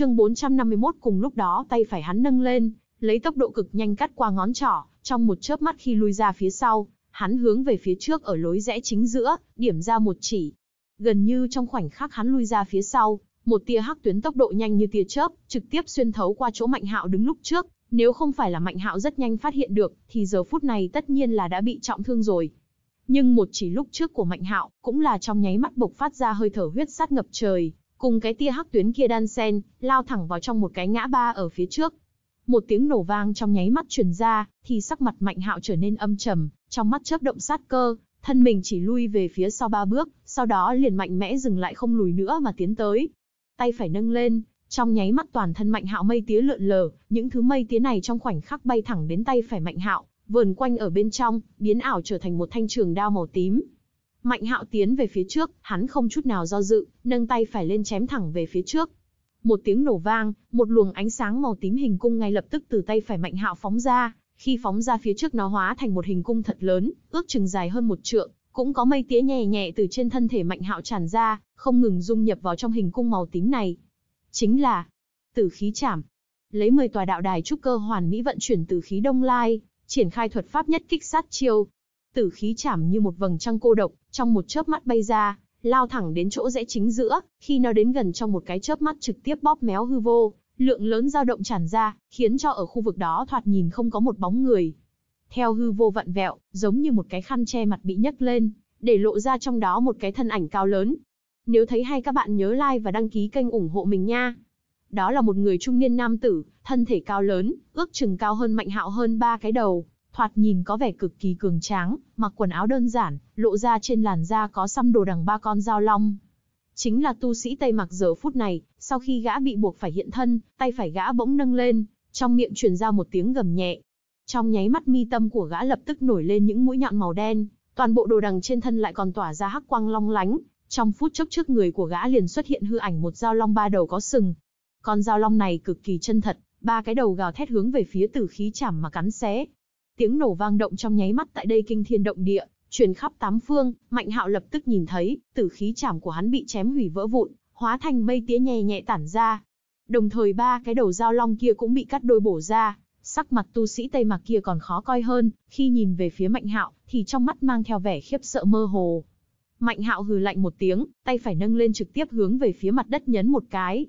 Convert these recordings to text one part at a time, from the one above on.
Chương 451 cùng lúc đó tay phải hắn nâng lên, lấy tốc độ cực nhanh cắt qua ngón trỏ, trong một chớp mắt khi lui ra phía sau, hắn hướng về phía trước ở lối rẽ chính giữa, điểm ra một chỉ. Gần như trong khoảnh khắc hắn lui ra phía sau, một tia hắc tuyến tốc độ nhanh như tia chớp, trực tiếp xuyên thấu qua chỗ Mạnh Hạo đứng lúc trước, nếu không phải là Mạnh Hạo rất nhanh phát hiện được, thì giờ phút này tất nhiên là đã bị trọng thương rồi. Nhưng một chỉ lúc trước của Mạnh Hạo cũng là trong nháy mắt bộc phát ra hơi thở huyết sát ngập trời, cùng cái tia hắc tuyến kia đan sen, lao thẳng vào trong một cái ngã ba ở phía trước. Một tiếng nổ vang trong nháy mắt truyền ra, thì sắc mặt Mạnh Hạo trở nên âm trầm, trong mắt chớp động sát cơ, thân mình chỉ lui về phía sau ba bước, sau đó liền mạnh mẽ dừng lại không lùi nữa mà tiến tới. Tay phải nâng lên, trong nháy mắt toàn thân Mạnh Hạo mây tía lượn lờ, những thứ mây tía này trong khoảnh khắc bay thẳng đến tay phải Mạnh Hạo, vờn quanh ở bên trong, biến ảo trở thành một thanh trường đao màu tím, Mạnh hạo tiến về phía trước, hắn không chút nào do dự, nâng tay phải lên chém thẳng về phía trước. Một tiếng nổ vang, một luồng ánh sáng màu tím hình cung ngay lập tức từ tay phải mạnh hạo phóng ra, khi phóng ra phía trước nó hóa thành một hình cung thật lớn, ước chừng dài hơn một trượng, cũng có mây tía nhẹ nhẹ từ trên thân thể mạnh hạo tràn ra, không ngừng dung nhập vào trong hình cung màu tím này. Chính là tử khí chạm Lấy 10 tòa đạo đài trúc cơ hoàn mỹ vận chuyển tử khí đông lai, triển khai thuật pháp nhất kích sát chiêu, tử khí chảm như một vầng trăng cô độc, trong một chớp mắt bay ra, lao thẳng đến chỗ rẽ chính giữa, khi nó đến gần trong một cái chớp mắt trực tiếp bóp méo hư vô, lượng lớn dao động tràn ra, khiến cho ở khu vực đó thoạt nhìn không có một bóng người. Theo hư vô vặn vẹo, giống như một cái khăn che mặt bị nhấc lên, để lộ ra trong đó một cái thân ảnh cao lớn. Nếu thấy hay các bạn nhớ like và đăng ký kênh ủng hộ mình nha. Đó là một người trung niên nam tử, thân thể cao lớn, ước chừng cao hơn Mạnh Hạo hơn ba cái đầu, thoạt nhìn có vẻ cực kỳ cường tráng, mặc quần áo đơn giản, lộ ra trên làn da có xăm đồ đằng ba con dao long. Chính là tu sĩ Tây Mặc giờ phút này, sau khi gã bị buộc phải hiện thân, tay phải gã bỗng nâng lên, trong miệng truyền ra một tiếng gầm nhẹ. Trong nháy mắt mi tâm của gã lập tức nổi lên những mũi nhọn màu đen, toàn bộ đồ đằng trên thân lại còn tỏa ra hắc quang long lánh, trong phút chốc trước người của gã liền xuất hiện hư ảnh một dao long ba đầu có sừng. Con dao long này cực kỳ chân thật, ba cái đầu gào thét hướng về phía tử khí chảm mà cắn xé, Tiếng nổ vang động trong nháy mắt tại đây kinh thiên động địa, truyền khắp tám phương, Mạnh Hạo lập tức nhìn thấy, tử khí trảm của hắn bị chém hủy vỡ vụn, hóa thành mây tía nhẹ nhẹ tản ra. Đồng thời ba cái đầu dao long kia cũng bị cắt đôi bổ ra, sắc mặt tu sĩ Tây Mạc kia còn khó coi hơn, khi nhìn về phía Mạnh Hạo thì trong mắt mang theo vẻ khiếp sợ mơ hồ. Mạnh Hạo hừ lạnh một tiếng, tay phải nâng lên trực tiếp hướng về phía mặt đất nhấn một cái.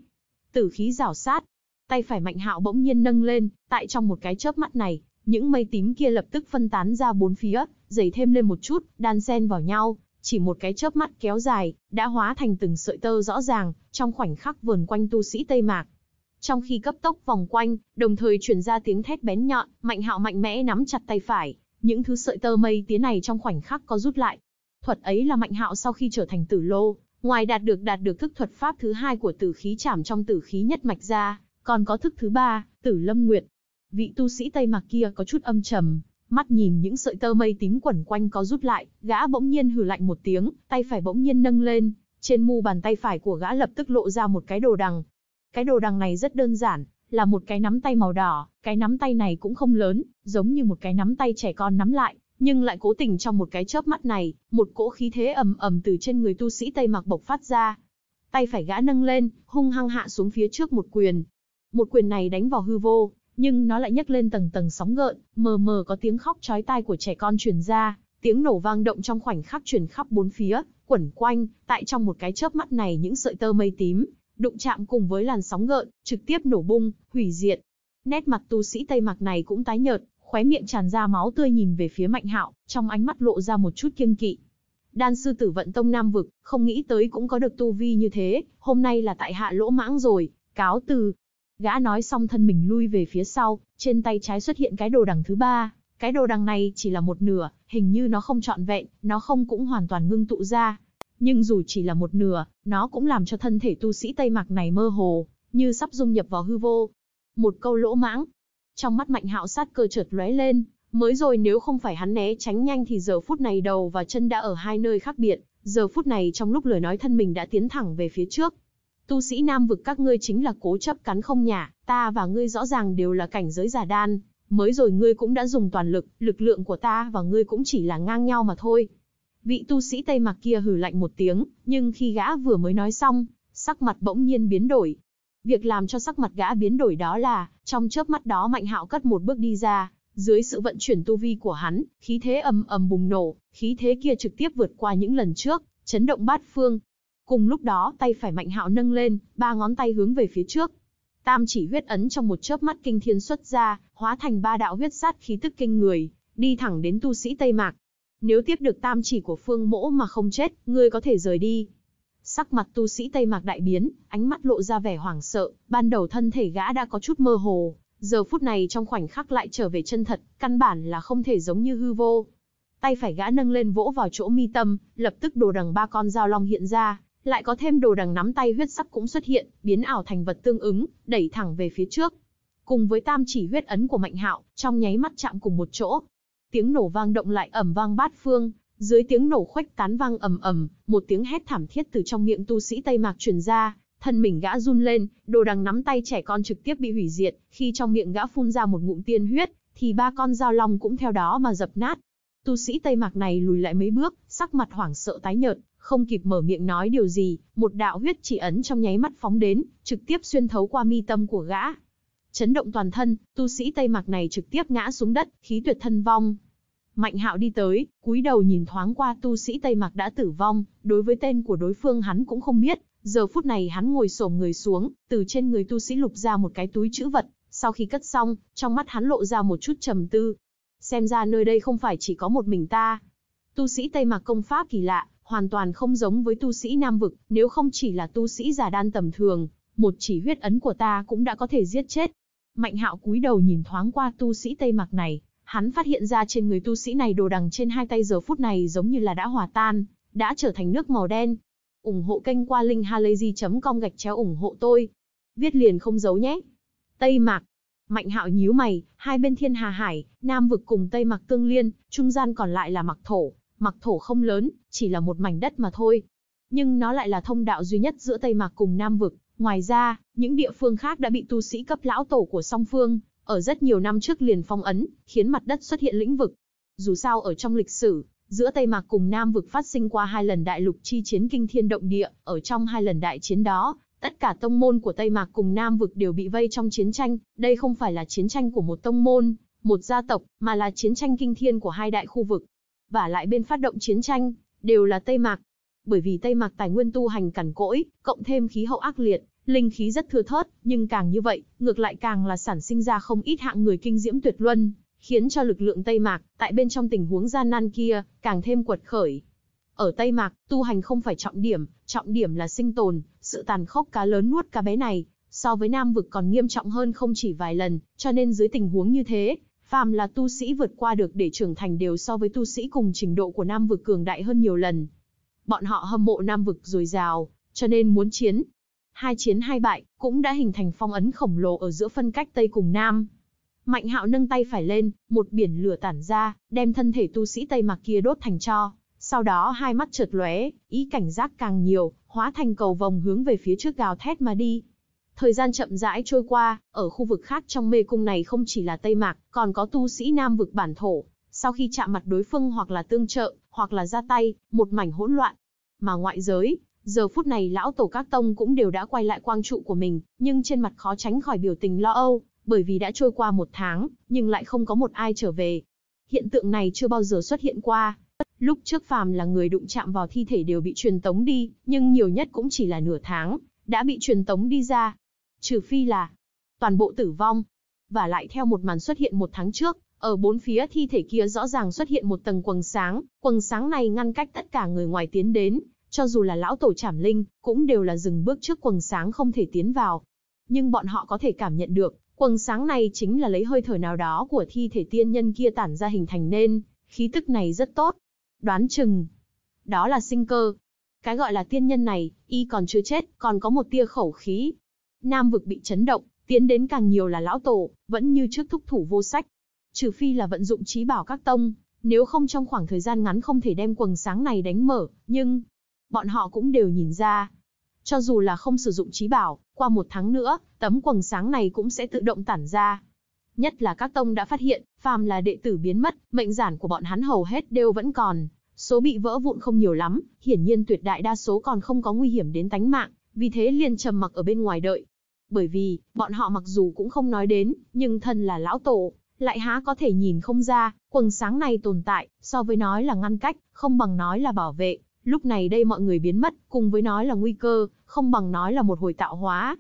Tử khí rảo sát, tay phải Mạnh Hạo bỗng nhiên nâng lên, tại trong một cái chớp mắt này, những mây tím kia lập tức phân tán ra bốn phía, dày thêm lên một chút, đan xen vào nhau, chỉ một cái chớp mắt kéo dài, đã hóa thành từng sợi tơ rõ ràng, trong khoảnh khắc vườn quanh tu sĩ Tây Mạc. Trong khi cấp tốc vòng quanh, đồng thời truyền ra tiếng thét bén nhọn, Mạnh Hạo mạnh mẽ nắm chặt tay phải, những thứ sợi tơ mây tía này trong khoảnh khắc có rút lại. Thuật ấy là Mạnh Hạo sau khi trở thành Tử Lô, ngoài đạt được đạt được thức thuật pháp thứ hai của Tử khí chảm trong Tử khí nhất mạch ra, còn có thức thứ ba, Tử Lâm Nguyệt, Vị tu sĩ Tây mặc kia có chút âm trầm, mắt nhìn những sợi tơ mây tím quẩn quanh có rút lại, gã bỗng nhiên hừ lạnh một tiếng, tay phải bỗng nhiên nâng lên, trên mu bàn tay phải của gã lập tức lộ ra một cái đồ đằng. Cái đồ đằng này rất đơn giản, là một cái nắm tay màu đỏ, cái nắm tay này cũng không lớn, giống như một cái nắm tay trẻ con nắm lại, nhưng lại cố tình trong một cái chớp mắt này, một cỗ khí thế ầm ầm từ trên người tu sĩ Tây mặc bộc phát ra. Tay phải gã nâng lên, hung hăng hạ xuống phía trước một quyền. Một quyền này đánh vào hư vô, nhưng nó lại nhấc lên tầng tầng sóng gợn, mờ mờ có tiếng khóc chói tai của trẻ con truyền ra, tiếng nổ vang động trong khoảnh khắc truyền khắp bốn phía, quẩn quanh, tại trong một cái chớp mắt này những sợi tơ mây tím, đụng chạm cùng với làn sóng gợn, trực tiếp nổ bung, hủy diệt. Nét mặt tu sĩ Tây Mạc này cũng tái nhợt, khóe miệng tràn ra máu tươi nhìn về phía Mạnh Hạo, trong ánh mắt lộ ra một chút kiêng kỵ. Đan sư tử vận tông Nam vực, không nghĩ tới cũng có được tu vi như thế, hôm nay là tại hạ lỗ mãng rồi, cáo từ, Gã nói xong thân mình lui về phía sau, trên tay trái xuất hiện cái đồ đằng thứ ba. Cái đồ đằng này chỉ là một nửa, hình như nó không trọn vẹn, nó không cũng hoàn toàn ngưng tụ ra. Nhưng dù chỉ là một nửa, nó cũng làm cho thân thể tu sĩ Tây Mạc này mơ hồ, như sắp dung nhập vào hư vô. Một câu lỗ mãng. Trong mắt mạnh hạo sát cơ chợt lóe lên, mới rồi nếu không phải hắn né tránh nhanh thì giờ phút này đầu và chân đã ở hai nơi khác biệt, giờ phút này trong lúc lời nói thân mình đã tiến thẳng về phía trước, tu sĩ nam vực các ngươi chính là cố chấp cắn không nhả, ta và ngươi rõ ràng đều là cảnh giới giả đan, mới rồi ngươi cũng đã dùng toàn lực, lực lượng của ta và ngươi cũng chỉ là ngang nhau mà thôi. Vị tu sĩ Tây Mạc kia hừ lạnh một tiếng, nhưng khi gã vừa mới nói xong, sắc mặt bỗng nhiên biến đổi. Việc làm cho sắc mặt gã biến đổi đó là, trong chớp mắt đó Mạnh Hạo cất một bước đi ra, dưới sự vận chuyển tu vi của hắn, khí thế ầm ầm bùng nổ, khí thế kia trực tiếp vượt qua những lần trước, chấn động bát phương, Cùng lúc đó, tay phải Mạnh Hạo nâng lên, ba ngón tay hướng về phía trước. Tam chỉ huyết ấn trong một chớp mắt kinh thiên xuất ra, hóa thành ba đạo huyết sát khí tức kinh người, đi thẳng đến tu sĩ Tây Mạc. Nếu tiếp được tam chỉ của Phương Mỗ mà không chết, ngươi có thể rời đi. Sắc mặt tu sĩ Tây Mạc đại biến, ánh mắt lộ ra vẻ hoảng sợ, ban đầu thân thể gã đã có chút mơ hồ, giờ phút này trong khoảnh khắc lại trở về chân thật, căn bản là không thể giống như hư vô. Tay phải gã nâng lên vỗ vào chỗ mi tâm, lập tức đồ đằng ba con dao long hiện ra, lại có thêm đồ đằng nắm tay huyết sắc cũng xuất hiện, biến ảo thành vật tương ứng, đẩy thẳng về phía trước. Cùng với tam chỉ huyết ấn của Mạnh Hạo, trong nháy mắt chạm cùng một chỗ. Tiếng nổ vang động lại ầm vang bát phương, dưới tiếng nổ khuếch tán vang ầm ầm, một tiếng hét thảm thiết từ trong miệng tu sĩ Tây Mạc truyền ra, thân mình gã run lên, đồ đằng nắm tay trẻ con trực tiếp bị hủy diệt, khi trong miệng gã phun ra một ngụm tiên huyết, thì ba con dao long cũng theo đó mà dập nát. Tu sĩ Tây Mạc này lùi lại mấy bước, sắc mặt hoảng sợ tái nhợt, không kịp mở miệng nói điều gì, một đạo huyết chỉ ấn trong nháy mắt phóng đến, trực tiếp xuyên thấu qua mi tâm của gã. Chấn động toàn thân, tu sĩ Tây Mạc này trực tiếp ngã xuống đất, khí tuyệt thân vong. Mạnh Hạo đi tới, cúi đầu nhìn thoáng qua tu sĩ Tây Mạc đã tử vong, đối với tên của đối phương hắn cũng không biết, giờ phút này hắn ngồi xổm người xuống, từ trên người tu sĩ lục ra một cái túi chữ vật, sau khi cất xong, trong mắt hắn lộ ra một chút trầm tư. Xem ra nơi đây không phải chỉ có một mình ta. Tu sĩ Tây Mạc công pháp kỳ lạ, hoàn toàn không giống với tu sĩ Nam Vực, nếu không chỉ là tu sĩ giả đan tầm thường, một chỉ huyết ấn của ta cũng đã có thể giết chết. Mạnh hạo cúi đầu nhìn thoáng qua tu sĩ Tây Mặc này, hắn phát hiện ra trên người tu sĩ này đồ đằng trên hai tay giờ phút này giống như là đã hòa tan, đã trở thành nước màu đen. ủng hộ kênh qua linkhalazy.com gạch chéo ủng hộ tôi. Viết liền không giấu nhé. Tây Mạc. Mạnh hạo nhíu mày, hai bên thiên hà hải, Nam vực cùng Tây Mạc tương liên, trung gian còn lại là Mặc Thổ, Mặc thổ không lớn, chỉ là một mảnh đất mà thôi. Nhưng nó lại là thông đạo duy nhất giữa Tây Mạc cùng Nam Vực. Ngoài ra, những địa phương khác đã bị tu sĩ cấp lão tổ của song phương, ở rất nhiều năm trước liền phong ấn, khiến mặt đất xuất hiện lĩnh vực. Dù sao ở trong lịch sử, giữa Tây Mạc cùng Nam Vực phát sinh qua hai lần đại lục chi chiến kinh thiên động địa, ở trong hai lần đại chiến đó, tất cả tông môn của Tây Mạc cùng Nam Vực đều bị vây trong chiến tranh, đây không phải là chiến tranh của một tông môn, một gia tộc, mà là chiến tranh kinh thiên của hai đại khu vực và lại bên phát động chiến tranh, đều là Tây Mạc. Bởi vì Tây Mạc tài nguyên tu hành cằn cỗi, cộng thêm khí hậu ác liệt, linh khí rất thưa thớt, nhưng càng như vậy, ngược lại càng là sản sinh ra không ít hạng người kinh diễm tuyệt luân, khiến cho lực lượng Tây Mạc, tại bên trong tình huống gian nan kia, càng thêm quật khởi. Ở Tây Mạc, tu hành không phải trọng điểm, trọng điểm là sinh tồn, sự tàn khốc cá lớn nuốt cá bé này, so với Nam vực còn nghiêm trọng hơn không chỉ vài lần, cho nên dưới tình huống như thế, phàm là tu sĩ vượt qua được để trưởng thành đều so với tu sĩ cùng trình độ của Nam vực cường đại hơn nhiều lần. Bọn họ hâm mộ Nam vực dồi dào, cho nên muốn chiến. Hai chiến hai bại, cũng đã hình thành phong ấn khổng lồ ở giữa phân cách Tây cùng Nam. Mạnh hạo nâng tay phải lên, một biển lửa tản ra, đem thân thể tu sĩ Tây mặc kia đốt thành cho. Sau đó hai mắt chợt lóe, ý cảnh giác càng nhiều, hóa thành cầu vòng hướng về phía trước gào thét mà đi. Thời gian chậm rãi trôi qua, ở khu vực khác trong mê cung này không chỉ là Tây Mạc, còn có tu sĩ Nam vực bản thổ, sau khi chạm mặt đối phương hoặc là tương trợ, hoặc là ra tay, một mảnh hỗn loạn. Mà ngoại giới, giờ phút này lão tổ các tông cũng đều đã quay lại quang trụ của mình, nhưng trên mặt khó tránh khỏi biểu tình lo âu, bởi vì đã trôi qua một tháng, nhưng lại không có một ai trở về. Hiện tượng này chưa bao giờ xuất hiện qua. Lúc trước phàm là người đụng chạm vào thi thể đều bị truyền tống đi, nhưng nhiều nhất cũng chỉ là nửa tháng, đã bị truyền tống đi ra, Trừ phi là toàn bộ tử vong. Và lại theo một màn xuất hiện một tháng trước, ở bốn phía thi thể kia rõ ràng xuất hiện một tầng quầng sáng, quầng sáng này ngăn cách tất cả người ngoài tiến đến, cho dù là lão tổ trảm linh, cũng đều là dừng bước trước quầng sáng không thể tiến vào. Nhưng bọn họ có thể cảm nhận được, quầng sáng này chính là lấy hơi thở nào đó của thi thể tiên nhân kia tản ra hình thành nên, khí tức này rất tốt. Đoán chừng, đó là sinh cơ. Cái gọi là tiên nhân này, y còn chưa chết, còn có một tia khẩu khí, Nam vực bị chấn động, tiến đến càng nhiều là lão tổ, vẫn như trước thúc thủ vô sách. Trừ phi là vận dụng trí bảo các tông, nếu không trong khoảng thời gian ngắn không thể đem quần sáng này đánh mở, nhưng bọn họ cũng đều nhìn ra. Cho dù là không sử dụng trí bảo, qua một tháng nữa, tấm quần sáng này cũng sẽ tự động tản ra. Nhất là các tông đã phát hiện, phàm là đệ tử biến mất, mệnh giản của bọn hắn hầu hết đều vẫn còn. Số bị vỡ vụn không nhiều lắm, hiển nhiên tuyệt đại đa số còn không có nguy hiểm đến tánh mạng, vì thế liền trầm mặc ở bên ngoài đợi, bởi vì, bọn họ mặc dù cũng không nói đến, nhưng thân là lão tổ, lại há có thể nhìn không ra, quần sáng này tồn tại, so với nói là ngăn cách, không bằng nói là bảo vệ. Lúc này đây mọi người biến mất, cùng với nói là nguy cơ, không bằng nói là một hồi tạo hóa.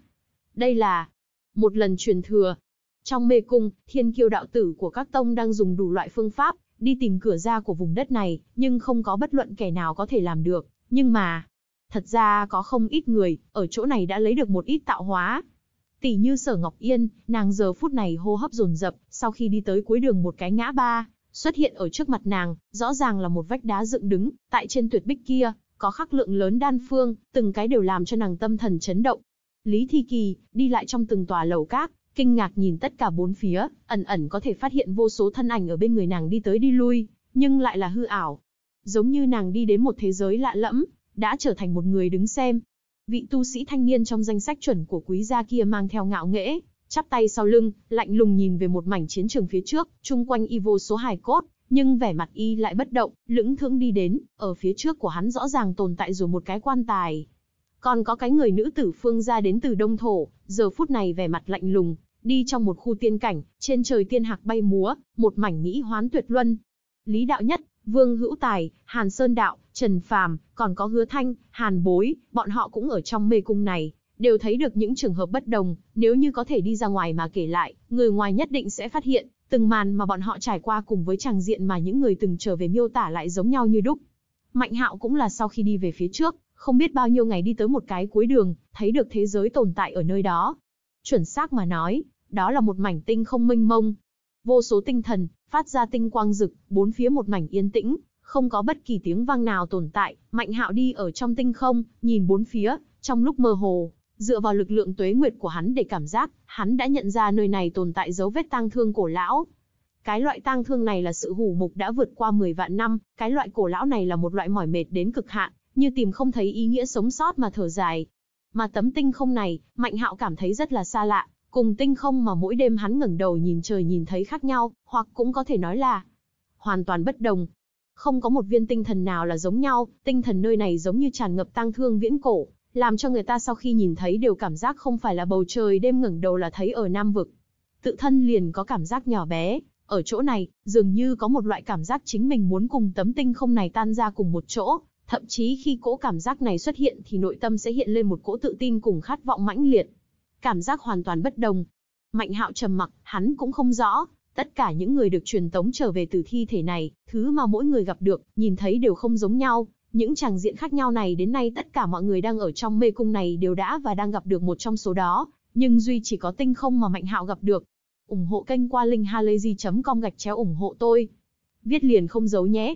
Đây là một lần truyền thừa. Trong mê cung, thiên kiêu đạo tử của các tông đang dùng đủ loại phương pháp, đi tìm cửa ra của vùng đất này, nhưng không có bất luận kẻ nào có thể làm được. Nhưng mà, thật ra có không ít người, ở chỗ này đã lấy được một ít tạo hóa, Tỷ như Sở Ngọc Yên, nàng giờ phút này hô hấp dồn dập, sau khi đi tới cuối đường một cái ngã ba, xuất hiện ở trước mặt nàng, rõ ràng là một vách đá dựng đứng, tại trên tuyệt bích kia, có khắc lượng lớn đan phương, từng cái đều làm cho nàng tâm thần chấn động. Lý Thi Kỳ, đi lại trong từng tòa lầu cát kinh ngạc nhìn tất cả bốn phía, ẩn ẩn có thể phát hiện vô số thân ảnh ở bên người nàng đi tới đi lui, nhưng lại là hư ảo. Giống như nàng đi đến một thế giới lạ lẫm, đã trở thành một người đứng xem, vị tu sĩ thanh niên trong danh sách chuẩn của quý gia kia mang theo ngạo nghễ, chắp tay sau lưng, lạnh lùng nhìn về một mảnh chiến trường phía trước, chung quanh y vô số hài cốt, nhưng vẻ mặt y lại bất động, lững thững đi đến, ở phía trước của hắn rõ ràng tồn tại rồi một cái quan tài. Còn có cái người nữ tử phương gia đến từ đông thổ, giờ phút này vẻ mặt lạnh lùng, đi trong một khu tiên cảnh, trên trời tiên hạc bay múa, một mảnh mỹ hoán tuyệt luân. Lý đạo nhất, Vương Hữu Tài, Hàn Sơn Đạo, Trần Phàm, còn có Hứa Thanh, Hàn Bối, bọn họ cũng ở trong mê cung này, đều thấy được những trường hợp bất đồng, nếu như có thể đi ra ngoài mà kể lại, người ngoài nhất định sẽ phát hiện, từng màn mà bọn họ trải qua cùng với tràng diện mà những người từng trở về miêu tả lại giống nhau như đúc. Mạnh Hạo cũng là sau khi đi về phía trước, không biết bao nhiêu ngày đi tới một cái cuối đường, thấy được thế giới tồn tại ở nơi đó. Chuẩn xác mà nói, đó là một mảnh tinh không mênh mông. Vô số tinh thần, phát ra tinh quang rực, bốn phía một mảnh yên tĩnh, không có bất kỳ tiếng vang nào tồn tại, Mạnh Hạo đi ở trong tinh không, nhìn bốn phía, trong lúc mơ hồ, dựa vào lực lượng tuế nguyệt của hắn để cảm giác, hắn đã nhận ra nơi này tồn tại dấu vết tang thương cổ lão. Cái loại tang thương này là sự hủ mục đã vượt qua 10 vạn năm, cái loại cổ lão này là một loại mỏi mệt đến cực hạn, như tìm không thấy ý nghĩa sống sót mà thở dài. Mà tấm tinh không này, Mạnh Hạo cảm thấy rất là xa lạ, cùng tinh không mà mỗi đêm hắn ngẩng đầu nhìn trời nhìn thấy khác nhau, hoặc cũng có thể nói là hoàn toàn bất đồng. Không có một viên tinh thần nào là giống nhau, tinh thần nơi này giống như tràn ngập tang thương viễn cổ, làm cho người ta sau khi nhìn thấy đều cảm giác không phải là bầu trời đêm ngẩng đầu là thấy ở Nam Vực. Tự thân liền có cảm giác nhỏ bé, ở chỗ này, dường như có một loại cảm giác chính mình muốn cùng tấm tinh không này tan ra cùng một chỗ, thậm chí khi cỗ cảm giác này xuất hiện thì nội tâm sẽ hiện lên một cỗ tự tin cùng khát vọng mãnh liệt Cảm giác hoàn toàn bất đồng. Mạnh hạo trầm mặc, hắn cũng không rõ, tất cả những người được truyền tống trở về từ thi thể này, thứ mà mỗi người gặp được, nhìn thấy đều không giống nhau. Những tràng diện khác nhau này đến nay tất cả mọi người đang ở trong mê cung này đều đã và đang gặp được một trong số đó, nhưng duy chỉ có tinh không mà Mạnh Hạo gặp được. ủng hộ kênh qua linkhalazy.com gạch chéo ủng hộ tôi. Viết liền không giấu nhé.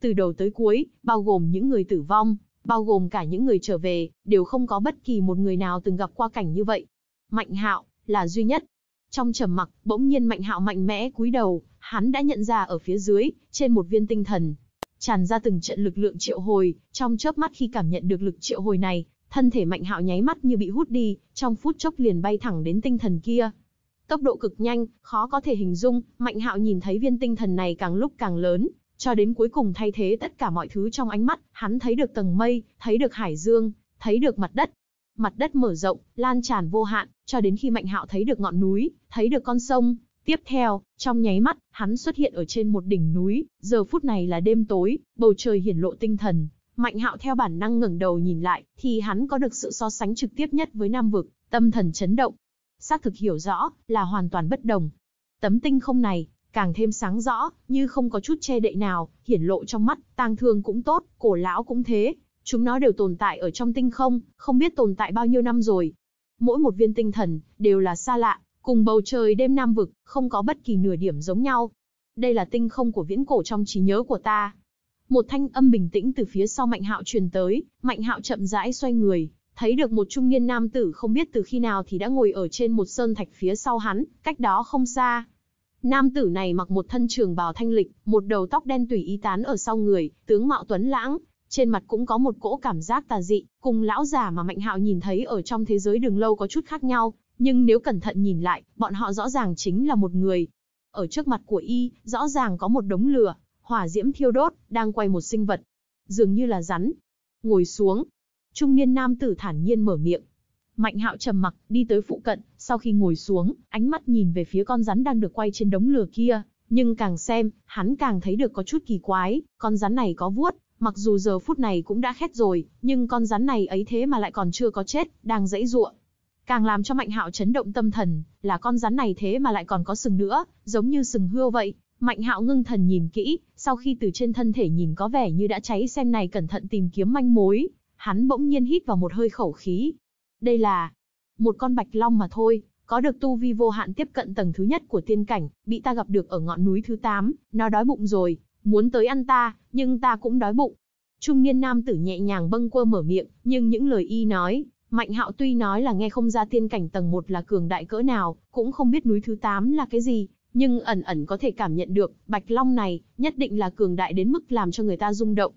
Từ đầu tới cuối, bao gồm những người tử vong, bao gồm cả những người trở về, đều không có bất kỳ một người nào từng gặp qua cảnh như vậy. Mạnh Hạo là duy nhất. Trong trầm mặc, bỗng nhiên Mạnh Hạo mạnh mẽ cúi đầu, hắn đã nhận ra ở phía dưới, trên một viên tinh thần, tràn ra từng trận lực lượng triệu hồi, trong chớp mắt khi cảm nhận được lực triệu hồi này, thân thể Mạnh Hạo nháy mắt như bị hút đi, trong phút chốc liền bay thẳng đến tinh thần kia. Tốc độ cực nhanh, khó có thể hình dung, Mạnh Hạo nhìn thấy viên tinh thần này càng lúc càng lớn, cho đến cuối cùng thay thế tất cả mọi thứ trong ánh mắt, hắn thấy được tầng mây, thấy được hải dương, thấy được mặt đất, mặt đất mở rộng, lan tràn vô hạn, cho đến khi Mạnh Hạo thấy được ngọn núi, thấy được con sông. Tiếp theo, trong nháy mắt, hắn xuất hiện ở trên một đỉnh núi, giờ phút này là đêm tối, bầu trời hiển lộ tinh thần. Mạnh Hạo theo bản năng ngẩng đầu nhìn lại, thì hắn có được sự so sánh trực tiếp nhất với Nam vực, tâm thần chấn động. Xác thực hiểu rõ, là hoàn toàn bất đồng. Tấm tinh không này, càng thêm sáng rõ, như không có chút che đậy nào, hiển lộ trong mắt, tang thương cũng tốt, cổ lão cũng thế, Chúng nó đều tồn tại ở trong tinh không, không biết tồn tại bao nhiêu năm rồi. Mỗi một viên tinh thần, đều là xa lạ, cùng bầu trời đêm nam vực, không có bất kỳ nửa điểm giống nhau. Đây là tinh không của viễn cổ trong trí nhớ của ta. Một thanh âm bình tĩnh từ phía sau Mạnh Hạo truyền tới, Mạnh Hạo chậm rãi xoay người, thấy được một trung niên nam tử không biết từ khi nào thì đã ngồi ở trên một sơn thạch phía sau hắn, cách đó không xa. Nam tử này mặc một thân trường bào thanh lịch, một đầu tóc đen tùy ý tán ở sau người, tướng mạo tuấn lãng, trên mặt cũng có một cỗ cảm giác tà dị, cùng lão già mà Mạnh Hạo nhìn thấy ở trong thế giới đường lâu có chút khác nhau, nhưng nếu cẩn thận nhìn lại, bọn họ rõ ràng chính là một người. Ở trước mặt của y, rõ ràng có một đống lửa, hỏa diễm thiêu đốt, đang quay một sinh vật. Dường như là rắn. Ngồi xuống. Trung niên nam tử thản nhiên mở miệng. Mạnh hạo trầm mặc, đi tới phụ cận, sau khi ngồi xuống, ánh mắt nhìn về phía con rắn đang được quay trên đống lửa kia. Nhưng càng xem, hắn càng thấy được có chút kỳ quái, con rắn này có vuốt, mặc dù giờ phút này cũng đã khét rồi, nhưng con rắn này ấy thế mà lại còn chưa có chết, đang dãy ruộng. Càng làm cho Mạnh Hạo chấn động tâm thần, là con rắn này thế mà lại còn có sừng nữa, giống như sừng hươu vậy. Mạnh Hạo ngưng thần nhìn kỹ, sau khi từ trên thân thể nhìn có vẻ như đã cháy xem này cẩn thận tìm kiếm manh mối, hắn bỗng nhiên hít vào một hơi khẩu khí. Đây là một con bạch long mà thôi, có được tu vi vô hạn tiếp cận tầng thứ nhất của tiên cảnh, bị ta gặp được ở ngọn núi thứ 8, nó đói bụng rồi, muốn tới ăn ta, nhưng ta cũng đói bụng. Trung niên nam tử nhẹ nhàng bâng quơ mở miệng, nhưng những lời y nói, Mạnh Hạo tuy nói là nghe không ra tiên cảnh tầng 1 là cường đại cỡ nào, cũng không biết núi thứ 8 là cái gì, nhưng ẩn ẩn có thể cảm nhận được, Bạch Long này nhất định là cường đại đến mức làm cho người ta rung động.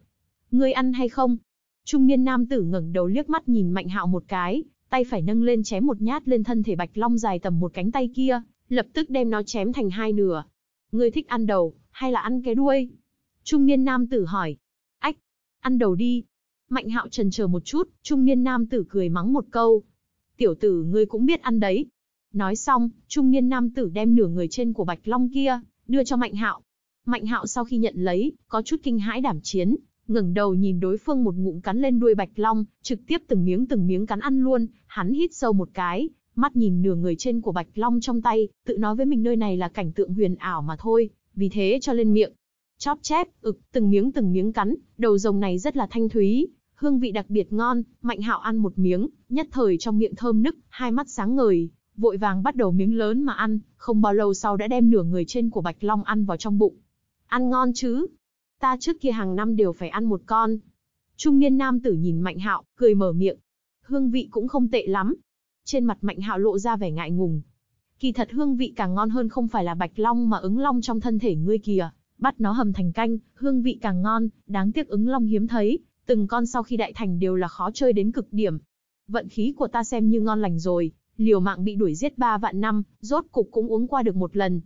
Ngươi ăn hay không? Trung niên nam tử ngẩng đầu liếc mắt nhìn Mạnh Hạo một cái, tay phải nâng lên chém một nhát lên thân thể Bạch Long dài tầm một cánh tay kia, lập tức đem nó chém thành hai nửa. Ngươi thích ăn đầu hay là ăn cái đuôi? Trung niên nam tử hỏi. Ách, ăn đầu đi. Mạnh hạo trần chờ một chút, trung niên nam tử cười mắng một câu. Tiểu tử ngươi cũng biết ăn đấy. Nói xong, trung niên nam tử đem nửa người trên của bạch long kia, đưa cho mạnh hạo. Mạnh hạo sau khi nhận lấy, có chút kinh hãi đảm chiến, ngẩng đầu nhìn đối phương một ngụm cắn lên đuôi bạch long, trực tiếp từng miếng từng miếng cắn ăn luôn, hắn hít sâu một cái, mắt nhìn nửa người trên của bạch long trong tay, tự nói với mình nơi này là cảnh tượng huyền ảo mà thôi, vì thế cho lên miệng, chóp chép, ực, từng miếng từng miếng cắn, đầu rồng này rất là thanh thúy, hương vị đặc biệt ngon, Mạnh Hạo ăn một miếng, nhất thời trong miệng thơm nức, hai mắt sáng ngời, vội vàng bắt đầu miếng lớn mà ăn, không bao lâu sau đã đem nửa người trên của Bạch Long ăn vào trong bụng. Ăn ngon chứ? Ta trước kia hàng năm đều phải ăn một con. Trung niên nam tử nhìn Mạnh Hạo, cười mở miệng. Hương vị cũng không tệ lắm. Trên mặt Mạnh Hạo lộ ra vẻ ngại ngùng. Kỳ thật hương vị càng ngon hơn không phải là Bạch Long mà ứng long trong thân thể ngươi kìa, bắt nó hầm thành canh, hương vị càng ngon, đáng tiếc ứng long hiếm thấy, từng con sau khi đại thành đều là khó chơi đến cực điểm. Vận khí của ta xem như ngon lành rồi, liều mạng bị đuổi giết ba vạn năm, rốt cục cũng uống qua được một lần.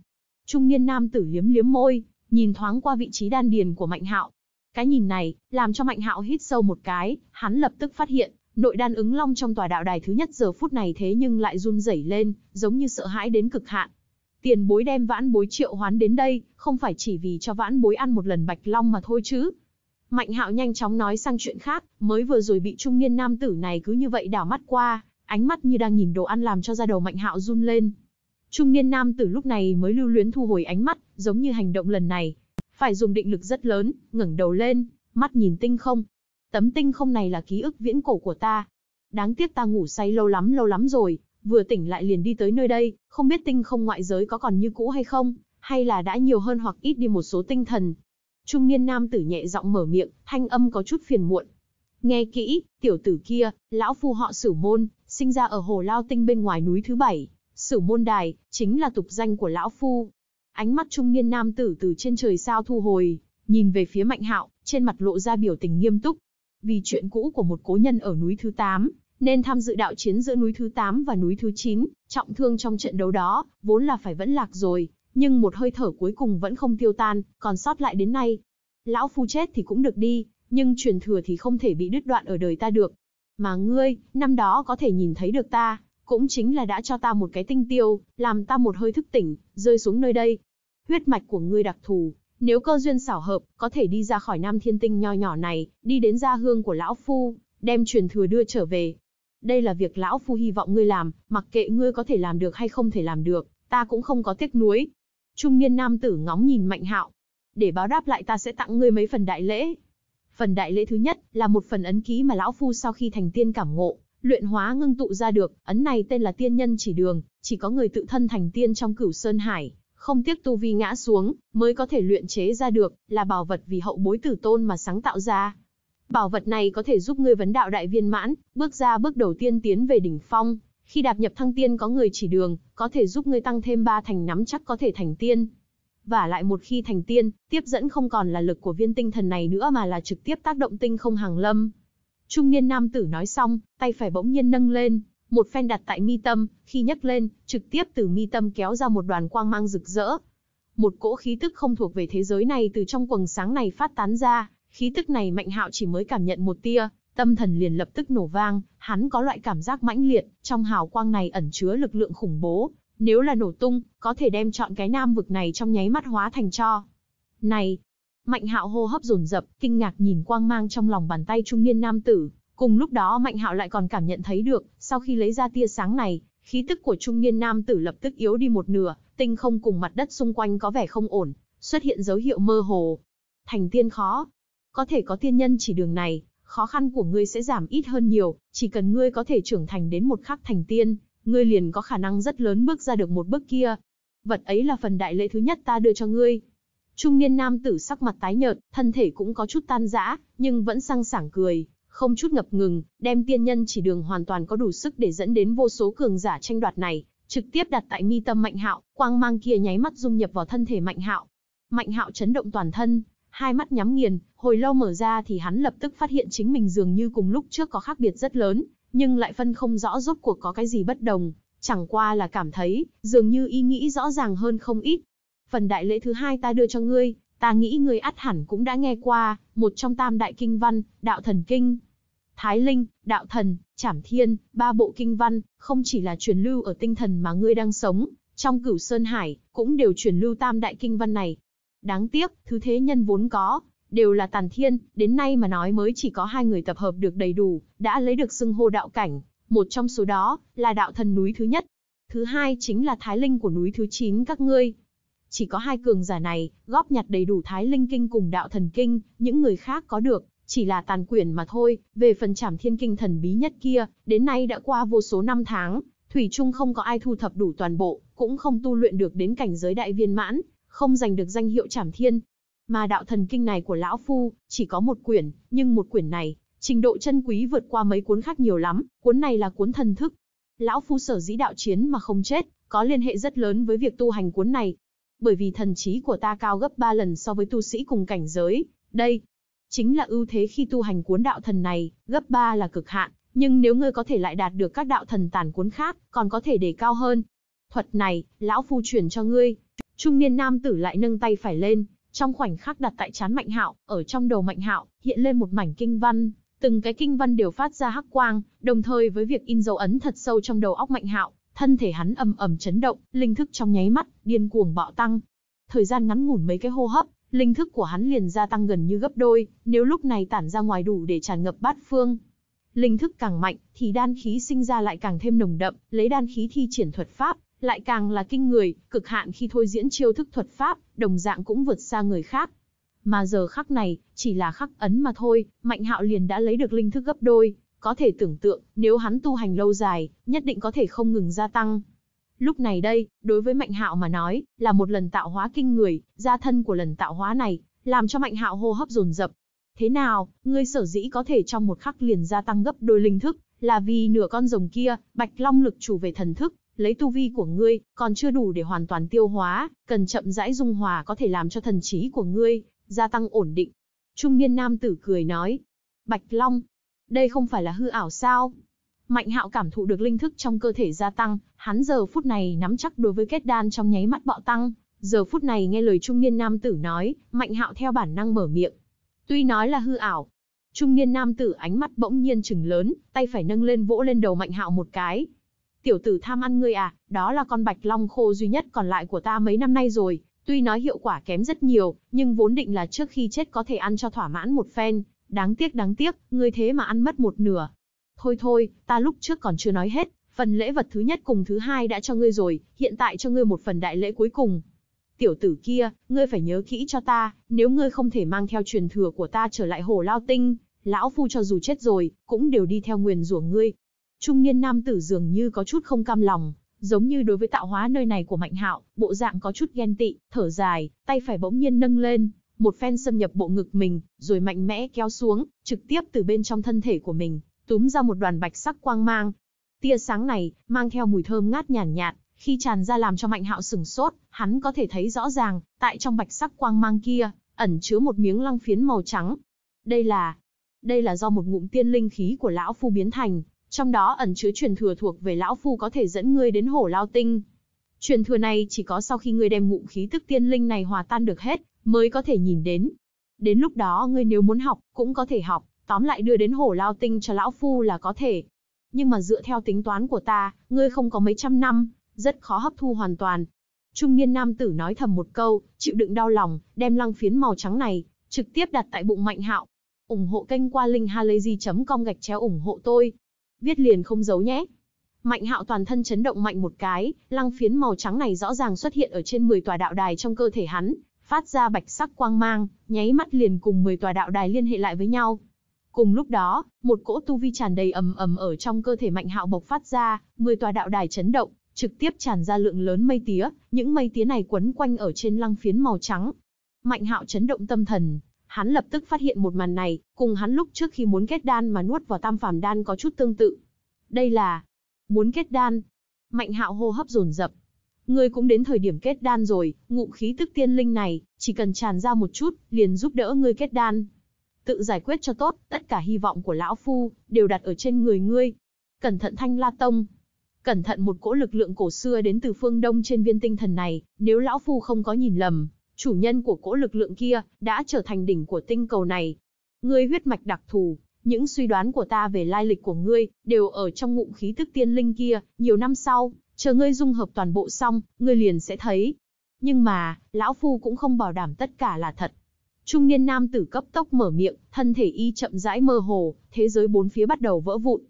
Trung niên nam tử liếm liếm môi, nhìn thoáng qua vị trí đan điền của Mạnh Hạo. Cái nhìn này, làm cho Mạnh Hạo hít sâu một cái, hắn lập tức phát hiện, nội đan ứng long trong tòa đạo đài thứ nhất giờ phút này thế nhưng lại run rẩy lên, giống như sợ hãi đến cực hạn, tiền bối đem vãn bối triệu hoán đến đây, không phải chỉ vì cho vãn bối ăn một lần bạch long mà thôi chứ. Mạnh hạo nhanh chóng nói sang chuyện khác, mới vừa rồi bị trung niên nam tử này cứ như vậy đảo mắt qua, ánh mắt như đang nhìn đồ ăn làm cho da đầu mạnh hạo run lên. Trung niên nam tử lúc này mới lưu luyến thu hồi ánh mắt, giống như hành động lần này. Phải dùng định lực rất lớn, ngẩng đầu lên, mắt nhìn tinh không. Tấm tinh không này là ký ức viễn cổ của ta. Đáng tiếc ta ngủ say lâu lắm lâu lắm rồi, vừa tỉnh lại liền đi tới nơi đây, không biết tinh không ngoại giới có còn như cũ hay không, hay là đã nhiều hơn hoặc ít đi một số tinh thần. Trung niên nam tử nhẹ giọng mở miệng, thanh âm có chút phiền muộn. Nghe kỹ, tiểu tử kia, lão phu họ Sử Môn, sinh ra ở Hồ Lao Tinh bên ngoài núi thứ bảy, Sử Môn Đài, chính là tục danh của lão phu. Ánh mắt trung niên nam tử từ trên trời sao thu hồi, nhìn về phía Mạnh Hạo, trên mặt lộ ra biểu tình nghiêm túc. Vì chuyện cũ của một cố nhân ở núi thứ 8, nên tham dự đạo chiến giữa núi thứ 8 và núi thứ 9, trọng thương trong trận đấu đó, vốn là phải vẫn lạc rồi, nhưng một hơi thở cuối cùng vẫn không tiêu tan, còn sót lại đến nay. Lão phu chết thì cũng được đi, nhưng truyền thừa thì không thể bị đứt đoạn ở đời ta được. Mà ngươi, năm đó có thể nhìn thấy được ta, cũng chính là đã cho ta một cái tinh tiêu, làm ta một hơi thức tỉnh, rơi xuống nơi đây. Huyết mạch của ngươi đặc thù, nếu cơ duyên xảo hợp, có thể đi ra khỏi Nam Thiên Tinh nho nhỏ này, đi đến gia hương của lão phu, đem truyền thừa đưa trở về, đây là việc lão phu hy vọng ngươi làm, mặc kệ ngươi có thể làm được hay không thể làm được, ta cũng không có tiếc nuối. Trung niên nam tử ngóng nhìn Mạnh Hạo, để báo đáp lại ta sẽ tặng ngươi mấy phần đại lễ. Phần đại lễ thứ nhất là một phần ấn ký mà lão phu sau khi thành tiên cảm ngộ, luyện hóa ngưng tụ ra được, ấn này tên là tiên nhân chỉ đường, chỉ có người tự thân thành tiên trong cửu sơn hải, không tiếc tu vi ngã xuống, mới có thể luyện chế ra được, là bảo vật vì hậu bối tử tôn mà sáng tạo ra. Bảo vật này có thể giúp ngươi vấn đạo đại viên mãn, bước ra bước đầu tiên tiến về đỉnh phong, khi đạp nhập thăng tiên có người chỉ đường, có thể giúp ngươi tăng thêm ba thành nắm chắc có thể thành tiên. Và lại một khi thành tiên, tiếp dẫn không còn là lực của viên tinh thần này nữa mà là trực tiếp tác động tinh không hàng lâm. Trung niên nam tử nói xong, tay phải bỗng nhiên nâng lên, một phen đặt tại mi tâm, khi nhấc lên, trực tiếp từ mi tâm kéo ra một đoàn quang mang rực rỡ. Một cỗ khí tức không thuộc về thế giới này từ trong quầng sáng này phát tán ra, Khí tức này Mạnh Hạo chỉ mới cảm nhận một tia, tâm thần liền lập tức nổ vang, hắn có loại cảm giác mãnh liệt, trong hào quang này ẩn chứa lực lượng khủng bố, nếu là nổ tung, có thể đem chọn cái nam vực này trong nháy mắt hóa thành cho. Này, Mạnh Hạo hô hấp dồn dập, kinh ngạc nhìn quang mang trong lòng bàn tay trung niên nam tử, cùng lúc đó Mạnh Hạo lại còn cảm nhận thấy được, sau khi lấy ra tia sáng này, khí tức của trung niên nam tử lập tức yếu đi một nửa, tinh không cùng mặt đất xung quanh có vẻ không ổn, xuất hiện dấu hiệu mơ hồ. Thành tiên khó, có thể có tiên nhân chỉ đường này, khó khăn của ngươi sẽ giảm ít hơn nhiều, chỉ cần ngươi có thể trưởng thành đến một khắc thành tiên, ngươi liền có khả năng rất lớn bước ra được một bước kia. Vật ấy là phần đại lễ thứ nhất ta đưa cho ngươi. Trung niên nam tử sắc mặt tái nhợt, thân thể cũng có chút tan rã, nhưng vẫn sang sảng cười, không chút ngập ngừng, đem tiên nhân chỉ đường hoàn toàn có đủ sức để dẫn đến vô số cường giả tranh đoạt này, trực tiếp đặt tại mi tâm Mạnh Hạo, quang mang kia nháy mắt dung nhập vào thân thể Mạnh Hạo. Mạnh Hạo chấn động toàn thân, hai mắt nhắm nghiền, hồi lâu mở ra thì hắn lập tức phát hiện chính mình dường như cùng lúc trước có khác biệt rất lớn, nhưng lại phân không rõ rốt cuộc có cái gì bất đồng, chẳng qua là cảm thấy, dường như ý nghĩ rõ ràng hơn không ít. Phần đại lễ thứ hai ta đưa cho ngươi, ta nghĩ ngươi ắt hẳn cũng đã nghe qua, một trong tam đại kinh văn, đạo thần kinh. Thái Linh, Đạo Thần, Trảm Thiên, ba bộ kinh văn, không chỉ là truyền lưu ở tinh thần mà ngươi đang sống, trong cửu Sơn Hải, cũng đều truyền lưu tam đại kinh văn này, Đáng tiếc, thứ thế nhân vốn có, đều là tản thiên, đến nay mà nói mới chỉ có hai người tập hợp được đầy đủ, đã lấy được xưng hô đạo cảnh, một trong số đó, là đạo thần núi thứ nhất. Thứ hai chính là thái linh của núi thứ 9 các ngươi. Chỉ có hai cường giả này, góp nhặt đầy đủ thái linh kinh cùng đạo thần kinh, những người khác có được, chỉ là tàn quyển mà thôi, về phần trảm thiên kinh thần bí nhất kia, đến nay đã qua vô số năm tháng, Thủy chung không có ai thu thập đủ toàn bộ, cũng không tu luyện được đến cảnh giới đại viên mãn, không giành được danh hiệu Trảm Thiên. Mà đạo thần kinh này của lão phu chỉ có một quyển, nhưng một quyển này, trình độ chân quý vượt qua mấy cuốn khác nhiều lắm, cuốn này là cuốn thần thức. Lão phu sở dĩ đạo chiến mà không chết, có liên hệ rất lớn với việc tu hành cuốn này. Bởi vì thần trí của ta cao gấp 3 lần so với tu sĩ cùng cảnh giới, đây chính là ưu thế khi tu hành cuốn đạo thần này, gấp 3 là cực hạn, nhưng nếu ngươi có thể lại đạt được các đạo thần tản cuốn khác, còn có thể đề cao hơn. Thuật này, lão phu truyền cho ngươi, Trung niên nam tử lại nâng tay phải lên, trong khoảnh khắc đặt tại trán Mạnh Hạo, ở trong đầu Mạnh Hạo hiện lên một mảnh kinh văn, từng cái kinh văn đều phát ra hắc quang, đồng thời với việc in dấu ấn thật sâu trong đầu óc Mạnh Hạo, thân thể hắn ầm ầm chấn động, linh thức trong nháy mắt điên cuồng bạo tăng. Thời gian ngắn ngủn mấy cái hô hấp, linh thức của hắn liền gia tăng gần như gấp đôi, nếu lúc này tản ra ngoài đủ để tràn ngập bát phương. Linh thức càng mạnh thì đan khí sinh ra lại càng thêm nồng đậm, lấy đan khí thi triển thuật pháp, lại càng là kinh người, cực hạn khi thôi diễn chiêu thức thuật pháp, đồng dạng cũng vượt xa người khác. Mà giờ khắc này, chỉ là khắc ấn mà thôi, Mạnh Hạo liền đã lấy được linh thức gấp đôi, có thể tưởng tượng, nếu hắn tu hành lâu dài, nhất định có thể không ngừng gia tăng. Lúc này đây, đối với Mạnh Hạo mà nói, là một lần tạo hóa kinh người, gia thân của lần tạo hóa này, làm cho Mạnh Hạo hô hấp dồn dập. Thế nào, ngươi sở dĩ có thể trong một khắc liền gia tăng gấp đôi linh thức, là vì nửa con rồng kia, Bạch Long lực chủ về thần thức, lấy tu vi của ngươi, còn chưa đủ để hoàn toàn tiêu hóa, cần chậm rãi dung hòa có thể làm cho thần trí của ngươi, gia tăng ổn định. Trung niên nam tử cười nói, Bạch Long, đây không phải là hư ảo sao? Mạnh hạo cảm thụ được linh thức trong cơ thể gia tăng, hắn giờ phút này nắm chắc đối với kết đan trong nháy mắt bạo tăng. Giờ phút này nghe lời trung niên nam tử nói, mạnh hạo theo bản năng mở miệng. Tuy nói là hư ảo, trung niên nam tử ánh mắt bỗng nhiên chừng lớn, tay phải nâng lên vỗ lên đầu mạnh hạo một cái, tiểu tử tham ăn ngươi à, đó là con bạch long khô duy nhất còn lại của ta mấy năm nay rồi, tuy nói hiệu quả kém rất nhiều, nhưng vốn định là trước khi chết có thể ăn cho thỏa mãn một phen, đáng tiếc đáng tiếc, ngươi thế mà ăn mất một nửa. Thôi thôi, ta lúc trước còn chưa nói hết, phần lễ vật thứ nhất cùng thứ hai đã cho ngươi rồi, hiện tại cho ngươi một phần đại lễ cuối cùng. Tiểu tử kia, ngươi phải nhớ kỹ cho ta, nếu ngươi không thể mang theo truyền thừa của ta trở lại hồ lao tinh, lão phu cho dù chết rồi, cũng đều đi theo nguyền rủa ngươi, Trung niên nam tử dường như có chút không cam lòng, giống như đối với tạo hóa nơi này của Mạnh Hạo, bộ dạng có chút ghen tị, thở dài, tay phải bỗng nhiên nâng lên, một phen xâm nhập bộ ngực mình, rồi mạnh mẽ kéo xuống, trực tiếp từ bên trong thân thể của mình, túm ra một đoàn bạch sắc quang mang. Tia sáng này mang theo mùi thơm ngát nhàn nhạt, nhạt, khi tràn ra làm cho Mạnh Hạo sừng sốt, hắn có thể thấy rõ ràng, tại trong bạch sắc quang mang kia, ẩn chứa một miếng lăng phiến màu trắng. Đây là, đây là do một ngụm tiên linh khí của lão phu biến thành, trong đó ẩn chứa truyền thừa thuộc về lão phu có thể dẫn ngươi đến hồ lao tinh. Truyền thừa này chỉ có sau khi ngươi đem ngụm khí tức tiên linh này hòa tan được hết, mới có thể nhìn đến. Đến lúc đó ngươi nếu muốn học, cũng có thể học, tóm lại đưa đến hồ lao tinh cho lão phu là có thể. Nhưng mà dựa theo tính toán của ta, ngươi không có mấy trăm năm, rất khó hấp thu hoàn toàn. Trung niên nam tử nói thầm một câu, chịu đựng đau lòng, đem lăng phiến màu trắng này, trực tiếp đặt tại bụng mạnh hạo. ủng hộ kênh qua linh linkhalazy.com gạch chéo ủng hộ tôi viết liền không giấu nhé. Mạnh hạo toàn thân chấn động mạnh một cái, lăng phiến màu trắng này rõ ràng xuất hiện ở trên 10 tòa đạo đài trong cơ thể hắn, phát ra bạch sắc quang mang, nháy mắt liền cùng 10 tòa đạo đài liên hệ lại với nhau. Cùng lúc đó, một cỗ tu vi tràn đầy ầm ầm ở trong cơ thể mạnh hạo bộc phát ra, 10 tòa đạo đài chấn động, trực tiếp tràn ra lượng lớn mây tía, những mây tía này quấn quanh ở trên lăng phiến màu trắng. Mạnh hạo chấn động tâm thần, Hắn lập tức phát hiện một màn này, cùng hắn lúc trước khi muốn kết đan mà nuốt vào tam phẩm đan có chút tương tự. Đây là muốn kết đan. Mạnh Hạo hô hấp dồn dập. Ngươi cũng đến thời điểm kết đan rồi, ngụ khí tức tiên linh này, chỉ cần tràn ra một chút, liền giúp đỡ ngươi kết đan. Tự giải quyết cho tốt, tất cả hy vọng của lão phu đều đặt ở trên người ngươi. Cẩn thận Thanh La Tông. Cẩn thận một cỗ lực lượng cổ xưa đến từ phương Đông trên viên tinh thần này, nếu lão phu không có nhìn lầm, Chủ nhân của cỗ lực lượng kia đã trở thành đỉnh của tinh cầu này. Ngươi huyết mạch đặc thù, những suy đoán của ta về lai lịch của ngươi đều ở trong ngụm khí tức tiên linh kia, nhiều năm sau, chờ ngươi dung hợp toàn bộ xong, ngươi liền sẽ thấy. Nhưng mà, lão phu cũng không bảo đảm tất cả là thật. Trung niên nam tử cấp tốc mở miệng, thân thể y chậm rãi mơ hồ, thế giới bốn phía bắt đầu vỡ vụn.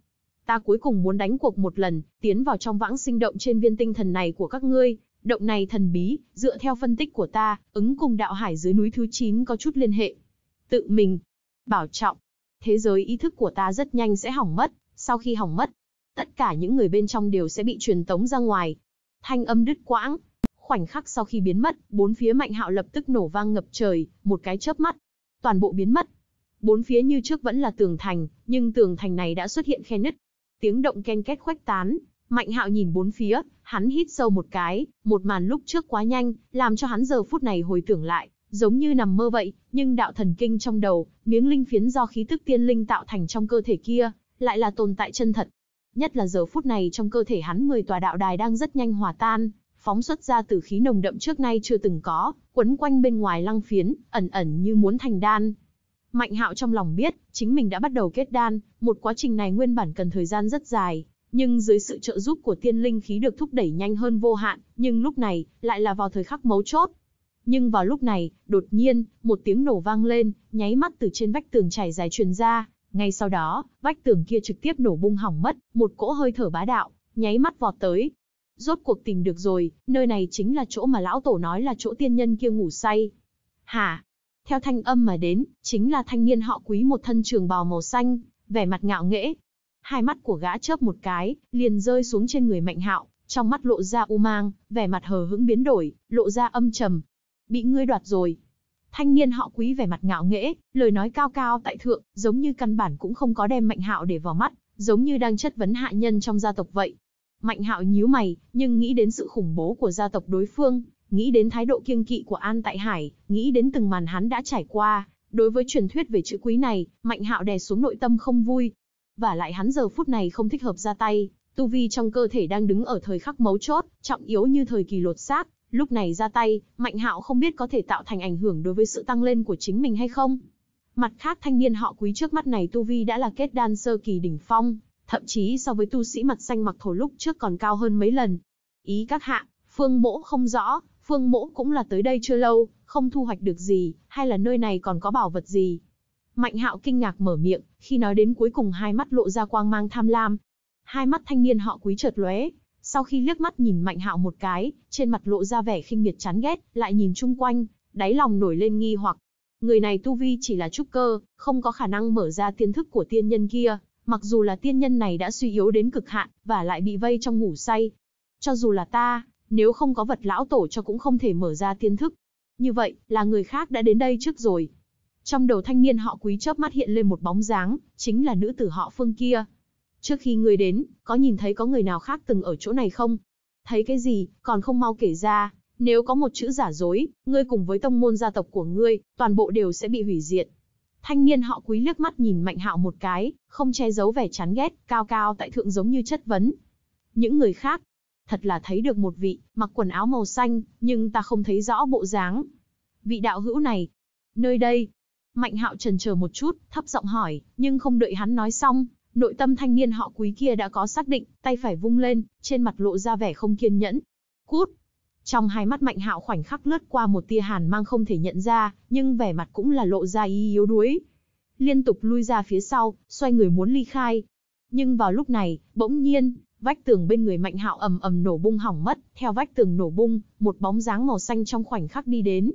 Ta cuối cùng muốn đánh cuộc một lần, tiến vào trong vãng sinh động trên viên tinh thần này của các ngươi, Động này thần bí, dựa theo phân tích của ta, ứng cùng đạo hải dưới núi thứ 9 có chút liên hệ. Tự mình, bảo trọng, thế giới ý thức của ta rất nhanh sẽ hỏng mất, sau khi hỏng mất, tất cả những người bên trong đều sẽ bị truyền tống ra ngoài. Thanh âm đứt quãng, khoảnh khắc sau khi biến mất, bốn phía Mạnh Hạo lập tức nổ vang ngập trời, một cái chớp mắt, toàn bộ biến mất. Bốn phía như trước vẫn là tường thành, nhưng tường thành này đã xuất hiện khe nứt. Tiếng động ken két khuếch tán, Mạnh hạo nhìn bốn phía, hắn hít sâu một cái, một màn lúc trước quá nhanh, làm cho hắn giờ phút này hồi tưởng lại, giống như nằm mơ vậy, nhưng đạo thần kinh trong đầu, miếng linh phiến do khí tức tiên linh tạo thành trong cơ thể kia, lại là tồn tại chân thật. Nhất là giờ phút này trong cơ thể hắn 10 tòa đạo đài đang rất nhanh hòa tan, phóng xuất ra tử khí nồng đậm trước nay chưa từng có, quấn quanh bên ngoài lăng phiến, ẩn ẩn như muốn thành đan. Mạnh hạo trong lòng biết, chính mình đã bắt đầu kết đan, một quá trình này nguyên bản cần thời gian rất dài, nhưng dưới sự trợ giúp của tiên linh khí được thúc đẩy nhanh hơn vô hạn, nhưng lúc này, lại là vào thời khắc mấu chốt. Nhưng vào lúc này, đột nhiên, một tiếng nổ vang lên, nháy mắt từ trên vách tường chảy dài truyền ra, ngay sau đó, vách tường kia trực tiếp nổ bung hỏng mất, một cỗ hơi thở bá đạo, nháy mắt vọt tới. Rốt cuộc tìm được rồi, nơi này chính là chỗ mà lão tổ nói là chỗ tiên nhân kia ngủ say. Hả? Theo thanh âm mà đến, chính là thanh niên họ quý một thân trường bào màu xanh, vẻ mặt ngạo nghễ, hai mắt của gã chớp một cái, liền rơi xuống trên người Mạnh Hạo, trong mắt lộ ra u mang, vẻ mặt hờ hững biến đổi, lộ ra âm trầm. Bị ngươi đoạt rồi. Thanh niên họ Quý vẻ mặt ngạo nghễ, lời nói cao cao tại thượng, giống như căn bản cũng không có đem Mạnh Hạo để vào mắt, giống như đang chất vấn hạ nhân trong gia tộc vậy. Mạnh Hạo nhíu mày, nhưng nghĩ đến sự khủng bố của gia tộc đối phương, nghĩ đến thái độ kiêng kỵ của An Tại Hải, nghĩ đến từng màn hắn đã trải qua, đối với truyền thuyết về chữ quý này, Mạnh Hạo đè xuống nội tâm không vui, và lại hắn giờ phút này không thích hợp ra tay, tu vi trong cơ thể đang đứng ở thời khắc mấu chốt, trọng yếu như thời kỳ lột xác, lúc này ra tay, Mạnh Hạo không biết có thể tạo thành ảnh hưởng đối với sự tăng lên của chính mình hay không. Mặt khác thanh niên họ quý trước mắt này tu vi đã là kết đan sơ kỳ đỉnh phong, thậm chí so với tu sĩ mặt xanh mặc thổ lúc trước còn cao hơn mấy lần. Ý các hạ, phương mỗ không rõ, phương mỗ cũng là tới đây chưa lâu, không thu hoạch được gì, hay là nơi này còn có bảo vật gì, Mạnh hạo kinh ngạc mở miệng, khi nói đến cuối cùng hai mắt lộ ra quang mang tham lam. Hai mắt thanh niên họ quý chợt lóe, sau khi liếc mắt nhìn mạnh hạo một cái, trên mặt lộ ra vẻ khinh miệt chán ghét, lại nhìn chung quanh, đáy lòng nổi lên nghi hoặc. Người này tu vi chỉ là trúc cơ, không có khả năng mở ra tiên thức của tiên nhân kia, mặc dù là tiên nhân này đã suy yếu đến cực hạn, và lại bị vây trong ngủ say. Cho dù là ta, nếu không có vật lão tổ cho cũng không thể mở ra tiên thức. Như vậy, là người khác đã đến đây trước rồi. Trong đầu thanh niên họ quý chớp mắt hiện lên một bóng dáng, chính là nữ tử họ phương kia. Trước khi ngươi đến, có nhìn thấy có người nào khác từng ở chỗ này không? Thấy cái gì, còn không mau kể ra, nếu có một chữ giả dối, ngươi cùng với tông môn gia tộc của ngươi, toàn bộ đều sẽ bị hủy diệt. Thanh niên họ quý liếc mắt nhìn Mạnh Hạo một cái, không che giấu vẻ chán ghét, cao cao tại thượng giống như chất vấn. Những người khác, thật là thấy được một vị, mặc quần áo màu xanh, nhưng ta không thấy rõ bộ dáng. Vị đạo hữu này, nơi đây, Mạnh hạo trần chờ một chút, thấp giọng hỏi, nhưng không đợi hắn nói xong, nội tâm thanh niên họ quý kia đã có xác định, tay phải vung lên, trên mặt lộ ra vẻ không kiên nhẫn. Cút! Trong hai mắt mạnh hạo khoảnh khắc lướt qua một tia hàn mang không thể nhận ra, nhưng vẻ mặt cũng là lộ ra ý yếu đuối. Liên tục lui ra phía sau, xoay người muốn ly khai. Nhưng vào lúc này, bỗng nhiên, vách tường bên người mạnh hạo ầm ầm nổ bung hỏng mất, theo vách tường nổ bung, một bóng dáng màu xanh trong khoảnh khắc đi đến,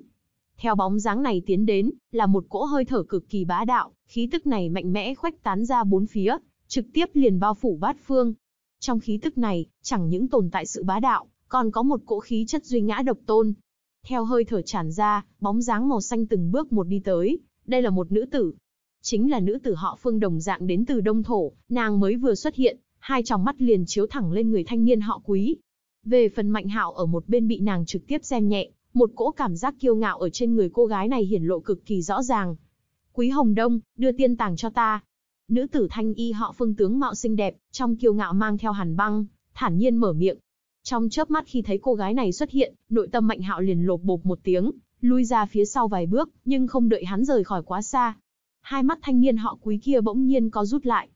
theo bóng dáng này tiến đến, là một cỗ hơi thở cực kỳ bá đạo, khí tức này mạnh mẽ khoách tán ra bốn phía, trực tiếp liền bao phủ bát phương. Trong khí tức này, chẳng những tồn tại sự bá đạo, còn có một cỗ khí chất duy ngã độc tôn. Theo hơi thở tràn ra, bóng dáng màu xanh từng bước một đi tới, đây là một nữ tử. Chính là nữ tử họ Phương đồng dạng đến từ Đông Thổ, nàng mới vừa xuất hiện, hai tròng mắt liền chiếu thẳng lên người thanh niên họ Quý. Về phần Mạnh Hạo ở một bên bị nàng trực tiếp xem nhẹ, một cỗ cảm giác kiêu ngạo ở trên người cô gái này hiển lộ cực kỳ rõ ràng. Quý Hồng Đông, đưa tiên tàng cho ta. Nữ tử thanh y họ phương tướng mạo xinh đẹp, trong kiêu ngạo mang theo hàn băng, thản nhiên mở miệng. Trong chớp mắt khi thấy cô gái này xuất hiện, nội tâm mạnh hạo liền lột bột một tiếng, lui ra phía sau vài bước, nhưng không đợi hắn rời khỏi quá xa. Hai mắt thanh niên họ quý kia bỗng nhiên có rút lại.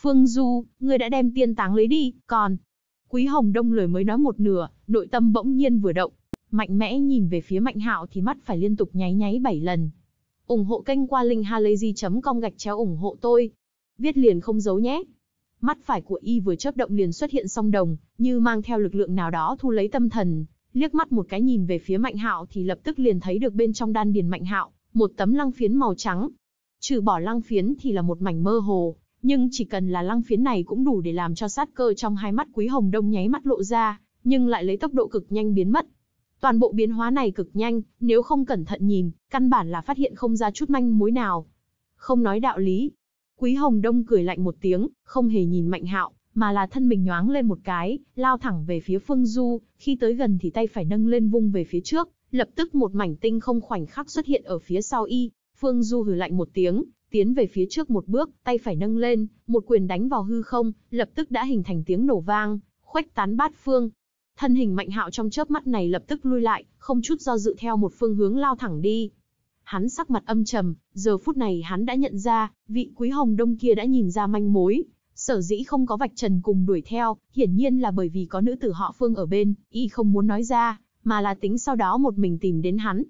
Phương Du, người đã đem tiên táng lấy đi, còn... Quý Hồng Đông lời mới nói một nửa, nội tâm bỗng nhiên vừa động, mạnh mẽ nhìn về phía Mạnh Hạo thì mắt phải liên tục nháy nháy 7 lần. ủng hộ kênh qua linkhalazy.com gạch chéo ủng hộ tôi. Viết liền không giấu nhé. Mắt phải của y vừa chớp động liền xuất hiện song đồng, như mang theo lực lượng nào đó thu lấy tâm thần, liếc mắt một cái nhìn về phía Mạnh Hạo thì lập tức liền thấy được bên trong đan điền Mạnh Hạo, một tấm lăng phiến màu trắng. Trừ bỏ lăng phiến thì là một mảnh mơ hồ, nhưng chỉ cần là lăng phiến này cũng đủ để làm cho sát cơ trong hai mắt Quý Hồng Đông nháy mắt lộ ra, nhưng lại lấy tốc độ cực nhanh biến mất. Toàn bộ biến hóa này cực nhanh, nếu không cẩn thận nhìn, căn bản là phát hiện không ra chút manh mối nào. Không nói đạo lý. Quý Hồng Đông cười lạnh một tiếng, không hề nhìn Mạnh Hạo, mà là thân mình nhoáng lên một cái, lao thẳng về phía Phương Du, khi tới gần thì tay phải nâng lên vung về phía trước, lập tức một mảnh tinh không khoảnh khắc xuất hiện ở phía sau y. Phương Du hừ lạnh một tiếng, tiến về phía trước một bước, tay phải nâng lên, một quyền đánh vào hư không, lập tức đã hình thành tiếng nổ vang, khuếch tán bát phương, Thân hình Mạnh Hạo trong chớp mắt này lập tức lui lại, không chút do dự theo một phương hướng lao thẳng đi. Hắn sắc mặt âm trầm, giờ phút này hắn đã nhận ra, vị Quý Hồng Đông kia đã nhìn ra manh mối, sở dĩ không có vạch trần cùng đuổi theo, hiển nhiên là bởi vì có nữ tử họ Phương ở bên, y không muốn nói ra, mà là tính sau đó một mình tìm đến hắn.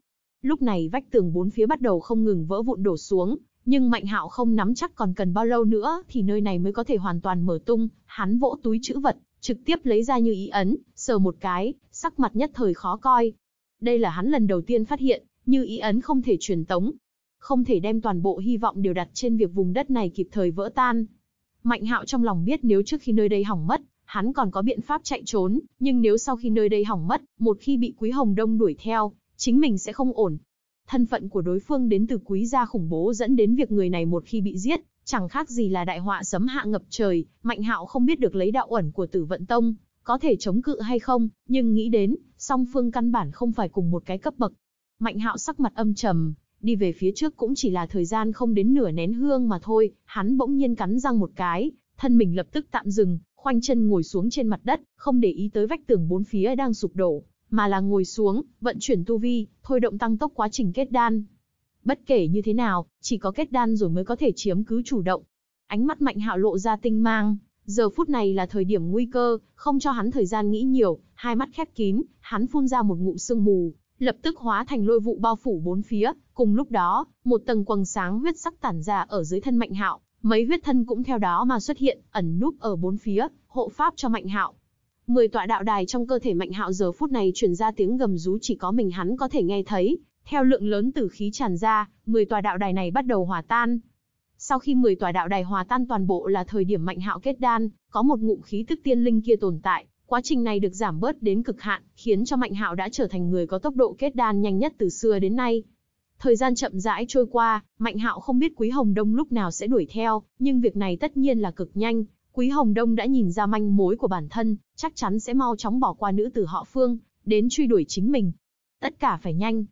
Lúc này vách tường bốn phía bắt đầu không ngừng vỡ vụn đổ xuống, nhưng Mạnh Hạo không nắm chắc còn cần bao lâu nữa thì nơi này mới có thể hoàn toàn mở tung, hắn vỗ túi trữ vật, trực tiếp lấy ra như ý ấn, sờ một cái, sắc mặt nhất thời khó coi. Đây là hắn lần đầu tiên phát hiện, như ý ấn không thể truyền tống, không thể đem toàn bộ hy vọng đều đặt trên việc vùng đất này kịp thời vỡ tan. Mạnh hạo trong lòng biết nếu trước khi nơi đây hỏng mất, hắn còn có biện pháp chạy trốn, nhưng nếu sau khi nơi đây hỏng mất, một khi bị Quý Hồng Đông đuổi theo, chính mình sẽ không ổn. Thân phận của đối phương đến từ Quý gia khủng bố dẫn đến việc người này một khi bị giết, Chẳng khác gì là đại họa sấm hạ ngập trời, Mạnh Hạo không biết được lấy đạo ẩn của Tử Vận Tông, có thể chống cự hay không, nhưng nghĩ đến, song phương căn bản không phải cùng một cái cấp bậc. Mạnh Hạo sắc mặt âm trầm, đi về phía trước cũng chỉ là thời gian không đến nửa nén hương mà thôi, hắn bỗng nhiên cắn răng một cái, thân mình lập tức tạm dừng, khoanh chân ngồi xuống trên mặt đất, không để ý tới vách tường bốn phía đang sụp đổ, mà là ngồi xuống, vận chuyển tu vi, thôi động tăng tốc quá trình kết đan bất kể như thế nào, chỉ có kết đan rồi mới có thể chiếm cứ chủ động. Ánh mắt Mạnh Hạo lộ ra tinh mang, giờ phút này là thời điểm nguy cơ, không cho hắn thời gian nghĩ nhiều, hai mắt khép kín, hắn phun ra một ngụm sương mù, lập tức hóa thành lôi vụ bao phủ bốn phía, cùng lúc đó, một tầng quầng sáng huyết sắc tản ra ở dưới thân Mạnh Hạo, mấy huyết thân cũng theo đó mà xuất hiện, ẩn núp ở bốn phía, hộ pháp cho Mạnh Hạo. Mười tọa đạo đài trong cơ thể Mạnh Hạo giờ phút này truyền ra tiếng gầm rú chỉ có mình hắn có thể nghe thấy, theo lượng lớn tử khí tràn ra, 10 tòa đạo đài này bắt đầu hòa tan. Sau khi 10 tòa đạo đài hòa tan toàn bộ là thời điểm Mạnh Hạo kết đan, có một ngụm khí tức tiên linh kia tồn tại, quá trình này được giảm bớt đến cực hạn, khiến cho Mạnh Hạo đã trở thành người có tốc độ kết đan nhanh nhất từ xưa đến nay. Thời gian chậm rãi trôi qua, Mạnh Hạo không biết Quý Hồng Đông lúc nào sẽ đuổi theo, nhưng việc này tất nhiên là cực nhanh, Quý Hồng Đông đã nhìn ra manh mối của bản thân, chắc chắn sẽ mau chóng bỏ qua nữ tử họ Phương, đến truy đuổi chính mình. Tất cả phải nhanh.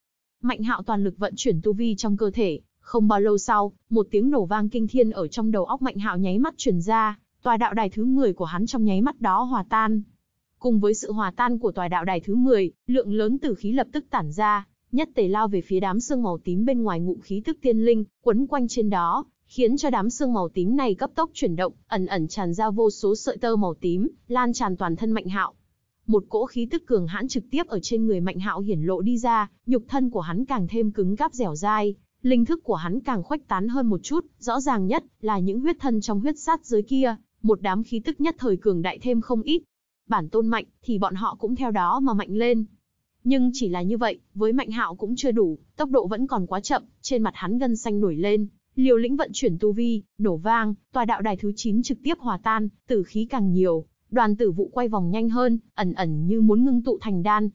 Mạnh hạo toàn lực vận chuyển tu vi trong cơ thể, không bao lâu sau, một tiếng nổ vang kinh thiên ở trong đầu óc Mạnh hạo nháy mắt truyền ra, tòa đạo đài thứ 10 của hắn trong nháy mắt đó hòa tan. Cùng với sự hòa tan của tòa đạo đài thứ 10, lượng lớn tử khí lập tức tản ra, nhất tề lao về phía đám xương màu tím bên ngoài ngụ khí tức tiên linh, quấn quanh trên đó, khiến cho đám xương màu tím này cấp tốc chuyển động, ẩn ẩn tràn ra vô số sợi tơ màu tím, lan tràn toàn thân Mạnh Hạo, một cỗ khí tức cường hãn trực tiếp ở trên người Mạnh Hạo hiển lộ đi ra, nhục thân của hắn càng thêm cứng cáp dẻo dai, linh thức của hắn càng khuếch tán hơn một chút, rõ ràng nhất là những huyết thân trong huyết sát dưới kia, một đám khí tức nhất thời cường đại thêm không ít. Bản tôn mạnh thì bọn họ cũng theo đó mà mạnh lên. Nhưng chỉ là như vậy, với Mạnh Hạo cũng chưa đủ, tốc độ vẫn còn quá chậm, trên mặt hắn gân xanh nổi lên, liều lĩnh vận chuyển tu vi, nổ vang, tòa đạo đài thứ 9 trực tiếp hòa tan, tử khí càng nhiều, đoàn tử vụ quay vòng nhanh hơn, ẩn ẩn như muốn ngưng tụ thành đan.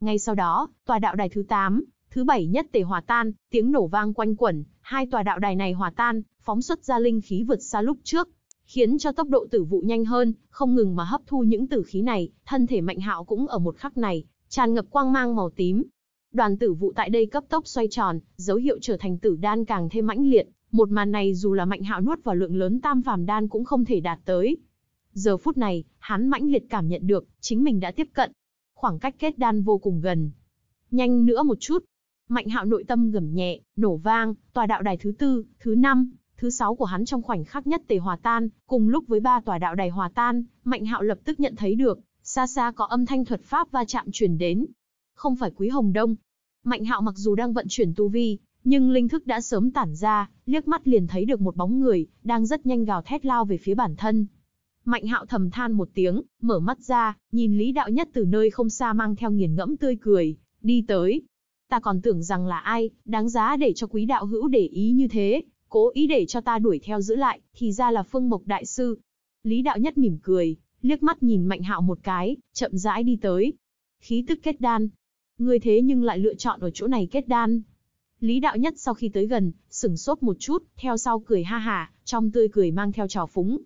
Ngay sau đó, tòa đạo đài thứ 8, thứ bảy nhất tề hòa tan, tiếng nổ vang quanh quẩn, hai tòa đạo đài này hòa tan, phóng xuất ra linh khí vượt xa lúc trước, khiến cho tốc độ tử vụ nhanh hơn, không ngừng mà hấp thu những tử khí này, thân thể Mạnh Hạo cũng ở một khắc này, tràn ngập quang mang màu tím. Đoàn tử vụ tại đây cấp tốc xoay tròn, dấu hiệu trở thành tử đan càng thêm mãnh liệt, một màn này dù là Mạnh Hạo nuốt vào lượng lớn tam phàm đan cũng không thể đạt tới, Giờ phút này, hắn mãnh liệt cảm nhận được, chính mình đã tiếp cận. Khoảng cách kết đan vô cùng gần. Nhanh nữa một chút. Mạnh hạo nội tâm gầm nhẹ, nổ vang, tòa đạo đài thứ tư, thứ năm, thứ sáu của hắn trong khoảnh khắc nhất tề hòa tan, cùng lúc với ba tòa đạo đài hòa tan, Mạnh Hạo lập tức nhận thấy được, xa xa có âm thanh thuật pháp va chạm truyền đến. Không phải Quý Hồng Đông. Mạnh Hạo mặc dù đang vận chuyển tu vi, nhưng linh thức đã sớm tản ra, liếc mắt liền thấy được một bóng người đang rất nhanh gào thét lao về phía bản thân. Mạnh hạo thầm than một tiếng, mở mắt ra, nhìn Lý Đạo Nhất từ nơi không xa mang theo nghiền ngẫm tươi cười, đi tới. Ta còn tưởng rằng là ai, đáng giá để cho quý đạo hữu để ý như thế, cố ý để cho ta đuổi theo giữ lại, thì ra là phương mộc đại sư. Lý Đạo Nhất mỉm cười, liếc mắt nhìn mạnh hạo một cái, chậm rãi đi tới. Khí tức kết đan. Người thế nhưng lại lựa chọn ở chỗ này kết đan. Lý Đạo Nhất sau khi tới gần, sửng sốt một chút, theo sau cười ha hả, trong tươi cười mang theo trào phúng,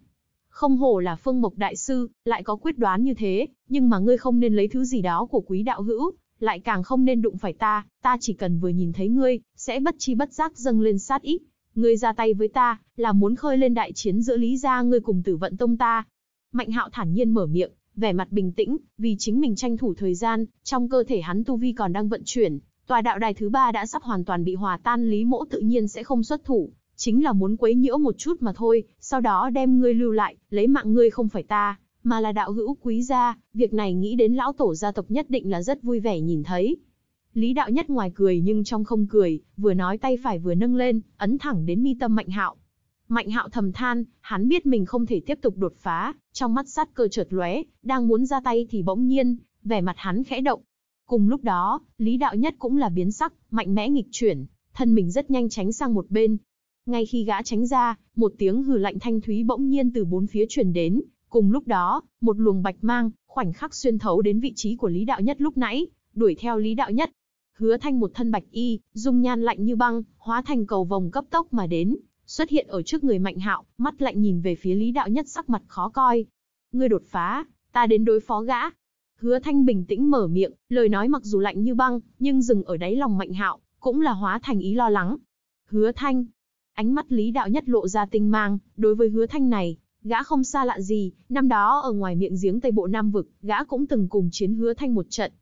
không hổ là phương mộc đại sư, lại có quyết đoán như thế, nhưng mà ngươi không nên lấy thứ gì đó của quý đạo hữu, lại càng không nên đụng phải ta, ta chỉ cần vừa nhìn thấy ngươi, sẽ bất chi bất giác dâng lên sát ít. Ngươi ra tay với ta, là muốn khơi lên đại chiến giữa Lý gia ngươi cùng tử vận tông ta. Mạnh hạo thản nhiên mở miệng, vẻ mặt bình tĩnh, vì chính mình tranh thủ thời gian, trong cơ thể hắn tu vi còn đang vận chuyển, tòa đạo đài thứ ba đã sắp hoàn toàn bị hòa tan Lý mỗ tự nhiên sẽ không xuất thủ, chính là muốn quấy nhiễu một chút mà thôi, sau đó đem ngươi lưu lại, lấy mạng ngươi không phải ta, mà là đạo hữu quý gia, việc này nghĩ đến lão tổ gia tộc nhất định là rất vui vẻ nhìn thấy. Lý đạo nhất ngoài cười nhưng trong không cười, vừa nói tay phải vừa nâng lên, ấn thẳng đến mi tâm Mạnh Hạo. Mạnh Hạo thầm than, hắn biết mình không thể tiếp tục đột phá, trong mắt sát cơ chợt lóe, đang muốn ra tay thì bỗng nhiên, vẻ mặt hắn khẽ động. Cùng lúc đó, Lý đạo nhất cũng là biến sắc, mạnh mẽ nghịch chuyển, thân mình rất nhanh tránh sang một bên, ngay khi gã tránh ra, một tiếng hừ lạnh thanh thúy bỗng nhiên từ bốn phía truyền đến, cùng lúc đó, một luồng bạch mang, khoảnh khắc xuyên thấu đến vị trí của Lý Đạo Nhất lúc nãy, đuổi theo Lý Đạo Nhất. Hứa Thanh một thân bạch y, dung nhan lạnh như băng, hóa thành cầu vòng cấp tốc mà đến, xuất hiện ở trước người Mạnh Hạo, mắt lạnh nhìn về phía Lý Đạo Nhất sắc mặt khó coi. Ngươi đột phá, ta đến đối phó gã. Hứa Thanh bình tĩnh mở miệng, lời nói mặc dù lạnh như băng, nhưng dừng ở đáy lòng Mạnh Hạo, cũng là hóa thành ý lo lắng. Hứa Thanh, Ánh mắt Lý Đạo Nhất lộ ra tinh mang, đối với hứa thanh này, gã không xa lạ gì, năm đó ở ngoài miệng giếng Tây Bộ Nam Vực, gã cũng từng cùng chiến hứa thanh một trận.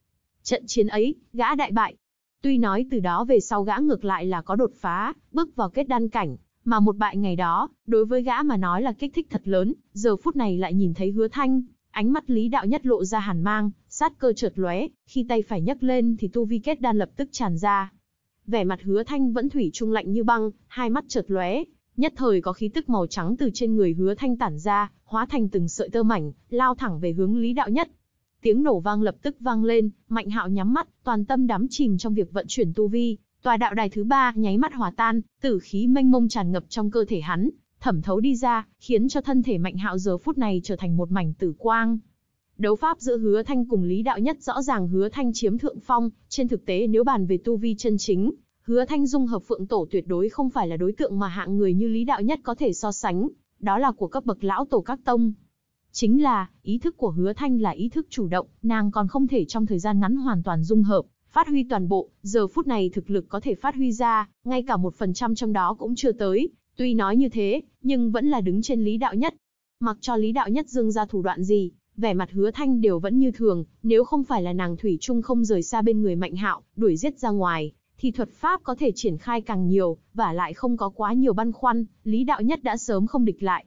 Trận chiến ấy, gã đại bại. Tuy nói từ đó về sau gã ngược lại là có đột phá, bước vào kết đan cảnh, mà một bại ngày đó, đối với gã mà nói là kích thích thật lớn, giờ phút này lại nhìn thấy hứa thanh, ánh mắt Lý Đạo Nhất lộ ra hàn mang, sát cơ chợt lóe, khi tay phải nhấc lên thì tu vi kết đan lập tức tràn ra, vẻ mặt Hứa Thanh vẫn thủy chung lạnh như băng, hai mắt chợt lóe, nhất thời có khí tức màu trắng từ trên người Hứa Thanh tản ra, hóa thành từng sợi tơ mảnh, lao thẳng về hướng Lý Đạo Nhất. Tiếng nổ vang lập tức vang lên, Mạnh Hạo nhắm mắt, toàn tâm đắm chìm trong việc vận chuyển tu vi, tòa đạo đài thứ ba nháy mắt hòa tan, tử khí mênh mông tràn ngập trong cơ thể hắn, thẩm thấu đi ra, khiến cho thân thể Mạnh Hạo giờ phút này trở thành một mảnh tử quang, Đấu pháp giữa Hứa Thanh cùng Lý Đạo Nhất rõ ràng Hứa Thanh chiếm thượng phong, trên thực tế nếu bàn về tu vi chân chính, Hứa Thanh dung hợp phượng tổ tuyệt đối không phải là đối tượng mà hạng người như Lý Đạo Nhất có thể so sánh, đó là của cấp bậc lão tổ các tông. Chính là, ý thức của Hứa Thanh là ý thức chủ động, nàng còn không thể trong thời gian ngắn hoàn toàn dung hợp, phát huy toàn bộ, giờ phút này thực lực có thể phát huy ra, ngay cả một phần trăm trong đó cũng chưa tới, tuy nói như thế, nhưng vẫn là đứng trên Lý Đạo Nhất. Mặc cho Lý Đạo Nhất dương ra thủ đoạn gì, vẻ mặt hứa thanh đều vẫn như thường, nếu không phải là nàng thủy chung không rời xa bên người mạnh hạo, đuổi giết ra ngoài, thì thuật pháp có thể triển khai càng nhiều, và lại không có quá nhiều băn khoăn, lý đạo nhất đã sớm không địch lại.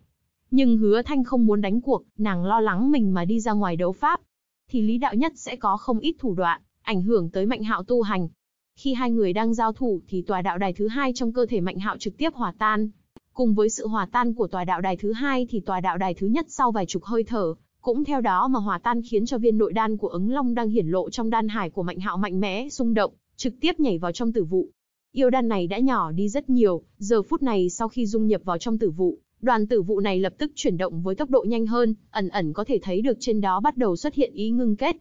Nhưng hứa thanh không muốn đánh cuộc, nàng lo lắng mình mà đi ra ngoài đấu pháp, thì lý đạo nhất sẽ có không ít thủ đoạn, ảnh hưởng tới mạnh hạo tu hành. Khi hai người đang giao thủ thì tòa đạo đài thứ hai trong cơ thể mạnh hạo trực tiếp hòa tan. Cùng với sự hòa tan của tòa đạo đài thứ hai thì tòa đạo đài thứ nhất sau vài chục hơi thở, cũng theo đó mà hòa tan khiến cho viên nội đan của ứng long đang hiển lộ trong đan hải của mạnh hạo mạnh mẽ, xung động, trực tiếp nhảy vào trong tử vụ. Yêu đan này đã nhỏ đi rất nhiều, giờ phút này sau khi dung nhập vào trong tử vụ, đoàn tử vụ này lập tức chuyển động với tốc độ nhanh hơn, ẩn ẩn có thể thấy được trên đó bắt đầu xuất hiện ý ngưng kết.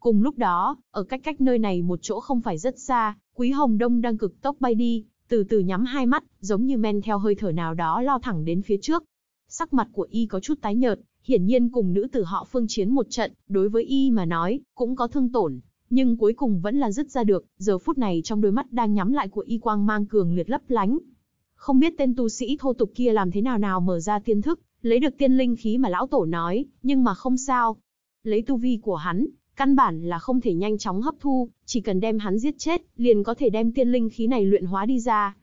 Cùng lúc đó, ở cách cách nơi này một chỗ không phải rất xa, Quý Hồng Đông đang cực tốc bay đi, từ từ nhắm hai mắt, giống như men theo hơi thở nào đó lo thẳng đến phía trước. Sắc mặt của y có chút tái nhợt, hiển nhiên cùng nữ tử họ Phương chiến một trận, đối với y mà nói, cũng có thương tổn, nhưng cuối cùng vẫn là dứt ra được, giờ phút này trong đôi mắt đang nhắm lại của y quang mang cường liệt lấp lánh. Không biết tên tu sĩ thô tục kia làm thế nào nào mở ra tiên thức, lấy được tiên linh khí mà lão tổ nói, nhưng mà không sao. Lấy tu vi của hắn, căn bản là không thể nhanh chóng hấp thu, chỉ cần đem hắn giết chết, liền có thể đem tiên linh khí này luyện hóa đi ra,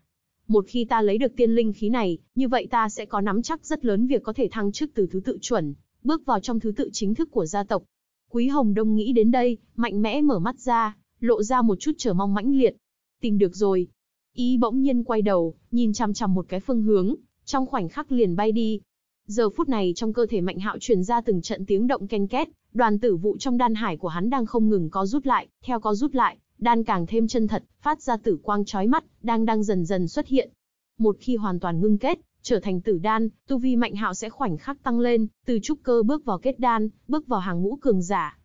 một khi ta lấy được tiên linh khí này, như vậy ta sẽ có nắm chắc rất lớn việc có thể thăng chức từ thứ tự chuẩn, bước vào trong thứ tự chính thức của gia tộc. Quý Hồng Đông nghĩ đến đây, mạnh mẽ mở mắt ra, lộ ra một chút chờ mong mãnh liệt. Tìm được rồi. ý bỗng nhiên quay đầu, nhìn chằm chằm một cái phương hướng, trong khoảnh khắc liền bay đi. Giờ phút này trong cơ thể Mạnh Hạo truyền ra từng trận tiếng động ken két, đoàn tử vụ trong đan hải của hắn đang không ngừng có rút lại, theo có rút lại, đan càng thêm chân thật, phát ra tử quang chói mắt, đang đang dần dần xuất hiện. Một khi hoàn toàn ngưng kết, trở thành tử đan, tu vi Mạnh Hạo sẽ khoảnh khắc tăng lên, từ trúc cơ bước vào kết đan, bước vào hàng ngũ cường giả.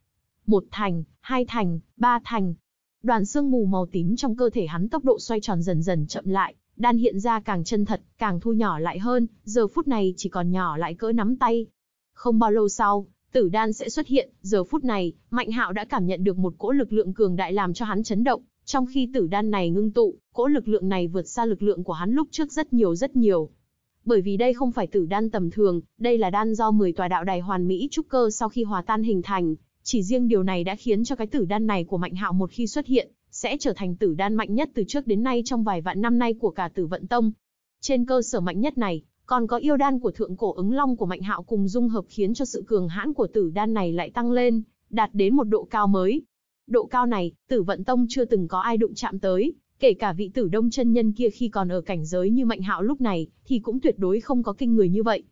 Một thành, hai thành, ba thành. Đoàn xương mù màu tím trong cơ thể hắn tốc độ xoay tròn dần dần chậm lại, đan hiện ra càng chân thật, càng thu nhỏ lại hơn, giờ phút này chỉ còn nhỏ lại cỡ nắm tay. Không bao lâu sau, tử đan sẽ xuất hiện, giờ phút này, Mạnh Hạo đã cảm nhận được một cỗ lực lượng cường đại làm cho hắn chấn động, trong khi tử đan này ngưng tụ, cỗ lực lượng này vượt xa lực lượng của hắn lúc trước rất nhiều rất nhiều. Bởi vì đây không phải tử đan tầm thường, đây là đan do 10 tòa đạo đài hoàn mỹ trúc cơ sau khi hòa tan hình thành, chỉ riêng điều này đã khiến cho cái tử đan này của Mạnh Hạo một khi xuất hiện, sẽ trở thành tử đan mạnh nhất từ trước đến nay trong vài vạn năm nay của cả Tử Vận Tông. Trên cơ sở mạnh nhất này, còn có yêu đan của thượng cổ ứng long của Mạnh Hạo cùng dung hợp khiến cho sự cường hãn của tử đan này lại tăng lên, đạt đến một độ cao mới. Độ cao này, Tử Vận Tông chưa từng có ai đụng chạm tới, kể cả vị Tử Đông chân nhân kia khi còn ở cảnh giới như Mạnh Hạo lúc này thì cũng tuyệt đối không có kinh người như vậy.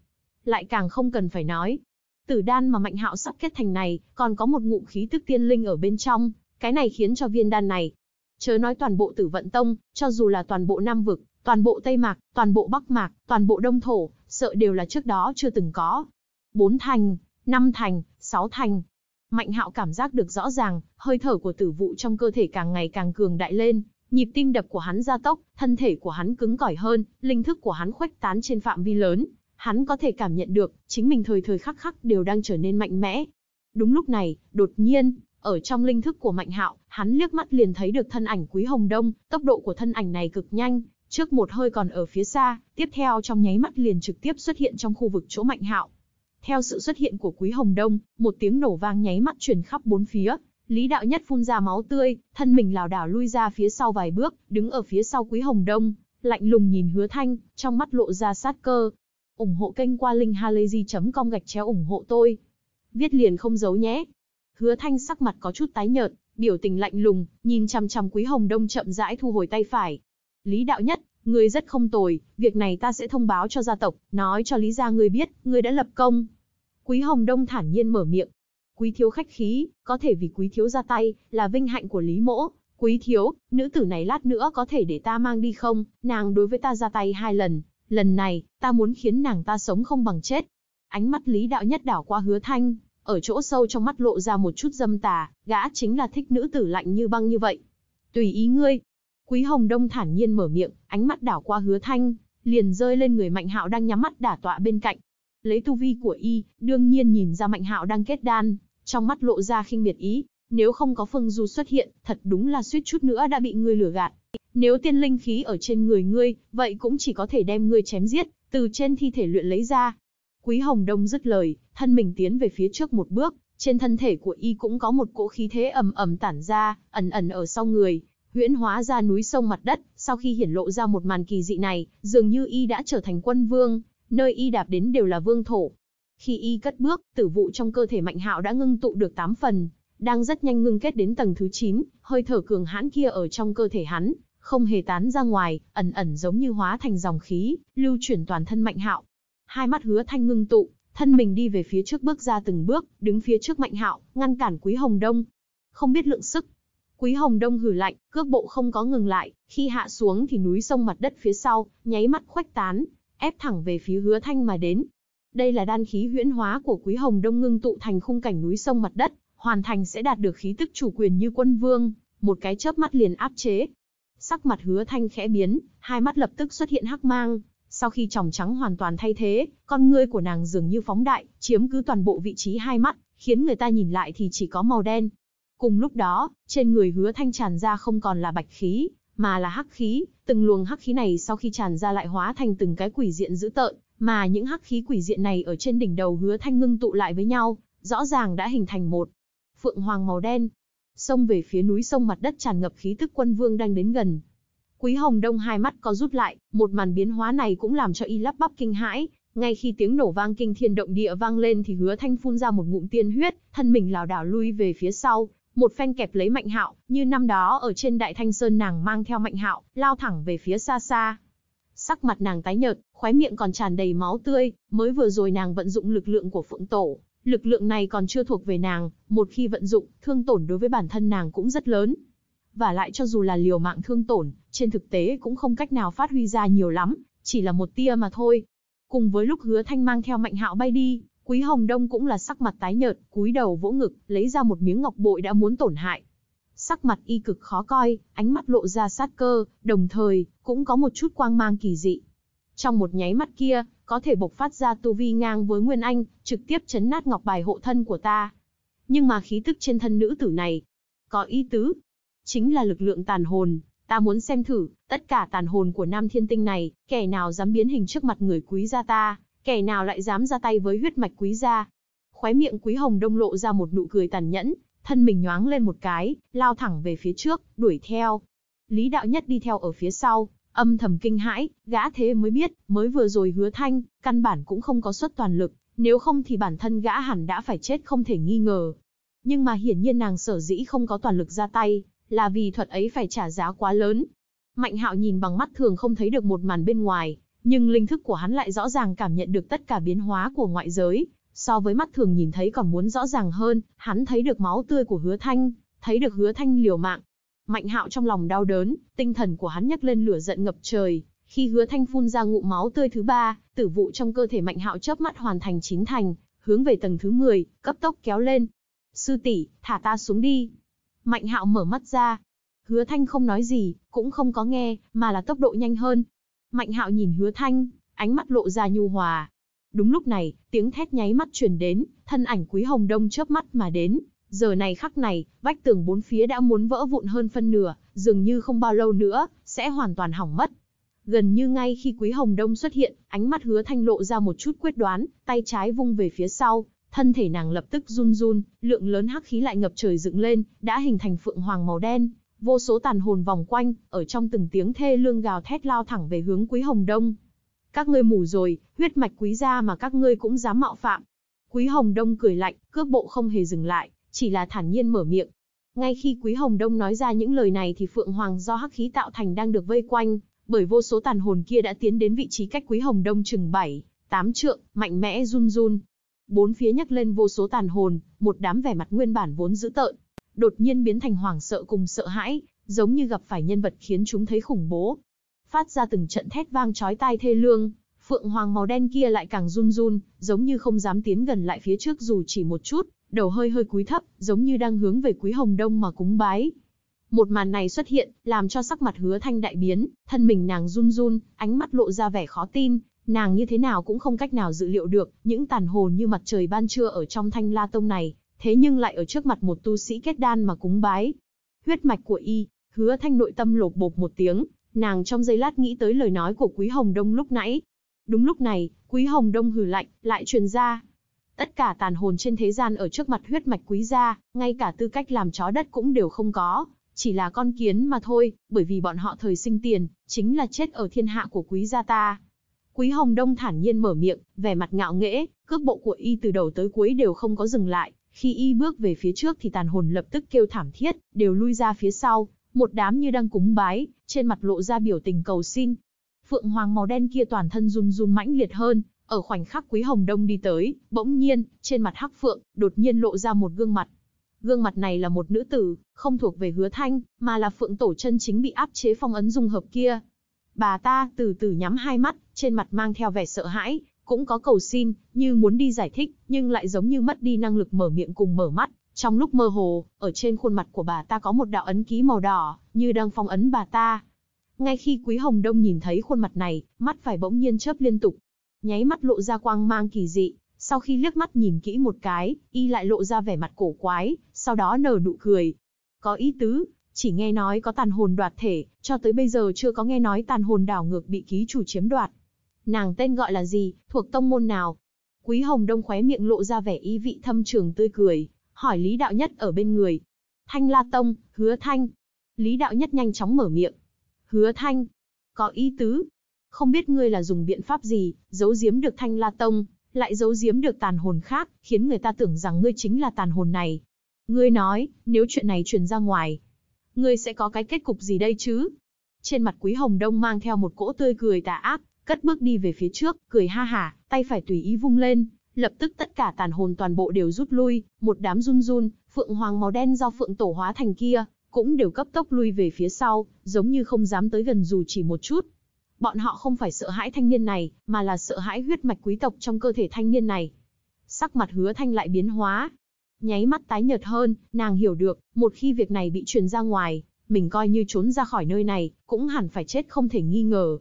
Lại càng không cần phải nói, tử đan mà Mạnh Hạo sắp kết thành này, còn có một ngụm khí tức tiên linh ở bên trong, cái này khiến cho viên đan này chớ nói toàn bộ Tử Vận Tông, cho dù là toàn bộ Nam vực, toàn bộ Tây Mạc, toàn bộ Bắc Mạc, toàn bộ Đông Thổ, sợ đều là trước đó chưa từng có. Bốn thành, năm thành, sáu thành. Mạnh hạo cảm giác được rõ ràng, hơi thở của tử vụ trong cơ thể càng ngày càng cường đại lên, nhịp tim đập của hắn gia tốc, thân thể của hắn cứng cỏi hơn, linh thức của hắn khuếch tán trên phạm vi lớn. Hắn có thể cảm nhận được, chính mình thời thời khắc khắc đều đang trở nên mạnh mẽ. Đúng lúc này, đột nhiên, ở trong linh thức của Mạnh Hạo, hắn liếc mắt liền thấy được thân ảnh Quý Hồng Đông, tốc độ của thân ảnh này cực nhanh, Trước một hơi còn ở phía xa, tiếp theo trong nháy mắt liền trực tiếp xuất hiện trong khu vực chỗ Mạnh Hạo. Theo sự xuất hiện của Quý Hồng Đông, một tiếng nổ vang nháy mắt truyền khắp bốn phía, Lý Đạo Nhất phun ra máu tươi, thân mình lảo đảo lui ra phía sau vài bước, đứng ở phía sau Quý Hồng Đông, lạnh lùng nhìn Hứa Thanh, trong mắt lộ ra sát cơ. ủng hộ kênh qua linkhalazy.com gạch chéo ủng hộ tôi. Viết liền không giấu nhé. Hứa Thanh sắc mặt có chút tái nhợt, biểu tình lạnh lùng, nhìn chằm chằm Quý Hồng Đông chậm rãi thu hồi tay phải, Lý Đạo Nhất, ngươi rất không tồi, việc này ta sẽ thông báo cho gia tộc, nói cho Lý gia ngươi biết, ngươi đã lập công. Quý Hồng Đông thản nhiên mở miệng. Quý thiếu khách khí, có thể vì quý thiếu ra tay, là vinh hạnh của Lý Mỗ. Quý thiếu, nữ tử này lát nữa có thể để ta mang đi không, nàng đối với ta ra tay hai lần. Lần này, ta muốn khiến nàng ta sống không bằng chết. Ánh mắt Lý Đạo Nhất đảo qua hứa thanh, ở chỗ sâu trong mắt lộ ra một chút dâm tà, gã chính là thích nữ tử lạnh như băng như vậy. Tùy ý ngươi, Quý Hồng Đông thản nhiên mở miệng, ánh mắt đảo qua hứa thanh, liền rơi lên người Mạnh Hạo đang nhắm mắt đả tọa bên cạnh. Lấy tu vi của y, đương nhiên nhìn ra Mạnh Hạo đang kết đan, trong mắt lộ ra khinh miệt ý, nếu không có Phương Du xuất hiện, thật đúng là suýt chút nữa đã bị ngươi lừa gạt. Nếu tiên linh khí ở trên người ngươi, vậy cũng chỉ có thể đem ngươi chém giết, từ trên thi thể luyện lấy ra. Quý Hồng Đông dứt lời, thân mình tiến về phía trước một bước, trên thân thể của y cũng có một cỗ khí thế ầm ầm tản ra, ẩn ẩn ở sau người, huyễn hóa ra núi sông mặt đất, sau khi hiển lộ ra một màn kỳ dị này, dường như y đã trở thành quân vương, nơi y đạp đến đều là vương thổ. Khi y cất bước, tử vụ trong cơ thể Mạnh Hạo đã ngưng tụ được 8 phần, đang rất nhanh ngưng kết đến tầng thứ 9, hơi thở cường hãn kia ở trong cơ thể hắn, không hề tán ra ngoài, ẩn ẩn giống như hóa thành dòng khí, lưu chuyển toàn thân Mạnh Hạo. Hai mắt Hứa Thanh ngưng tụ, thân mình đi về phía trước bước ra từng bước, đứng phía trước Mạnh Hạo, ngăn cản Quý Hồng Đông. Không biết lượng sức, Quý Hồng Đông hử lạnh, cước bộ không có ngừng lại, khi hạ xuống thì núi sông mặt đất phía sau, nháy mắt khoách tán, ép thẳng về phía Hứa Thanh mà đến. Đây là đan khí huyễn hóa của Quý Hồng Đông ngưng tụ thành khung cảnh núi sông mặt đất, hoàn thành sẽ đạt được khí tức chủ quyền như quân vương, một cái chớp mắt liền áp chế. Sắc mặt Hứa Thanh khẽ biến, hai mắt lập tức xuất hiện hắc mang, sau khi tròng trắng hoàn toàn thay thế, con ngươi của nàng dường như phóng đại, chiếm cứ toàn bộ vị trí hai mắt, khiến người ta nhìn lại thì chỉ có màu đen, Cùng lúc đó, trên người hứa thanh tràn ra không còn là bạch khí, mà là hắc khí, từng luồng hắc khí này sau khi tràn ra lại hóa thành từng cái quỷ diện dữ tợn, mà những hắc khí quỷ diện này ở trên đỉnh đầu hứa thanh ngưng tụ lại với nhau, rõ ràng đã hình thành một phượng hoàng màu đen. Xông về phía núi sông mặt đất tràn ngập khí tức quân vương đang đến gần. Quý Hồng Đông hai mắt có rút lại, một màn biến hóa này cũng làm cho y lắp bắp kinh hãi, ngay khi tiếng nổ vang kinh thiên động địa vang lên thì Hứa Thanh phun ra một ngụm tiên huyết, thân mình lảo đảo lui về phía sau, một phen kẹp lấy Mạnh Hạo, như năm đó ở trên Đại Thanh Sơn nàng mang theo Mạnh Hạo, lao thẳng về phía xa xa. Sắc mặt nàng tái nhợt, khóe miệng còn tràn đầy máu tươi, mới vừa rồi nàng vận dụng lực lượng của Phượng Tổ, lực lượng này còn chưa thuộc về nàng, một khi vận dụng, thương tổn đối với bản thân nàng cũng rất lớn. Và lại cho dù là liều mạng thương tổn, trên thực tế cũng không cách nào phát huy ra nhiều lắm, chỉ là một tia mà thôi. Cùng với lúc Hứa Thanh mang theo Mạnh Hạo bay đi, Quý Hồng Đông cũng là sắc mặt tái nhợt, cúi đầu vỗ ngực, lấy ra một miếng ngọc bội đã muốn tổn hại. Sắc mặt y cực khó coi, ánh mắt lộ ra sát cơ, đồng thời, cũng có một chút quang mang kỳ dị. Trong một nháy mắt kia, có thể bộc phát ra tu vi ngang với Nguyên Anh, trực tiếp chấn nát ngọc bài hộ thân của ta. Nhưng mà khí tức trên thân nữ tử này, có ý tứ, chính là lực lượng tàn hồn, ta muốn xem thử, tất cả tàn hồn của nam thiên tinh này, kẻ nào dám biến hình trước mặt người quý gia ta, Kẻ nào lại dám ra tay với huyết mạch quý gia? Khóe miệng Quý Hồng Đông lộ ra một nụ cười tàn nhẫn, thân mình nhoáng lên một cái, lao thẳng về phía trước, đuổi theo. Lý Đạo Nhất đi theo ở phía sau, âm thầm kinh hãi, gã thế mới biết, mới vừa rồi hứa thanh, căn bản cũng không có xuất toàn lực, nếu không thì bản thân gã hẳn đã phải chết không thể nghi ngờ. Nhưng mà hiển nhiên nàng sở dĩ không có toàn lực ra tay, là vì thuật ấy phải trả giá quá lớn. Mạnh hạo nhìn bằng mắt thường không thấy được một màn bên ngoài, nhưng linh thức của hắn lại rõ ràng cảm nhận được tất cả biến hóa của ngoại giới, so với mắt thường nhìn thấy còn muốn rõ ràng hơn, hắn thấy được máu tươi của Hứa Thanh, thấy được Hứa Thanh liều mạng. Mạnh Hạo trong lòng đau đớn, tinh thần của hắn nhấc lên lửa giận ngập trời, khi Hứa Thanh phun ra ngụm máu tươi thứ ba, tử vụ trong cơ thể Mạnh Hạo chớp mắt hoàn thành chín thành, hướng về tầng thứ 10, cấp tốc kéo lên. "Sư tỷ, thả ta xuống đi." Mạnh Hạo mở mắt ra. Hứa Thanh không nói gì, cũng không có nghe, mà là tốc độ nhanh hơn, Mạnh hạo nhìn hứa thanh, ánh mắt lộ ra nhu hòa. Đúng lúc này, tiếng thét nháy mắt truyền đến, thân ảnh quý hồng đông chớp mắt mà đến. Giờ này khắc này, vách tường bốn phía đã muốn vỡ vụn hơn phân nửa, dường như không bao lâu nữa, sẽ hoàn toàn hỏng mất. Gần như ngay khi quý hồng đông xuất hiện, ánh mắt hứa thanh lộ ra một chút quyết đoán, tay trái vung về phía sau, thân thể nàng lập tức run run, lượng lớn hắc khí lại ngập trời dựng lên, đã hình thành phượng hoàng màu đen, vô số tàn hồn vòng quanh, ở trong từng tiếng thê lương gào thét lao thẳng về hướng Quý Hồng Đông. Các ngươi mù rồi, huyết mạch quý gia mà các ngươi cũng dám mạo phạm. Quý Hồng Đông cười lạnh, cước bộ không hề dừng lại, chỉ là thản nhiên mở miệng. Ngay khi Quý Hồng Đông nói ra những lời này thì Phượng Hoàng do hắc khí tạo thành đang được vây quanh, bởi vô số tàn hồn kia đã tiến đến vị trí cách Quý Hồng Đông chừng 7, 8 trượng, mạnh mẽ run run. Bốn phía nhấc lên vô số tàn hồn, một đám vẻ mặt nguyên bản vốn dữ tợn, đột nhiên biến thành hoảng sợ cùng sợ hãi, giống như gặp phải nhân vật khiến chúng thấy khủng bố. Phát ra từng trận thét vang chói tai thê lương, phượng hoàng màu đen kia lại càng run run, giống như không dám tiến gần lại phía trước dù chỉ một chút, đầu hơi hơi cúi thấp, giống như đang hướng về quý hồng đông mà cúng bái. Một màn này xuất hiện, làm cho sắc mặt hứa thanh đại biến, thân mình nàng run run, ánh mắt lộ ra vẻ khó tin, nàng như thế nào cũng không cách nào dự liệu được, những tàn hồn như mặt trời ban trưa ở trong thanh la tông này, thế nhưng lại ở trước mặt một tu sĩ kết đan mà cúng bái. Huyết mạch của y, hứa thanh nội tâm lột bột một tiếng, nàng trong giây lát nghĩ tới lời nói của Quý Hồng Đông lúc nãy. Đúng lúc này, Quý Hồng Đông hừ lạnh, lại truyền ra. Tất cả tàn hồn trên thế gian ở trước mặt huyết mạch quý gia, ngay cả tư cách làm chó đất cũng đều không có, chỉ là con kiến mà thôi, bởi vì bọn họ thời sinh tiền, chính là chết ở thiên hạ của quý gia ta. Quý Hồng Đông thản nhiên mở miệng, vẻ mặt ngạo nghễ, cước bộ của y từ đầu tới cuối đều không có dừng lại, khi y bước về phía trước thì tàn hồn lập tức kêu thảm thiết, đều lui ra phía sau, một đám như đang cúng bái, trên mặt lộ ra biểu tình cầu xin. Phượng hoàng màu đen kia toàn thân run run mãnh liệt hơn, ở khoảnh khắc Quý Hồng Đông đi tới, bỗng nhiên, trên mặt Hắc Phượng, đột nhiên lộ ra một gương mặt. Gương mặt này là một nữ tử, không thuộc về hứa thanh, mà là Phượng Tổ chân chính bị áp chế phong ấn dung hợp kia. Bà ta từ từ nhắm hai mắt, trên mặt mang theo vẻ sợ hãi, cũng có cầu xin, như muốn đi giải thích, nhưng lại giống như mất đi năng lực mở miệng cùng mở mắt. Trong lúc mơ hồ, ở trên khuôn mặt của bà ta có một đạo ấn ký màu đỏ, như đang phong ấn bà ta. Ngay khi Quý Hồng Đông nhìn thấy khuôn mặt này, mắt phải bỗng nhiên chớp liên tục. Nháy mắt lộ ra quang mang kỳ dị, sau khi liếc mắt nhìn kỹ một cái, y lại lộ ra vẻ mặt cổ quái, sau đó nở nụ cười. Có ý tứ, chỉ nghe nói có tàn hồn đoạt thể, cho tới bây giờ chưa có nghe nói tàn hồn đảo ngược bị ký chủ chiếm đoạt, nàng tên gọi là gì, thuộc tông môn nào. Quý Hồng Đông khóe miệng lộ ra vẻ ý vị thâm trường tươi cười, hỏi Lý Đạo Nhất ở bên người. Thanh La Tông, Hứa Thanh. Lý Đạo Nhất nhanh chóng mở miệng. Hứa Thanh. Có ý tứ. Không biết ngươi là dùng biện pháp gì, giấu giếm được Thanh La Tông, lại giấu giếm được tàn hồn khác, khiến người ta tưởng rằng ngươi chính là tàn hồn này. Ngươi nói, nếu chuyện này truyền ra ngoài, ngươi sẽ có cái kết cục gì đây chứ? Trên mặt Quý Hồng Đông mang theo một cỗ tươi cười tà ác, cất bước đi về phía trước, cười ha hả, tay phải tùy ý vung lên, lập tức tất cả tàn hồn toàn bộ đều rút lui, một đám run run, phượng hoàng màu đen do phượng tổ hóa thành kia, cũng đều cấp tốc lui về phía sau, giống như không dám tới gần dù chỉ một chút. Bọn họ không phải sợ hãi thanh niên này, mà là sợ hãi huyết mạch quý tộc trong cơ thể thanh niên này. Sắc mặt hứa thanh lại biến hóa. Nháy mắt tái nhợt hơn, nàng hiểu được, một khi việc này bị truyền ra ngoài, mình coi như trốn ra khỏi nơi này, cũng hẳn phải chết không thể nghi ngờ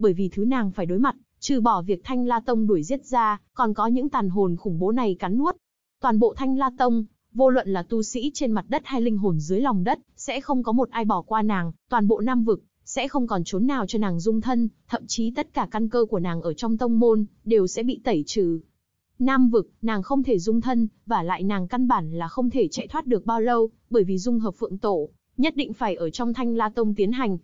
bởi vì thứ nàng phải đối mặt, trừ bỏ việc Thanh La Tông đuổi giết ra, còn có những tàn hồn khủng bố này cắn nuốt. Toàn bộ Thanh La Tông, vô luận là tu sĩ trên mặt đất hay linh hồn dưới lòng đất, sẽ không có một ai bỏ qua nàng, toàn bộ Nam Vực, sẽ không còn trốn nào cho nàng dung thân, thậm chí tất cả căn cơ của nàng ở trong tông môn, đều sẽ bị tẩy trừ. Nam Vực, nàng không thể dung thân, và lại nàng căn bản là không thể chạy thoát được bao lâu, bởi vì dung hợp phượng tổ, nhất định phải ở trong thanh la tông tiến hành,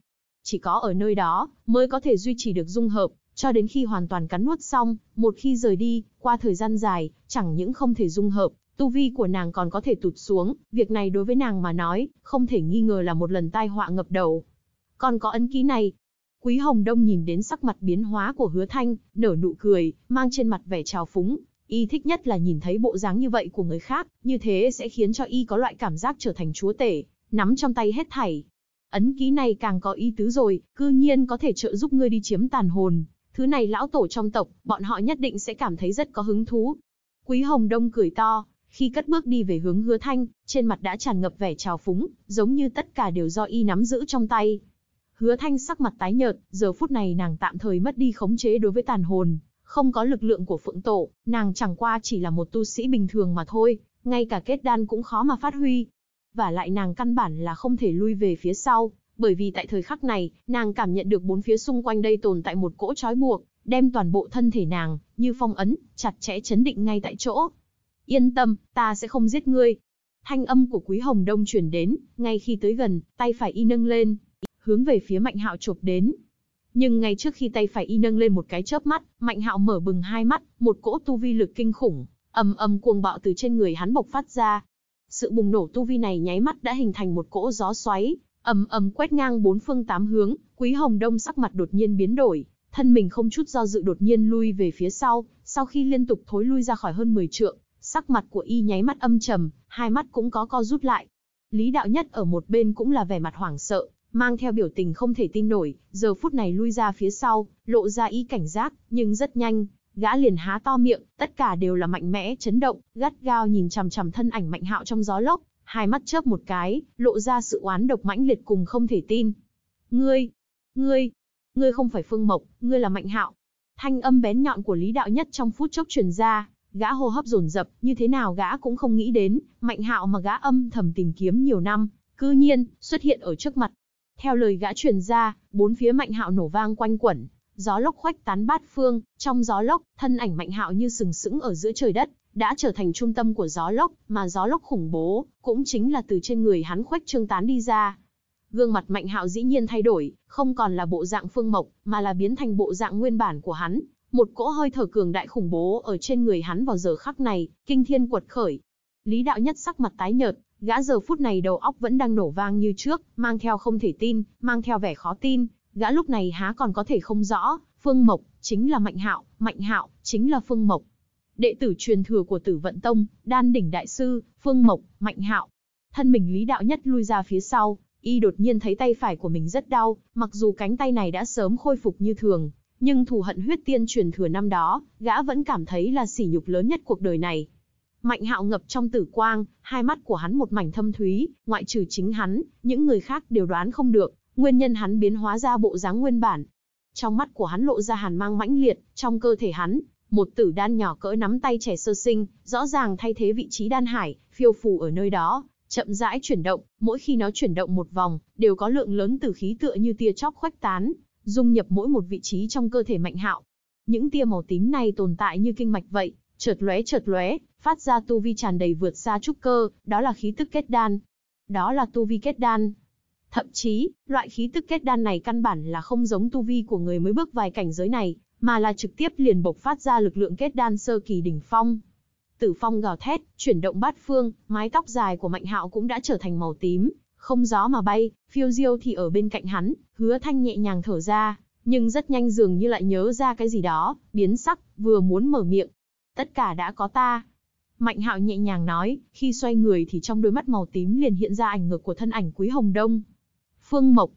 chỉ có ở nơi đó mới có thể duy trì được dung hợp, cho đến khi hoàn toàn cắn nuốt xong, một khi rời đi, qua thời gian dài, chẳng những không thể dung hợp, tu vi của nàng còn có thể tụt xuống, việc này đối với nàng mà nói, không thể nghi ngờ là một lần tai họa ngập đầu. Còn có ấn ký này, Quý Hồng Đông nhìn đến sắc mặt biến hóa của Hứa Thanh, nở nụ cười, mang trên mặt vẻ trào phúng. Y thích nhất là nhìn thấy bộ dáng như vậy của người khác, như thế sẽ khiến cho Y có loại cảm giác trở thành chúa tể, nắm trong tay hết thảy, Ấn ký này càng có ý tứ rồi, cư nhiên có thể trợ giúp ngươi đi chiếm tàn hồn. Thứ này lão tổ trong tộc, bọn họ nhất định sẽ cảm thấy rất có hứng thú. Quý Hồng Đông cười to, khi cất bước đi về hướng hứa thanh, trên mặt đã tràn ngập vẻ trào phúng, giống như tất cả đều do y nắm giữ trong tay. Hứa thanh sắc mặt tái nhợt, giờ phút này nàng tạm thời mất đi khống chế đối với tàn hồn, không có lực lượng của phượng tổ, nàng chẳng qua chỉ là một tu sĩ bình thường mà thôi, ngay cả kết đan cũng khó mà phát huy và lại nàng căn bản là không thể lui về phía sau, bởi vì tại thời khắc này, nàng cảm nhận được bốn phía xung quanh đây tồn tại một cỗ trói buộc, đem toàn bộ thân thể nàng, như phong ấn, chặt chẽ chấn định ngay tại chỗ. Yên tâm, ta sẽ không giết ngươi. Thanh âm của Quý Hồng Đông truyền đến, ngay khi tới gần, tay phải y nâng lên, hướng về phía Mạnh Hạo chộp đến. Nhưng ngay trước khi tay phải y nâng lên một cái chớp mắt, Mạnh Hạo mở bừng hai mắt, một cỗ tu vi lực kinh khủng, ầm ầm cuồng bạo từ trên người hắn bộc phát ra, sự bùng nổ tu vi này nháy mắt đã hình thành một cỗ gió xoáy, ầm ầm quét ngang bốn phương tám hướng, Quý Hồng Đông sắc mặt đột nhiên biến đổi, thân mình không chút do dự đột nhiên lui về phía sau, sau khi liên tục thối lui ra khỏi hơn 10 trượng, sắc mặt của y nháy mắt âm trầm, hai mắt cũng có co rút lại. Lý Đạo Nhất ở một bên cũng là vẻ mặt hoảng sợ, mang theo biểu tình không thể tin nổi, giờ phút này lui ra phía sau, lộ ra ý cảnh giác, nhưng rất nhanh, gã liền há to miệng, tất cả đều là mạnh mẽ, chấn động, gắt gao nhìn chằm chằm thân ảnh Mạnh Hạo trong gió lốc, hai mắt chớp một cái, lộ ra sự oán độc mãnh liệt cùng không thể tin. "Ngươi, ngươi, ngươi không phải Phương Mộc, ngươi là Mạnh Hạo." Thanh âm bén nhọn của Lý Đạo Nhất trong phút chốc truyền ra, gã hô hấp dồn dập, như thế nào gã cũng không nghĩ đến, Mạnh Hạo mà gã âm thầm tìm kiếm nhiều năm, cư nhiên xuất hiện ở trước mặt. Theo lời gã truyền ra, bốn phía Mạnh Hạo nổ vang quanh quẩn, gió lốc khoách tán bát phương, trong gió lốc, thân ảnh Mạnh Hạo như sừng sững ở giữa trời đất, đã trở thành trung tâm của gió lốc, mà gió lốc khủng bố cũng chính là từ trên người hắn khoách trương tán đi ra. Gương mặt Mạnh Hạo dĩ nhiên thay đổi, không còn là bộ dạng phương mộc, mà là biến thành bộ dạng nguyên bản của hắn. Một cỗ hơi thở cường đại khủng bố ở trên người hắn vào giờ khắc này, kinh thiên quật khởi. Lý đạo nhất sắc mặt tái nhợt, gã giờ phút này đầu óc vẫn đang nổ vang như trước, mang theo không thể tin, mang theo vẻ khó tin, Gã lúc này há còn có thể không rõ, Phương Mộc chính là Mạnh Hạo, Mạnh Hạo chính là Phương Mộc. Đệ tử truyền thừa của Tử Vận Tông, Đan đỉnh đại sư, Phương Mộc, Mạnh Hạo. Thân mình Lý Đạo Nhất lui ra phía sau, y đột nhiên thấy tay phải của mình rất đau, mặc dù cánh tay này đã sớm khôi phục như thường, nhưng thù hận huyết tiên truyền thừa năm đó, gã vẫn cảm thấy là sỉ nhục lớn nhất cuộc đời này. Mạnh hạo ngập trong tử quang, hai mắt của hắn một mảnh thâm thúy, ngoại trừ chính hắn, những người khác đều đoán không được, nguyên nhân hắn biến hóa ra bộ dáng nguyên bản. Trong mắt của hắn lộ ra hàn mang mãnh liệt, trong cơ thể hắn, một tử đan nhỏ cỡ nắm tay trẻ sơ sinh, rõ ràng thay thế vị trí đan hải, phiêu phù ở nơi đó, chậm rãi chuyển động, mỗi khi nó chuyển động một vòng, đều có lượng lớn tử khí tựa như tia chóp khoách tán, dung nhập mỗi một vị trí trong cơ thể Mạnh Hạo. Những tia màu tím này tồn tại như kinh mạch vậy, chợt lóe chợt lóe, phát ra tu vi tràn đầy vượt xa trúc cơ, đó là khí tức kết đan. Đó là tu vi kết đan, Thậm chí, loại khí tức kết đan này căn bản là không giống tu vi của người mới bước vài cảnh giới này, mà là trực tiếp liền bộc phát ra lực lượng kết đan sơ kỳ đỉnh phong. Tử phong gào thét, chuyển động bát phương, mái tóc dài của Mạnh Hạo cũng đã trở thành màu tím, không gió mà bay, phiêu diêu thì ở bên cạnh hắn, hứa thanh nhẹ nhàng thở ra, nhưng rất nhanh dường như lại nhớ ra cái gì đó, biến sắc, vừa muốn mở miệng. Tất cả đã có ta. Mạnh hạo nhẹ nhàng nói, khi xoay người thì trong đôi mắt màu tím liền hiện ra ảnh ngược của thân ảnh quý hồng đông, Phương Mộc,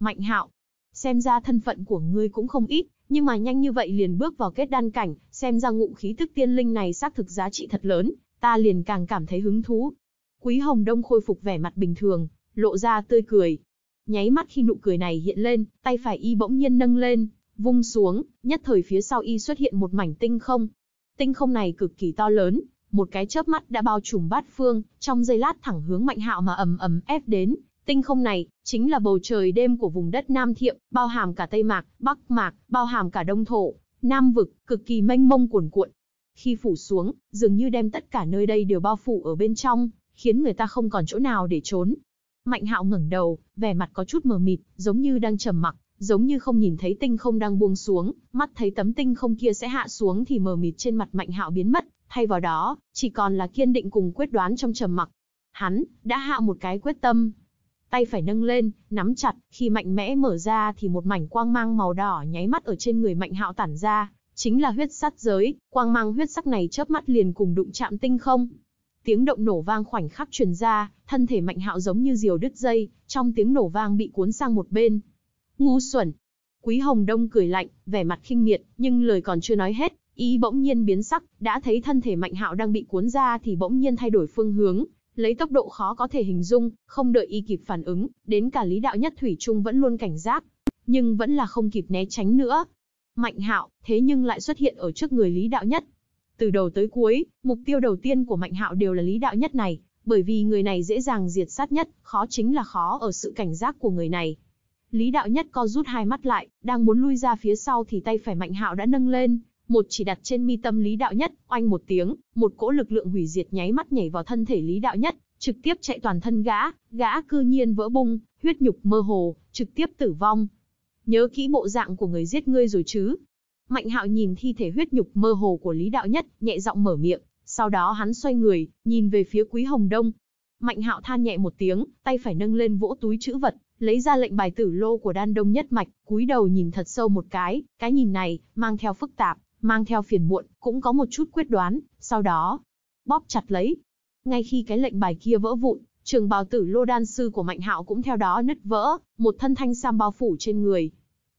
Mạnh Hạo, xem ra thân phận của ngươi cũng không ít, nhưng mà nhanh như vậy liền bước vào kết đan cảnh, xem ra ngụ khí tức tiên linh này xác thực giá trị thật lớn, ta liền càng cảm thấy hứng thú. Quý Hồng Đông khôi phục vẻ mặt bình thường, lộ ra tươi cười. Nháy mắt khi nụ cười này hiện lên, tay phải y bỗng nhiên nâng lên, vung xuống, nhất thời phía sau y xuất hiện một mảnh tinh không. Tinh không này cực kỳ to lớn, một cái chớp mắt đã bao trùm bát phương, trong giây lát thẳng hướng Mạnh Hạo mà ầm ầm ép đến, Tinh không này, chính là bầu trời đêm của vùng đất Nam Thiệm, bao hàm cả Tây Mạc, Bắc Mạc, bao hàm cả Đông Thổ, Nam Vực, cực kỳ mênh mông cuồn cuộn. Khi phủ xuống, dường như đem tất cả nơi đây đều bao phủ ở bên trong, khiến người ta không còn chỗ nào để trốn. Mạnh hạo ngẩng đầu, vẻ mặt có chút mờ mịt, giống như đang trầm mặc, giống như không nhìn thấy tinh không đang buông xuống, mắt thấy tấm tinh không kia sẽ hạ xuống thì mờ mịt trên mặt mạnh hạo biến mất, thay vào đó, chỉ còn là kiên định cùng quyết đoán trong trầm mặc. Hắn, đã hạ một cái quyết tâm, tay phải nâng lên, nắm chặt, khi mạnh mẽ mở ra thì một mảnh quang mang màu đỏ nháy mắt ở trên người Mạnh Hạo tản ra, chính là huyết sắt giới, quang mang huyết sắc này chớp mắt liền cùng đụng chạm tinh không. Tiếng động nổ vang khoảnh khắc truyền ra, thân thể Mạnh Hạo giống như diều đứt dây, trong tiếng nổ vang bị cuốn sang một bên. Ngu xuẩn. Quý Hồng Đông cười lạnh, vẻ mặt khinh miệt, nhưng lời còn chưa nói hết, ý bỗng nhiên biến sắc, đã thấy thân thể Mạnh Hạo đang bị cuốn ra thì bỗng nhiên thay đổi phương hướng, lấy tốc độ khó có thể hình dung, không đợi y kịp phản ứng, đến cả Lý Đạo Nhất Thủy Trung vẫn luôn cảnh giác, nhưng vẫn là không kịp né tránh nữa. Mạnh Hạo, thế nhưng lại xuất hiện ở trước người Lý Đạo Nhất. Từ đầu tới cuối, mục tiêu đầu tiên của Mạnh Hạo đều là Lý Đạo Nhất này, bởi vì người này dễ dàng diệt sát nhất, khó chính là khó ở sự cảnh giác của người này. Lý Đạo Nhất co rút hai mắt lại, đang muốn lui ra phía sau thì tay phải Mạnh Hạo đã nâng lên, một chỉ đặt trên mi tâm Lý Đạo Nhất, oanh một tiếng, một cỗ lực lượng hủy diệt nháy mắt nhảy vào thân thể Lý Đạo Nhất, trực tiếp chạy toàn thân gã, gã cư nhiên vỡ bung, huyết nhục mơ hồ, trực tiếp tử vong. Nhớ kỹ bộ dạng của người giết ngươi rồi chứ? Mạnh Hạo nhìn thi thể huyết nhục mơ hồ của Lý Đạo Nhất, nhẹ giọng mở miệng, sau đó hắn xoay người, nhìn về phía Quý Hồng Đông. Mạnh Hạo than nhẹ một tiếng, tay phải nâng lên vỗ túi trữ vật, lấy ra lệnh bài tử lô của đan đông nhất mạch, cúi đầu nhìn thật sâu một cái, cái nhìn này, mang theo phức tạp, mang theo phiền muộn, cũng có một chút quyết đoán, sau đó, bóp chặt lấy. Ngay khi cái lệnh bài kia vỡ vụn, trường bào tử lô đan sư của Mạnh Hạo cũng theo đó nứt vỡ, một thân thanh sam bao phủ trên người.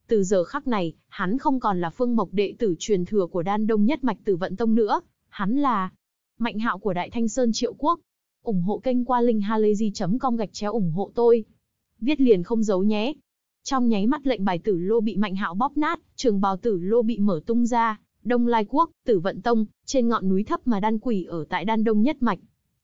Từ giờ khắc này, hắn không còn là phương mộc đệ tử truyền thừa của đan đông nhất mạch tử vận tông nữa, hắn là Mạnh Hạo của Đại Thanh Sơn Triệu Quốc. ủng hộ kênh qua linkhalazy.com gạch chéo ủng hộ tôi. Viết liền không giấu nhé. Trong nháy mắt lệnh bài tử lô bị Mạnh Hạo bóp nát, trường bào tử lô bị mở tung ra, Đông Lai Quốc, Tử Vận Tông, trên ngọn núi thấp mà đan quỷ ở tại đan đông nhất mạch.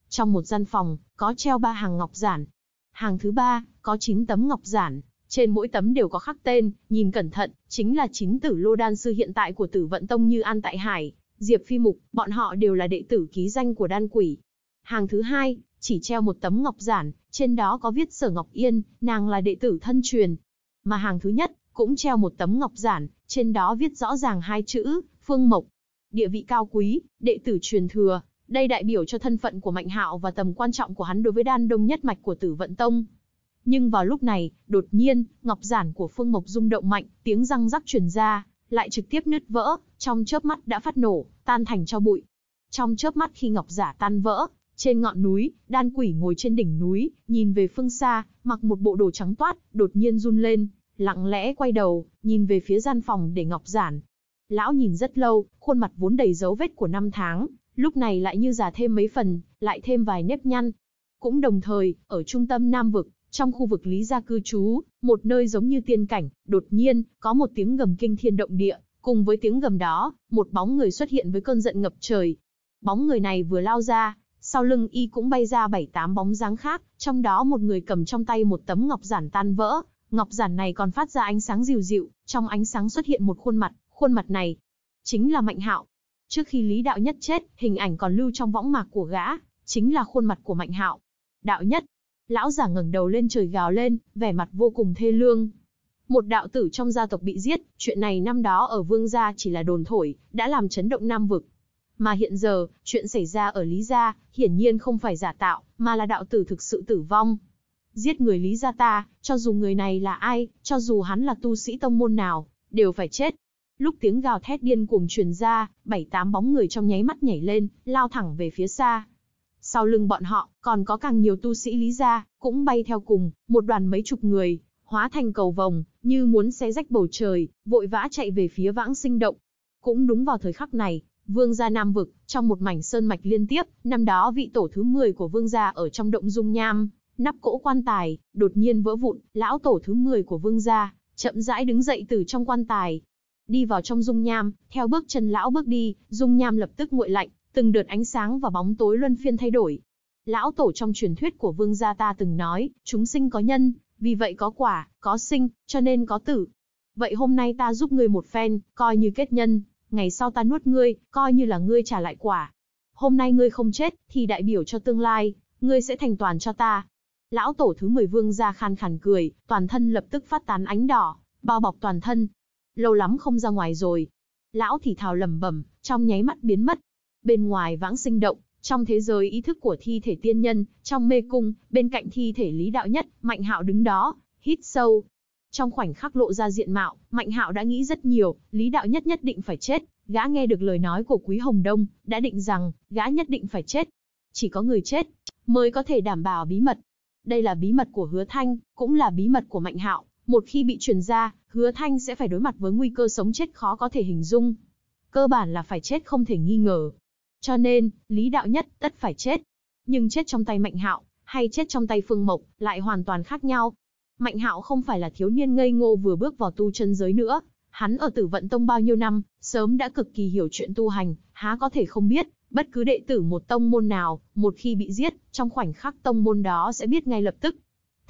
Trong một gian phòng, có treo ba hàng ngọc giản. Hàng thứ ba, có chín tấm ngọc giản, trên mỗi tấm đều có khắc tên, nhìn cẩn thận, chính là chín tử lô đan sư hiện tại của Tử Vận Tông như An Tại Hải, Diệp Phi Mục, bọn họ đều là đệ tử ký danh của đan quỷ. Hàng thứ hai, chỉ treo một tấm ngọc giản, trên đó có viết Sở Ngọc Yên, nàng là đệ tử thân truyền. Mà hàng thứ nhất, cũng treo một tấm ngọc giản, trên đó viết rõ ràng hai chữ, Phương Mộc. Địa vị cao quý, đệ tử truyền thừa, đây đại biểu cho thân phận của Mạnh Hạo và tầm quan trọng của hắn đối với đan đông nhất mạch của Tử Vận Tông. Nhưng vào lúc này, đột nhiên, ngọc giản của Phương Mộc rung động mạnh, tiếng răng rắc truyền ra, lại trực tiếp nứt vỡ, trong chớp mắt đã phát nổ, tan thành cho bụi. Trong chớp mắt khi ngọc giả tan vỡ, trên ngọn núi, đan quỷ ngồi trên đỉnh núi, nhìn về phương xa, mặc một bộ đồ trắng toát, đột nhiên run lên, lặng lẽ quay đầu, nhìn về phía gian phòng để ngọc giản, Lão nhìn rất lâu, khuôn mặt vốn đầy dấu vết của năm tháng, lúc này lại như già thêm mấy phần, lại thêm vài nếp nhăn. Cũng đồng thời, ở trung tâm Nam Vực, trong khu vực Lý Gia cư trú, một nơi giống như tiên cảnh, đột nhiên, có một tiếng gầm kinh thiên động địa, cùng với tiếng gầm đó, một bóng người xuất hiện với cơn giận ngập trời. Bóng người này vừa lao ra, sau lưng y cũng bay ra bảy tám bóng dáng khác, trong đó một người cầm trong tay một tấm ngọc giản tan vỡ, ngọc giản này còn phát ra ánh sáng dịu dịu, trong ánh sáng xuất hiện một khuôn mặt khuôn mặt này chính là Mạnh Hạo. Trước khi Lý Đạo Nhất chết, hình ảnh còn lưu trong võng mạc của gã, chính là khuôn mặt của Mạnh Hạo. Đạo Nhất, lão già ngẩng đầu lên trời gào lên, vẻ mặt vô cùng thê lương. Một đạo tử trong gia tộc bị giết, chuyện này năm đó ở Vương gia chỉ là đồn thổi, đã làm chấn động Nam vực. Mà hiện giờ, chuyện xảy ra ở Lý gia, hiển nhiên không phải giả tạo, mà là đạo tử thực sự tử vong. Giết người Lý gia ta, cho dù người này là ai, cho dù hắn là tu sĩ tông môn nào, đều phải chết. Lúc tiếng gào thét điên cuồng truyền ra, bảy tám bóng người trong nháy mắt nhảy lên, lao thẳng về phía xa. Sau lưng bọn họ, còn có càng nhiều tu sĩ lý gia, cũng bay theo cùng, một đoàn mấy chục người, hóa thành cầu vòng như muốn xé rách bầu trời, vội vã chạy về phía vãng sinh động. Cũng đúng vào thời khắc này, vương gia Nam Vực, trong một mảnh sơn mạch liên tiếp, năm đó vị tổ thứ 10 của vương gia ở trong động dung nham, nắp cỗ quan tài, đột nhiên vỡ vụn, lão tổ thứ 10 của vương gia, chậm rãi đứng dậy từ trong quan tài, đi vào trong dung nham, theo bước chân lão bước đi, dung nham lập tức nguội lạnh, từng đợt ánh sáng và bóng tối luân phiên thay đổi. Lão tổ trong truyền thuyết của vương gia ta từng nói, chúng sinh có nhân, vì vậy có quả, có sinh, cho nên có tử. Vậy hôm nay ta giúp ngươi một phen, coi như kết nhân, ngày sau ta nuốt ngươi, coi như là ngươi trả lại quả. Hôm nay ngươi không chết, thì đại biểu cho tương lai, ngươi sẽ thành toàn cho ta. Lão tổ thứ 10 vương gia khan khàn cười, toàn thân lập tức phát tán ánh đỏ, bao bọc toàn thân, lâu lắm không ra ngoài rồi. Lão thì thào lầm bẩm, trong nháy mắt biến mất. Bên ngoài vãng sinh động, trong thế giới ý thức của thi thể tiên nhân, trong mê cung, bên cạnh thi thể lý đạo nhất, Mạnh Hạo đứng đó, hít sâu. Trong khoảnh khắc lộ ra diện mạo, Mạnh Hạo đã nghĩ rất nhiều, lý đạo nhất nhất định phải chết, gã nghe được lời nói của Quý Hồng Đông, đã định rằng, gã nhất định phải chết. Chỉ có người chết, mới có thể đảm bảo bí mật. Đây là bí mật của Hứa Thanh, cũng là bí mật của Mạnh Hạo, một khi bị truyền ra, Hứa Thanh sẽ phải đối mặt với nguy cơ sống chết khó có thể hình dung. Cơ bản là phải chết không thể nghi ngờ. Cho nên, Lý Đạo Nhất tất phải chết. Nhưng chết trong tay Mạnh Hạo, hay chết trong tay Phương Mộc, lại hoàn toàn khác nhau. Mạnh Hạo không phải là thiếu niên ngây ngô vừa bước vào tu chân giới nữa, hắn ở Tử Vận Tông bao nhiêu năm, sớm đã cực kỳ hiểu chuyện tu hành, há có thể không biết, bất cứ đệ tử một tông môn nào, một khi bị giết, trong khoảnh khắc tông môn đó sẽ biết ngay lập tức,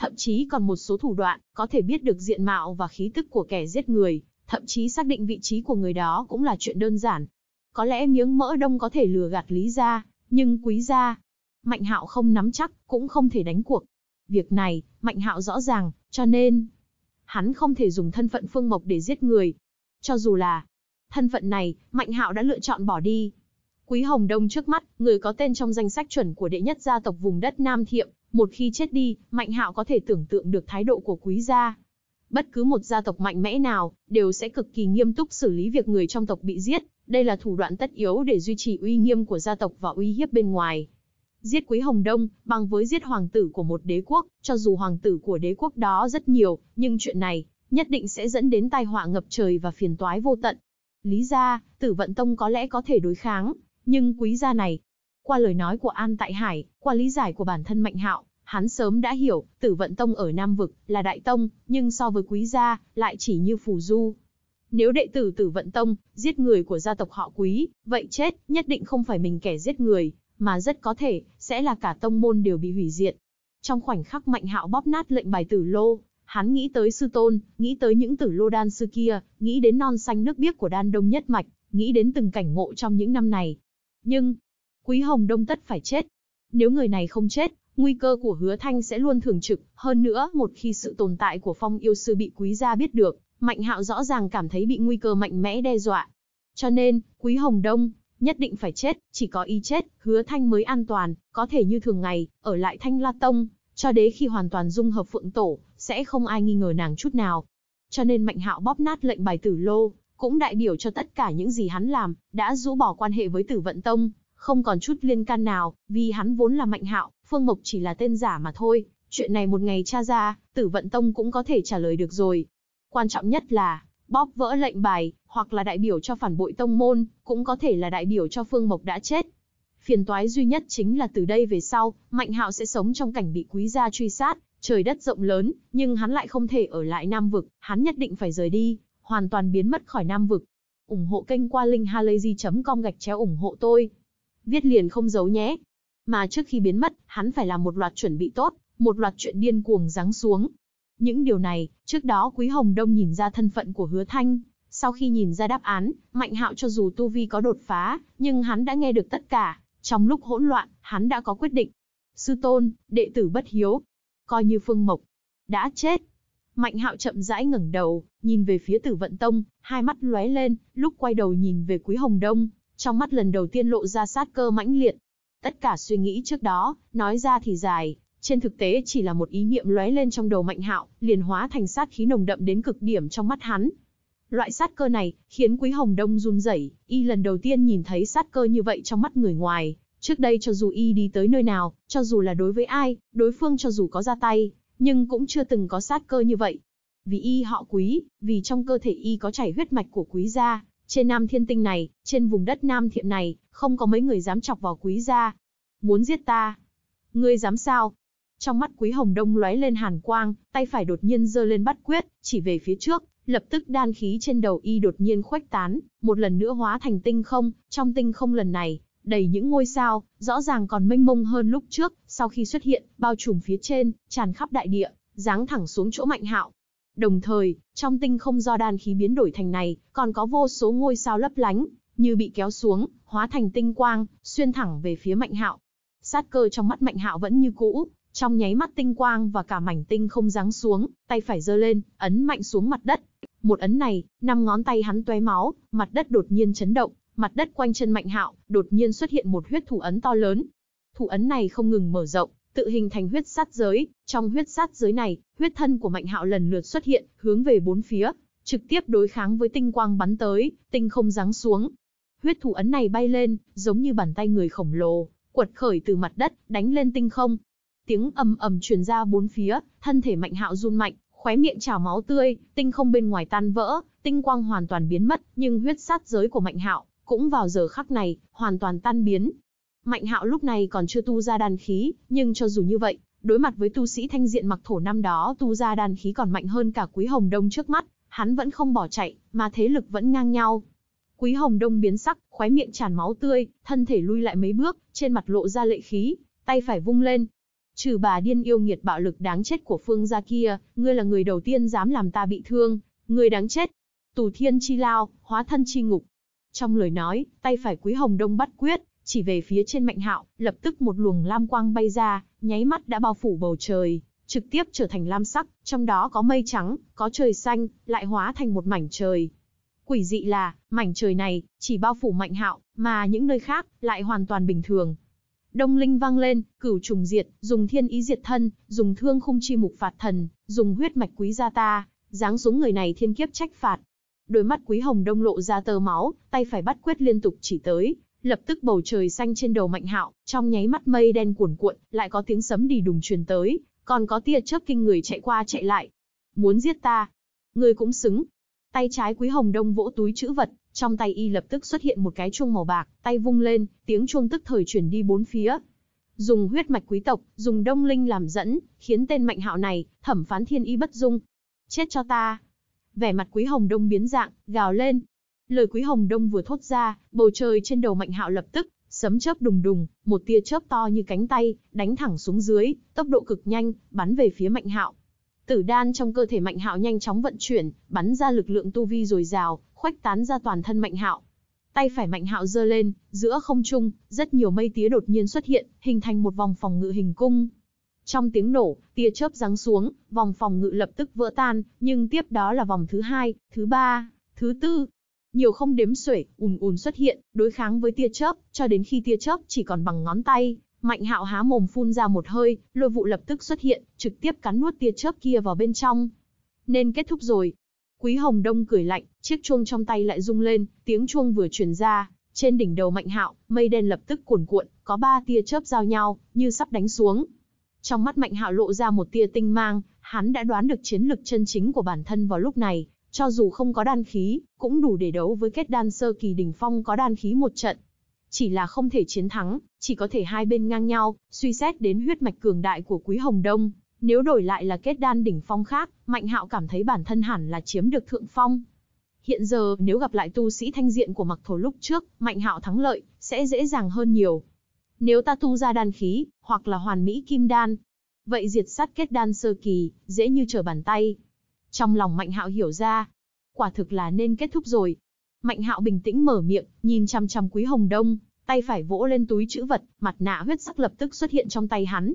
thậm chí còn một số thủ đoạn, có thể biết được diện mạo và khí tức của kẻ giết người, thậm chí xác định vị trí của người đó cũng là chuyện đơn giản. Có lẽ miếng mỡ đông có thể lừa gạt Lý gia, nhưng Quý gia, Mạnh Hạo không nắm chắc, cũng không thể đánh cuộc. Việc này, Mạnh Hạo rõ ràng, cho nên hắn không thể dùng thân phận Phương Mộc để giết người. Cho dù là thân phận này, Mạnh Hạo đã lựa chọn bỏ đi. Quý Hồng Đông trước mắt, người có tên trong danh sách chuẩn của đệ nhất gia tộc vùng đất Nam Thiệm, một khi chết đi, Mạnh Hạo có thể tưởng tượng được thái độ của quý gia. Bất cứ một gia tộc mạnh mẽ nào, đều sẽ cực kỳ nghiêm túc xử lý việc người trong tộc bị giết, đây là thủ đoạn tất yếu để duy trì uy nghiêm của gia tộc và uy hiếp bên ngoài. Giết Quý Hồng Đông, bằng với giết hoàng tử của một đế quốc, cho dù hoàng tử của đế quốc đó rất nhiều, nhưng chuyện này, nhất định sẽ dẫn đến tai họa ngập trời và phiền toái vô tận. Lý gia, tử vận tông có lẽ có thể đối kháng, nhưng quý gia này, qua lời nói của An Tại Hải, qua lý giải của bản thân Mạnh Hạo, hắn sớm đã hiểu, Tử Vận Tông ở Nam Vực là đại tông, nhưng so với Quý gia, lại chỉ như phù du. Nếu đệ tử Tử Vận Tông giết người của gia tộc họ Quý, vậy chết nhất định không phải mình kẻ giết người, mà rất có thể sẽ là cả tông môn đều bị hủy diệt. Trong khoảnh khắc Mạnh Hạo bóp nát lệnh bài Tử Lô, hắn nghĩ tới sư tôn, nghĩ tới những Tử Lô đan sư kia, nghĩ đến non xanh nước biếc của đan đông nhất mạch, nghĩ đến từng cảnh ngộ trong những năm này. Nhưng, Quý Hồng Đông tất phải chết. Nếu người này không chết, nguy cơ của hứa thanh sẽ luôn thường trực. Hơn nữa, một khi sự tồn tại của phong yêu sư bị quý gia biết được, Mạnh Hạo rõ ràng cảm thấy bị nguy cơ mạnh mẽ đe dọa. Cho nên, Quý Hồng Đông nhất định phải chết, chỉ có y chết, hứa thanh mới an toàn, có thể như thường ngày, ở lại thanh la tông, cho đến khi hoàn toàn dung hợp phượng tổ, sẽ không ai nghi ngờ nàng chút nào. Cho nên Mạnh Hạo bóp nát lệnh bài tử lô, cũng đại biểu cho tất cả những gì hắn làm, đã rũ bỏ quan hệ với tử vận tông, không còn chút liên can nào, vì hắn vốn là Mạnh Hạo, Phương Mộc chỉ là tên giả mà thôi, chuyện này một ngày tra ra, Tử Vận Tông cũng có thể trả lời được rồi. Quan trọng nhất là, bóp vỡ lệnh bài, hoặc là đại biểu cho phản bội tông môn, cũng có thể là đại biểu cho Phương Mộc đã chết. Phiền toái duy nhất chính là từ đây về sau, Mạnh Hạo sẽ sống trong cảnh bị quý gia truy sát, trời đất rộng lớn, nhưng hắn lại không thể ở lại Nam Vực, hắn nhất định phải rời đi, hoàn toàn biến mất khỏi Nam Vực. ủng hộ kênh qua linkhalazy.com gạch chéo ủng hộ tôi viết liền không giấu nhé. Mà trước khi biến mất, hắn phải làm một loạt chuẩn bị tốt, một loạt chuyện điên cuồng giáng xuống. Những điều này, trước đó Quý Hồng Đông nhìn ra thân phận của Hứa Thanh, sau khi nhìn ra đáp án, Mạnh Hạo cho dù tu vi có đột phá, nhưng hắn đã nghe được tất cả, trong lúc hỗn loạn, hắn đã có quyết định. Sư tôn, đệ tử bất hiếu, coi như Phương Mộc đã chết. Mạnh Hạo chậm rãi ngẩng đầu, nhìn về phía Tử Vận Tông, hai mắt lóe lên, lúc quay đầu nhìn về Quý Hồng Đông, trong mắt lần đầu tiên lộ ra sát cơ mãnh liệt. Tất cả suy nghĩ trước đó, nói ra thì dài, trên thực tế chỉ là một ý niệm lóe lên trong đầu Mạnh Hạo, liền hóa thành sát khí nồng đậm đến cực điểm trong mắt hắn. Loại sát cơ này khiến Quý Hồng Đông run rẩy, y lần đầu tiên nhìn thấy sát cơ như vậy trong mắt người ngoài, trước đây cho dù y đi tới nơi nào, cho dù là đối với ai, đối phương cho dù có ra tay, nhưng cũng chưa từng có sát cơ như vậy. Vì y họ Quý, vì trong cơ thể y có chảy huyết mạch của Quý gia, trên Nam Thiên Tinh này, trên vùng đất Nam Thiệm này, không có mấy người dám chọc vào quý gia. Muốn giết ta? Ngươi dám sao? Trong mắt quý hồng đông lóe lên hàn quang, tay phải đột nhiên giơ lên bắt quyết, chỉ về phía trước, lập tức đan khí trên đầu y đột nhiên khuếch tán, một lần nữa hóa thành tinh không, trong tinh không lần này, đầy những ngôi sao, rõ ràng còn mênh mông hơn lúc trước, sau khi xuất hiện, bao trùm phía trên, tràn khắp đại địa, giáng thẳng xuống chỗ Mạnh Hạo. Đồng thời, trong tinh không do đan khí biến đổi thành này, còn có vô số ngôi sao lấp lánh, như bị kéo xuống, hóa thành tinh quang, xuyên thẳng về phía Mạnh Hạo. Sát cơ trong mắt Mạnh Hạo vẫn như cũ, trong nháy mắt tinh quang và cả mảnh tinh không giáng xuống, tay phải giơ lên, ấn mạnh xuống mặt đất. Một ấn này, năm ngón tay hắn tóe máu, mặt đất đột nhiên chấn động, mặt đất quanh chân Mạnh Hạo đột nhiên xuất hiện một huyết thủ ấn to lớn. Thủ ấn này không ngừng mở rộng, tự hình thành huyết sát giới, trong huyết sát giới này, huyết thân của Mạnh Hạo lần lượt xuất hiện, hướng về bốn phía, trực tiếp đối kháng với tinh quang bắn tới, tinh không giáng xuống. Huyết thủ ấn này bay lên, giống như bàn tay người khổng lồ, quật khởi từ mặt đất, đánh lên tinh không. Tiếng ầm ầm truyền ra bốn phía, thân thể Mạnh Hạo run mạnh, khóe miệng trào máu tươi, tinh không bên ngoài tan vỡ, tinh quang hoàn toàn biến mất, nhưng huyết sát giới của Mạnh Hạo cũng vào giờ khắc này hoàn toàn tan biến, Mạnh hạo lúc này còn chưa tu ra đan khí, nhưng cho dù như vậy, đối mặt với tu sĩ thanh diện mặc thổ năm đó tu ra đan khí còn mạnh hơn cả quý hồng đông trước mắt, hắn vẫn không bỏ chạy, mà thế lực vẫn ngang nhau. Quý hồng đông biến sắc, khóe miệng tràn máu tươi, thân thể lui lại mấy bước, trên mặt lộ ra lệ khí, tay phải vung lên. Trừ bà điên yêu nghiệt bạo lực đáng chết của phương gia kia, ngươi là người đầu tiên dám làm ta bị thương, ngươi đáng chết. Tù thiên chi lao, hóa thân chi ngục. Trong lời nói, tay phải quý hồng đông bắt quyết, chỉ về phía trên Mạnh Hạo, lập tức một luồng lam quang bay ra, nháy mắt đã bao phủ bầu trời, trực tiếp trở thành lam sắc, trong đó có mây trắng, có trời xanh, lại hóa thành một mảnh trời. Quỷ dị là, mảnh trời này chỉ bao phủ Mạnh Hạo, mà những nơi khác lại hoàn toàn bình thường. Đông linh vang lên, cửu trùng diệt, dùng thiên ý diệt thân, dùng thương khung chi mục phạt thần, dùng huyết mạch quý gia ta, giáng xuống người này thiên kiếp trách phạt. Đôi mắt quý hồng đông lộ ra tơ máu, tay phải bắt quyết liên tục chỉ tới, lập tức bầu trời xanh trên đầu Mạnh Hạo, trong nháy mắt mây đen cuồn cuộn, lại có tiếng sấm đi đùng truyền tới, còn có tia chớp kinh người chạy qua chạy lại. Muốn giết ta, ngươi cũng xứng. Tay trái Quý Hồng Đông vỗ túi trữ vật, trong tay y lập tức xuất hiện một cái chuông màu bạc, tay vung lên, tiếng chuông tức thời chuyển đi bốn phía. Dùng huyết mạch quý tộc, dùng Đông Linh làm dẫn, khiến tên Mạnh Hạo này, thẩm phán thiên y bất dung. Chết cho ta. Vẻ mặt Quý Hồng Đông biến dạng, gào lên, Lời Quý Hồng Đông vừa thốt ra, bầu trời trên đầu Mạnh Hạo lập tức sấm chớp đùng đùng, một tia chớp to như cánh tay, đánh thẳng xuống dưới, tốc độ cực nhanh, bắn về phía Mạnh Hạo. Tử đan trong cơ thể Mạnh Hạo nhanh chóng vận chuyển, bắn ra lực lượng tu vi dồi dào, khoách tán ra toàn thân Mạnh Hạo. Tay phải Mạnh Hạo giơ lên, giữa không trung, rất nhiều mây tía đột nhiên xuất hiện, hình thành một vòng phòng ngự hình cung. Trong tiếng nổ, tia chớp giáng xuống, vòng phòng ngự lập tức vỡ tan, nhưng tiếp đó là vòng thứ hai, thứ ba, thứ tư, nhiều không đếm xuể, ùn ùn xuất hiện, đối kháng với tia chớp, cho đến khi tia chớp chỉ còn bằng ngón tay, Mạnh Hạo há mồm phun ra một hơi, lôi vụ lập tức xuất hiện, trực tiếp cắn nuốt tia chớp kia vào bên trong. Nên kết thúc rồi. Quý Hồng Đông cười lạnh, chiếc chuông trong tay lại rung lên, tiếng chuông vừa truyền ra, trên đỉnh đầu Mạnh Hạo, mây đen lập tức cuồn cuộn, có ba tia chớp giao nhau, như sắp đánh xuống. Trong mắt Mạnh Hạo lộ ra một tia tinh mang, hắn đã đoán được chiến lực chân chính của bản thân vào lúc này, cho dù không có đan khí, cũng đủ để đấu với kết đan sơ kỳ đỉnh phong có đan khí một trận. Chỉ là không thể chiến thắng, chỉ có thể hai bên ngang nhau, suy xét đến huyết mạch cường đại của Quý Hồng Đông. Nếu đổi lại là kết đan đỉnh phong khác, Mạnh Hạo cảm thấy bản thân hẳn là chiếm được thượng phong. Hiện giờ, nếu gặp lại tu sĩ thanh diện của Mặc Thổ lúc trước, Mạnh Hạo thắng lợi, sẽ dễ dàng hơn nhiều. Nếu ta tu ra đan khí, hoặc là hoàn mỹ kim đan, vậy diệt sát kết đan sơ kỳ, dễ như trở bàn tay. Trong lòng Mạnh Hạo hiểu ra, quả thực là nên kết thúc rồi. Mạnh Hạo bình tĩnh mở miệng, nhìn chăm chăm Quý Hồng Đông, tay phải vỗ lên túi chữ vật, mặt nạ huyết sắc lập tức xuất hiện trong tay hắn.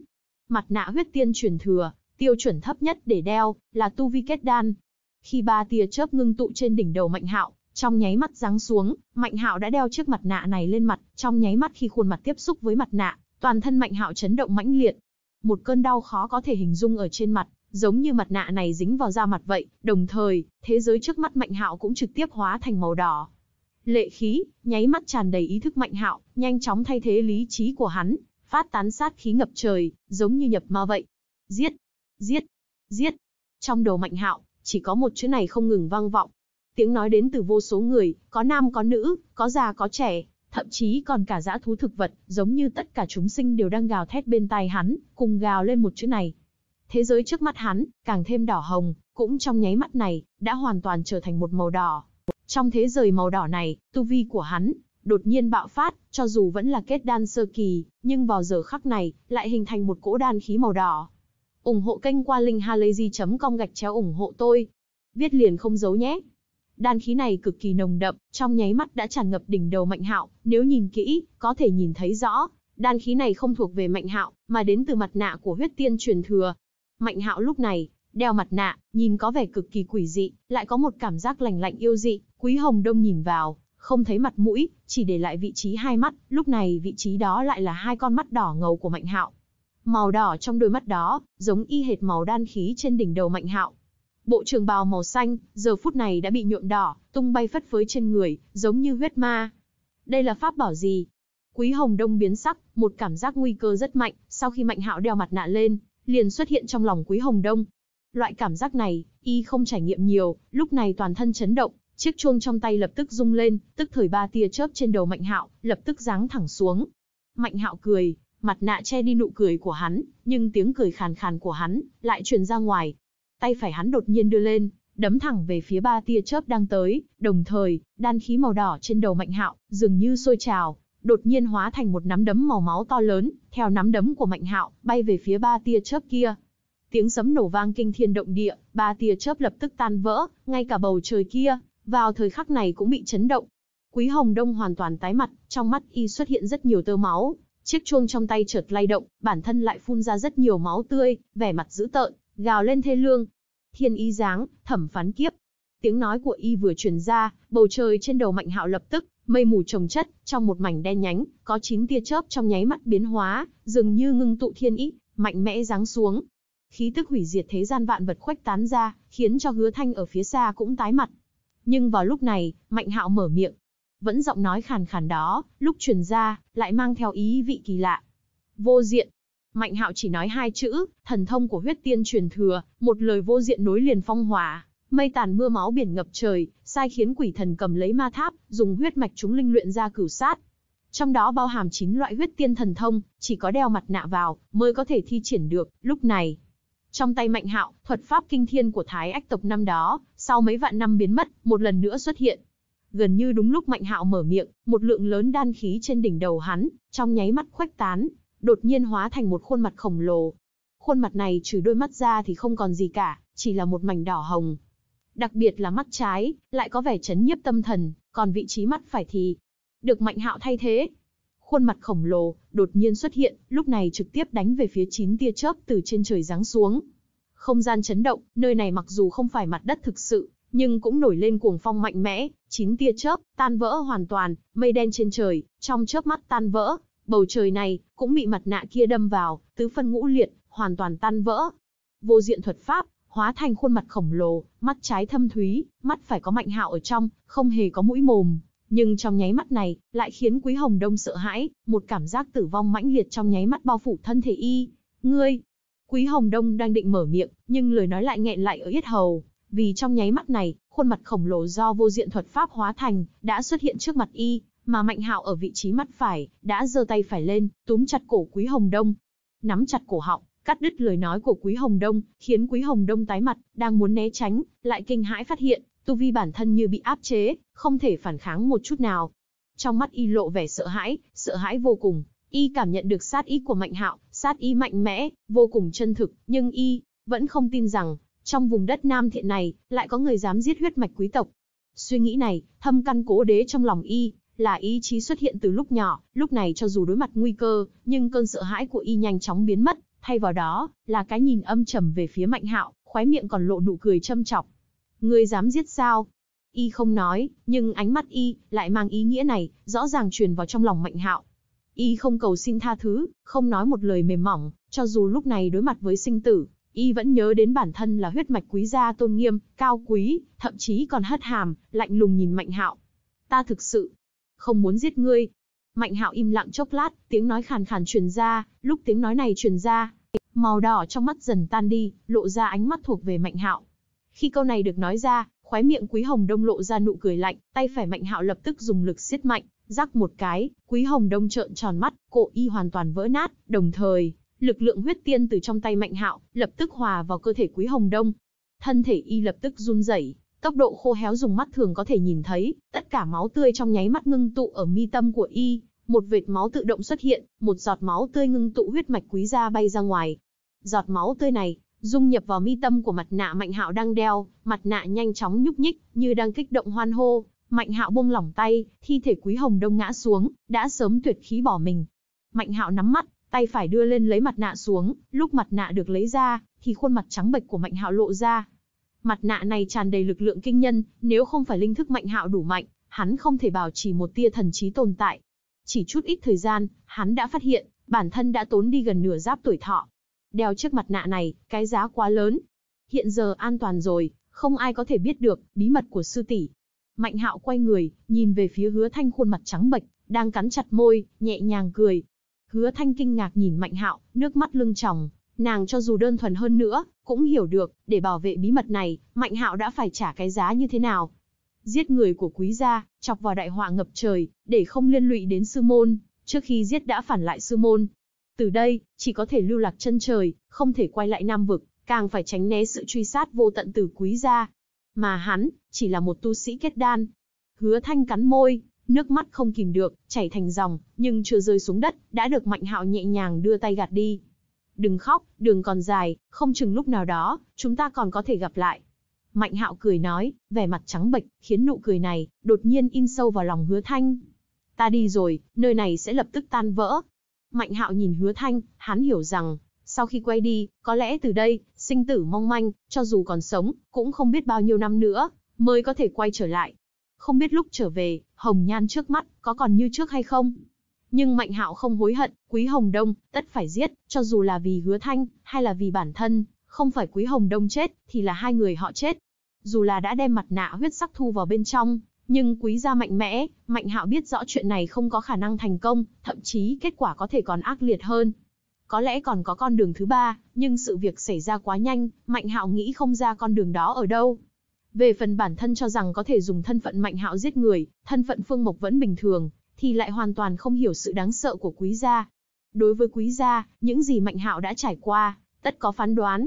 Mặt nạ huyết tiên truyền thừa, tiêu chuẩn thấp nhất để đeo là tu vi kết đan. Khi ba tia chớp ngưng tụ trên đỉnh đầu Mạnh Hạo, trong nháy mắt giáng xuống, Mạnh Hạo đã đeo chiếc mặt nạ này lên mặt, trong nháy mắt khi khuôn mặt tiếp xúc với mặt nạ, toàn thân Mạnh Hạo chấn động mãnh liệt. Một cơn đau khó có thể hình dung ở trên mặt, giống như mặt nạ này dính vào da mặt vậy, đồng thời, thế giới trước mắt Mạnh Hạo cũng trực tiếp hóa thành màu đỏ. Lệ khí, nháy mắt tràn đầy ý thức Mạnh Hạo, nhanh chóng thay thế lý trí của hắn, phát tán sát khí ngập trời, giống như nhập ma vậy. Giết, giết, giết. Trong đầu Mạnh Hạo, chỉ có một chữ này không ngừng vang vọng. Tiếng nói đến từ vô số người, có nam có nữ, có già có trẻ, thậm chí còn cả dã thú thực vật, giống như tất cả chúng sinh đều đang gào thét bên tai hắn, cùng gào lên một chữ này, Thế giới trước mắt hắn, càng thêm đỏ hồng, cũng trong nháy mắt này, đã hoàn toàn trở thành một màu đỏ. Trong thế giới màu đỏ này, tu vi của hắn, đột nhiên bạo phát, cho dù vẫn là kết đan sơ kỳ, nhưng vào giờ khắc này, lại hình thành một cỗ đan khí màu đỏ. ủng hộ kênh qua linkhalazy.com gạch chéo ủng hộ tôi. Viết liền không giấu nhé. Đan khí này cực kỳ nồng đậm, trong nháy mắt đã tràn ngập đỉnh đầu Mạnh Hạo, nếu nhìn kỹ, có thể nhìn thấy rõ, đan khí này không thuộc về Mạnh Hạo, mà đến từ mặt nạ của huyết tiên truyền thừa, Mạnh hạo lúc này, đeo mặt nạ, nhìn có vẻ cực kỳ quỷ dị, lại có một cảm giác lạnh lạnh yêu dị, quý hồng đông nhìn vào, không thấy mặt mũi, chỉ để lại vị trí hai mắt, lúc này vị trí đó lại là hai con mắt đỏ ngầu của Mạnh Hạo. Màu đỏ trong đôi mắt đó, giống y hệt màu đan khí trên đỉnh đầu Mạnh Hạo. Bộ trường bào màu xanh, giờ phút này đã bị nhuộm đỏ, tung bay phất phới trên người, giống như huyết ma. Đây là pháp bảo gì? Quý Hồng Đông biến sắc, một cảm giác nguy cơ rất mạnh, sau khi Mạnh Hạo đeo mặt nạ lên, liền xuất hiện trong lòng Quý Hồng Đông. Loại cảm giác này, y không trải nghiệm nhiều, lúc này toàn thân chấn động, chiếc chuông trong tay lập tức rung lên, tức thời ba tia chớp trên đầu Mạnh Hạo, lập tức giáng thẳng xuống. Mạnh Hạo cười, mặt nạ che đi nụ cười của hắn, nhưng tiếng cười khàn khàn của hắn lại truyền ra ngoài. Tay phải hắn đột nhiên đưa lên, đấm thẳng về phía ba tia chớp đang tới, đồng thời, đan khí màu đỏ trên đầu Mạnh Hạo dường như sôi trào, đột nhiên hóa thành một nắm đấm màu máu to lớn, theo nắm đấm của Mạnh Hạo, bay về phía ba tia chớp kia. Tiếng sấm nổ vang kinh thiên động địa, ba tia chớp lập tức tan vỡ, ngay cả bầu trời kia, vào thời khắc này cũng bị chấn động. Quý Hồng Đông hoàn toàn tái mặt, trong mắt y xuất hiện rất nhiều tơ máu, chiếc chuông trong tay chợt lay động, bản thân lại phun ra rất nhiều máu tươi, vẻ mặt dữ tợn, gào lên thê lương. Thiên ý dáng, thẩm phán kiếp, Tiếng nói của y vừa truyền ra, bầu trời trên đầu Mạnh Hạo lập tức mây mù chồng chất, trong một mảnh đen nhánh, có chín tia chớp trong nháy mắt biến hóa, dường như ngưng tụ thiên ý, mạnh mẽ giáng xuống. Khí tức hủy diệt thế gian vạn vật khuếch tán ra, khiến cho Hứa Thanh ở phía xa cũng tái mặt. Nhưng vào lúc này, Mạnh Hạo mở miệng, vẫn giọng nói khàn khàn đó, lúc truyền ra, lại mang theo ý vị kỳ lạ. Vô diện. Mạnh Hạo chỉ nói hai chữ, thần thông của huyết tiên truyền thừa, một lời vô diện nối liền phong hỏa, Mây tàn mưa máu biển ngập trời, sai khiến quỷ thần cầm lấy ma tháp, dùng huyết mạch chúng linh luyện ra cửu sát. Trong đó bao hàm 9 loại huyết tiên thần thông, chỉ có đeo mặt nạ vào mới có thể thi triển được, lúc này. Trong tay Mạnh Hạo, thuật pháp kinh thiên của Thái Ách tộc năm đó, sau mấy vạn năm biến mất, một lần nữa xuất hiện. Gần như đúng lúc Mạnh Hạo mở miệng, một lượng lớn đan khí trên đỉnh đầu hắn, trong nháy mắt khuếch tán, đột nhiên hóa thành một khuôn mặt khổng lồ. Khuôn mặt này trừ đôi mắt ra thì không còn gì cả, chỉ là một mảnh đỏ hồng, đặc biệt là mắt trái, lại có vẻ chấn nhiếp tâm thần, còn vị trí mắt phải thì được Mạnh Hạo thay thế. Khuôn mặt khổng lồ đột nhiên xuất hiện, lúc này trực tiếp đánh về phía chín tia chớp từ trên trời giáng xuống. Không gian chấn động, nơi này mặc dù không phải mặt đất thực sự, nhưng cũng nổi lên cuồng phong mạnh mẽ, chín tia chớp tan vỡ hoàn toàn, mây đen trên trời trong chớp mắt tan vỡ, bầu trời này cũng bị mặt nạ kia đâm vào, tứ phân ngũ liệt, hoàn toàn tan vỡ. Vô diện thuật pháp, hóa thành khuôn mặt khổng lồ, mắt trái thâm thúy, mắt phải có mạnh hạo ở trong, không hề có mũi mồm. Nhưng trong nháy mắt này, lại khiến Quý Hồng Đông sợ hãi, một cảm giác tử vong mãnh liệt trong nháy mắt bao phủ thân thể y. Ngươi! Quý Hồng Đông đang định mở miệng, nhưng lời nói lại nghẹn lại ở yết hầu, vì trong nháy mắt này, khuôn mặt khổng lồ do vô diện thuật pháp hóa thành, đã xuất hiện trước mặt y, mà Mạnh Hạo ở vị trí mắt phải, đã giơ tay phải lên, túm chặt cổ Quý Hồng Đông. Nắm chặt cổ họng, cắt đứt lời nói của Quý Hồng Đông, khiến Quý Hồng Đông tái mặt, đang muốn né tránh, lại kinh hãi phát hiện, tu vi bản thân như bị áp chế, không thể phản kháng một chút nào. Trong mắt y lộ vẻ sợ hãi, sợ hãi vô cùng, y cảm nhận được sát ý của Mạnh Hạo, sát ý mạnh mẽ, vô cùng chân thực, nhưng y vẫn không tin rằng, trong vùng đất Nam Thiện này, lại có người dám giết huyết mạch quý tộc. Suy nghĩ này, thâm căn cố đế trong lòng y, là ý chí xuất hiện từ lúc nhỏ, lúc này cho dù đối mặt nguy cơ, nhưng cơn sợ hãi của y nhanh chóng biến mất, thay vào đó là cái nhìn âm trầm về phía Mạnh Hạo, khóe miệng còn lộ nụ cười châm chọc. Ngươi dám giết sao? Y không nói, nhưng ánh mắt y lại mang ý nghĩa này, rõ ràng truyền vào trong lòng Mạnh Hạo. Y không cầu xin tha thứ, không nói một lời mềm mỏng, cho dù lúc này đối mặt với sinh tử, y vẫn nhớ đến bản thân là huyết mạch quý gia tôn nghiêm, cao quý, thậm chí còn hất hàm, lạnh lùng nhìn Mạnh Hạo. Ta thực sự không muốn giết ngươi, Mạnh hạo im lặng chốc lát, tiếng nói khàn khàn truyền ra, lúc tiếng nói này truyền ra, màu đỏ trong mắt dần tan đi, lộ ra ánh mắt thuộc về mạnh hạo. Khi câu này được nói ra, khóe miệng Quý Hồng Đông lộ ra nụ cười lạnh, tay phải Mạnh Hạo lập tức dùng lực siết mạnh, rắc một cái, Quý Hồng Đông trợn tròn mắt, cổ y hoàn toàn vỡ nát, đồng thời, lực lượng huyết tiên từ trong tay Mạnh Hạo lập tức hòa vào cơ thể Quý Hồng Đông. Thân thể y lập tức run rẩy, Tốc độ khô héo dùng mắt thường có thể nhìn thấy, tất cả máu tươi trong nháy mắt ngưng tụ ở mi tâm của y, một vệt máu tự động xuất hiện, một giọt máu tươi ngưng tụ huyết mạch quý gia bay ra ngoài. Giọt máu tươi này dung nhập vào mi tâm của mặt nạ Mạnh Hạo đang đeo, mặt nạ nhanh chóng nhúc nhích, như đang kích động hoan hô. Mạnh Hạo buông lỏng tay, thi thể Quý Hồng Đông ngã xuống, đã sớm tuyệt khí bỏ mình. Mạnh Hạo nắm mắt, tay phải đưa lên lấy mặt nạ xuống, lúc mặt nạ được lấy ra, thì khuôn mặt trắng bệch của Mạnh Hạo lộ ra, Mặt nạ này tràn đầy lực lượng kinh nhân, nếu không phải linh thức mạnh hạo đủ mạnh, hắn không thể bảo trì một tia thần trí tồn tại. Chỉ chút ít thời gian, hắn đã phát hiện, bản thân đã tốn đi gần nửa giáp tuổi thọ. Đeo chiếc mặt nạ này, cái giá quá lớn. Hiện giờ an toàn rồi, không ai có thể biết được bí mật của sư tỷ. Mạnh Hạo quay người, nhìn về phía Hứa Thanh khuôn mặt trắng bệch, đang cắn chặt môi, nhẹ nhàng cười. Hứa Thanh kinh ngạc nhìn Mạnh Hạo, nước mắt lưng tròng nàng cho dù đơn thuần hơn nữa, cũng hiểu được, để bảo vệ bí mật này, Mạnh Hạo đã phải trả cái giá như thế nào. Giết người của quý gia, chọc vào đại họa ngập trời, để không liên lụy đến sư môn, trước khi giết đã phản lại sư môn. Từ đây, chỉ có thể lưu lạc chân trời, không thể quay lại Nam Vực, càng phải tránh né sự truy sát vô tận từ quý gia. Mà hắn, chỉ là một tu sĩ kết đan. Hứa thanh cắn môi, nước mắt không kìm được, chảy thành dòng, nhưng chưa rơi xuống đất, đã được Mạnh Hạo nhẹ nhàng đưa tay gạt đi đừng khóc, đường còn dài, không chừng lúc nào đó, chúng ta còn có thể gặp lại. Mạnh hạo cười nói, vẻ mặt trắng bệch, khiến nụ cười này, đột nhiên in sâu vào lòng hứa thanh. Ta đi rồi, nơi này sẽ lập tức tan vỡ. Mạnh hạo nhìn hứa thanh, hắn hiểu rằng, sau khi quay đi, có lẽ từ đây, sinh tử mong manh, cho dù còn sống, cũng không biết bao nhiêu năm nữa, mới có thể quay trở lại. Không biết lúc trở về, hồng nhan trước mắt, có còn như trước hay không? nhưng Mạnh Hạo không hối hận, Quý Hồng Đông tất phải giết, cho dù là vì Hứa Thanh hay là vì bản thân, không phải Quý Hồng Đông chết thì là hai người họ chết. Dù là đã đem mặt nạ huyết sắc thu vào bên trong, nhưng Quý gia mạnh mẽ, Mạnh Hạo biết rõ chuyện này không có khả năng thành công, thậm chí kết quả có thể còn ác liệt hơn. Có lẽ còn có con đường thứ ba, nhưng sự việc xảy ra quá nhanh, Mạnh Hạo nghĩ không ra con đường đó ở đâu. Về phần bản thân cho rằng có thể dùng thân phận Mạnh Hạo giết người, thân phận Phương Mộc vẫn bình thường, thì lại hoàn toàn không hiểu sự đáng sợ của quý gia. Đối với quý gia, những gì Mạnh Hạo đã trải qua, tất có phán đoán.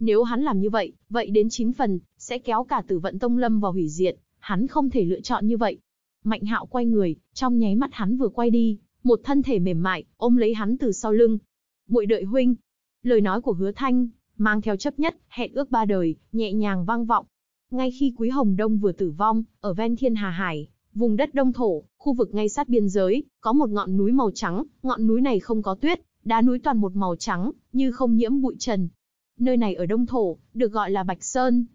Nếu hắn làm như vậy, vậy đến chín phần, sẽ kéo cả tử vận tông lâm vào hủy diệt, hắn không thể lựa chọn như vậy. Mạnh hạo quay người, trong nháy mắt hắn vừa quay đi, một thân thể mềm mại, ôm lấy hắn từ sau lưng. muội đợi huynh. Lời nói của hứa thanh, mang theo chấp nhất, hẹn ước ba đời, nhẹ nhàng vang vọng. Ngay khi Quý Hồng Đông vừa tử vong, ở ven thiên hà hải, Vùng đất Đông Thổ, khu vực ngay sát biên giới, có một ngọn núi màu trắng, ngọn núi này không có tuyết, đá núi toàn một màu trắng, như không nhiễm bụi trần. Nơi này ở Đông Thổ, được gọi là Bạch Sơn.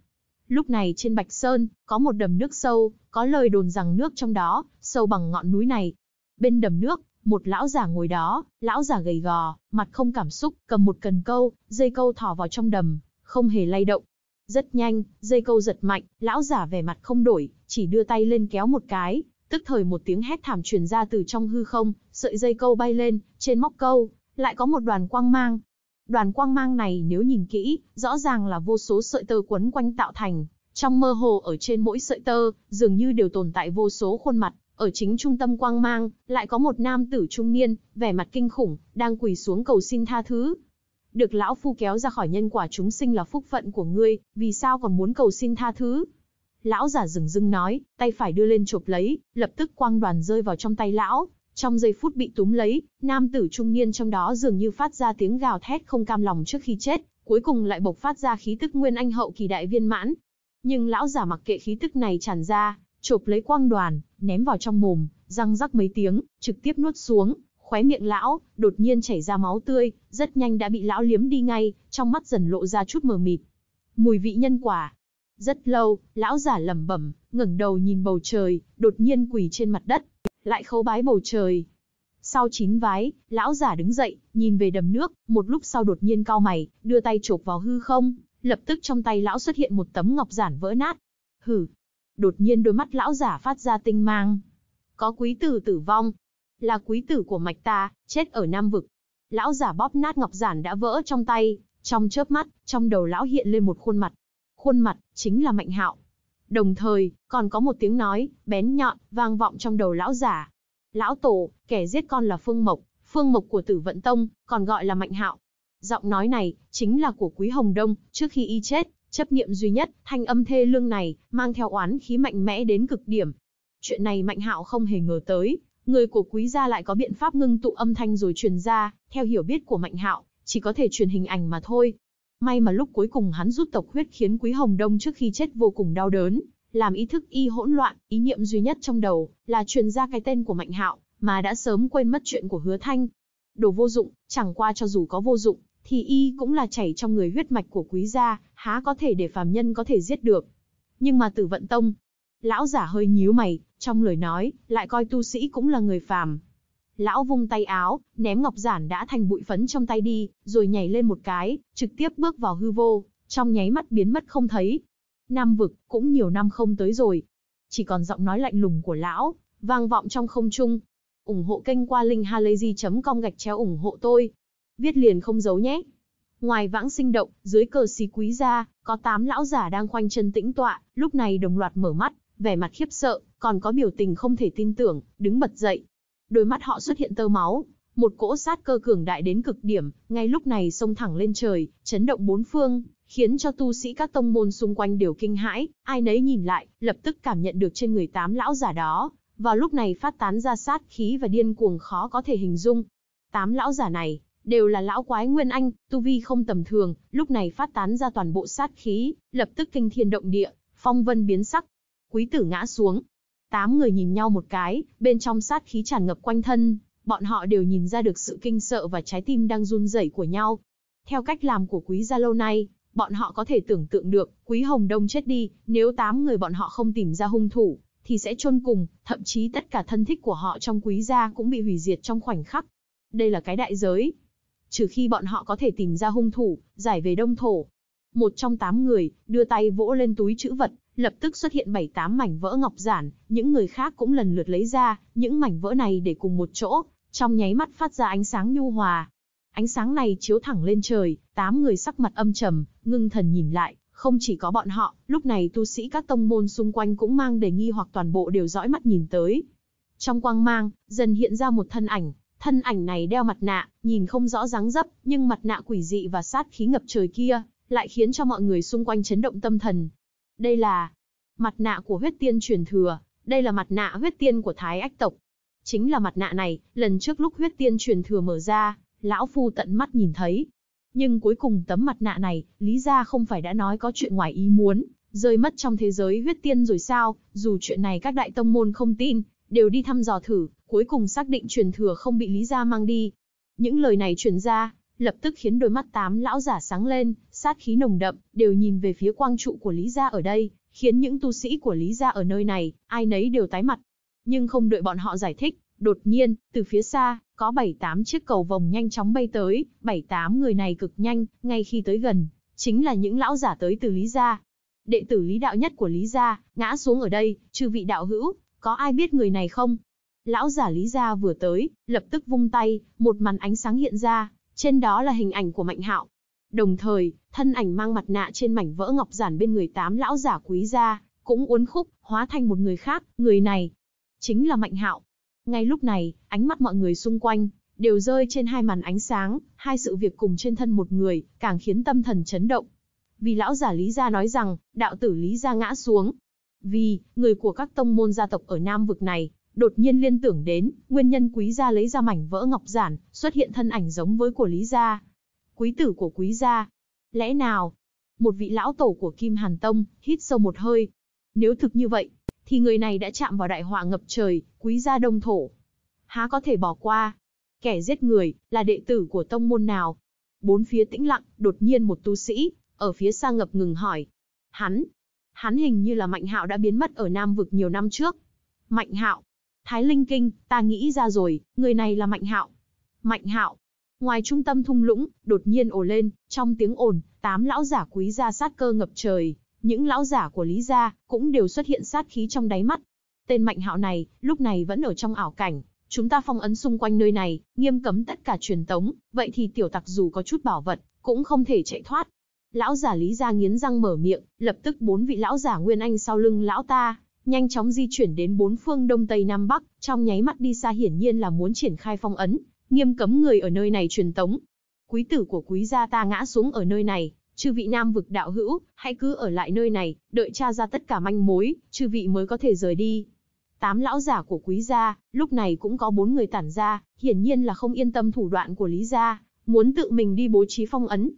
Lúc này trên Bạch Sơn, có một đầm nước sâu, có lời đồn rằng nước trong đó, sâu bằng ngọn núi này. Bên đầm nước, một lão già ngồi đó, lão già gầy gò, mặt không cảm xúc, cầm một cần câu, dây câu thỏ vào trong đầm, không hề lay động. Rất nhanh, dây câu giật mạnh, lão giả vẻ mặt không đổi, chỉ đưa tay lên kéo một cái, tức thời một tiếng hét thảm truyền ra từ trong hư không, sợi dây câu bay lên, trên móc câu, lại có một đoàn quang mang. Đoàn quang mang này nếu nhìn kỹ, rõ ràng là vô số sợi tơ quấn quanh tạo thành, trong mơ hồ ở trên mỗi sợi tơ, dường như đều tồn tại vô số khuôn mặt, ở chính trung tâm quang mang, lại có một nam tử trung niên, vẻ mặt kinh khủng, đang quỳ xuống cầu xin tha thứ. Được lão phu kéo ra khỏi nhân quả chúng sinh là phúc phận của ngươi, vì sao còn muốn cầu xin tha thứ? Lão giả dừng dưng nói, tay phải đưa lên chộp lấy, lập tức quang đoàn rơi vào trong tay lão. Trong giây phút bị túm lấy, nam tử trung niên trong đó dường như phát ra tiếng gào thét không cam lòng trước khi chết, cuối cùng lại bộc phát ra khí tức nguyên anh hậu kỳ đại viên mãn. Nhưng lão giả mặc kệ khí tức này tràn ra, chộp lấy quang đoàn, ném vào trong mồm, răng rắc mấy tiếng, trực tiếp nuốt xuống, khóe miệng lão, đột nhiên chảy ra máu tươi, rất nhanh đã bị lão liếm đi ngay, trong mắt dần lộ ra chút mờ mịt. Mùi vị nhân quả, rất lâu, lão giả lẩm bẩm, ngẩng đầu nhìn bầu trời, đột nhiên quỳ trên mặt đất, lại khấu bái bầu trời. Sau chín vái, lão giả đứng dậy, nhìn về đầm nước, một lúc sau đột nhiên cao mày, đưa tay chộp vào hư không, lập tức trong tay lão xuất hiện một tấm ngọc giản vỡ nát. Hừ. Đột nhiên đôi mắt lão giả phát ra tinh mang. Có quý tử tử vong, là quý tử của mạch ta, chết ở Nam vực. Lão giả bóp nát ngọc giản đã vỡ trong tay, trong chớp mắt, trong đầu lão hiện lên một khuôn mặt, khuôn mặt, chính là Mạnh Hạo. Đồng thời, còn có một tiếng nói, bén nhọn, vang vọng trong đầu lão giả. Lão tổ, kẻ giết con là Phương Mộc, Phương Mộc của tử vận tông, còn gọi là Mạnh Hạo. Giọng nói này, chính là của Quý Hồng Đông, trước khi y chết, chấp niệm duy nhất, thanh âm thê lương này, mang theo oán khí mạnh mẽ đến cực điểm. Chuyện này Mạnh Hạo không hề ngờ tới, người của quý gia lại có biện pháp ngưng tụ âm thanh rồi truyền ra, theo hiểu biết của Mạnh Hạo, chỉ có thể truyền hình ảnh mà thôi. May mà lúc cuối cùng hắn rút tộc huyết khiến Quý Hồng Đông trước khi chết vô cùng đau đớn, làm ý thức y hỗn loạn, ý niệm duy nhất trong đầu là truyền ra cái tên của Mạnh Hạo, mà đã sớm quên mất chuyện của Hứa Thanh. Đồ vô dụng, chẳng qua cho dù có vô dụng, thì y cũng là chảy trong người huyết mạch của quý gia, há có thể để phàm nhân có thể giết được. Nhưng mà Tử Vận Tông, lão giả hơi nhíu mày, trong lời nói, lại coi tu sĩ cũng là người phàm, Lão vung tay áo, ném ngọc giản đã thành bụi phấn trong tay đi, rồi nhảy lên một cái, trực tiếp bước vào hư vô, trong nháy mắt biến mất không thấy. Nam vực, cũng nhiều năm không tới rồi. Chỉ còn giọng nói lạnh lùng của lão, vang vọng trong không trung. ủng hộ kênh qua linkhalazy.com gạch chéo ủng hộ tôi. Viết liền không giấu nhé. Ngoài vãng sinh động, dưới cờ xí quý ra, có tám lão giả đang khoanh chân tĩnh tọa, lúc này đồng loạt mở mắt, vẻ mặt khiếp sợ, còn có biểu tình không thể tin tưởng, đứng bật dậy, Đôi mắt họ xuất hiện tơ máu, một cỗ sát cơ cường đại đến cực điểm, ngay lúc này xông thẳng lên trời, chấn động bốn phương, khiến cho tu sĩ các tông môn xung quanh đều kinh hãi, ai nấy nhìn lại, lập tức cảm nhận được trên người tám lão giả đó, vào lúc này phát tán ra sát khí và điên cuồng khó có thể hình dung. Tám lão giả này, đều là lão quái nguyên anh, tu vi không tầm thường, lúc này phát tán ra toàn bộ sát khí, lập tức kinh thiên động địa, phong vân biến sắc. Quý tử ngã xuống, Tám người nhìn nhau một cái, bên trong sát khí tràn ngập quanh thân, bọn họ đều nhìn ra được sự kinh sợ và trái tim đang run rẩy của nhau. Theo cách làm của quý gia lâu nay, bọn họ có thể tưởng tượng được, quý hồng đông chết đi, nếu tám người bọn họ không tìm ra hung thủ, thì sẽ chôn cùng, thậm chí tất cả thân thích của họ trong quý gia cũng bị hủy diệt trong khoảnh khắc. Đây là cái đại giới. Trừ khi bọn họ có thể tìm ra hung thủ, giải về đông thổ. Một trong tám người, đưa tay vỗ lên túi chữ vật, Lập tức xuất hiện bảy tám mảnh vỡ ngọc giản, những người khác cũng lần lượt lấy ra, những mảnh vỡ này để cùng một chỗ, trong nháy mắt phát ra ánh sáng nhu hòa. Ánh sáng này chiếu thẳng lên trời, tám người sắc mặt âm trầm, ngưng thần nhìn lại, không chỉ có bọn họ, lúc này tu sĩ các tông môn xung quanh cũng mang đề nghi hoặc toàn bộ đều dõi mắt nhìn tới. Trong quang mang, dần hiện ra một thân ảnh, thân ảnh này đeo mặt nạ, nhìn không rõ dáng dấp, nhưng mặt nạ quỷ dị và sát khí ngập trời kia, lại khiến cho mọi người xung quanh chấn động tâm thần, đây là mặt nạ của huyết tiên truyền thừa, đây là mặt nạ huyết tiên của Thái Ách tộc. Chính là mặt nạ này, lần trước lúc huyết tiên truyền thừa mở ra, lão phu tận mắt nhìn thấy. Nhưng cuối cùng tấm mặt nạ này, Lý gia không phải đã nói có chuyện ngoài ý muốn, rơi mất trong thế giới huyết tiên rồi sao? Dù chuyện này các đại tông môn không tin, đều đi thăm dò thử, cuối cùng xác định truyền thừa không bị Lý gia mang đi. Những lời này truyền ra, lập tức khiến đôi mắt tám lão giả sáng lên, sát khí nồng đậm, đều nhìn về phía quang trụ của Lý Gia ở đây, khiến những tu sĩ của Lý Gia ở nơi này, ai nấy đều tái mặt. Nhưng không đợi bọn họ giải thích, đột nhiên, từ phía xa, có 7-8 chiếc cầu vòng nhanh chóng bay tới, 7-8 người này cực nhanh, ngay khi tới gần, chính là những lão giả tới từ Lý Gia. Đệ tử Lý Đạo nhất của Lý Gia, ngã xuống ở đây, chư vị đạo hữu, có ai biết người này không? Lão giả Lý Gia vừa tới, lập tức vung tay, một màn ánh sáng hiện ra, trên đó là hình ảnh của Mạnh Hạo, Đồng thời, thân ảnh mang mặt nạ trên mảnh vỡ ngọc giản bên người tám lão giả quý gia, cũng uốn khúc, hóa thành một người khác, người này chính là Mạnh Hạo. Ngay lúc này, ánh mắt mọi người xung quanh đều rơi trên hai màn ánh sáng, hai sự việc cùng trên thân một người, càng khiến tâm thần chấn động. Vì lão giả Lý gia nói rằng, đạo tử Lý gia ngã xuống. Vì, người của các tông môn gia tộc ở Nam vực này, đột nhiên liên tưởng đến, nguyên nhân quý gia lấy ra mảnh vỡ ngọc giản, xuất hiện thân ảnh giống với của Lý gia, quý tử của quý gia. Lẽ nào? Một vị lão tổ của Kim Hàn Tông, hít sâu một hơi. Nếu thực như vậy, thì người này đã chạm vào đại họa ngập trời, quý gia đông thổ. Há có thể bỏ qua? Kẻ giết người, là đệ tử của tông môn nào? Bốn phía tĩnh lặng, đột nhiên một tu sĩ, ở phía xa ngập ngừng hỏi. Hắn, hắn hình như là Mạnh Hạo đã biến mất ở Nam vực nhiều năm trước. Mạnh Hạo, Thái Linh Kinh, ta nghĩ ra rồi, người này là Mạnh Hạo. Mạnh Hạo, Ngoài trung tâm thung lũng, đột nhiên ồ lên, trong tiếng ồn, tám lão giả quý gia sát cơ ngập trời, những lão giả của Lý gia cũng đều xuất hiện sát khí trong đáy mắt. Tên Mạnh Hạo này, lúc này vẫn ở trong ảo cảnh, chúng ta phong ấn xung quanh nơi này, nghiêm cấm tất cả truyền tống, vậy thì tiểu tặc dù có chút bảo vật, cũng không thể chạy thoát. Lão giả Lý gia nghiến răng mở miệng, lập tức bốn vị lão giả Nguyên Anh sau lưng lão ta, nhanh chóng di chuyển đến bốn phương đông tây nam bắc, trong nháy mắt đi xa hiển nhiên là muốn triển khai phong ấn, nghiêm cấm người ở nơi này truyền tống. Quý tử của quý gia ta ngã xuống ở nơi này, chư vị nam vực đạo hữu, hãy cứ ở lại nơi này, đợi tra ra tất cả manh mối, chư vị mới có thể rời đi. Tám lão giả của quý gia, lúc này cũng có bốn người tản ra, hiển nhiên là không yên tâm thủ đoạn của lý gia, muốn tự mình đi bố trí phong ấn.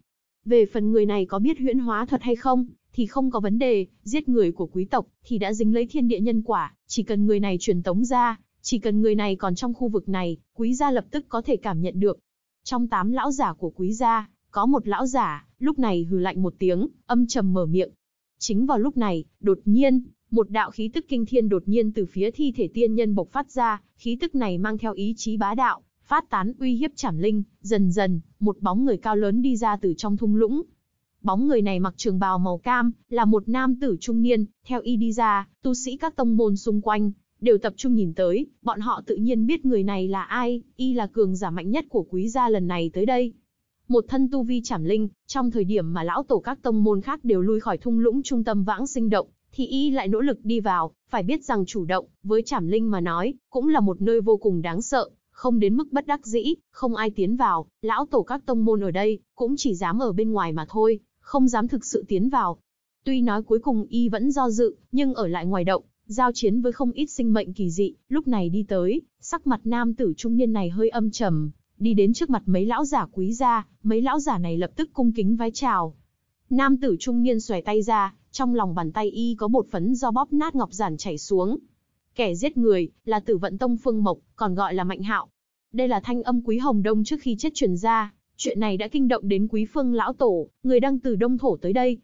Về phần người này có biết huyễn hóa thuật hay không, thì không có vấn đề, giết người của quý tộc thì đã dính lấy thiên địa nhân quả, chỉ cần người này truyền tống ra, chỉ cần người này còn trong khu vực này, quý gia lập tức có thể cảm nhận được. Trong tám lão giả của quý gia, có một lão giả, lúc này hừ lạnh một tiếng, âm trầm mở miệng. Chính vào lúc này, đột nhiên, một đạo khí tức kinh thiên đột nhiên từ phía thi thể tiên nhân bộc phát ra, khí tức này mang theo ý chí bá đạo, phát tán uy hiếp chảm linh, dần dần, một bóng người cao lớn đi ra từ trong thung lũng. Bóng người này mặc trường bào màu cam, là một nam tử trung niên, theo y đi ra, tu sĩ các tông môn xung quanh, đều tập trung nhìn tới, bọn họ tự nhiên biết người này là ai, y là cường giả mạnh nhất của quý gia lần này tới đây. Một thân tu vi chảm linh, trong thời điểm mà lão tổ các tông môn khác đều lui khỏi thung lũng trung tâm vãng sinh động, thì y lại nỗ lực đi vào, phải biết rằng chủ động, với chảm linh mà nói, cũng là một nơi vô cùng đáng sợ, không đến mức bất đắc dĩ, không ai tiến vào, lão tổ các tông môn ở đây, cũng chỉ dám ở bên ngoài mà thôi, không dám thực sự tiến vào. Tuy nói cuối cùng y vẫn do dự, nhưng ở lại ngoài động, giao chiến với không ít sinh mệnh kỳ dị, lúc này đi tới, sắc mặt nam tử trung niên này hơi âm trầm, đi đến trước mặt mấy lão giả quý gia, mấy lão giả này lập tức cung kính vái chào. Nam tử trung niên xòe tay ra, trong lòng bàn tay y có bột phấn do bóp nát ngọc giản chảy xuống. Kẻ giết người là Tử Vận Tông Phương Mộc, còn gọi là Mạnh Hạo. Đây là thanh âm Quý Hồng Đông trước khi chết truyền ra, chuyện này đã kinh động đến Quý Phương lão tổ, người đang từ Đông thổ tới đây.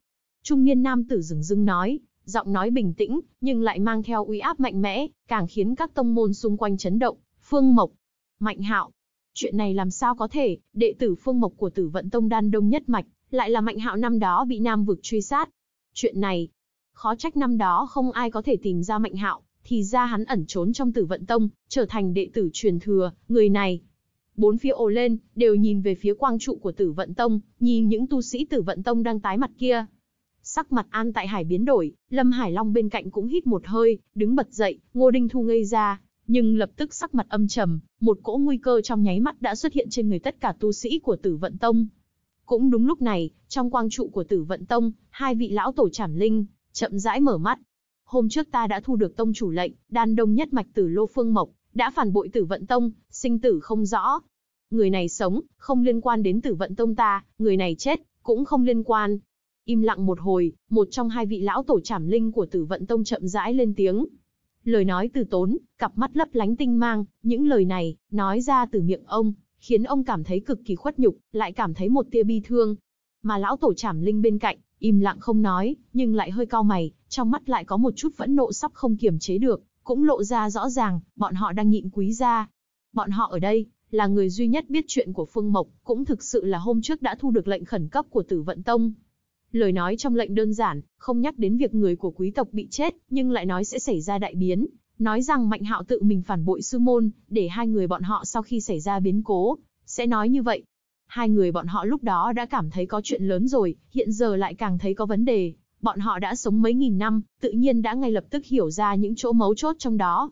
Trung niên nam tử dừng dưng nói, giọng nói bình tĩnh, nhưng lại mang theo uy áp mạnh mẽ, càng khiến các tông môn xung quanh chấn động. Phương Mộc, Mạnh Hạo, chuyện này làm sao có thể? Đệ tử Phương Mộc của Tử Vận Tông đan đông nhất mạch, lại là Mạnh Hạo năm đó bị Nam Vực truy sát. Chuyện này, khó trách năm đó không ai có thể tìm ra Mạnh Hạo, thì ra hắn ẩn trốn trong Tử Vận Tông, trở thành đệ tử truyền thừa. Người này, bốn phía ồ lên, đều nhìn về phía quang trụ của Tử Vận Tông, nhìn những tu sĩ Tử Vận Tông đang tái mặt kia. Sắc mặt An Tại Hải biến đổi, Lâm Hải Long bên cạnh cũng hít một hơi, đứng bật dậy, Ngô đình Thu ngây ra, nhưng lập tức sắc mặt âm trầm, một cỗ nguy cơ trong nháy mắt đã xuất hiện trên người tất cả tu sĩ của Tử Vận Tông. Cũng đúng lúc này, trong quang trụ của Tử Vận Tông, hai vị lão tổ Trảm Linh chậm rãi mở mắt. Hôm trước ta đã thu được tông chủ lệnh, đan đông nhất mạch Tử Lô Phương Mộc đã phản bội Tử Vận Tông, sinh tử không rõ. Người này sống, không liên quan đến Tử Vận Tông ta, người này chết, cũng không liên quan, Im lặng một hồi, một trong hai vị lão tổ trảm linh của tử vận tông chậm rãi lên tiếng. Lời nói từ tốn, cặp mắt lấp lánh tinh mang, những lời này, nói ra từ miệng ông, khiến ông cảm thấy cực kỳ khuất nhục, lại cảm thấy một tia bi thương. Mà lão tổ trảm linh bên cạnh, im lặng không nói, nhưng lại hơi cau mày, trong mắt lại có một chút phẫn nộ sắp không kiềm chế được, cũng lộ ra rõ ràng, bọn họ đang nhịn quý gia. Bọn họ ở đây, là người duy nhất biết chuyện của Phương Mộc, cũng thực sự là hôm trước đã thu được lệnh khẩn cấp của Tử Vận Tông, Lời nói trong lệnh đơn giản, không nhắc đến việc người của quý tộc bị chết, nhưng lại nói sẽ xảy ra đại biến, nói rằng Mạnh Hạo tự mình phản bội sư môn, để hai người bọn họ sau khi xảy ra biến cố, sẽ nói như vậy. Hai người bọn họ lúc đó đã cảm thấy có chuyện lớn rồi, hiện giờ lại càng thấy có vấn đề. Bọn họ đã sống mấy nghìn năm, tự nhiên đã ngay lập tức hiểu ra những chỗ mấu chốt trong đó.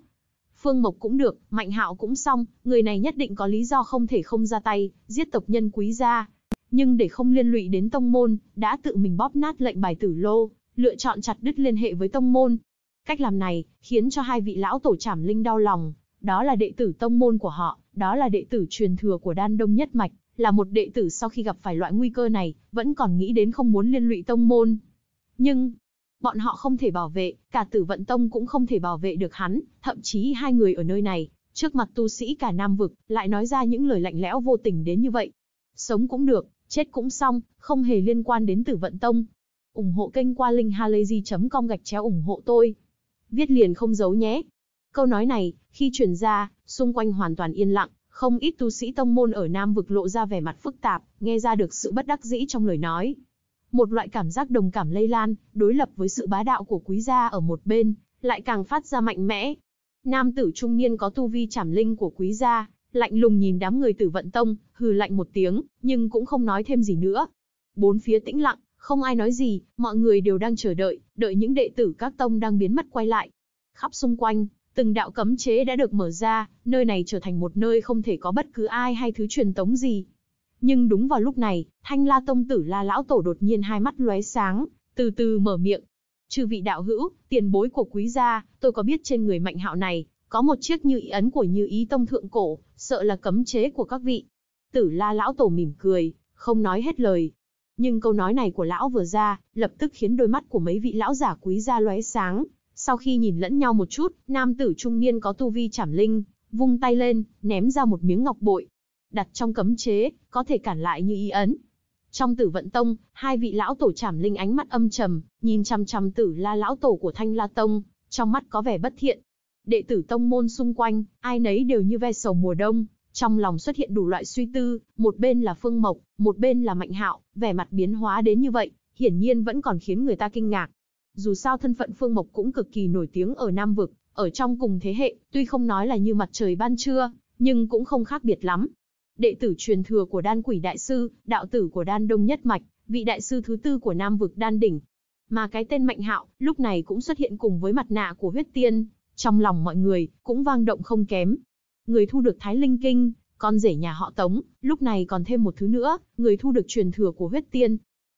Phương Mộc cũng được, Mạnh Hạo cũng xong, người này nhất định có lý do không thể không ra tay, giết tộc nhân quý gia, nhưng để không liên lụy đến tông môn, đã tự mình bóp nát lệnh bài tử lô, lựa chọn chặt đứt liên hệ với tông môn. Cách làm này khiến cho hai vị lão tổ Trảm Linh đau lòng, đó là đệ tử tông môn của họ, đó là đệ tử truyền thừa của Đan Đông nhất mạch, là một đệ tử sau khi gặp phải loại nguy cơ này, vẫn còn nghĩ đến không muốn liên lụy tông môn. Nhưng, bọn họ không thể bảo vệ, cả Tử Vận Tông cũng không thể bảo vệ được hắn, thậm chí hai người ở nơi này, trước mặt tu sĩ cả Nam vực, lại nói ra những lời lạnh lẽo vô tình đến như vậy. Sống cũng được, Chết cũng xong, không hề liên quan đến tử vận tông. ủng hộ kênh qua linkhalazy.com gạch chéo ủng hộ tôi. Viết liền không giấu nhé. Câu nói này, khi truyền ra, xung quanh hoàn toàn yên lặng, không ít tu sĩ tông môn ở Nam vực lộ ra vẻ mặt phức tạp, nghe ra được sự bất đắc dĩ trong lời nói. Một loại cảm giác đồng cảm lây lan, đối lập với sự bá đạo của quý gia ở một bên, lại càng phát ra mạnh mẽ. Nam tử trung niên có tu vi chảm linh của quý gia, lạnh lùng nhìn đám người tử vận tông, hừ lạnh một tiếng, nhưng cũng không nói thêm gì nữa. Bốn phía tĩnh lặng, không ai nói gì, mọi người đều đang chờ đợi, đợi những đệ tử các tông đang biến mất quay lại. Khắp xung quanh, từng đạo cấm chế đã được mở ra, nơi này trở thành một nơi không thể có bất cứ ai hay thứ truyền tống gì. Nhưng đúng vào lúc này, Thanh La Tông tử La Lão Tổ đột nhiên hai mắt lóe sáng, từ từ mở miệng. Chư vị đạo hữu, tiền bối của quý gia, tôi có biết trên người mạnh hạo này, có một chiếc như ý ấn của như ý tông thượng cổ, sợ là cấm chế của các vị. Tử la lão tổ mỉm cười, không nói hết lời. Nhưng câu nói này của lão vừa ra, lập tức khiến đôi mắt của mấy vị lão giả quý gia lóe sáng. Sau khi nhìn lẫn nhau một chút, nam tử trung niên có tu vi chảm linh, vung tay lên, ném ra một miếng ngọc bội. Đặt trong cấm chế, có thể cản lại như ý ấn, trong tử vận tông, hai vị lão tổ trảm linh ánh mắt âm trầm, nhìn chằm chằm tử la lão tổ của thanh la tông, trong mắt có vẻ bất thiện. Đệ tử tông môn xung quanh, ai nấy đều như ve sầu mùa đông, trong lòng xuất hiện đủ loại suy tư, một bên là Phương Mộc, một bên là Mạnh Hạo, vẻ mặt biến hóa đến như vậy, hiển nhiên vẫn còn khiến người ta kinh ngạc. Dù sao thân phận Phương Mộc cũng cực kỳ nổi tiếng ở Nam Vực, ở trong cùng thế hệ, tuy không nói là như mặt trời ban trưa, nhưng cũng không khác biệt lắm. Đệ tử truyền thừa của đan quỷ đại sư, đạo tử của đan đông nhất mạch, vị đại sư thứ tư của Nam Vực đan đỉnh. Mà cái tên Mạnh Hạo lúc này cũng xuất hiện cùng với mặt nạ của huyết tiên, trong lòng mọi người, cũng vang động không kém. Người thu được Thái Linh Kinh, con rể nhà họ Tống, lúc này còn thêm một thứ nữa, người thu được truyền thừa của huyết tiên.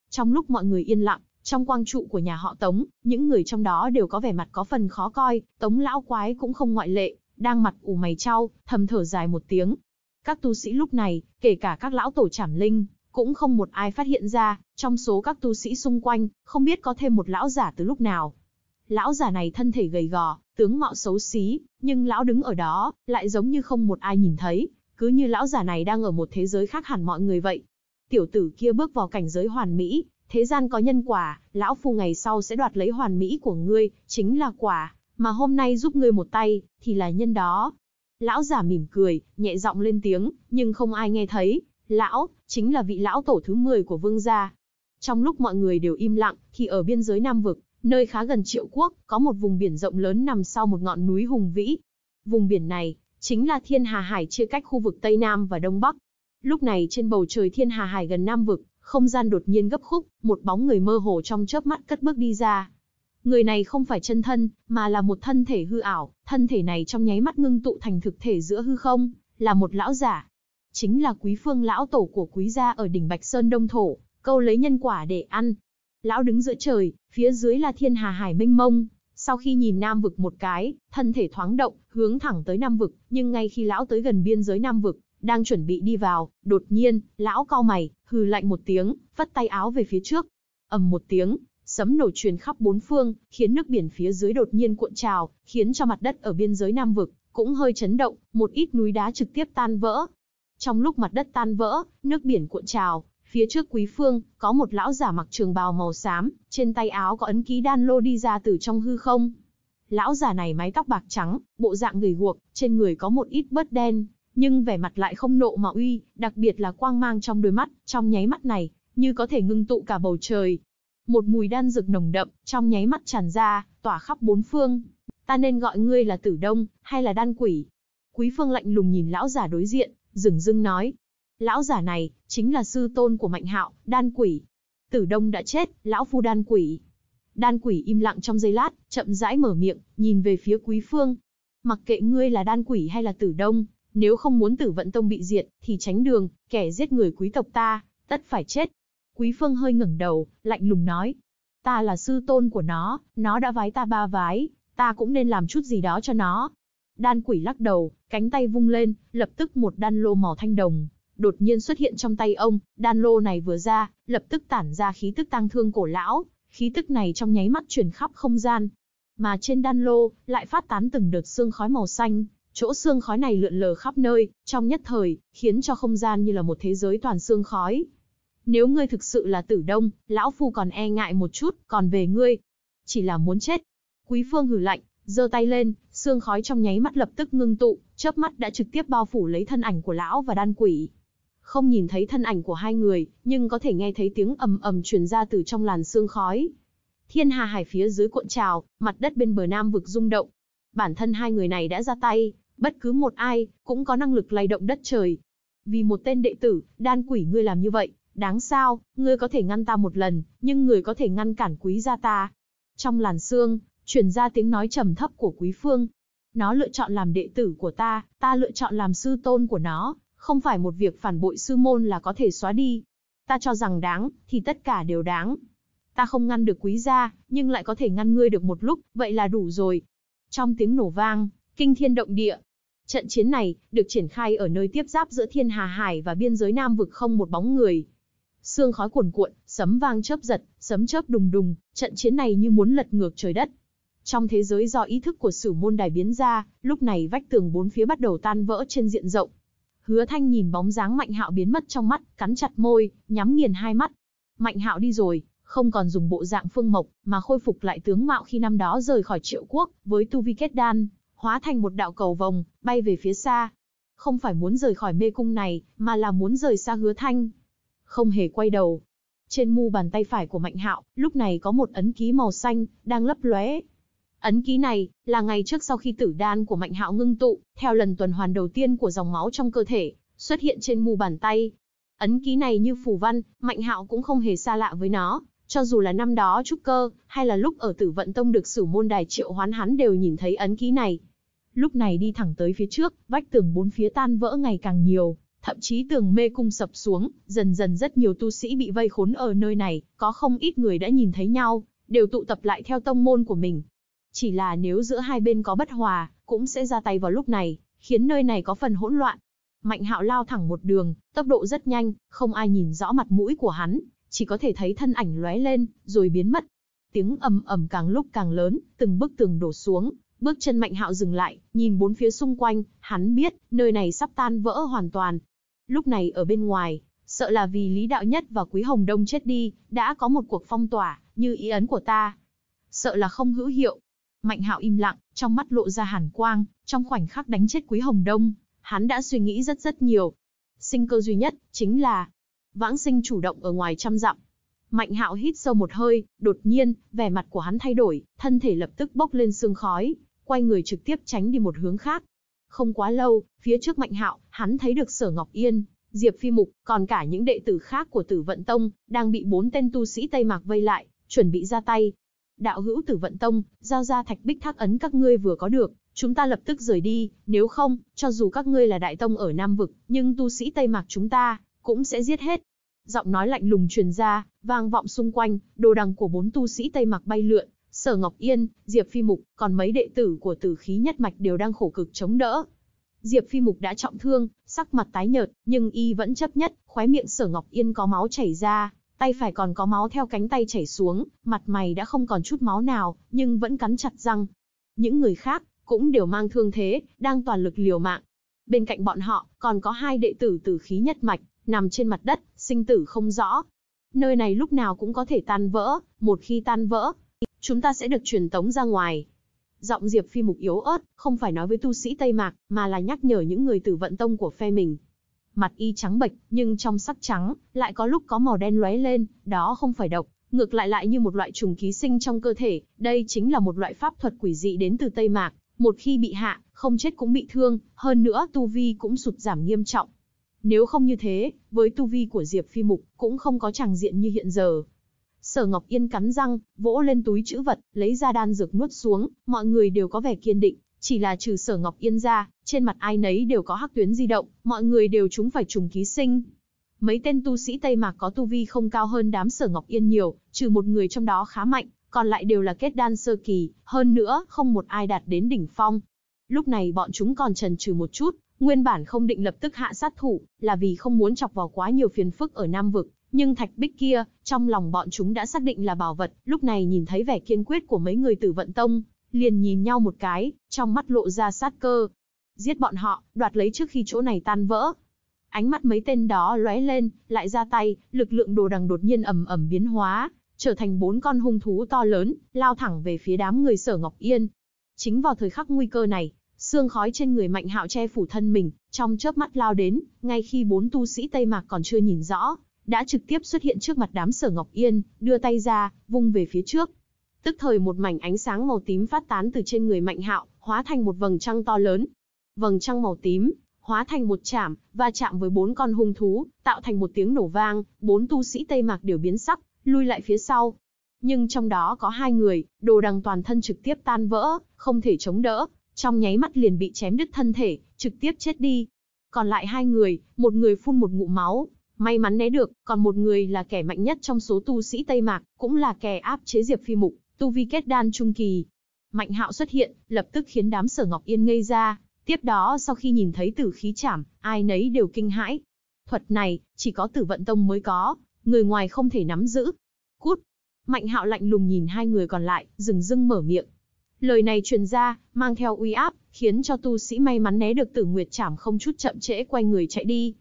Trong lúc mọi người yên lặng, trong quang trụ của nhà họ Tống, những người trong đó đều có vẻ mặt có phần khó coi, Tống lão quái cũng không ngoại lệ, đang mặt ủ mày trao, thầm thở dài một tiếng. Các tu sĩ lúc này, kể cả các lão tổ trảm linh, cũng không một ai phát hiện ra, trong số các tu sĩ xung quanh, không biết có thêm một lão giả từ lúc nào, Lão giả này thân thể gầy gò, tướng mạo xấu xí, nhưng lão đứng ở đó, lại giống như không một ai nhìn thấy, cứ như lão giả này đang ở một thế giới khác hẳn mọi người vậy. Tiểu tử kia bước vào cảnh giới hoàn mỹ, thế gian có nhân quả, lão phu ngày sau sẽ đoạt lấy hoàn mỹ của ngươi, chính là quả, mà hôm nay giúp ngươi một tay, thì là nhân đó. Lão giả mỉm cười, nhẹ giọng lên tiếng, nhưng không ai nghe thấy, lão, chính là vị lão tổ thứ 10 của vương gia. Trong lúc mọi người đều im lặng, thì ở biên giới Nam Vực, Nơi khá gần Triệu Quốc, có một vùng biển rộng lớn nằm sau một ngọn núi hùng vĩ. Vùng biển này, chính là Thiên Hà Hải chia cách khu vực Tây Nam và Đông Bắc. Lúc này trên bầu trời Thiên Hà Hải gần Nam vực, không gian đột nhiên gấp khúc, một bóng người mơ hồ trong chớp mắt cất bước đi ra. Người này không phải chân thân, mà là một thân thể hư ảo, thân thể này trong nháy mắt ngưng tụ thành thực thể giữa hư không, là một lão giả. Chính là quý phương lão tổ của quý gia ở đỉnh Bạch Sơn Đông Thổ, câu lấy nhân quả để ăn, Lão đứng giữa trời, phía dưới là thiên hà hải mênh mông. Sau khi nhìn Nam vực một cái, thân thể thoáng động, hướng thẳng tới Nam vực, nhưng ngay khi lão tới gần biên giới Nam vực, đang chuẩn bị đi vào, đột nhiên, lão cau mày, hừ lạnh một tiếng, vất tay áo về phía trước. ầm một tiếng, sấm nổ truyền khắp bốn phương, khiến nước biển phía dưới đột nhiên cuộn trào, khiến cho mặt đất ở biên giới Nam vực cũng hơi chấn động, một ít núi đá trực tiếp tan vỡ. Trong lúc mặt đất tan vỡ, nước biển cuộn trào, Phía trước Quý Phương, có một lão giả mặc trường bào màu xám, trên tay áo có ấn ký đan lô đi ra từ trong hư không. Lão giả này mái tóc bạc trắng, bộ dạng người guộc, trên người có một ít bớt đen, nhưng vẻ mặt lại không nộ mà uy, đặc biệt là quang mang trong đôi mắt, trong nháy mắt này, như có thể ngưng tụ cả bầu trời. Một mùi đan dược nồng đậm, trong nháy mắt tràn ra, tỏa khắp bốn phương. Ta nên gọi ngươi là tử đông, hay là đan quỷ? Quý phương lạnh lùng nhìn lão giả đối diện, dừng dưng nói, Lão giả này, chính là sư tôn của Mạnh Hạo, đan quỷ. Tử Đông đã chết, lão phu đan quỷ. Đan quỷ im lặng trong giây lát, chậm rãi mở miệng, nhìn về phía Quý Phương. Mặc kệ ngươi là đan quỷ hay là Tử Đông, nếu không muốn Tử Vận Tông bị diệt, thì tránh đường, kẻ giết người quý tộc ta, tất phải chết. Quý Phương hơi ngẩng đầu, lạnh lùng nói. Ta là sư tôn của nó, nó đã vái ta ba vái, ta cũng nên làm chút gì đó cho nó. Đan quỷ lắc đầu, cánh tay vung lên, lập tức một đan lô màu thanh đồng đột nhiên xuất hiện trong tay ông, đan lô này vừa ra, lập tức tản ra khí tức tang thương cổ lão, khí tức này trong nháy mắt truyền khắp không gian. Mà trên đan lô, lại phát tán từng đợt xương khói màu xanh, chỗ xương khói này lượn lờ khắp nơi, trong nhất thời, khiến cho không gian như là một thế giới toàn xương khói. Nếu ngươi thực sự là tử đông, lão phu còn e ngại một chút, còn về ngươi, chỉ là muốn chết. Quý phương hử lạnh, giơ tay lên, xương khói trong nháy mắt lập tức ngưng tụ, chớp mắt đã trực tiếp bao phủ lấy thân ảnh của lão và đan quỷ. Không nhìn thấy thân ảnh của hai người, nhưng có thể nghe thấy tiếng ầm ầm truyền ra từ trong làn sương khói. Thiên hà hải phía dưới cuộn trào, mặt đất bên bờ nam vực rung động. Bản thân hai người này đã ra tay, bất cứ một ai cũng có năng lực lay động đất trời. Vì một tên đệ tử, đan quỷ ngươi làm như vậy, đáng sao, ngươi có thể ngăn ta một lần, nhưng ngươi có thể ngăn cản quý gia ta. Trong làn xương, truyền ra tiếng nói trầm thấp của quý phương. Nó lựa chọn làm đệ tử của ta, ta lựa chọn làm sư tôn của nó, không phải một việc phản bội sư môn là có thể xóa đi. Ta cho rằng đáng, thì tất cả đều đáng. Ta không ngăn được quý gia, nhưng lại có thể ngăn ngươi được một lúc, vậy là đủ rồi. Trong tiếng nổ vang, kinh thiên động địa, trận chiến này được triển khai ở nơi tiếp giáp giữa Thiên Hà Hải và biên giới Nam vực không một bóng người. Sương khói cuồn cuộn, sấm vang chớp giật, sấm chớp đùng đùng, trận chiến này như muốn lật ngược trời đất. Trong thế giới do ý thức của Sử Môn Đài biến ra, lúc này vách tường bốn phía bắt đầu tan vỡ trên diện rộng, Hứa Thanh nhìn bóng dáng Mạnh Hạo biến mất trong mắt, cắn chặt môi, nhắm nghiền hai mắt. Mạnh Hạo đi rồi, không còn dùng bộ dạng phương mộc, mà khôi phục lại tướng mạo khi năm đó rời khỏi Triệu Quốc, với tu vi kết đan, hóa thành một đạo cầu vòng, bay về phía xa. Không phải muốn rời khỏi mê cung này, mà là muốn rời xa Hứa Thanh. Không hề quay đầu. Trên mu bàn tay phải của Mạnh Hạo, lúc này có một ấn ký màu xanh đang lấp lóe, Ấn ký này là ngày trước sau khi tử đan của Mạnh Hạo ngưng tụ, theo lần tuần hoàn đầu tiên của dòng máu trong cơ thể, xuất hiện trên mu bàn tay. Ấn ký này như phù văn, Mạnh Hạo cũng không hề xa lạ với nó, cho dù là năm đó trúc cơ, hay là lúc ở Tử Vận Tông được Sử môn đài triệu hoán hắn đều nhìn thấy ấn ký này. Lúc này đi thẳng tới phía trước, vách tường bốn phía tan vỡ ngày càng nhiều, thậm chí tường mê cung sập xuống, dần dần rất nhiều tu sĩ bị vây khốn ở nơi này, có không ít người đã nhìn thấy nhau, đều tụ tập lại theo tông môn của mình, chỉ là nếu giữa hai bên có bất hòa, cũng sẽ ra tay vào lúc này, khiến nơi này có phần hỗn loạn. Mạnh hạo lao thẳng một đường, tốc độ rất nhanh, không ai nhìn rõ mặt mũi của hắn, chỉ có thể thấy thân ảnh lóe lên, rồi biến mất. Tiếng ầm ầm càng lúc càng lớn, từng bức tường đổ xuống, bước chân mạnh hạo dừng lại, nhìn bốn phía xung quanh, hắn biết, nơi này sắp tan vỡ hoàn toàn. Lúc này ở bên ngoài, sợ là vì Lý Đạo Nhất và Quý Hồng Đông chết đi, đã có một cuộc phong tỏa, như ý ấn của ta. Sợ là không hữu hiệu, Mạnh hạo im lặng, trong mắt lộ ra hàn quang, trong khoảnh khắc đánh chết Quý Hồng Đông, hắn đã suy nghĩ rất rất nhiều. Sinh cơ duy nhất, chính là vãng sinh chủ động ở ngoài trăm dặm. Mạnh hạo hít sâu một hơi, đột nhiên, vẻ mặt của hắn thay đổi, thân thể lập tức bốc lên sương khói, quay người trực tiếp tránh đi một hướng khác. Không quá lâu, phía trước mạnh hạo, hắn thấy được sở Ngọc Yên, Diệp Phi Mục, còn cả những đệ tử khác của tử vận tông, đang bị bốn tên tu sĩ Tây Mạc vây lại, chuẩn bị ra tay đạo hữu tử vận tông, giao ra thạch bích thác ấn các ngươi vừa có được, chúng ta lập tức rời đi, nếu không, cho dù các ngươi là đại tông ở Nam Vực, nhưng tu sĩ Tây Mạc chúng ta, cũng sẽ giết hết. Giọng nói lạnh lùng truyền ra, vang vọng xung quanh, đồ đằng của bốn tu sĩ Tây Mạc bay lượn, Sở Ngọc Yên, Diệp Phi Mục, còn mấy đệ tử của tử khí nhất mạch đều đang khổ cực chống đỡ. Diệp Phi Mục đã trọng thương, sắc mặt tái nhợt, nhưng y vẫn chấp nhất, khóe miệng Sở Ngọc Yên có máu chảy ra, tay phải còn có máu theo cánh tay chảy xuống, mặt mày đã không còn chút máu nào, nhưng vẫn cắn chặt răng. Những người khác cũng đều mang thương thế, đang toàn lực liều mạng. Bên cạnh bọn họ còn có hai đệ tử tử khí nhất mạch, nằm trên mặt đất, sinh tử không rõ. Nơi này lúc nào cũng có thể tan vỡ, một khi tan vỡ, chúng ta sẽ được truyền tống ra ngoài. Giọng Diệp Phi Mục yếu ớt, không phải nói với tu sĩ Tây Mạc, mà là nhắc nhở những người tử vận tông của phe mình, mặt y trắng bệch, nhưng trong sắc trắng, lại có lúc có màu đen lóe lên, đó không phải độc, ngược lại lại như một loại trùng ký sinh trong cơ thể, đây chính là một loại pháp thuật quỷ dị đến từ Tây Mạc, một khi bị hạ, không chết cũng bị thương, hơn nữa tu vi cũng sụt giảm nghiêm trọng. Nếu không như thế, với tu vi của Diệp Phi Mục, cũng không có tràng diện như hiện giờ. Sở Ngọc Yên cắn răng, vỗ lên túi chữ vật, lấy ra đan dược nuốt xuống, mọi người đều có vẻ kiên định, chỉ là trừ sở Ngọc Yên ra, trên mặt ai nấy đều có hắc tuyến di động, mọi người đều chúng phải trùng ký sinh. Mấy tên tu sĩ Tây Mạc có tu vi không cao hơn đám sở Ngọc Yên nhiều, trừ một người trong đó khá mạnh, còn lại đều là kết đan sơ kỳ, hơn nữa không một ai đạt đến đỉnh phong. Lúc này bọn chúng còn chần chừ một chút, nguyên bản không định lập tức hạ sát thủ, là vì không muốn chọc vào quá nhiều phiền phức ở Nam Vực. Nhưng thạch bích kia, trong lòng bọn chúng đã xác định là bảo vật, lúc này nhìn thấy vẻ kiên quyết của mấy người tử vận tông, liền nhìn nhau một cái, trong mắt lộ ra sát cơ. Giết bọn họ, đoạt lấy trước khi chỗ này tan vỡ. Ánh mắt mấy tên đó lóe lên, lại ra tay, lực lượng đồ đằng đột nhiên ầm ầm biến hóa, trở thành bốn con hung thú to lớn, lao thẳng về phía đám người Sở Ngọc Yên. Chính vào thời khắc nguy cơ này, xương khói trên người Mạnh Hạo che phủ thân mình, trong chớp mắt lao đến, ngay khi bốn tu sĩ Tây Mạc còn chưa nhìn rõ, đã trực tiếp xuất hiện trước mặt đám Sở Ngọc Yên, đưa tay ra, vung về phía trước, Tức thời một mảnh ánh sáng màu tím phát tán từ trên người Mạnh Hạo, hóa thành một vầng trăng to lớn. Vầng trăng màu tím hóa thành một chạm, và chạm với bốn con hung thú, tạo thành một tiếng nổ vang, bốn tu sĩ Tây Mạc đều biến sắc, lui lại phía sau. Nhưng trong đó có hai người, đồ đằng toàn thân trực tiếp tan vỡ, không thể chống đỡ, trong nháy mắt liền bị chém đứt thân thể, trực tiếp chết đi. Còn lại hai người, một người phun một ngụm máu, may mắn né được, còn một người là kẻ mạnh nhất trong số tu sĩ Tây Mạc, cũng là kẻ áp chế Diệp Phi Mục tu vi kết đan trung kỳ. Mạnh hạo xuất hiện, lập tức khiến đám sở Ngọc Yên ngây ra, tiếp đó sau khi nhìn thấy tử khí chảm, ai nấy đều kinh hãi. Thuật này, chỉ có tử vận tông mới có, người ngoài không thể nắm giữ. Cút! Mạnh hạo lạnh lùng nhìn hai người còn lại, dừng dưng mở miệng. Lời này truyền ra, mang theo uy áp, khiến cho tu sĩ may mắn né được tử nguyệt chảm không chút chậm trễ quay người chạy đi.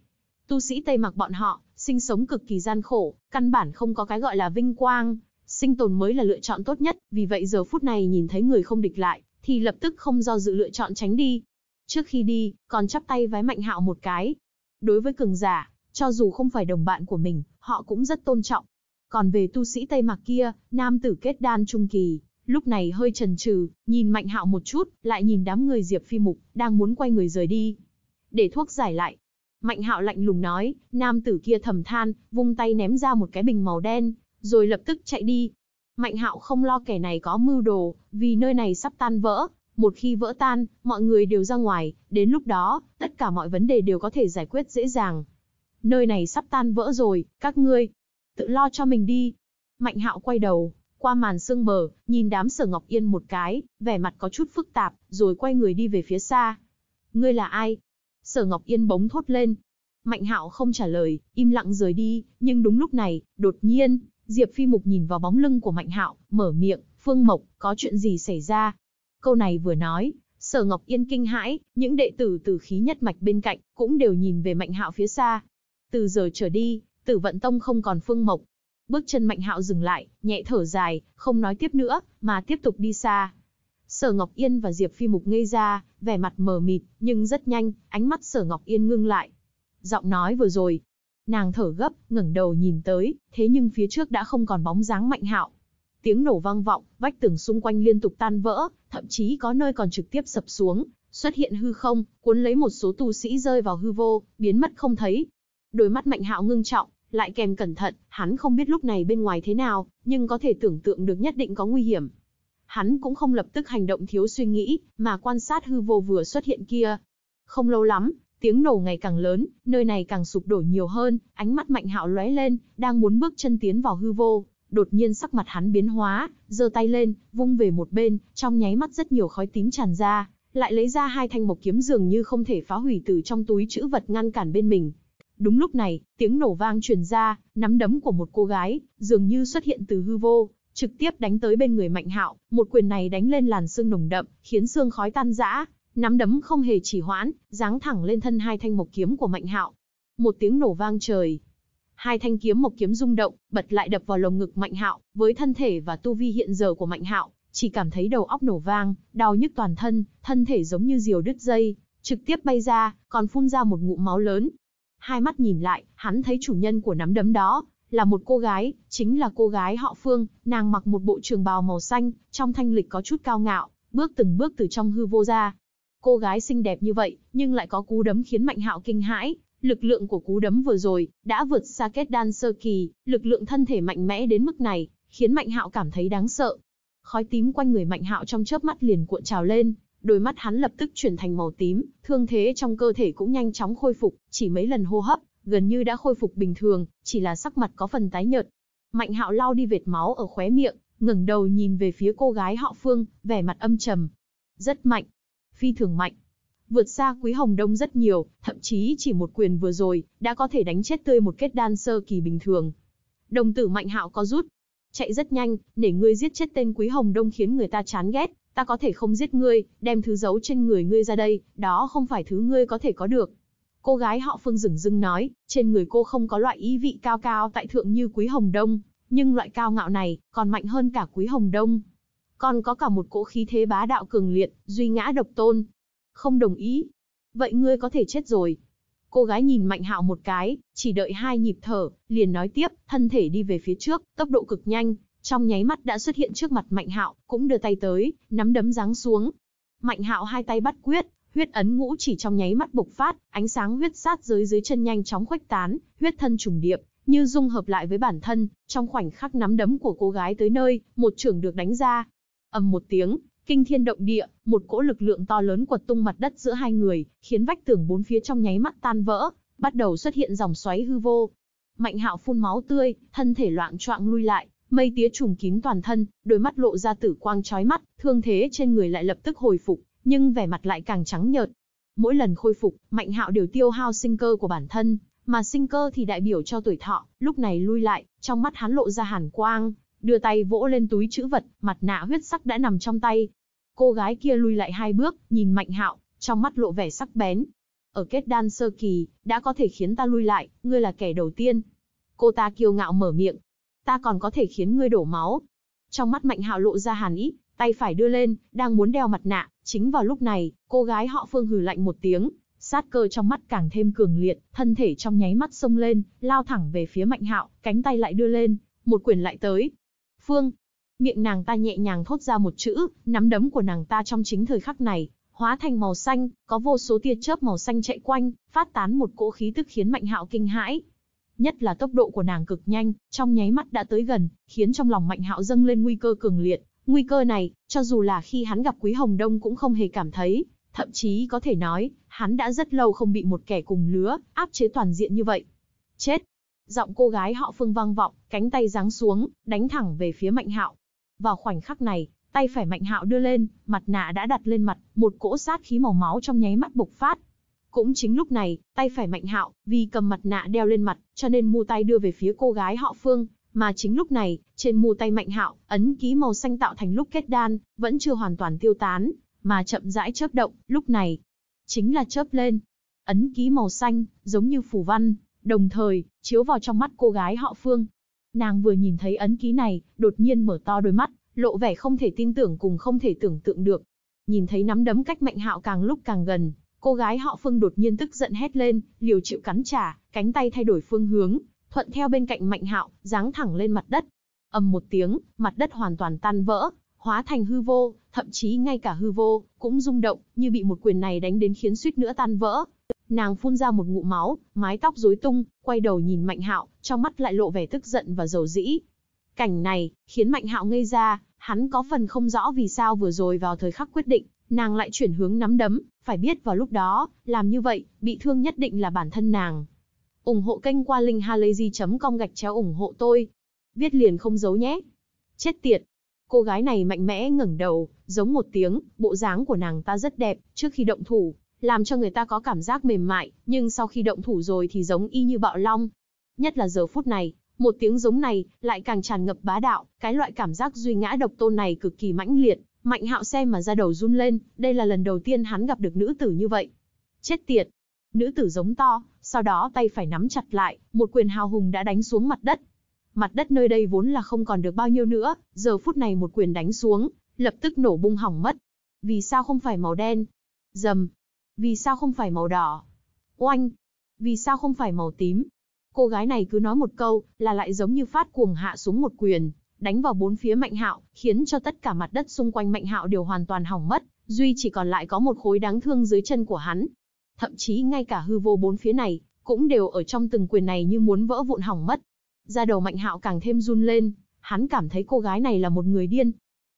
Tu sĩ Tây mặc bọn họ, sinh sống cực kỳ gian khổ, căn bản không có cái gọi là vinh quang, sinh tồn mới là lựa chọn tốt nhất, vì vậy giờ phút này nhìn thấy người không địch lại, thì lập tức không do dự lựa chọn tránh đi. Trước khi đi, còn chắp tay vái Mạnh Hạo một cái. Đối với cường giả, cho dù không phải đồng bạn của mình, họ cũng rất tôn trọng. Còn về tu sĩ Tây Mạc kia, nam tử kết đan trung kỳ, lúc này hơi chần chừ, nhìn Mạnh Hạo một chút, lại nhìn đám người Diệp Phi Mục đang muốn quay người rời đi. Để thuốc giải lại. Mạnh Hạo lạnh lùng nói, nam tử kia thầm than, vung tay ném ra một cái bình màu đen, rồi lập tức chạy đi. Mạnh hạo không lo kẻ này có mưu đồ, vì nơi này sắp tan vỡ, một khi vỡ tan, mọi người đều ra ngoài, đến lúc đó, tất cả mọi vấn đề đều có thể giải quyết dễ dàng. Nơi này sắp tan vỡ rồi, các ngươi, tự lo cho mình đi. Mạnh hạo quay đầu, qua màn sương mờ, nhìn đám sở Ngọc Yên một cái, vẻ mặt có chút phức tạp, rồi quay người đi về phía xa. Ngươi là ai? Sở Ngọc Yên bỗng thốt lên. Mạnh hạo không trả lời, im lặng rời đi, nhưng đúng lúc này, đột nhiên, Diệp Phi Mục nhìn vào bóng lưng của Mạnh Hạo, mở miệng, "Phương Mộc, có chuyện gì xảy ra?" Câu này vừa nói, Sở Ngọc Yên kinh hãi, những đệ tử từ khí nhất mạch bên cạnh cũng đều nhìn về Mạnh Hạo phía xa. Từ giờ trở đi, Tử Vận Tông không còn Phương Mộc. Bước chân Mạnh Hạo dừng lại, nhẹ thở dài, không nói tiếp nữa, mà tiếp tục đi xa. Sở Ngọc Yên và Diệp Phi Mục ngây ra, vẻ mặt mờ mịt, nhưng rất nhanh, ánh mắt Sở Ngọc Yên ngưng lại. Giọng nói vừa rồi, Nàng thở gấp, ngẩng đầu nhìn tới, thế nhưng phía trước đã không còn bóng dáng Mạnh Hạo. Tiếng nổ vang vọng, vách tường xung quanh liên tục tan vỡ, thậm chí có nơi còn trực tiếp sập xuống, xuất hiện hư không, cuốn lấy một số tu sĩ rơi vào hư vô, biến mất không thấy. Đôi mắt Mạnh Hạo ngưng trọng, lại kèm cẩn thận, hắn không biết lúc này bên ngoài thế nào, nhưng có thể tưởng tượng được nhất định có nguy hiểm. Hắn cũng không lập tức hành động thiếu suy nghĩ, mà quan sát hư vô vừa xuất hiện kia. Không lâu lắm, tiếng nổ ngày càng lớn, nơi này càng sụp đổ nhiều hơn, ánh mắt Mạnh Hạo lóe lên, đang muốn bước chân tiến vào hư vô, đột nhiên sắc mặt hắn biến hóa, giơ tay lên, vung về một bên, trong nháy mắt rất nhiều khói tím tràn ra, lại lấy ra hai thanh mộc kiếm dường như không thể phá hủy từ trong túi chữ vật ngăn cản bên mình. Đúng lúc này, tiếng nổ vang truyền ra, nắm đấm của một cô gái, dường như xuất hiện từ hư vô, trực tiếp đánh tới bên người Mạnh Hạo, một quyền này đánh lên làn xương nồng đậm, khiến xương khói tan rã, nắm đấm không hề chỉ hoãn, giáng thẳng lên thân hai thanh mộc kiếm của Mạnh Hạo. Một tiếng nổ vang trời, hai thanh kiếm mộc kiếm rung động, bật lại đập vào lồng ngực Mạnh Hạo, với thân thể và tu vi hiện giờ của Mạnh Hạo, chỉ cảm thấy đầu óc nổ vang, đau nhức toàn thân, thân thể giống như diều đứt dây, trực tiếp bay ra, còn phun ra một ngụm máu lớn. Hai mắt nhìn lại, hắn thấy chủ nhân của nắm đấm đó là một cô gái, chính là cô gái họ Phương, nàng mặc một bộ trường bào màu xanh, trong thanh lịch có chút cao ngạo, bước từng bước từ trong hư vô ra, Cô gái xinh đẹp như vậy, nhưng lại có cú đấm khiến Mạnh Hạo kinh hãi. Lực lượng của cú đấm vừa rồi đã vượt xa kết đan sơ kỳ, lực lượng thân thể mạnh mẽ đến mức này, khiến Mạnh Hạo cảm thấy đáng sợ. Khói tím quanh người Mạnh Hạo trong chớp mắt liền cuộn trào lên, đôi mắt hắn lập tức chuyển thành màu tím, thương thế trong cơ thể cũng nhanh chóng khôi phục, chỉ mấy lần hô hấp, gần như đã khôi phục bình thường, chỉ là sắc mặt có phần tái nhợt. Mạnh Hạo lau đi vệt máu ở khóe miệng, ngẩng đầu nhìn về phía cô gái họ Phương, vẻ mặt âm trầm. Rất mạnh, phi thường mạnh. Vượt xa Quý Hồng Đông rất nhiều, thậm chí chỉ một quyền vừa rồi, đã có thể đánh chết tươi một kết đan sơ kỳ bình thường. Đồng tử Mạnh Hạo có rút, chạy rất nhanh, để ngươi giết chết tên Quý Hồng Đông khiến người ta chán ghét, ta có thể không giết ngươi, đem thứ giấu trên người ngươi ra đây, đó không phải thứ ngươi có thể có được. Cô gái họ Phương dừng dưng nói, trên người cô không có loại ý vị cao cao tại thượng như Quý Hồng Đông, nhưng loại cao ngạo này còn mạnh hơn cả Quý Hồng Đông còn có cả một cỗ khí thế bá đạo cường liệt, duy ngã độc tôn. Không đồng ý. Vậy ngươi có thể chết rồi. Cô gái nhìn Mạnh Hạo một cái, chỉ đợi hai nhịp thở, liền nói tiếp, thân thể đi về phía trước, tốc độ cực nhanh, trong nháy mắt đã xuất hiện trước mặt Mạnh Hạo, cũng đưa tay tới, nắm đấm giáng xuống. Mạnh Hạo hai tay bắt quyết, huyết ấn ngũ chỉ trong nháy mắt bộc phát, ánh sáng huyết sát dưới dưới chân nhanh chóng khuếch tán, huyết thân trùng điệp, như dung hợp lại với bản thân, trong khoảnh khắc nắm đấm của cô gái tới nơi, một chưởng được đánh ra, ầm một tiếng, kinh thiên động địa, một cỗ lực lượng to lớn quật tung mặt đất giữa hai người, khiến vách tường bốn phía trong nháy mắt tan vỡ, bắt đầu xuất hiện dòng xoáy hư vô. Mạnh Hạo phun máu tươi, thân thể loạn choạng lui lại, mây tía trùng kín toàn thân, đôi mắt lộ ra tử quang chói mắt, thương thế trên người lại lập tức hồi phục, nhưng vẻ mặt lại càng trắng nhợt. Mỗi lần khôi phục, Mạnh Hạo đều tiêu hao sinh cơ của bản thân, mà sinh cơ thì đại biểu cho tuổi thọ, lúc này lui lại, trong mắt hắn lộ ra hàn quang, đưa tay vỗ lên túi chữ vật, mặt nạ huyết sắc đã nằm trong tay. Cô gái kia lui lại hai bước, nhìn Mạnh Hạo, trong mắt lộ vẻ sắc bén. Ở kết đan sơ kỳ, đã có thể khiến ta lui lại, ngươi là kẻ đầu tiên. Cô ta kiêu ngạo mở miệng. Ta còn có thể khiến ngươi đổ máu. Trong mắt Mạnh Hạo lộ ra hàn ý, tay phải đưa lên, đang muốn đeo mặt nạ. Chính vào lúc này, cô gái họ phương hừ lạnh một tiếng, sát cơ trong mắt càng thêm cường liệt, thân thể trong nháy mắt xông lên, lao thẳng về phía Mạnh Hạo, cánh tay lại đưa lên, một quyền lại tới phương. Miệng nàng ta nhẹ nhàng thốt ra một chữ, nắm đấm của nàng ta trong chính thời khắc này, hóa thành màu xanh, có vô số tia chớp màu xanh chạy quanh, phát tán một cỗ khí tức khiến Mạnh Hạo kinh hãi. Nhất là tốc độ của nàng cực nhanh, trong nháy mắt đã tới gần, khiến trong lòng Mạnh Hạo dâng lên nguy cơ cường liệt. Nguy cơ này, cho dù là khi hắn gặp Quý Hồng Đông cũng không hề cảm thấy, thậm chí có thể nói, hắn đã rất lâu không bị một kẻ cùng lứa áp chế toàn diện như vậy. Chết, giọng cô gái họ Phương vang vọng, cánh tay giáng xuống, đánh thẳng về phía Mạnh Hạo. Vào khoảnh khắc này, tay phải Mạnh Hạo đưa lên, mặt nạ đã đặt lên mặt, một cỗ sát khí màu máu trong nháy mắt bộc phát. Cũng chính lúc này, tay phải Mạnh Hạo vì cầm mặt nạ đeo lên mặt, cho nên mu tay đưa về phía cô gái họ Phương, mà chính lúc này, trên mu tay Mạnh Hạo, ấn ký màu xanh tạo thành lúc kết đan, vẫn chưa hoàn toàn tiêu tán, mà chậm rãi chớp động, lúc này chính là chớp lên. Ấn ký màu xanh, giống như phù văn, đồng thời chiếu vào trong mắt cô gái họ Phương. Nàng vừa nhìn thấy ấn ký này, đột nhiên mở to đôi mắt, lộ vẻ không thể tin tưởng cùng không thể tưởng tượng được. Nhìn thấy nắm đấm cách Mạnh Hạo càng lúc càng gần, cô gái họ Phương đột nhiên tức giận hét lên, liều chịu cắn trả, cánh tay thay đổi phương hướng, thuận theo bên cạnh Mạnh Hạo, giáng thẳng lên mặt đất. Ầm một tiếng, mặt đất hoàn toàn tan vỡ, hóa thành hư vô, thậm chí ngay cả hư vô cũng rung động, như bị một quyền này đánh đến khiến suýt nữa tan vỡ, Nàng phun ra một ngụ máu, mái tóc rối tung, quay đầu nhìn Mạnh Hạo, trong mắt lại lộ vẻ tức giận và dầu dĩ. Cảnh này, khiến Mạnh Hạo ngây ra, hắn có phần không rõ vì sao vừa rồi vào thời khắc quyết định, nàng lại chuyển hướng nắm đấm, phải biết vào lúc đó, làm như vậy, bị thương nhất định là bản thân nàng. ủng hộ kênh qua linkhalazy.com gạch chéo ủng hộ tôi. Viết liền không giấu nhé. Chết tiệt. Cô gái này mạnh mẽ ngẩng đầu, giống một tiếng, bộ dáng của nàng ta rất đẹp, trước khi động thủ, làm cho người ta có cảm giác mềm mại, nhưng sau khi động thủ rồi thì giống y như bạo long. Nhất là giờ phút này, một tiếng giống này lại càng tràn ngập bá đạo, cái loại cảm giác duy ngã độc tôn này cực kỳ mãnh liệt, Mạnh Hạo xem mà ra đầu run lên, đây là lần đầu tiên hắn gặp được nữ tử như vậy. Chết tiệt. Nữ tử giống to, sau đó tay phải nắm chặt lại, một quyền hào hùng đã đánh xuống mặt đất. Mặt đất nơi đây vốn là không còn được bao nhiêu nữa, giờ phút này một quyền đánh xuống, lập tức nổ bung hỏng mất. Vì sao không phải màu đen? Dầm, vì sao không phải màu đỏ? Oanh! Vì sao không phải màu tím? Cô gái này cứ nói một câu, là lại giống như phát cuồng hạ xuống một quyền, đánh vào bốn phía Mạnh Hạo, khiến cho tất cả mặt đất xung quanh Mạnh Hạo đều hoàn toàn hỏng mất, duy chỉ còn lại có một khối đáng thương dưới chân của hắn. Thậm chí ngay cả hư vô bốn phía này cũng đều ở trong từng quyền này như muốn vỡ vụn hỏng mất. Da đầu Mạnh Hạo càng thêm run lên, hắn cảm thấy cô gái này là một người điên.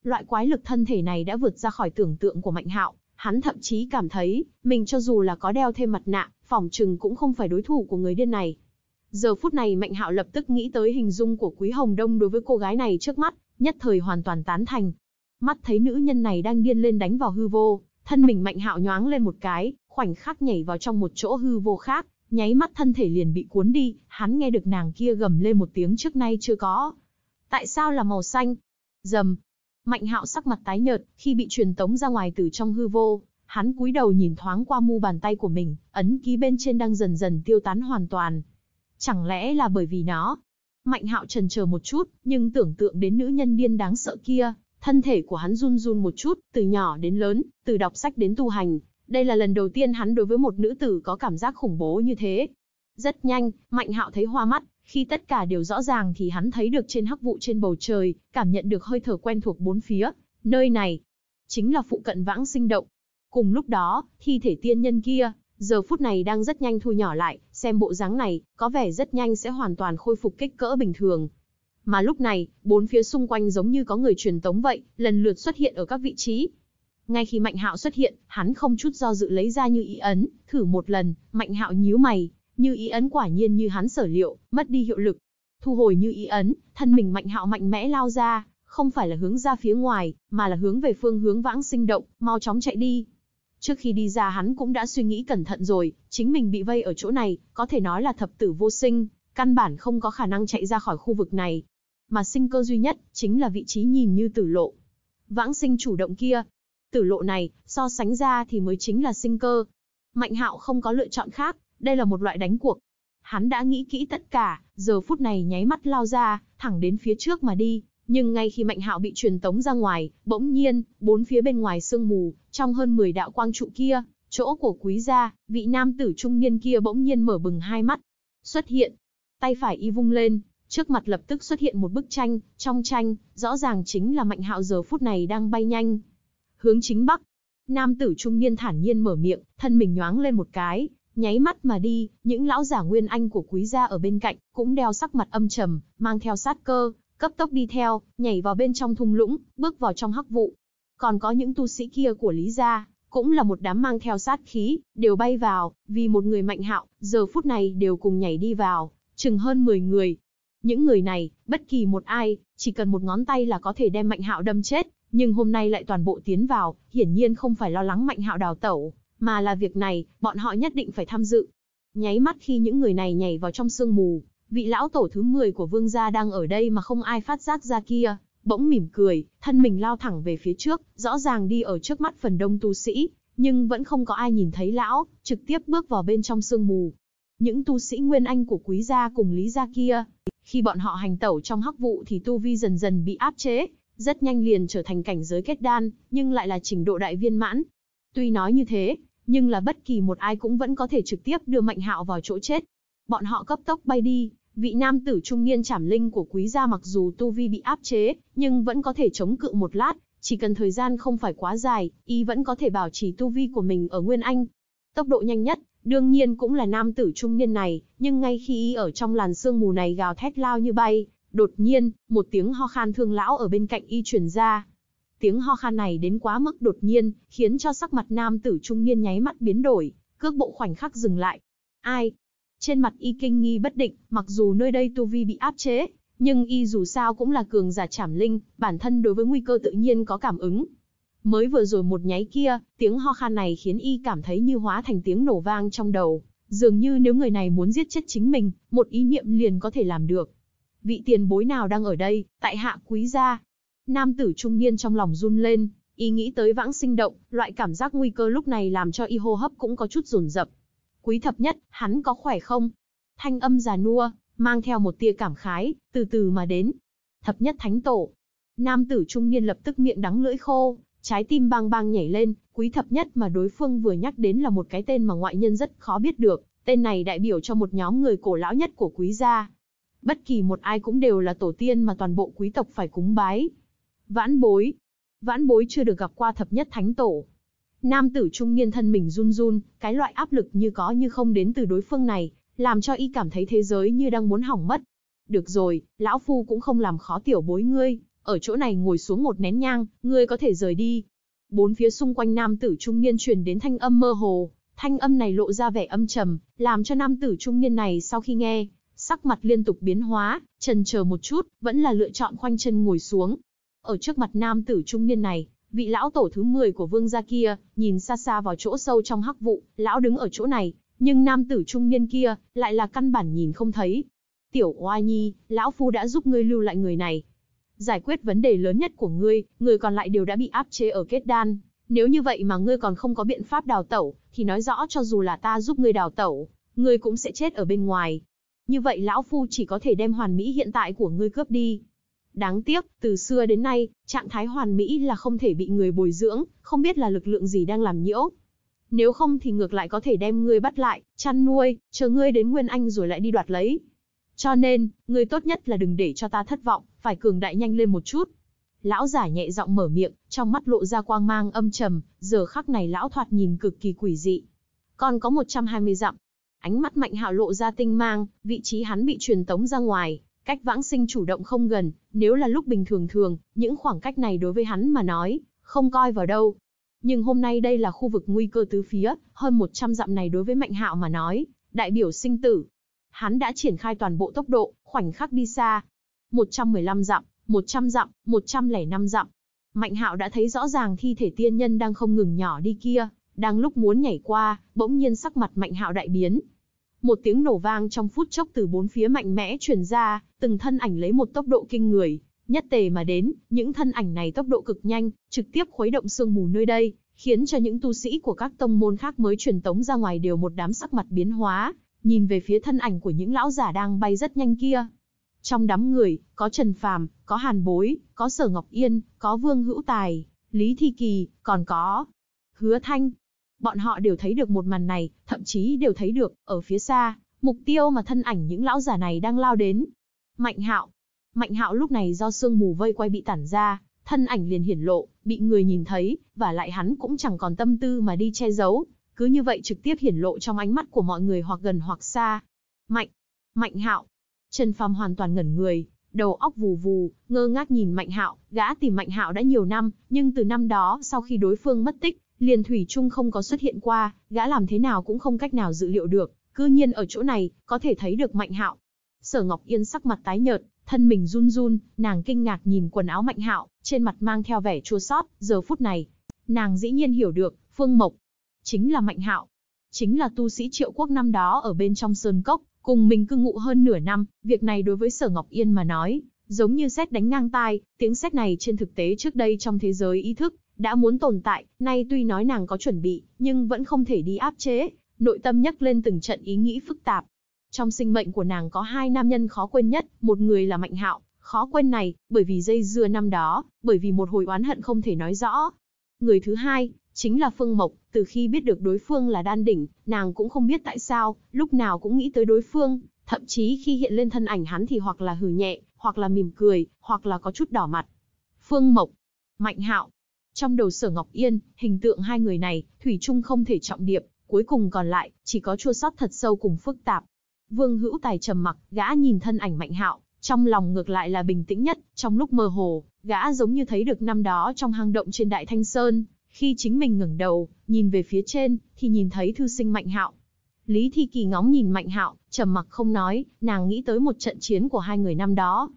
Loại quái lực thân thể này đã vượt ra khỏi tưởng tượng của Mạnh Hạo, Hắn thậm chí cảm thấy, mình cho dù là có đeo thêm mặt nạ, phòng chừng cũng không phải đối thủ của người điên này. Giờ phút này Mạnh Hạo lập tức nghĩ tới hình dung của Quý Hồng Đông đối với cô gái này trước mắt, nhất thời hoàn toàn tán thành. Mắt thấy nữ nhân này đang điên lên đánh vào hư vô, thân mình Mạnh Hạo nhoáng lên một cái, khoảnh khắc nhảy vào trong một chỗ hư vô khác, nháy mắt thân thể liền bị cuốn đi, hắn nghe được nàng kia gầm lên một tiếng trước nay chưa có. Tại sao là màu xanh? Dầm, Mạnh hạo sắc mặt tái nhợt, khi bị truyền tống ra ngoài từ trong hư vô, hắn cúi đầu nhìn thoáng qua mu bàn tay của mình, ấn ký bên trên đang dần dần tiêu tán hoàn toàn. Chẳng lẽ là bởi vì nó? Mạnh hạo chần chờ một chút, nhưng tưởng tượng đến nữ nhân điên đáng sợ kia, thân thể của hắn run run một chút, từ nhỏ đến lớn, từ đọc sách đến tu hành. Đây là lần đầu tiên hắn đối với một nữ tử có cảm giác khủng bố như thế. Rất nhanh, Mạnh hạo thấy hoa mắt, khi tất cả đều rõ ràng thì hắn thấy được trên hắc vụ trên bầu trời, cảm nhận được hơi thở quen thuộc bốn phía, nơi này chính là phụ cận vãng sinh động. Cùng lúc đó, thi thể tiên nhân kia, giờ phút này đang rất nhanh thu nhỏ lại, xem bộ dáng này, có vẻ rất nhanh sẽ hoàn toàn khôi phục kích cỡ bình thường. Mà lúc này, bốn phía xung quanh giống như có người truyền tống vậy, lần lượt xuất hiện ở các vị trí. Ngay khi Mạnh Hạo xuất hiện, hắn không chút do dự lấy ra như ý ấn, thử một lần, Mạnh Hạo nhíu mày, như ý ấn quả nhiên như hắn sở liệu, mất đi hiệu lực. Thu hồi như ý ấn, thân mình mạnh hạo mạnh mẽ lao ra, không phải là hướng ra phía ngoài, mà là hướng về phương hướng vãng sinh động, mau chóng chạy đi. Trước khi đi ra hắn cũng đã suy nghĩ cẩn thận rồi, chính mình bị vây ở chỗ này, có thể nói là thập tử vô sinh, căn bản không có khả năng chạy ra khỏi khu vực này. Mà sinh cơ duy nhất, chính là vị trí nhìn như tử lộ. Vãng sinh chủ động kia, tử lộ này, so sánh ra thì mới chính là sinh cơ. Mạnh hạo không có lựa chọn khác, đây là một loại đánh cuộc. Hắn đã nghĩ kỹ tất cả, giờ phút này nháy mắt lao ra, thẳng đến phía trước mà đi, nhưng ngay khi Mạnh Hạo bị truyền tống ra ngoài, bỗng nhiên, bốn phía bên ngoài sương mù, trong hơn 10 đạo quang trụ kia, chỗ của quý gia, vị nam tử trung niên kia bỗng nhiên mở bừng hai mắt. Xuất hiện, tay phải y vung lên, trước mặt lập tức xuất hiện một bức tranh, trong tranh, rõ ràng chính là Mạnh Hạo giờ phút này đang bay nhanh. Hướng chính bắc, nam tử trung niên thản nhiên mở miệng, thân mình nhoáng lên một cái, Nháy mắt mà đi, những lão giả nguyên anh của quý gia ở bên cạnh, cũng đeo sắc mặt âm trầm, mang theo sát cơ, cấp tốc đi theo, nhảy vào bên trong thung lũng, bước vào trong hắc vụ. Còn có những tu sĩ kia của Lý gia, cũng là một đám mang theo sát khí, đều bay vào, vì một người mạnh hạo, giờ phút này đều cùng nhảy đi vào, chừng hơn 10 người. Những người này, bất kỳ một ai, chỉ cần một ngón tay là có thể đem mạnh hạo đâm chết, nhưng hôm nay lại toàn bộ tiến vào, hiển nhiên không phải lo lắng mạnh hạo đào tẩu, mà là việc này, bọn họ nhất định phải tham dự. Nháy mắt khi những người này nhảy vào trong sương mù, vị lão tổ thứ 10 của vương gia đang ở đây mà không ai phát giác ra kia, bỗng mỉm cười, thân mình lao thẳng về phía trước, rõ ràng đi ở trước mắt phần đông tu sĩ, nhưng vẫn không có ai nhìn thấy lão, trực tiếp bước vào bên trong sương mù. Những tu sĩ nguyên anh của quý gia cùng lý gia kia, khi bọn họ hành tẩu trong hắc vụ thì tu vi dần dần bị áp chế, rất nhanh liền trở thành cảnh giới kết đan, nhưng lại là trình độ đại viên mãn. Tuy nói như thế, nhưng là bất kỳ một ai cũng vẫn có thể trực tiếp đưa Mạnh Hạo vào chỗ chết. Bọn họ cấp tốc bay đi, vị nam tử trung niên trảm linh của quý gia mặc dù tu vi bị áp chế, nhưng vẫn có thể chống cự một lát, chỉ cần thời gian không phải quá dài, y vẫn có thể bảo trì tu vi của mình ở Nguyên Anh. Tốc độ nhanh nhất, đương nhiên cũng là nam tử trung niên này, nhưng ngay khi y ở trong làn sương mù này gào thét lao như bay, đột nhiên, một tiếng ho khan thương lão ở bên cạnh y truyền ra, Tiếng ho khan này đến quá mức đột nhiên, khiến cho sắc mặt nam tử trung niên nháy mắt biến đổi, cước bộ khoảnh khắc dừng lại. Ai? Trên mặt y kinh nghi bất định, mặc dù nơi đây tu vi bị áp chế, nhưng y dù sao cũng là cường giả chảm linh, bản thân đối với nguy cơ tự nhiên có cảm ứng. Mới vừa rồi một nháy kia, tiếng ho khan này khiến y cảm thấy như hóa thành tiếng nổ vang trong đầu, dường như nếu người này muốn giết chết chính mình, một ý niệm liền có thể làm được. Vị tiền bối nào đang ở đây, tại hạ quý gia, Nam tử trung niên trong lòng run lên, ý nghĩ tới vãng sinh động, loại cảm giác nguy cơ lúc này làm cho y hô hấp cũng có chút rồn rập. Quý thập nhất, hắn có khỏe không? Thanh âm già nua, mang theo một tia cảm khái, từ từ mà đến. Thập nhất thánh tổ. Nam tử trung niên lập tức miệng đắng lưỡi khô, trái tim bang bang nhảy lên, quý thập nhất mà đối phương vừa nhắc đến là một cái tên mà ngoại nhân rất khó biết được, tên này đại biểu cho một nhóm người cổ lão nhất của quý gia. Bất kỳ một ai cũng đều là tổ tiên mà toàn bộ quý tộc phải cúng bái, Vãn bối. Vãn bối chưa được gặp qua thập nhất thánh tổ. Nam tử trung niên thân mình run run, cái loại áp lực như có như không đến từ đối phương này, làm cho y cảm thấy thế giới như đang muốn hỏng mất. Được rồi, lão phu cũng không làm khó tiểu bối ngươi, ở chỗ này ngồi xuống một nén nhang, ngươi có thể rời đi. Bốn phía xung quanh nam tử trung niên truyền đến thanh âm mơ hồ, thanh âm này lộ ra vẻ âm trầm, làm cho nam tử trung niên này sau khi nghe, sắc mặt liên tục biến hóa, trần chờ một chút, vẫn là lựa chọn khoanh chân ngồi xuống, ở trước mặt nam tử trung niên này, vị lão tổ thứ 10 của vương gia kia, nhìn xa xa vào chỗ sâu trong hắc vụ, lão đứng ở chỗ này, nhưng nam tử trung niên kia, lại là căn bản nhìn không thấy. Tiểu oai nhi, lão phu đã giúp ngươi lưu lại người này. Giải quyết vấn đề lớn nhất của ngươi, người còn lại đều đã bị áp chế ở kết đan. Nếu như vậy mà ngươi còn không có biện pháp đào tẩu, thì nói rõ cho dù là ta giúp ngươi đào tẩu, ngươi cũng sẽ chết ở bên ngoài. Như vậy lão phu chỉ có thể đem hoàn mỹ hiện tại của ngươi cướp đi, Đáng tiếc, từ xưa đến nay, trạng thái hoàn mỹ là không thể bị người bồi dưỡng, không biết là lực lượng gì đang làm nhiễu. Nếu không thì ngược lại có thể đem ngươi bắt lại, chăn nuôi, chờ ngươi đến Nguyên Anh rồi lại đi đoạt lấy. Cho nên, ngươi tốt nhất là đừng để cho ta thất vọng, phải cường đại nhanh lên một chút. Lão giả nhẹ giọng mở miệng, trong mắt lộ ra quang mang âm trầm, giờ khắc này lão thoạt nhìn cực kỳ quỷ dị. Còn có 120 dặm. Ánh mắt Mạnh Hạo lộ ra tinh mang, vị trí hắn bị truyền tống ra ngoài, Cách vãng sinh chủ động không gần, nếu là lúc bình thường thường, những khoảng cách này đối với hắn mà nói, không coi vào đâu. Nhưng hôm nay đây là khu vực nguy cơ tứ phía, hơn 100 dặm này đối với Mạnh Hạo mà nói, đại biểu sinh tử. Hắn đã triển khai toàn bộ tốc độ, khoảnh khắc đi xa. 115 dặm, 100 dặm, 105 dặm. Mạnh Hạo đã thấy rõ ràng thi thể tiên nhân đang không ngừng nhỏ đi kia, đang lúc muốn nhảy qua, bỗng nhiên sắc mặt Mạnh Hạo đại biến, một tiếng nổ vang trong phút chốc từ bốn phía mạnh mẽ truyền ra, từng thân ảnh lấy một tốc độ kinh người, nhất tề mà đến, những thân ảnh này tốc độ cực nhanh, trực tiếp khuấy động sương mù nơi đây, khiến cho những tu sĩ của các tông môn khác mới truyền tống ra ngoài đều một đám sắc mặt biến hóa, nhìn về phía thân ảnh của những lão giả đang bay rất nhanh kia. Trong đám người, có Trần Phàm, có Hàn Bối, có Sở Ngọc Yên, có Vương Hữu Tài, Lý Thi Kỳ, còn có Hứa Thanh, Bọn họ đều thấy được một màn này, thậm chí đều thấy được, ở phía xa, mục tiêu mà thân ảnh những lão giả này đang lao đến. Mạnh hạo. Mạnh hạo lúc này do sương mù vây quay bị tản ra, thân ảnh liền hiển lộ, bị người nhìn thấy, và lại hắn cũng chẳng còn tâm tư mà đi che giấu, cứ như vậy trực tiếp hiển lộ trong ánh mắt của mọi người hoặc gần hoặc xa. Mạnh, Mạnh Hạo. Trần Phàm hoàn toàn ngẩn người, đầu óc vù vù, ngơ ngác nhìn Mạnh Hạo, gã tìm Mạnh Hạo đã nhiều năm, nhưng từ năm đó sau khi đối phương mất tích, liền thủy chung không có xuất hiện qua, gã làm thế nào cũng không cách nào dự liệu được, cư nhiên ở chỗ này, có thể thấy được Mạnh Hạo. Sở Ngọc Yên sắc mặt tái nhợt, thân mình run run, nàng kinh ngạc nhìn quần áo Mạnh Hạo, trên mặt mang theo vẻ chua xót, giờ phút này, nàng dĩ nhiên hiểu được, Phương Mộc chính là Mạnh Hạo, chính là tu sĩ Triệu Quốc năm đó ở bên trong sơn cốc, cùng mình cư ngụ hơn nửa năm, việc này đối với Sở Ngọc Yên mà nói, giống như xét đánh ngang tai, tiếng xét này trên thực tế trước đây trong thế giới ý thức đã muốn tồn tại, nay tuy nói nàng có chuẩn bị, nhưng vẫn không thể đi áp chế, nội tâm nhắc lên từng trận ý nghĩ phức tạp. Trong sinh mệnh của nàng có hai nam nhân khó quên nhất, một người là Mạnh Hạo, khó quên này, bởi vì dây dưa năm đó, bởi vì một hồi oán hận không thể nói rõ. Người thứ hai, chính là Phương Mộc, từ khi biết được đối phương là đan đỉnh, nàng cũng không biết tại sao, lúc nào cũng nghĩ tới đối phương, thậm chí khi hiện lên thân ảnh hắn thì hoặc là hừ nhẹ, hoặc là mỉm cười, hoặc là có chút đỏ mặt. Phương Mộc, Mạnh Hạo, trong đầu sở Ngọc Yên, hình tượng hai người này, Thủy chung không thể trọng điệp, cuối cùng còn lại, chỉ có chua xót thật sâu cùng phức tạp. Vương hữu tài trầm mặc, gã nhìn thân ảnh mạnh hạo, trong lòng ngược lại là bình tĩnh nhất, trong lúc mơ hồ, gã giống như thấy được năm đó trong hang động trên Đại Thanh Sơn, khi chính mình ngẩng đầu, nhìn về phía trên, thì nhìn thấy thư sinh Mạnh Hạo. Lý Thi Kỳ ngóng nhìn Mạnh Hạo, trầm mặc không nói, nàng nghĩ tới một trận chiến của hai người năm đó,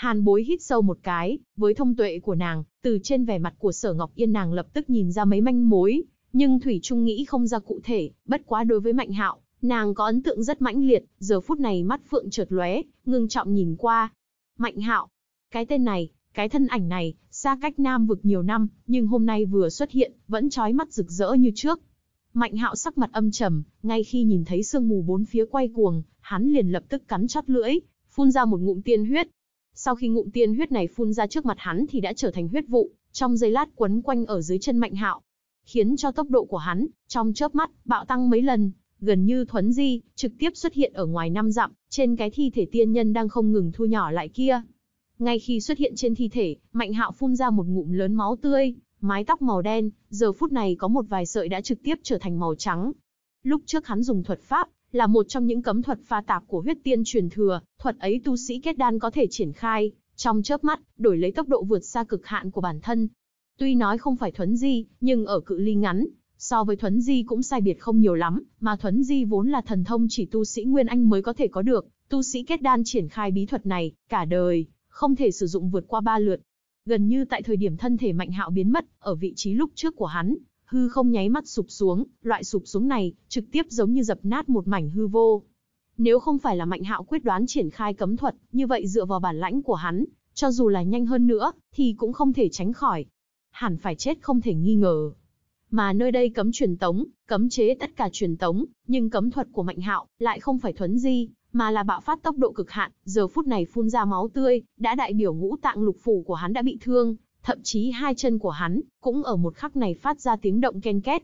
Hàn bối hít sâu một cái, với thông tuệ của nàng, từ trên vẻ mặt của sở Ngọc Yên nàng lập tức nhìn ra mấy manh mối, nhưng Thủy Trung nghĩ không ra cụ thể, bất quá đối với Mạnh Hạo, nàng có ấn tượng rất mãnh liệt, giờ phút này mắt phượng chợt lóe, ngưng trọng nhìn qua. Mạnh Hạo, cái tên này, cái thân ảnh này, xa cách Nam vực nhiều năm, nhưng hôm nay vừa xuất hiện, vẫn trói mắt rực rỡ như trước. Mạnh Hạo sắc mặt âm trầm, ngay khi nhìn thấy sương mù bốn phía quay cuồng, hắn liền lập tức cắn chót lưỡi, phun ra một ngụm tiên huyết, sau khi ngụm tiên huyết này phun ra trước mặt hắn thì đã trở thành huyết vụ, trong giây lát quấn quanh ở dưới chân Mạnh Hạo, khiến cho tốc độ của hắn trong chớp mắt bạo tăng mấy lần, gần như thuấn di, trực tiếp xuất hiện ở ngoài năm dặm, trên cái thi thể tiên nhân đang không ngừng thu nhỏ lại kia. Ngay khi xuất hiện trên thi thể, Mạnh Hạo phun ra một ngụm lớn máu tươi, mái tóc màu đen, giờ phút này có một vài sợi đã trực tiếp trở thành màu trắng. Lúc trước hắn dùng thuật pháp là một trong những cấm thuật pha tạp của huyết tiên truyền thừa, thuật ấy tu sĩ kết đan có thể triển khai, trong chớp mắt, đổi lấy tốc độ vượt xa cực hạn của bản thân. Tuy nói không phải thuấn di, nhưng ở cự ly ngắn, so với thuấn di cũng sai biệt không nhiều lắm, mà thuấn di vốn là thần thông chỉ tu sĩ Nguyên Anh mới có thể có được, tu sĩ kết đan triển khai bí thuật này, cả đời, không thể sử dụng vượt qua ba lượt. Gần như tại thời điểm thân thể Mạnh Hạo biến mất, ở vị trí lúc trước của hắn, hư không nháy mắt sụp xuống, loại sụp xuống này, trực tiếp giống như dập nát một mảnh hư vô. Nếu không phải là Mạnh Hạo quyết đoán triển khai cấm thuật, như vậy dựa vào bản lãnh của hắn, cho dù là nhanh hơn nữa, thì cũng không thể tránh khỏi. Hẳn phải chết không thể nghi ngờ. Mà nơi đây cấm truyền tống, cấm chế tất cả truyền tống, nhưng cấm thuật của Mạnh Hạo lại không phải thuấn di, mà là bạo phát tốc độ cực hạn, giờ phút này phun ra máu tươi, đã đại biểu ngũ tạng lục phủ của hắn đã bị thương, thậm chí hai chân của hắn cũng ở một khắc này phát ra tiếng động ken két.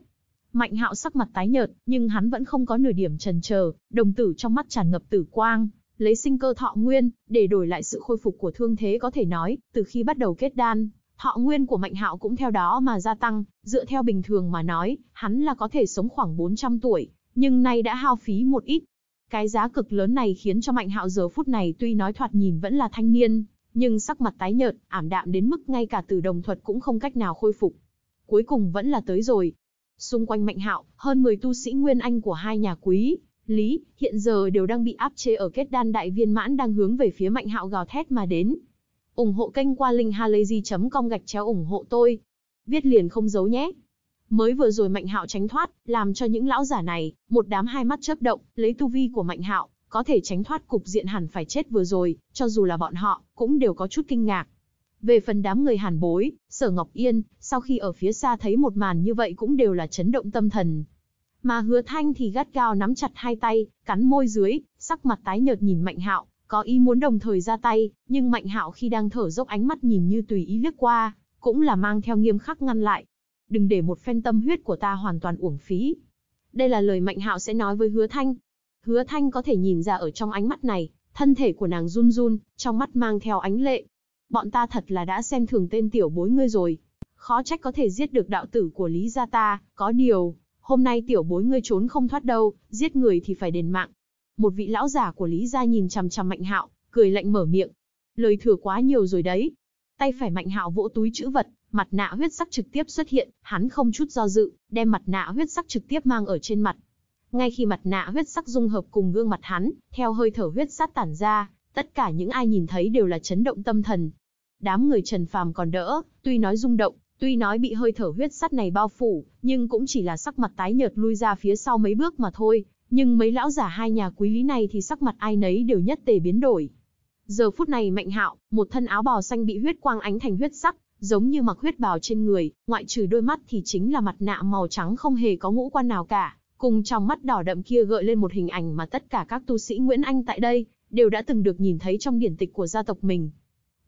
Mạnh Hạo sắc mặt tái nhợt, nhưng hắn vẫn không có nửa điểm chần chờ, đồng tử trong mắt tràn ngập tử quang, lấy sinh cơ thọ nguyên để đổi lại sự khôi phục của thương thế có thể nói, từ khi bắt đầu kết đan, thọ nguyên của Mạnh Hạo cũng theo đó mà gia tăng, dựa theo bình thường mà nói, hắn là có thể sống khoảng 400 tuổi, nhưng nay đã hao phí một ít. Cái giá cực lớn này khiến cho Mạnh Hạo giờ phút này tuy nói thoạt nhìn vẫn là thanh niên, nhưng sắc mặt tái nhợt, ảm đạm đến mức ngay cả từ đồng thuật cũng không cách nào khôi phục. Cuối cùng vẫn là tới rồi. Xung quanh Mạnh Hạo, hơn 10 tu sĩ nguyên anh của hai nhà quý, Lý, hiện giờ đều đang bị áp chế ở kết đan đại viên mãn đang hướng về phía Mạnh Hạo gào thét mà đến. ủng hộ kênh qua linkhalazy.com gạch chéo ủng hộ tôi. Viết liền không giấu nhé. Mới vừa rồi Mạnh Hạo tránh thoát, làm cho những lão giả này, một đám hai mắt chớp động, lấy tu vi của Mạnh Hạo, có thể tránh thoát cục diện hẳn phải chết vừa rồi, cho dù là bọn họ, cũng đều có chút kinh ngạc. Về phần đám người hàn bối, sở Ngọc Yên, sau khi ở phía xa thấy một màn như vậy cũng đều là chấn động tâm thần. Mà hứa thanh thì gắt gao nắm chặt hai tay, cắn môi dưới, sắc mặt tái nhợt nhìn mạnh hạo, có ý muốn đồng thời ra tay, nhưng mạnh hạo khi đang thở dốc ánh mắt nhìn như tùy ý liếc qua, cũng là mang theo nghiêm khắc ngăn lại. Đừng để một phen tâm huyết của ta hoàn toàn uổng phí. Đây là lời mạnh hạo sẽ nói với hứa thanh, Hứa Thanh có thể nhìn ra ở trong ánh mắt này, thân thể của nàng run run, trong mắt mang theo ánh lệ. Bọn ta thật là đã xem thường tên tiểu bối ngươi rồi. Khó trách có thể giết được đạo tử của Lý gia ta, có điều, hôm nay tiểu bối ngươi trốn không thoát đâu, giết người thì phải đền mạng. Một vị lão giả của Lý gia nhìn chằm chằm Mạnh Hạo, cười lạnh mở miệng. Lời thừa quá nhiều rồi đấy. Tay phải Mạnh Hạo vỗ túi chữ vật, mặt nạ huyết sắc trực tiếp xuất hiện, hắn không chút do dự, đem mặt nạ huyết sắc trực tiếp mang ở trên mặt, ngay khi mặt nạ huyết sắc dung hợp cùng gương mặt hắn, theo hơi thở huyết sát tản ra, tất cả những ai nhìn thấy đều là chấn động tâm thần. Đám người Trần Phàm còn đỡ, tuy nói rung động, tuy nói bị hơi thở huyết sắt này bao phủ, nhưng cũng chỉ là sắc mặt tái nhợt lui ra phía sau mấy bước mà thôi, nhưng mấy lão giả hai nhà quý lý này thì sắc mặt ai nấy đều nhất tề biến đổi. Giờ phút này Mạnh Hạo, một thân áo bào xanh bị huyết quang ánh thành huyết sắc, giống như mặc huyết bào trên người, ngoại trừ đôi mắt thì chính là mặt nạ màu trắng không hề có ngũ quan nào cả, cùng trong mắt đỏ đậm kia gợi lên một hình ảnh mà tất cả các tu sĩ Nguyễn Anh tại đây đều đã từng được nhìn thấy trong điển tịch của gia tộc mình.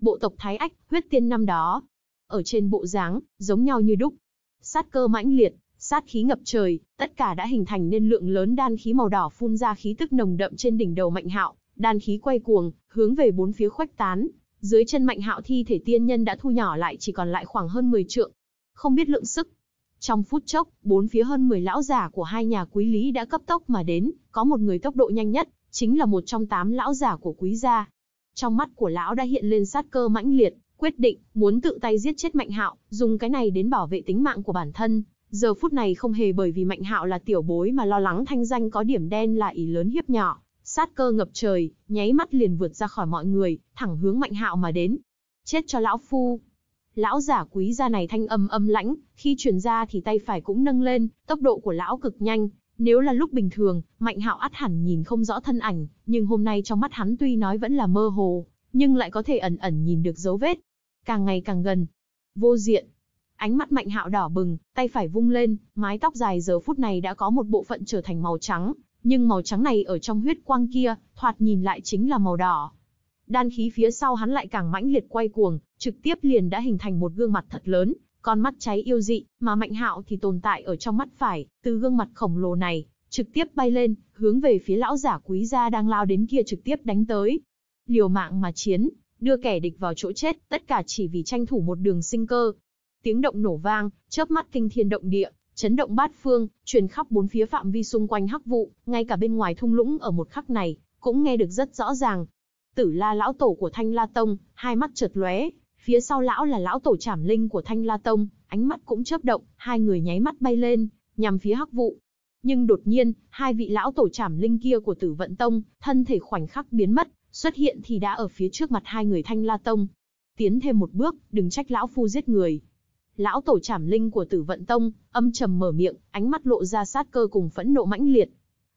Bộ tộc Thái Ách, huyết tiên năm đó, ở trên bộ dáng, giống nhau như đúc. Sát cơ mãnh liệt, sát khí ngập trời, tất cả đã hình thành nên lượng lớn đan khí màu đỏ phun ra khí tức nồng đậm trên đỉnh đầu Mạnh Hạo, đan khí quay cuồng, hướng về bốn phía khuếch tán. Dưới chân Mạnh Hạo thi thể tiên nhân đã thu nhỏ lại chỉ còn lại khoảng hơn 10 trượng. Không biết lượng sức, trong phút chốc, bốn phía hơn 10 lão giả của hai nhà quý lý đã cấp tốc mà đến, có một người tốc độ nhanh nhất, chính là một trong tám lão giả của quý gia. Trong mắt của lão đã hiện lên sát cơ mãnh liệt, quyết định muốn tự tay giết chết Mạnh Hạo, dùng cái này đến bảo vệ tính mạng của bản thân. Giờ phút này không hề bởi vì Mạnh Hạo là tiểu bối mà lo lắng thanh danh có điểm đen là ý lớn hiếp nhỏ, sát cơ ngập trời, nháy mắt liền vượt ra khỏi mọi người, thẳng hướng Mạnh Hạo mà đến. Chết cho lão phu, Lão giả quý gia này thanh âm âm lãnh, khi truyền ra thì tay phải cũng nâng lên, tốc độ của lão cực nhanh. Nếu là lúc bình thường, Mạnh Hạo át hẳn nhìn không rõ thân ảnh, nhưng hôm nay trong mắt hắn tuy nói vẫn là mơ hồ, nhưng lại có thể ẩn ẩn nhìn được dấu vết. Càng ngày càng gần. Vô diện. Ánh mắt Mạnh Hạo đỏ bừng, tay phải vung lên, mái tóc dài giờ phút này đã có một bộ phận trở thành màu trắng, nhưng màu trắng này ở trong huyết quang kia, thoạt nhìn lại chính là màu đỏ. Đan khí phía sau hắn lại càng mãnh liệt quay cuồng, trực tiếp liền đã hình thành một gương mặt thật lớn, con mắt cháy yêu dị, mà Mạnh Hạo thì tồn tại ở trong mắt phải, từ gương mặt khổng lồ này, trực tiếp bay lên, hướng về phía lão giả quý gia đang lao đến kia trực tiếp đánh tới. Liều mạng mà chiến, đưa kẻ địch vào chỗ chết, tất cả chỉ vì tranh thủ một đường sinh cơ. Tiếng động nổ vang, chớp mắt kinh thiên động địa, chấn động bát phương, truyền khắp bốn phía phạm vi xung quanh hắc vụ, ngay cả bên ngoài thung lũng ở một khắc này, cũng nghe được rất rõ ràng. Tử La lão tổ của Thanh La Tông, hai mắt chợt lóe, Phía sau lão là lão tổ trảm linh của Thanh La Tông, ánh mắt cũng chớp động, hai người nháy mắt bay lên, nhằm phía hắc vụ. Nhưng đột nhiên, hai vị lão tổ trảm linh kia của tử vận tông, thân thể khoảnh khắc biến mất, xuất hiện thì đã ở phía trước mặt hai người Thanh La Tông. Tiến thêm một bước, đừng trách lão phu giết người. Lão tổ trảm linh của tử vận tông, âm trầm mở miệng, ánh mắt lộ ra sát cơ cùng phẫn nộ mãnh liệt.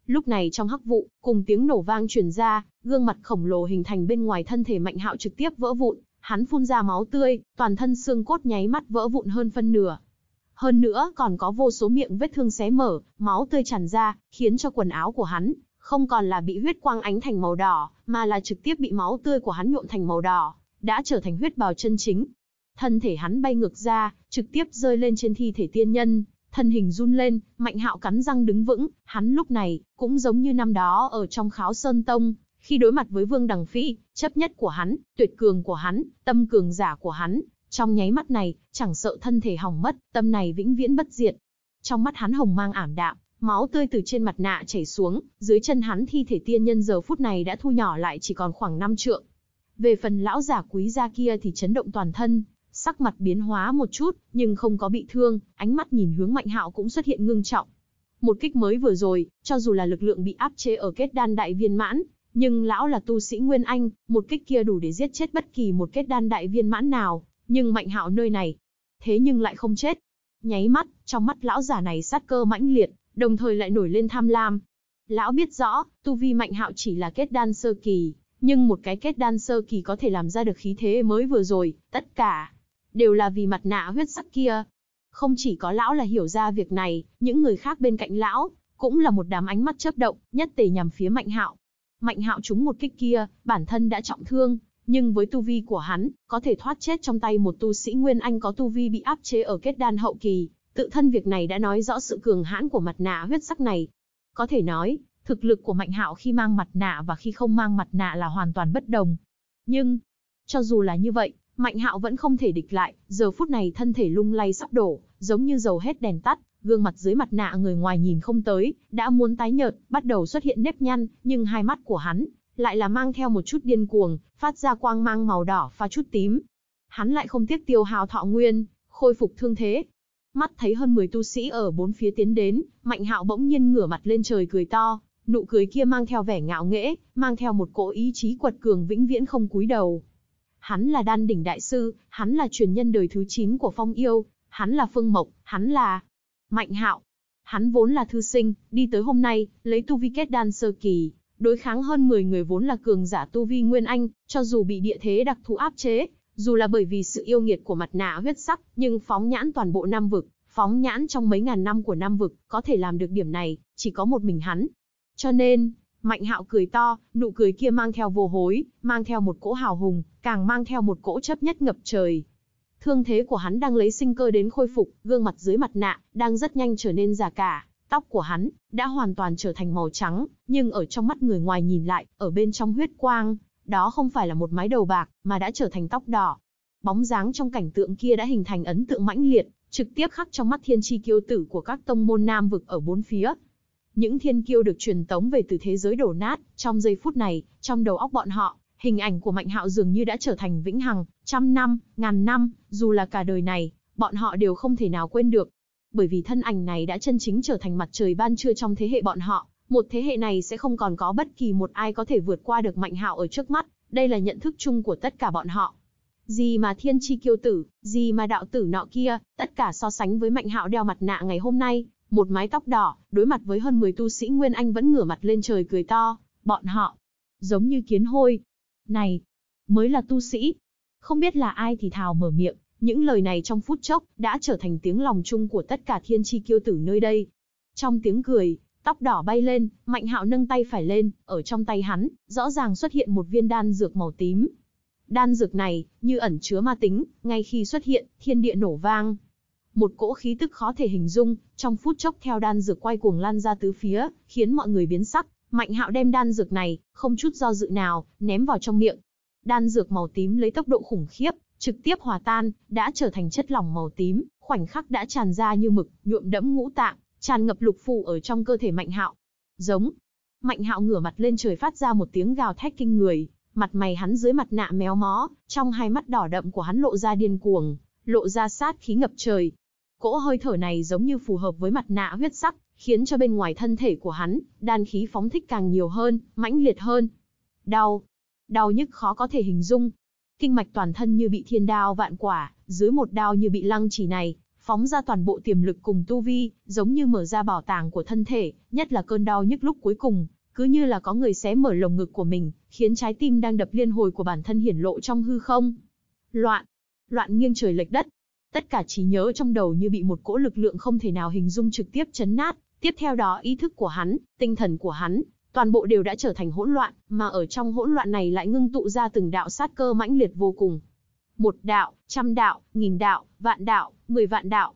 Lúc này trong hắc vụ, cùng tiếng nổ vang truyền ra, gương mặt khổng lồ hình thành bên ngoài thân thể Mạnh Hạo trực tiếp vỡ vụn, hắn phun ra máu tươi, toàn thân xương cốt nháy mắt vỡ vụn hơn phân nửa. Hơn nữa còn có vô số miệng vết thương xé mở, máu tươi tràn ra, khiến cho quần áo của hắn không còn là bị huyết quang ánh thành màu đỏ, mà là trực tiếp bị máu tươi của hắn nhuộm thành màu đỏ, đã trở thành huyết bào chân chính. Thân thể hắn bay ngược ra, trực tiếp rơi lên trên thi thể tiên nhân, thân hình run lên, Mạnh Hạo cắn răng đứng vững, hắn lúc này cũng giống như năm đó ở trong Kháo Sơn Tông, khi đối mặt với Vương Đằng Phi, chấp nhất của hắn, tuyệt cường của hắn, tâm cường giả của hắn, trong nháy mắt này, chẳng sợ thân thể hỏng mất, tâm này vĩnh viễn bất diệt. Trong mắt hắn hồng mang ảm đạm, máu tươi từ trên mặt nạ chảy xuống, dưới chân hắn thi thể tiên nhân giờ phút này đã thu nhỏ lại chỉ còn khoảng 5 trượng. Về phần lão giả quý gia kia thì chấn động toàn thân, sắc mặt biến hóa một chút, nhưng không có bị thương, ánh mắt nhìn hướng Mạnh Hạo cũng xuất hiện ngưng trọng. Một kích mới vừa rồi, cho dù là lực lượng bị áp chế ở kết đan đại viên mãn, nhưng lão là tu sĩ Nguyên Anh, một kích kia đủ để giết chết bất kỳ một kết đan đại viên mãn nào, nhưng mạnh hạo nơi này. Thế nhưng lại không chết. Nháy mắt, trong mắt lão giả này sát cơ mãnh liệt, đồng thời lại nổi lên tham lam. Lão biết rõ, tu vi mạnh hạo chỉ là kết đan sơ kỳ, nhưng một cái kết đan sơ kỳ có thể làm ra được khí thế mới vừa rồi, tất cả đều là vì mặt nạ huyết sắc kia. Không chỉ có lão là hiểu ra việc này, những người khác bên cạnh lão cũng là một đám ánh mắt chớp động, nhất tề nhằm phía Mạnh Hạo. Mạnh hạo trúng một kích kia, bản thân đã trọng thương, nhưng với tu vi của hắn, có thể thoát chết trong tay một tu sĩ Nguyên Anh có tu vi bị áp chế ở kết đan hậu kỳ. Tự thân việc này đã nói rõ sự cường hãn của mặt nạ huyết sắc này. Có thể nói, thực lực của Mạnh hạo khi mang mặt nạ và khi không mang mặt nạ là hoàn toàn bất đồng. Nhưng, cho dù là như vậy, Mạnh hạo vẫn không thể địch lại, giờ phút này thân thể lung lay sắp đổ, giống như dầu hết đèn tắt, gương mặt dưới mặt nạ người ngoài nhìn không tới, đã muốn tái nhợt, bắt đầu xuất hiện nếp nhăn, nhưng hai mắt của hắn lại là mang theo một chút điên cuồng, phát ra quang mang màu đỏ pha chút tím. Hắn lại không tiếc tiêu hào thọ nguyên, khôi phục thương thế. Mắt thấy hơn 10 tu sĩ ở bốn phía tiến đến, Mạnh Hạo bỗng nhiên ngửa mặt lên trời cười to, nụ cười kia mang theo vẻ ngạo nghễ, mang theo một cỗ ý chí quật cường vĩnh viễn không cúi đầu. Hắn là đan đỉnh đại sư, hắn là truyền nhân đời thứ 9 của Phong Yêu, hắn là Phương Mộc, hắn là Mạnh hạo, hắn vốn là thư sinh, đi tới hôm nay, lấy tu vi kết đan sơ kỳ, đối kháng hơn 10 người vốn là cường giả tu vi nguyên anh, cho dù bị địa thế đặc thù áp chế, dù là bởi vì sự yêu nghiệt của mặt nạ huyết sắc, nhưng phóng nhãn toàn bộ Nam vực, phóng nhãn trong mấy ngàn năm của Nam vực, có thể làm được điểm này, chỉ có một mình hắn. Cho nên, Mạnh Hạo cười to, nụ cười kia mang theo vô hối, mang theo một cỗ hào hùng, càng mang theo một cỗ chấp nhất ngập trời. Thương thế của hắn đang lấy sinh cơ đến khôi phục, gương mặt dưới mặt nạ đang rất nhanh trở nên già cả, tóc của hắn đã hoàn toàn trở thành màu trắng, nhưng ở trong mắt người ngoài nhìn lại, ở bên trong huyết quang, đó không phải là một mái đầu bạc, mà đã trở thành tóc đỏ. Bóng dáng trong cảnh tượng kia đã hình thành ấn tượng mãnh liệt, trực tiếp khắc trong mắt thiên chi kiêu tử của các tông môn nam vực ở bốn phía. Những thiên kiêu được truyền tống về từ thế giới đổ nát, trong giây phút này, trong đầu óc bọn họ hình ảnh của Mạnh Hạo dường như đã trở thành vĩnh hằng, trăm năm, ngàn năm, dù là cả đời này, bọn họ đều không thể nào quên được. Bởi vì thân ảnh này đã chân chính trở thành mặt trời ban trưa trong thế hệ bọn họ, một thế hệ này sẽ không còn có bất kỳ một ai có thể vượt qua được Mạnh Hạo ở trước mắt, đây là nhận thức chung của tất cả bọn họ. Gì mà thiên chi kiêu tử, gì mà đạo tử nọ kia, tất cả so sánh với Mạnh Hạo đeo mặt nạ ngày hôm nay, một mái tóc đỏ, đối mặt với hơn 10 tu sĩ Nguyên Anh vẫn ngửa mặt lên trời cười to, bọn họ giống như kiến hôi, này, mới là tu sĩ. Không biết là ai thì thào mở miệng, những lời này trong phút chốc đã trở thành tiếng lòng chung của tất cả thiên chi kiêu tử nơi đây. Trong tiếng cười, tóc đỏ bay lên, Mạnh Hạo nâng tay phải lên, ở trong tay hắn, rõ ràng xuất hiện một viên đan dược màu tím. Đan dược này, như ẩn chứa ma tính, ngay khi xuất hiện, thiên địa nổ vang. Một cỗ khí tức khó thể hình dung, trong phút chốc theo đan dược quay cuồng lan ra tứ phía, khiến mọi người biến sắc, Mạnh hạo đem đan dược này, không chút do dự nào, ném vào trong miệng. Đan dược màu tím lấy tốc độ khủng khiếp, trực tiếp hòa tan, đã trở thành chất lỏng màu tím, khoảnh khắc đã tràn ra như mực, nhuộm đẫm ngũ tạng, tràn ngập lục phủ ở trong cơ thể Mạnh Hạo. Giống. Mạnh Hạo ngửa mặt lên trời phát ra một tiếng gào thét kinh người, mặt mày hắn dưới mặt nạ méo mó, trong hai mắt đỏ đậm của hắn lộ ra điên cuồng, lộ ra sát khí ngập trời, Cỗ hơi thở này giống như phù hợp với mặt nạ huyết sắc, khiến cho bên ngoài thân thể của hắn, đan khí phóng thích càng nhiều hơn, mãnh liệt hơn. Đau, đau nhức khó có thể hình dung. Kinh mạch toàn thân như bị thiên đao vạn quả, dưới một đao như bị lăng chỉ này, phóng ra toàn bộ tiềm lực cùng tu vi, giống như mở ra bảo tàng của thân thể, nhất là cơn đau nhức lúc cuối cùng, cứ như là có người xé mở lồng ngực của mình, khiến trái tim đang đập liên hồi của bản thân hiển lộ trong hư không. Loạn, loạn nghiêng trời lệch đất, Tất cả trí nhớ trong đầu như bị một cỗ lực lượng không thể nào hình dung trực tiếp chấn nát, tiếp theo đó ý thức của hắn, tinh thần của hắn, toàn bộ đều đã trở thành hỗn loạn, mà ở trong hỗn loạn này lại ngưng tụ ra từng đạo sát cơ mãnh liệt vô cùng. Một đạo, trăm đạo, nghìn đạo, vạn đạo, mười vạn đạo,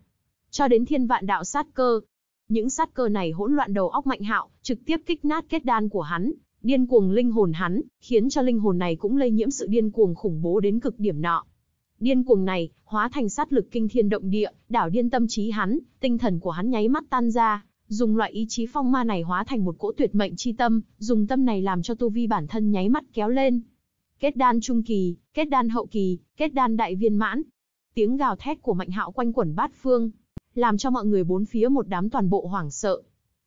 cho đến thiên vạn đạo sát cơ. Những sát cơ này hỗn loạn đầu óc Mạnh Hạo, trực tiếp kích nát kết đan của hắn, điên cuồng linh hồn hắn, khiến cho linh hồn này cũng lây nhiễm sự điên cuồng khủng bố đến cực điểm nọ điên cuồng này hóa thành sát lực kinh thiên động địa, đảo điên tâm trí hắn, tinh thần của hắn nháy mắt tan ra, dùng loại ý chí phong ma này hóa thành một cỗ tuyệt mệnh chi tâm, dùng tâm này làm cho tu vi bản thân nháy mắt kéo lên. Kết đan trung kỳ, kết đan hậu kỳ, kết đan đại viên mãn. Tiếng gào thét của Mạnh Hạo quanh quẩn bát phương, làm cho mọi người bốn phía một đám toàn bộ hoảng sợ.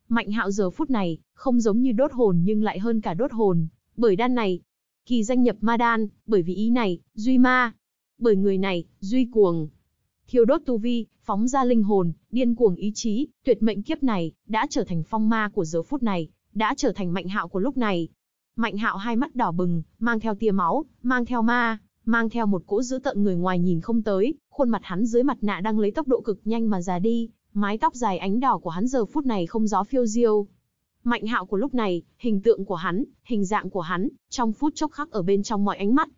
Mạnh Hạo giờ phút này, không giống như đốt hồn nhưng lại hơn cả đốt hồn, bởi đan này, kỳ danh nhập ma đan, bởi vì ý này, duy ma, bởi người này, duy cuồng. Thiêu đốt tu vi, phóng ra linh hồn, điên cuồng ý chí, tuyệt mệnh kiếp này, đã trở thành phong ma của giờ phút này, đã trở thành mạnh hạo của lúc này. Mạnh hạo hai mắt đỏ bừng, mang theo tia máu, mang theo ma, mang theo một cỗ dữ tợn người ngoài nhìn không tới, khuôn mặt hắn dưới mặt nạ đang lấy tốc độ cực nhanh mà già đi, mái tóc dài ánh đỏ của hắn giờ phút này không gió phiêu diêu. Mạnh hạo của lúc này, hình tượng của hắn, hình dạng của hắn, trong phút chốc khắc ở bên trong mọi ánh mắt,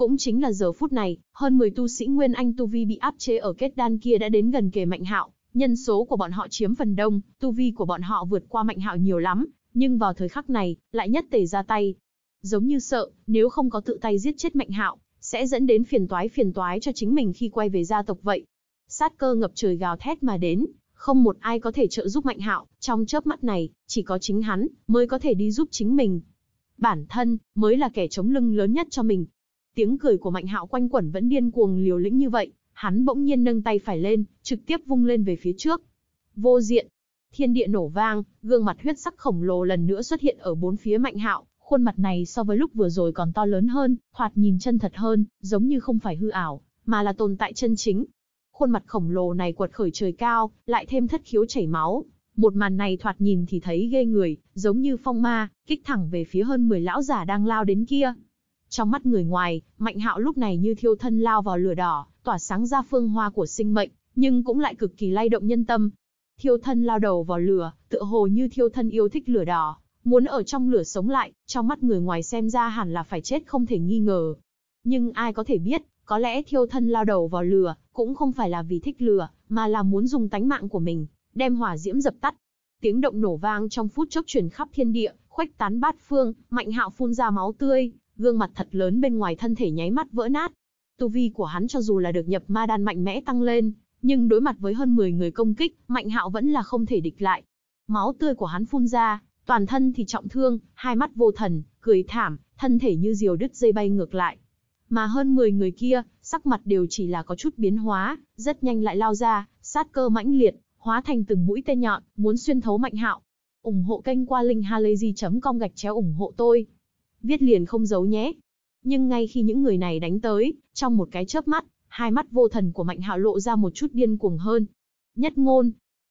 cũng chính là giờ phút này, hơn 10 tu sĩ Nguyên Anh Tu Vi bị áp chế ở kết đan kia đã đến gần kề Mạnh Hạo, nhân số của bọn họ chiếm phần đông, tu vi của bọn họ vượt qua Mạnh Hạo nhiều lắm, nhưng vào thời khắc này, lại nhất tề ra tay. Giống như sợ, nếu không có tự tay giết chết Mạnh Hạo, sẽ dẫn đến phiền toái phiền toái cho chính mình khi quay về gia tộc vậy. Sát cơ ngập trời gào thét mà đến, không một ai có thể trợ giúp Mạnh Hạo, trong chớp mắt này, chỉ có chính hắn mới có thể đi giúp chính mình. Bản thân mới là kẻ chống lưng lớn nhất cho mình, tiếng cười của Mạnh Hạo quanh quẩn vẫn điên cuồng liều lĩnh như vậy, hắn bỗng nhiên nâng tay phải lên, trực tiếp vung lên về phía trước. Vô diện, thiên địa nổ vang, gương mặt huyết sắc khổng lồ lần nữa xuất hiện ở bốn phía Mạnh Hạo, khuôn mặt này so với lúc vừa rồi còn to lớn hơn, thoạt nhìn chân thật hơn, giống như không phải hư ảo, mà là tồn tại chân chính. Khuôn mặt khổng lồ này quật khởi trời cao, lại thêm thất khiếu chảy máu, một màn này thoạt nhìn thì thấy ghê người, giống như phong ma, kích thẳng về phía hơn 10 lão giả đang lao đến kia. Trong mắt người ngoài, Mạnh Hạo lúc này như thiêu thân lao vào lửa đỏ, tỏa sáng ra phương hoa của sinh mệnh, nhưng cũng lại cực kỳ lay động nhân tâm. Thiêu thân lao đầu vào lửa, tựa hồ như thiêu thân yêu thích lửa đỏ, muốn ở trong lửa sống lại, trong mắt người ngoài xem ra hẳn là phải chết không thể nghi ngờ. Nhưng ai có thể biết, có lẽ thiêu thân lao đầu vào lửa, cũng không phải là vì thích lửa, mà là muốn dùng tánh mạng của mình, đem hỏa diễm dập tắt. Tiếng động nổ vang trong phút chốc truyền khắp thiên địa, khuếch tán bát phương, Mạnh Hạo phun ra máu tươi, gương mặt thật lớn bên ngoài thân thể nháy mắt vỡ nát. Tu vi của hắn cho dù là được nhập ma đan mạnh mẽ tăng lên, nhưng đối mặt với hơn 10 người công kích, Mạnh Hạo vẫn là không thể địch lại. Máu tươi của hắn phun ra, toàn thân thì trọng thương, hai mắt vô thần, cười thảm, thân thể như diều đứt dây bay ngược lại. Mà hơn 10 người kia, sắc mặt đều chỉ là có chút biến hóa, rất nhanh lại lao ra, sát cơ mãnh liệt, hóa thành từng mũi tên nhọn, muốn xuyên thấu Mạnh Hạo. ủng hộ kênh qua linkhalazy.com gạch chéo ủng hộ tôi viết liền không giấu nhé. Nhưng ngay khi những người này đánh tới, trong một cái chớp mắt, hai mắt vô thần của Mạnh Hạo lộ ra một chút điên cuồng hơn. Nhất ngôn,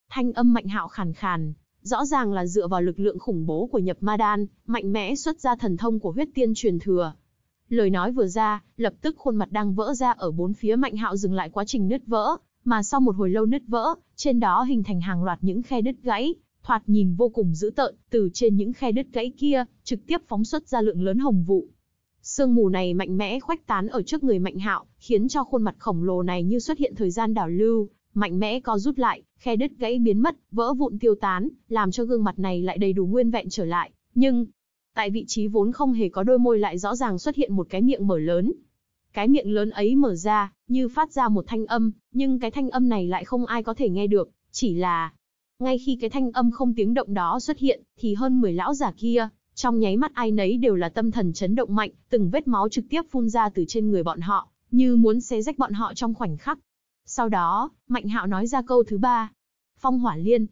thanh âm Mạnh Hạo khàn khàn, rõ ràng là dựa vào lực lượng khủng bố của Nhập Ma Đan, mạnh mẽ xuất ra thần thông của huyết tiên truyền thừa. Lời nói vừa ra, lập tức khuôn mặt đang vỡ ra ở bốn phía Mạnh Hạo dừng lại quá trình nứt vỡ, mà sau một hồi lâu nứt vỡ, trên đó hình thành hàng loạt những khe đứt gãy, thoạt nhìn vô cùng dữ tợn, từ trên những khe đứt gãy kia, trực tiếp phóng xuất ra lượng lớn hồng vụ. Sương mù này mạnh mẽ khoách tán ở trước người Mạnh Hạo, khiến cho khuôn mặt khổng lồ này như xuất hiện thời gian đảo lưu, mạnh mẽ co rút lại, khe đứt gãy biến mất, vỡ vụn tiêu tán, làm cho gương mặt này lại đầy đủ nguyên vẹn trở lại, nhưng tại vị trí vốn không hề có đôi môi lại rõ ràng xuất hiện một cái miệng mở lớn. Cái miệng lớn ấy mở ra, như phát ra một thanh âm, nhưng cái thanh âm này lại không ai có thể nghe được, chỉ là ngay khi cái thanh âm không tiếng động đó xuất hiện, thì hơn 10 lão giả kia, trong nháy mắt ai nấy đều là tâm thần chấn động mạnh, từng vết máu trực tiếp phun ra từ trên người bọn họ, như muốn xé rách bọn họ trong khoảnh khắc. Sau đó, Mạnh Hạo nói ra câu thứ ba. Phong hỏa liên.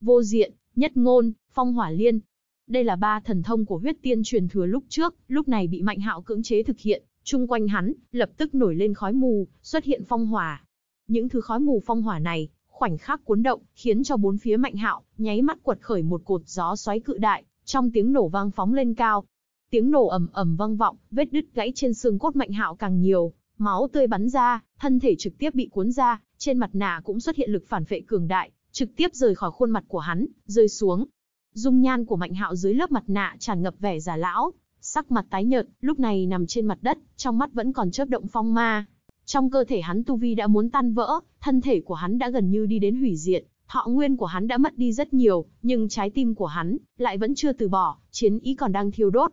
Vô diện, nhất ngôn, phong hỏa liên. Đây là ba thần thông của huyết tiên truyền thừa lúc trước, lúc này bị Mạnh Hạo cưỡng chế thực hiện, chung quanh hắn, lập tức nổi lên khói mù, xuất hiện phong hỏa. Những thứ khói mù phong hỏa này, khoảnh khắc cuốn động, khiến cho bốn phía Mạnh Hạo nháy mắt quật khởi một cột gió xoáy cự đại, trong tiếng nổ vang phóng lên cao. Tiếng nổ ầm ầm vang vọng, vết đứt gãy trên xương cốt Mạnh Hạo càng nhiều, máu tươi bắn ra, thân thể trực tiếp bị cuốn ra, trên mặt nạ cũng xuất hiện lực phản phệ cường đại, trực tiếp rời khỏi khuôn mặt của hắn, rơi xuống. Dung nhan của Mạnh Hạo dưới lớp mặt nạ tràn ngập vẻ già lão, sắc mặt tái nhợt, lúc này nằm trên mặt đất, trong mắt vẫn còn chớp động phong ma, trong cơ thể hắn tu vi đã muốn tan vỡ, thân thể của hắn đã gần như đi đến hủy diệt, thọ nguyên của hắn đã mất đi rất nhiều, nhưng trái tim của hắn lại vẫn chưa từ bỏ, chiến ý còn đang thiêu đốt.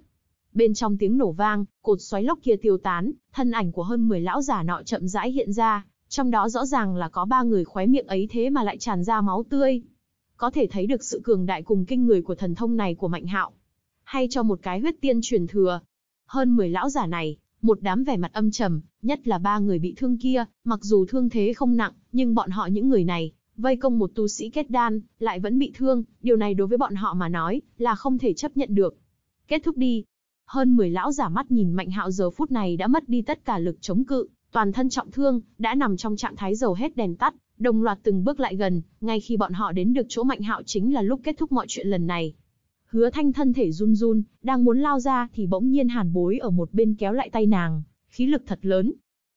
Bên trong tiếng nổ vang, cột xoáy lốc kia tiêu tán, thân ảnh của hơn 10 lão giả nọ chậm rãi hiện ra, trong đó rõ ràng là có ba người khóe miệng ấy thế mà lại tràn ra máu tươi. Có thể thấy được sự cường đại cùng kinh người của thần thông này của Mạnh Hạo. Hay cho một cái huyết tiên truyền thừa. Hơn 10 lão giả này, một đám vẻ mặt âm trầm, nhất là ba người bị thương kia, mặc dù thương thế không nặng, nhưng bọn họ những người này, vây công một tu sĩ kết đan, lại vẫn bị thương, điều này đối với bọn họ mà nói, là không thể chấp nhận được. Kết thúc đi. Hơn 10 lão giả mắt nhìn Mạnh Hạo giờ phút này đã mất đi tất cả lực chống cự, toàn thân trọng thương, đã nằm trong trạng thái dầu hết đèn tắt, đồng loạt từng bước lại gần, ngay khi bọn họ đến được chỗ Mạnh Hạo chính là lúc kết thúc mọi chuyện lần này. Hứa Thanh thân thể run run, đang muốn lao ra thì bỗng nhiên Hàn Bối ở một bên kéo lại tay nàng, khí lực thật lớn.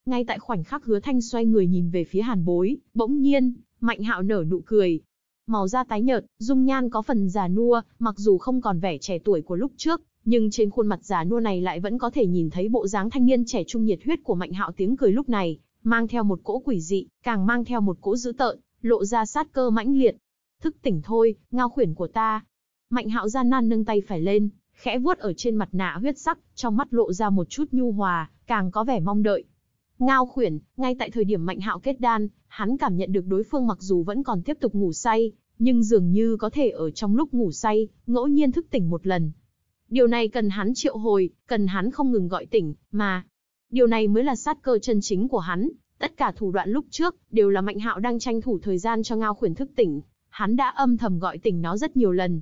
Ngay tại khoảnh khắc Hứa Thanh xoay người nhìn về phía Hàn Bối, bỗng nhiên, Mạnh Hạo nở nụ cười. Màu da tái nhợt, dung nhan có phần già nua, mặc dù không còn vẻ trẻ tuổi của lúc trước, nhưng trên khuôn mặt già nua này lại vẫn có thể nhìn thấy bộ dáng thanh niên trẻ trung nhiệt huyết của Mạnh Hạo tiếng cười lúc này, mang theo một cỗ quỷ dị, càng mang theo một cỗ dữ tợn, lộ ra sát cơ mãnh liệt. Thức tỉnh thôi, ngao khuyển của ta, Mạnh hạo gian nan nâng tay phải lên, khẽ vuốt ở trên mặt nạ huyết sắc, trong mắt lộ ra một chút nhu hòa, càng có vẻ mong đợi. Ngao khuyển, ngay tại thời điểm mạnh hạo kết đan, hắn cảm nhận được đối phương mặc dù vẫn còn tiếp tục ngủ say, nhưng dường như có thể ở trong lúc ngủ say, ngẫu nhiên thức tỉnh một lần. Điều này cần hắn triệu hồi, cần hắn không ngừng gọi tỉnh, mà. Điều này mới là sát cơ chân chính của hắn, tất cả thủ đoạn lúc trước đều là mạnh hạo đang tranh thủ thời gian cho ngao khuyển thức tỉnh. Hắn đã âm thầm gọi tỉnh nó rất nhiều lần,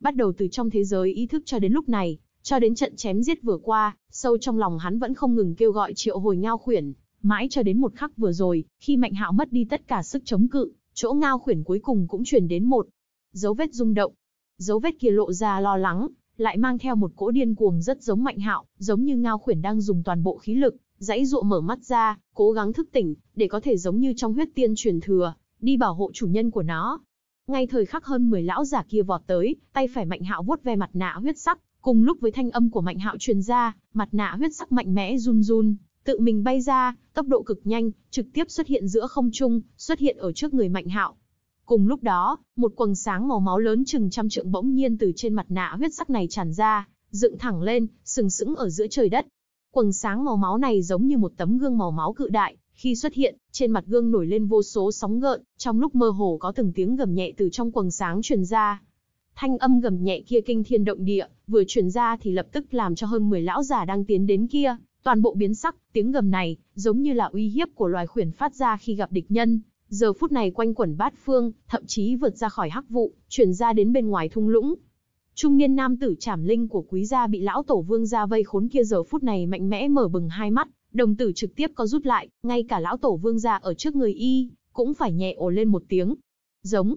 bắt đầu từ trong thế giới ý thức cho đến lúc này, cho đến trận chém giết vừa qua, sâu trong lòng hắn vẫn không ngừng kêu gọi triệu hồi ngao khuyển, mãi cho đến một khắc vừa rồi, khi Mạnh Hạo mất đi tất cả sức chống cự, chỗ ngao khuyển cuối cùng cũng chuyển đến một dấu vết rung động. Dấu vết kia lộ ra lo lắng, lại mang theo một cỗ điên cuồng rất giống Mạnh Hạo, giống như ngao khuyển đang dùng toàn bộ khí lực, dãy dụa mở mắt ra, cố gắng thức tỉnh, để có thể giống như trong huyết tiên truyền thừa, đi bảo hộ chủ nhân của nó, ngay thời khắc hơn 10 lão giả kia vọt tới, tay phải Mạnh Hạo vuốt ve mặt nạ huyết sắc, cùng lúc với thanh âm của Mạnh Hạo truyền ra, mặt nạ huyết sắc mạnh mẽ run run, tự mình bay ra, tốc độ cực nhanh, trực tiếp xuất hiện giữa không trung, xuất hiện ở trước người Mạnh Hạo. Cùng lúc đó, một quầng sáng màu máu lớn chừng trăm trượng bỗng nhiên từ trên mặt nạ huyết sắc này tràn ra, dựng thẳng lên, sừng sững ở giữa trời đất. Quầng sáng màu máu này giống như một tấm gương màu máu cự đại, khi xuất hiện, trên mặt gương nổi lên vô số sóng gợn, trong lúc mơ hồ có từng tiếng gầm nhẹ từ trong quầng sáng truyền ra. Thanh âm gầm nhẹ kia kinh thiên động địa, vừa truyền ra thì lập tức làm cho hơn 10 lão già đang tiến đến kia, toàn bộ biến sắc, tiếng gầm này, giống như là uy hiếp của loài khuyển phát ra khi gặp địch nhân, giờ phút này quanh quẩn bát phương, thậm chí vượt ra khỏi hắc vụ, truyền ra đến bên ngoài thung lũng. Trung niên nam tử Trảm Linh của quý gia bị lão tổ vương gia vây khốn kia giờ phút này mạnh mẽ mở bừng hai mắt, Đồng tử trực tiếp có rút lại, ngay cả lão tổ vương gia ở trước người y, cũng phải nhẹ ồ lên một tiếng. Giống.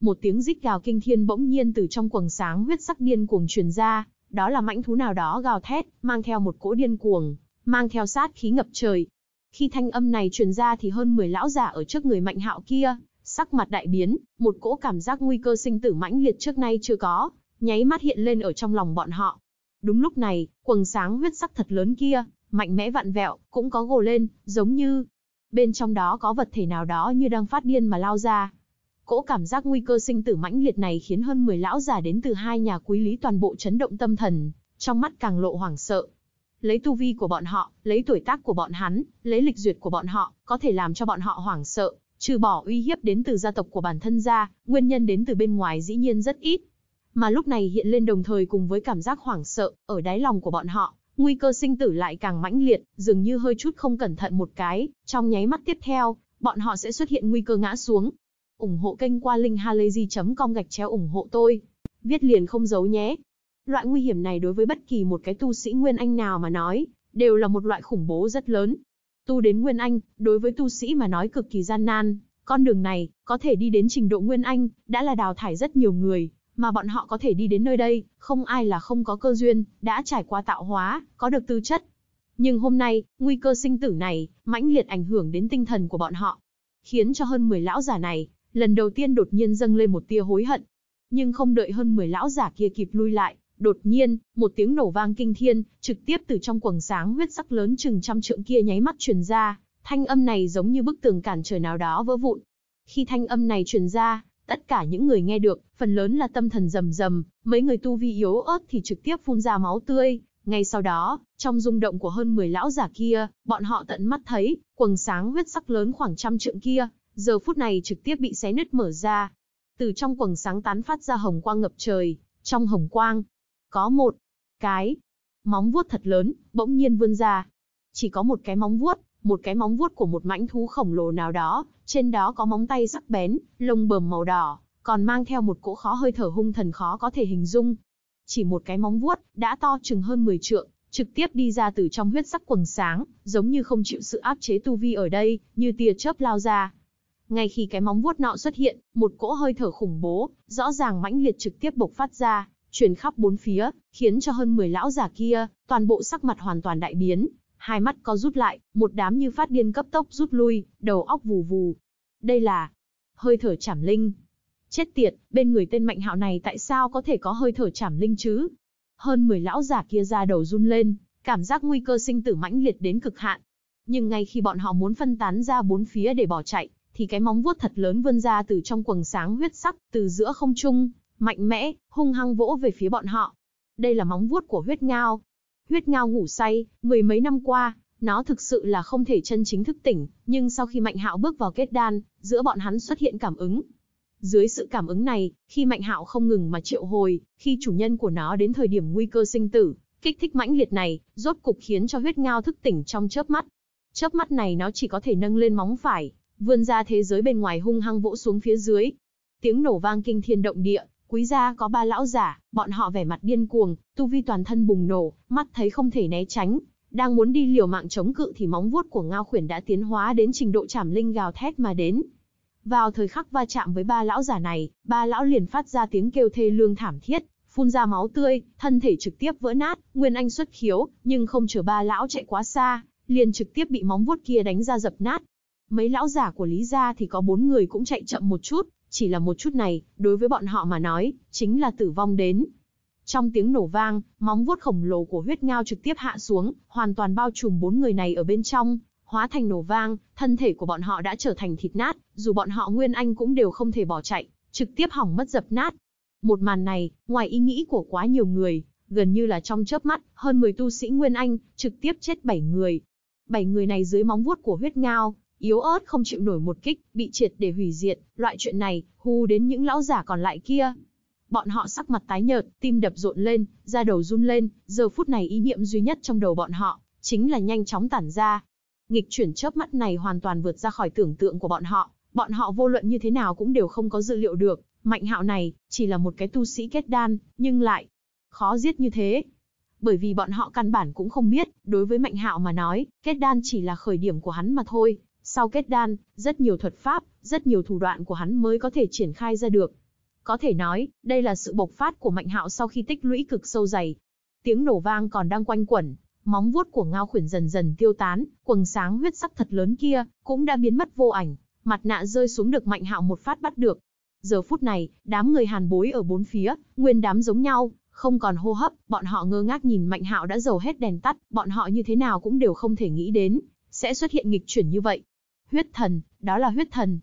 Một tiếng rít gào kinh thiên bỗng nhiên từ trong quầng sáng huyết sắc điên cuồng truyền ra, đó là mãnh thú nào đó gào thét, mang theo một cỗ điên cuồng, mang theo sát khí ngập trời. Khi thanh âm này truyền ra thì hơn 10 lão giả ở trước người Mạnh Hạo kia, sắc mặt đại biến, một cỗ cảm giác nguy cơ sinh tử mãnh liệt trước nay chưa có, nháy mắt hiện lên ở trong lòng bọn họ. Đúng lúc này, quầng sáng huyết sắc thật lớn kia, mạnh mẽ vặn vẹo, cũng có gồ lên, giống như bên trong đó có vật thể nào đó như đang phát điên mà lao ra. Cỗ cảm giác nguy cơ sinh tử mãnh liệt này khiến hơn 10 lão già đến từ hai nhà quý lý toàn bộ chấn động tâm thần, trong mắt càng lộ hoảng sợ. Lấy tu vi của bọn họ, lấy tuổi tác của bọn hắn, lấy lịch duyệt của bọn họ, có thể làm cho bọn họ hoảng sợ, trừ bỏ uy hiếp đến từ gia tộc của bản thân ra, nguyên nhân đến từ bên ngoài dĩ nhiên rất ít. Mà lúc này hiện lên đồng thời cùng với cảm giác hoảng sợ, ở đáy lòng của bọn họ, nguy cơ sinh tử lại càng mãnh liệt, dường như hơi chút không cẩn thận một cái, trong nháy mắt tiếp theo, bọn họ sẽ xuất hiện nguy cơ ngã xuống. ủng hộ kênh qua linkhalazy.com gạch chéo ủng hộ tôi. Viết liền không giấu nhé. Loại nguy hiểm này đối với bất kỳ một cái tu sĩ Nguyên Anh nào mà nói, đều là một loại khủng bố rất lớn. Tu đến Nguyên Anh, đối với tu sĩ mà nói cực kỳ gian nan, con đường này, có thể đi đến trình độ Nguyên Anh, đã là đào thải rất nhiều người, mà bọn họ có thể đi đến nơi đây, không ai là không có cơ duyên, đã trải qua tạo hóa, có được tư chất. Nhưng hôm nay, nguy cơ sinh tử này, mãnh liệt ảnh hưởng đến tinh thần của bọn họ, khiến cho hơn 10 lão giả này, lần đầu tiên đột nhiên dâng lên một tia hối hận. Nhưng không đợi hơn 10 lão giả kia kịp lui lại, đột nhiên, một tiếng nổ vang kinh thiên, trực tiếp từ trong quầng sáng huyết sắc lớn chừng trăm trượng kia nháy mắt truyền ra, thanh âm này giống như bức tường cản trời nào đó vỡ vụn. Khi thanh âm này truyền ra, Tất cả những người nghe được, phần lớn là tâm thần rầm rầm, mấy người tu vi yếu ớt thì trực tiếp phun ra máu tươi. Ngay sau đó, trong rung động của hơn 10 lão giả kia, bọn họ tận mắt thấy, quầng sáng huyết sắc lớn khoảng trăm trượng kia, giờ phút này trực tiếp bị xé nứt mở ra. Từ trong quầng sáng tán phát ra hồng quang ngập trời, trong hồng quang, có một cái móng vuốt thật lớn, bỗng nhiên vươn ra. Chỉ có một cái móng vuốt, một cái móng vuốt của một mãnh thú khổng lồ nào đó, trên đó có móng tay sắc bén, lông bờm màu đỏ, còn mang theo một cỗ khó hơi thở hung thần khó có thể hình dung. Chỉ một cái móng vuốt, đã to chừng hơn 10 trượng, trực tiếp đi ra từ trong huyết sắc quầng sáng, giống như không chịu sự áp chế tu vi ở đây, như tia chớp lao ra. Ngay khi cái móng vuốt nọ xuất hiện, một cỗ hơi thở khủng bố, rõ ràng mãnh liệt trực tiếp bộc phát ra, truyền khắp bốn phía, khiến cho hơn 10 lão già kia, toàn bộ sắc mặt hoàn toàn đại biến, hai mắt co rút lại, một đám như phát điên cấp tốc rút lui, đầu óc vù vù. Đây là hơi thở chảm linh. Chết tiệt, bên người tên mạnh hạo này tại sao có thể có hơi thở chảm linh chứ? Hơn 10 lão giả kia ra đầu run lên, cảm giác nguy cơ sinh tử mãnh liệt đến cực hạn. Nhưng ngay khi bọn họ muốn phân tán ra bốn phía để bỏ chạy, thì cái móng vuốt thật lớn vươn ra từ trong quầng sáng huyết sắc, từ giữa không trung, mạnh mẽ, hung hăng vỗ về phía bọn họ. Đây là móng vuốt của huyết ngao, Huyết ngao ngủ say, mười mấy năm qua, nó thực sự là không thể chân chính thức tỉnh, nhưng sau khi Mạnh Hạo bước vào kết đan, giữa bọn hắn xuất hiện cảm ứng. Dưới sự cảm ứng này, khi Mạnh Hạo không ngừng mà triệu hồi, khi chủ nhân của nó đến thời điểm nguy cơ sinh tử, kích thích mãnh liệt này, rốt cục khiến cho huyết ngao thức tỉnh trong chớp mắt. Chớp mắt này nó chỉ có thể nâng lên móng phải, vươn ra thế giới bên ngoài hung hăng vỗ xuống phía dưới. Tiếng nổ vang kinh thiên động địa, Quý gia có ba lão giả, bọn họ vẻ mặt điên cuồng, tu vi toàn thân bùng nổ, mắt thấy không thể né tránh, đang muốn đi liều mạng chống cự thì móng vuốt của Ngao Khuyển đã tiến hóa đến trình độ chảm linh gào thét mà đến. Vào thời khắc va chạm với ba lão giả này, ba lão liền phát ra tiếng kêu thê lương thảm thiết, phun ra máu tươi, thân thể trực tiếp vỡ nát, Nguyên Anh xuất khiếu, nhưng không chờ ba lão chạy quá xa, liền trực tiếp bị móng vuốt kia đánh ra dập nát. Mấy lão giả của Lý gia thì có bốn người cũng chạy chậm một chút, chỉ là một chút này, đối với bọn họ mà nói, chính là tử vong đến. Trong tiếng nổ vang, móng vuốt khổng lồ của huyết ngao trực tiếp hạ xuống, hoàn toàn bao trùm bốn người này ở bên trong, hóa thành nổ vang, thân thể của bọn họ đã trở thành thịt nát, dù bọn họ nguyên anh cũng đều không thể bỏ chạy, trực tiếp hỏng mất dập nát. Một màn này, ngoài ý nghĩ của quá nhiều người, gần như là trong chớp mắt, hơn 10 tu sĩ nguyên anh trực tiếp chết 7 người. 7 người này dưới móng vuốt của huyết ngao, yếu ớt không chịu nổi một kích, bị triệt để hủy diệt, loại chuyện này, hù đến những lão giả còn lại kia. Bọn họ sắc mặt tái nhợt, tim đập rộn lên, da đầu run lên, giờ phút này ý niệm duy nhất trong đầu bọn họ, chính là nhanh chóng tản ra. Nghịch chuyển chớp mắt này hoàn toàn vượt ra khỏi tưởng tượng của bọn họ, bọn họ vô luận như thế nào cũng đều không có dự liệu được, mạnh hạo này, chỉ là một cái tu sĩ kết đan, nhưng lại khó giết như thế. Bởi vì bọn họ căn bản cũng không biết, đối với mạnh hạo mà nói, kết đan chỉ là khởi điểm của hắn mà thôi, sau kết đan, rất nhiều thuật pháp, rất nhiều thủ đoạn của hắn mới có thể triển khai ra được. Có thể nói, đây là sự bộc phát của Mạnh Hạo sau khi tích lũy cực sâu dày. Tiếng nổ vang còn đang quanh quẩn, móng vuốt của Ngao Khuyển dần dần tiêu tán, quầng sáng huyết sắc thật lớn kia cũng đã biến mất vô ảnh, mặt nạ rơi xuống được Mạnh Hạo một phát bắt được. Giờ phút này, đám người Hàn Bối ở bốn phía, nguyên đám giống nhau, không còn hô hấp, bọn họ ngơ ngác nhìn Mạnh Hạo đã dầu hết đèn tắt, bọn họ như thế nào cũng đều không thể nghĩ đến sẽ xuất hiện nghịch chuyển như vậy. Huyết thần, đó là huyết thần.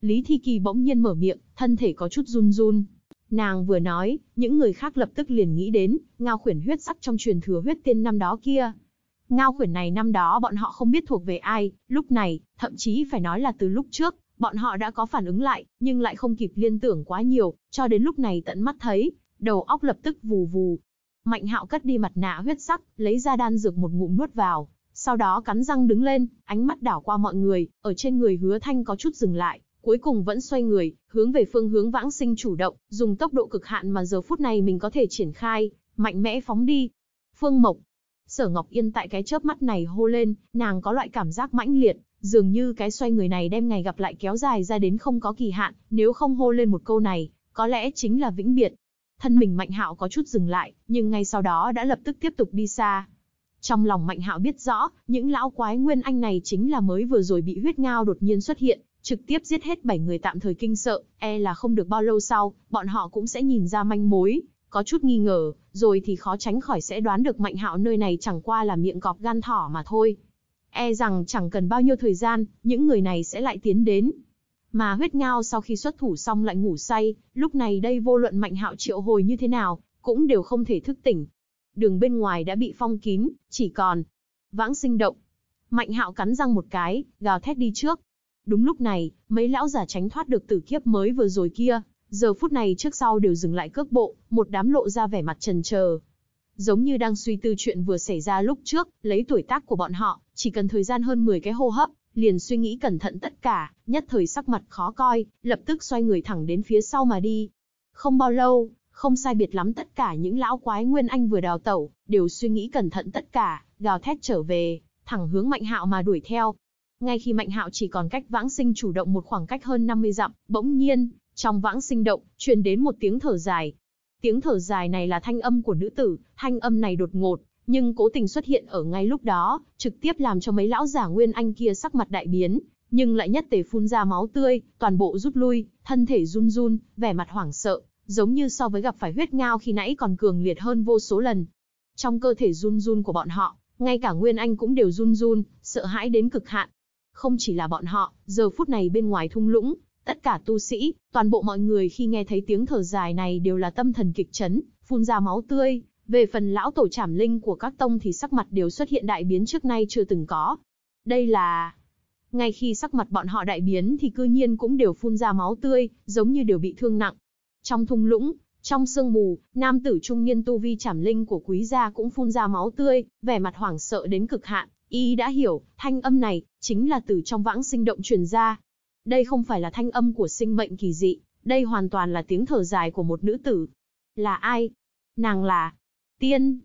Lý Thi Kỳ bỗng nhiên mở miệng, thân thể có chút run run. Nàng vừa nói, những người khác lập tức liền nghĩ đến, ngao khuyển huyết sắc trong truyền thừa huyết tiên năm đó kia. Ngao khuyển này năm đó bọn họ không biết thuộc về ai, lúc này, thậm chí phải nói là từ lúc trước, bọn họ đã có phản ứng lại, nhưng lại không kịp liên tưởng quá nhiều, cho đến lúc này tận mắt thấy, đầu óc lập tức vù vù. Mạnh hạo cất đi mặt nạ huyết sắc, lấy ra đan dược một ngụm nuốt vào, sau đó cắn răng đứng lên, ánh mắt đảo qua mọi người, ở trên người hứa thanh có chút dừng lại, cuối cùng vẫn xoay người, hướng về phương hướng vãng sinh chủ động, dùng tốc độ cực hạn mà giờ phút này mình có thể triển khai, mạnh mẽ phóng đi. Phương Mộc, Sở Ngọc Yên tại cái chớp mắt này hô lên, nàng có loại cảm giác mãnh liệt, dường như cái xoay người này đem ngày gặp lại kéo dài ra đến không có kỳ hạn, nếu không hô lên một câu này, có lẽ chính là vĩnh biệt. Thân mình Mạnh Hạo có chút dừng lại, nhưng ngay sau đó đã lập tức tiếp tục đi xa. Trong lòng Mạnh Hạo biết rõ, những lão quái nguyên anh này chính là mới vừa rồi bị huyết ngao đột nhiên xuất hiện, trực tiếp giết hết 7 người tạm thời kinh sợ, e là không được bao lâu sau, bọn họ cũng sẽ nhìn ra manh mối, có chút nghi ngờ, rồi thì khó tránh khỏi sẽ đoán được Mạnh Hạo nơi này chẳng qua là miệng cọp gan thỏ mà thôi. E rằng chẳng cần bao nhiêu thời gian, những người này sẽ lại tiến đến. Mà huyết ngao sau khi xuất thủ xong lại ngủ say, lúc này đây vô luận Mạnh Hạo triệu hồi như thế nào, cũng đều không thể thức tỉnh, đường bên ngoài đã bị phong kín, chỉ còn vãng sinh động. Mạnh hạo cắn răng một cái, gào thét đi trước. Đúng lúc này, mấy lão giả tránh thoát được tử kiếp mới vừa rồi kia, giờ phút này trước sau đều dừng lại cước bộ, một đám lộ ra vẻ mặt trần chờ. Giống như đang suy tư chuyện vừa xảy ra lúc trước, lấy tuổi tác của bọn họ, chỉ cần thời gian hơn 10 cái hô hấp, liền suy nghĩ cẩn thận tất cả, nhất thời sắc mặt khó coi, lập tức xoay người thẳng đến phía sau mà đi. Không bao lâu, không sai biệt lắm tất cả những lão quái Nguyên Anh vừa đào tẩu, đều suy nghĩ cẩn thận tất cả, gào thét trở về, thẳng hướng Mạnh Hạo mà đuổi theo. Ngay khi Mạnh Hạo chỉ còn cách vãng sinh chủ động một khoảng cách hơn 50 dặm, bỗng nhiên, trong vãng sinh động, truyền đến một tiếng thở dài. Tiếng thở dài này là thanh âm của nữ tử, thanh âm này đột ngột, nhưng cố tình xuất hiện ở ngay lúc đó, trực tiếp làm cho mấy lão giả Nguyên Anh kia sắc mặt đại biến, nhưng lại nhất tề phun ra máu tươi, toàn bộ rút lui, thân thể run run, vẻ mặt hoảng sợ, giống như so với gặp phải huyết ngao khi nãy còn cường liệt hơn vô số lần. Trong cơ thể run run của bọn họ, ngay cả Nguyên Anh cũng đều run run, sợ hãi đến cực hạn. Không chỉ là bọn họ, giờ phút này bên ngoài thung lũng, tất cả tu sĩ, toàn bộ mọi người khi nghe thấy tiếng thở dài này đều là tâm thần kịch chấn, phun ra máu tươi. Về phần lão tổ trảm linh của các tông thì sắc mặt đều xuất hiện đại biến trước nay chưa từng có. Đây là... Ngay khi sắc mặt bọn họ đại biến thì cư nhiên cũng đều phun ra máu tươi, giống như đều bị thương nặng. Trong thung lũng, trong sương mù, nam tử trung niên tu vi chảm linh của quý gia cũng phun ra máu tươi, vẻ mặt hoảng sợ đến cực hạn, y đã hiểu, thanh âm này, chính là từ trong vãng sinh động truyền ra. Đây không phải là thanh âm của sinh mệnh kỳ dị, đây hoàn toàn là tiếng thở dài của một nữ tử. Là ai? Nàng là... Tiên!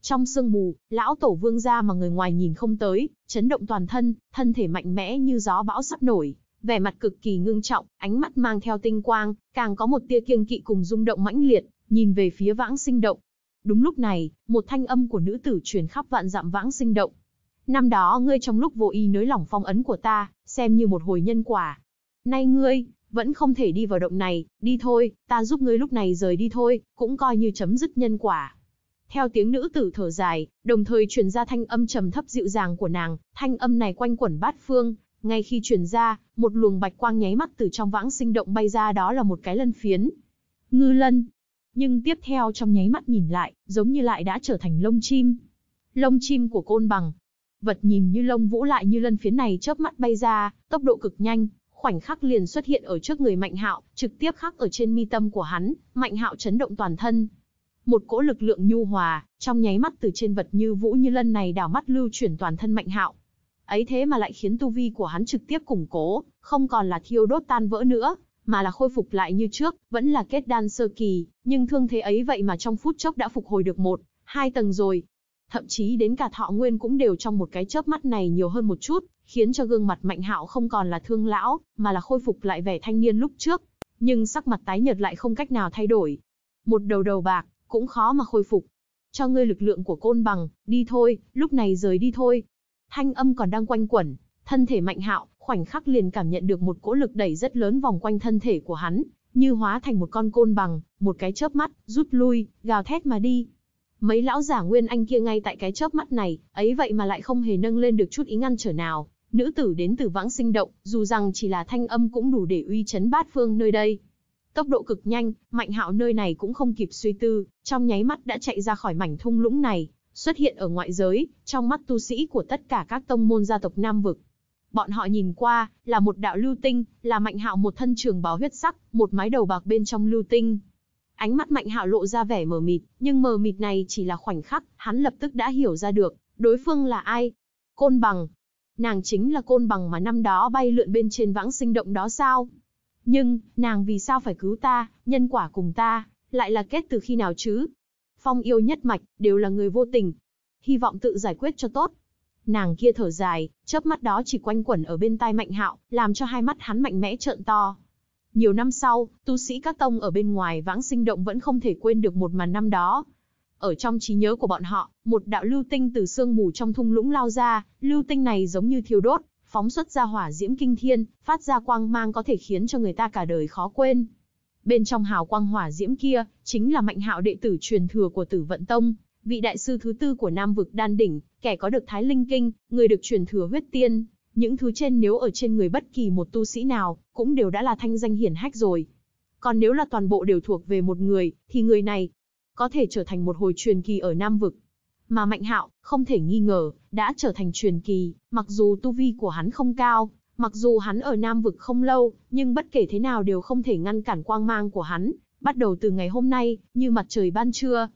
Trong sương mù, lão tổ vương gia mà người ngoài nhìn không tới, chấn động toàn thân, thân thể mạnh mẽ như gió bão sắp nổi, vẻ mặt cực kỳ ngưng trọng, ánh mắt mang theo tinh quang, càng có một tia kiêng kỵ cùng rung động mãnh liệt, nhìn về phía vãng sinh động. Đúng lúc này, một thanh âm của nữ tử truyền khắp vạn dặm vãng sinh động. Năm đó ngươi trong lúc vô ý nới lỏng phong ấn của ta, xem như một hồi nhân quả. Nay ngươi, vẫn không thể đi vào động này, đi thôi, ta giúp ngươi lúc này rời đi thôi, cũng coi như chấm dứt nhân quả. Theo tiếng nữ tử thở dài, đồng thời truyền ra thanh âm trầm thấp dịu dàng của nàng, thanh âm này quanh quẩn bát phương, ngay khi chuyển ra, một luồng bạch quang nháy mắt từ trong vãng sinh động bay ra đó là một cái lân phiến. Ngư lân. Nhưng tiếp theo trong nháy mắt nhìn lại, giống như lại đã trở thành lông chim. Lông chim của côn bằng. Vật nhìn như lông vũ lại như lân phiến này chớp mắt bay ra, tốc độ cực nhanh, khoảnh khắc liền xuất hiện ở trước người Mạnh Hạo, trực tiếp khắc ở trên mi tâm của hắn, Mạnh Hạo chấn động toàn thân. Một cỗ lực lượng nhu hòa, trong nháy mắt từ trên vật như vũ như lân này đảo mắt lưu chuyển toàn thân Mạnh Hạo, ấy thế mà lại khiến tu vi của hắn trực tiếp củng cố, không còn là thiêu đốt tan vỡ nữa, mà là khôi phục lại như trước, vẫn là kết đan sơ kỳ, nhưng thương thế ấy vậy mà trong phút chốc đã phục hồi được một, hai tầng rồi. Thậm chí đến cả thọ nguyên cũng đều trong một cái chớp mắt này nhiều hơn một chút, khiến cho gương mặt Mạnh Hạo không còn là thương lão, mà là khôi phục lại vẻ thanh niên lúc trước, nhưng sắc mặt tái nhợt lại không cách nào thay đổi. Một đầu đầu bạc, cũng khó mà khôi phục. Cho ngươi lực lượng của côn bằng, đi thôi, lúc này rời đi thôi, thanh âm còn đang quanh quẩn, thân thể mạnh hạo, khoảnh khắc liền cảm nhận được một cỗ lực đẩy rất lớn vòng quanh thân thể của hắn, như hóa thành một con côn bằng, một cái chớp mắt, rút lui, gào thét mà đi. Mấy lão giả nguyên anh kia ngay tại cái chớp mắt này, ấy vậy mà lại không hề nâng lên được chút ý ngăn trở nào. Nữ tử đến từ vãng sinh động, dù rằng chỉ là thanh âm cũng đủ để uy chấn bát phương nơi đây. Tốc độ cực nhanh, mạnh hạo nơi này cũng không kịp suy tư, trong nháy mắt đã chạy ra khỏi mảnh thung lũng này, xuất hiện ở ngoại giới, trong mắt tu sĩ của tất cả các tông môn gia tộc Nam vực. Bọn họ nhìn qua, là một đạo lưu tinh, là Mạnh Hạo một thân trường bào huyết sắc, một mái đầu bạc bên trong lưu tinh. Ánh mắt Mạnh Hạo lộ ra vẻ mờ mịt, nhưng mờ mịt này chỉ là khoảnh khắc, hắn lập tức đã hiểu ra được, đối phương là ai. Côn Bằng. Nàng chính là Côn Bằng mà năm đó bay lượn bên trên vãng sinh động đó sao? Nhưng, nàng vì sao phải cứu ta, nhân quả cùng ta, lại là kết từ khi nào chứ? Phong yêu nhất mạch, đều là người vô tình. Hy vọng tự giải quyết cho tốt. Nàng kia thở dài, chớp mắt đó chỉ quanh quẩn ở bên tai Mạnh Hạo, làm cho hai mắt hắn mạnh mẽ trợn to. Nhiều năm sau, tu sĩ các tông ở bên ngoài vãng sinh động vẫn không thể quên được một màn năm đó. Ở trong trí nhớ của bọn họ, một đạo lưu tinh từ sương mù trong thung lũng lao ra, lưu tinh này giống như thiêu đốt, phóng xuất ra hỏa diễm kinh thiên, phát ra quang mang có thể khiến cho người ta cả đời khó quên. Bên trong hào quang hỏa diễm kia, chính là Mạnh Hạo đệ tử truyền thừa của Tử Vận Tông, vị đại sư thứ tư của Nam vực Đan đỉnh, kẻ có được Thái Linh kinh, người được truyền thừa huyết tiên, những thứ trên nếu ở trên người bất kỳ một tu sĩ nào, cũng đều đã là thanh danh hiển hách rồi. Còn nếu là toàn bộ đều thuộc về một người, thì người này có thể trở thành một hồi truyền kỳ ở Nam vực. Mà Mạnh Hạo, không thể nghi ngờ, đã trở thành truyền kỳ, mặc dù tu vi của hắn không cao, Mặc dù hắn ở Nam vực không lâu, nhưng bất kể thế nào đều không thể ngăn cản quang mang của hắn, bắt đầu từ ngày hôm nay, như mặt trời ban trưa.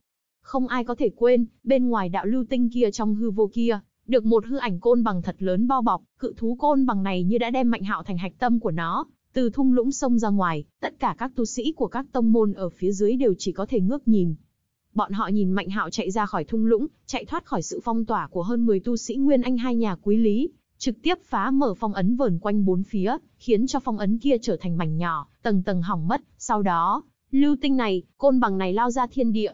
Không ai có thể quên, bên ngoài đạo lưu tinh kia trong hư vô kia, được một hư ảnh côn bằng thật lớn bao bọc, cự thú côn bằng này như đã đem mạnh hạo thành hạch tâm của nó, từ thung lũng sông ra ngoài, tất cả các tu sĩ của các tông môn ở phía dưới đều chỉ có thể ngước nhìn. Bọn họ nhìn Mạnh Hạo chạy ra khỏi thung lũng, chạy thoát khỏi sự phong tỏa của hơn 10 tu sĩ Nguyên Anh hai nhà quý lý, trực tiếp phá mở phong ấn vờn quanh bốn phía, khiến cho phong ấn kia trở thành mảnh nhỏ, tầng tầng hỏng mất, sau đó, lưu tinh này, côn bằng này lao ra thiên địa,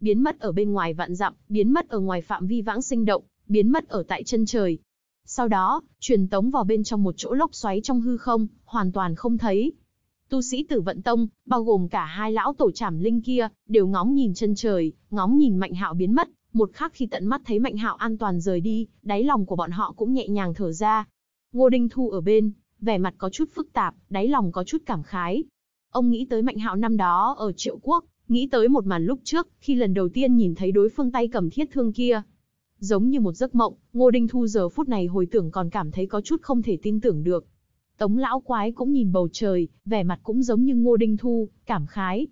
biến mất ở bên ngoài vạn dặm, biến mất ở ngoài phạm vi vãng sinh động, biến mất ở tại chân trời. Sau đó, truyền tống vào bên trong một chỗ lốc xoáy trong hư không, hoàn toàn không thấy. Tu sĩ tử vận tông, bao gồm cả hai lão tổ trảm linh kia, đều ngóng nhìn chân trời, ngóng nhìn mạnh hạo biến mất. Một khắc khi tận mắt thấy Mạnh Hạo an toàn rời đi, đáy lòng của bọn họ cũng nhẹ nhàng thở ra. Ngô đình Thu ở bên, vẻ mặt có chút phức tạp, đáy lòng có chút cảm khái. Ông nghĩ tới Mạnh Hạo năm đó ở Triệu Quốc, nghĩ tới một màn lúc trước, khi lần đầu tiên nhìn thấy đối phương tay cầm thiết thương kia. Giống như một giấc mộng, Ngô đình Thu giờ phút này hồi tưởng còn cảm thấy có chút không thể tin tưởng được. Tống lão quái cũng nhìn bầu trời, vẻ mặt cũng giống như Ngô đình Thu, cảm khái.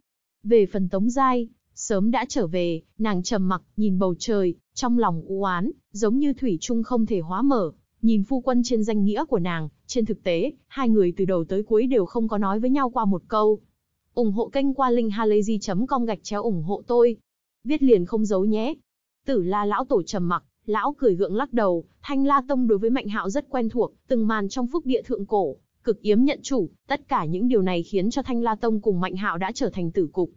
Về phần Tống Giai, sớm đã trở về, nàng trầm mặc, nhìn bầu trời, trong lòng u oán, giống như thủy chung không thể hóa mở, nhìn phu quân trên danh nghĩa của nàng, trên thực tế, hai người từ đầu tới cuối đều không có nói với nhau qua một câu. ủng hộ kênh qua linkhalazy.com gạch chéo ủng hộ tôi. Viết liền không giấu nhé. Tử la lão tổ trầm mặc, lão cười gượng lắc đầu, thanh la tông đối với mạnh hạo rất quen thuộc, từng màn trong phúc địa thượng cổ, cực yếm nhận chủ, tất cả những điều này khiến cho thanh la tông cùng mạnh hạo đã trở thành tử cục.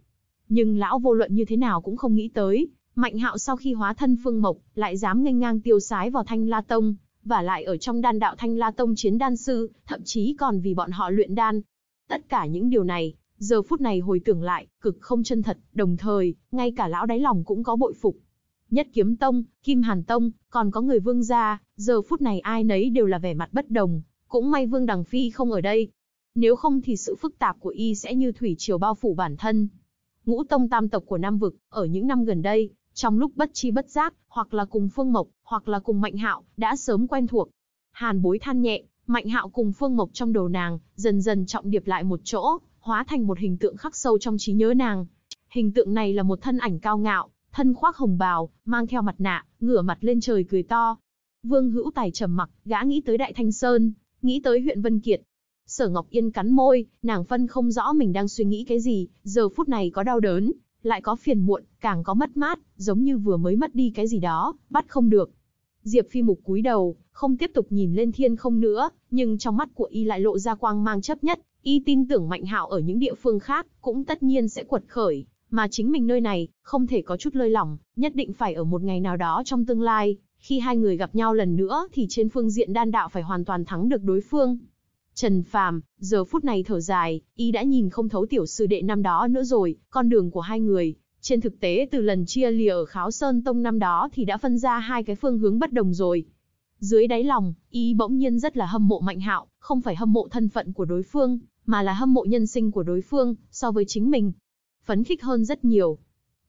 Nhưng lão vô luận như thế nào cũng không nghĩ tới, Mạnh Hạo sau khi hóa thân Phương Mộc, lại dám nghênh ngang tiêu sái vào Thanh La Tông, và lại ở trong đan đạo Thanh La Tông chiến đan sư, thậm chí còn vì bọn họ luyện đan. Tất cả những điều này, giờ phút này hồi tưởng lại, cực không chân thật, đồng thời, ngay cả lão đáy lòng cũng có bội phục. Nhất Kiếm Tông, Kim Hàn Tông, còn có người Vương gia, giờ phút này ai nấy đều là vẻ mặt bất đồng, cũng may Vương Đằng Phi không ở đây. Nếu không thì sự phức tạp của y sẽ như thủy triều bao phủ bản thân, ngũ tông tam tộc của Nam Vực, ở những năm gần đây, trong lúc bất chi bất giác, hoặc là cùng Phương Mộc, hoặc là cùng Mạnh Hạo, đã sớm quen thuộc. Hàn bối than nhẹ, Mạnh Hạo cùng Phương Mộc trong đầu nàng, dần dần trọng điệp lại một chỗ, hóa thành một hình tượng khắc sâu trong trí nhớ nàng. Hình tượng này là một thân ảnh cao ngạo, thân khoác hồng bào, mang theo mặt nạ, ngửa mặt lên trời cười to. Vương Hữu Tài trầm mặc, gã nghĩ tới Đại Thanh Sơn, nghĩ tới huyện Vân Kiệt, Sở Ngọc Yên cắn môi, nàng phân không rõ mình đang suy nghĩ cái gì, giờ phút này có đau đớn, lại có phiền muộn, càng có mất mát, giống như vừa mới mất đi cái gì đó, bắt không được. Diệp Phi Mục cúi đầu, không tiếp tục nhìn lên thiên không nữa, nhưng trong mắt của y lại lộ ra quang mang chấp nhất, y tin tưởng Mạnh Hạo ở những địa phương khác cũng tất nhiên sẽ quật khởi, mà chính mình nơi này không thể có chút lơi lỏng, nhất định phải ở một ngày nào đó trong tương lai, khi hai người gặp nhau lần nữa thì trên phương diện đan đạo phải hoàn toàn thắng được đối phương, Trần Phàm, giờ phút này thở dài, ý đã nhìn không thấu tiểu sư đệ năm đó nữa rồi, con đường của hai người, trên thực tế từ lần chia lìa ở Kháo Sơn Tông năm đó thì đã phân ra hai cái phương hướng bất đồng rồi. Dưới đáy lòng, ý bỗng nhiên rất là hâm mộ Mạnh Hạo, không phải hâm mộ thân phận của đối phương, mà là hâm mộ nhân sinh của đối phương so với chính mình. Phấn khích hơn rất nhiều.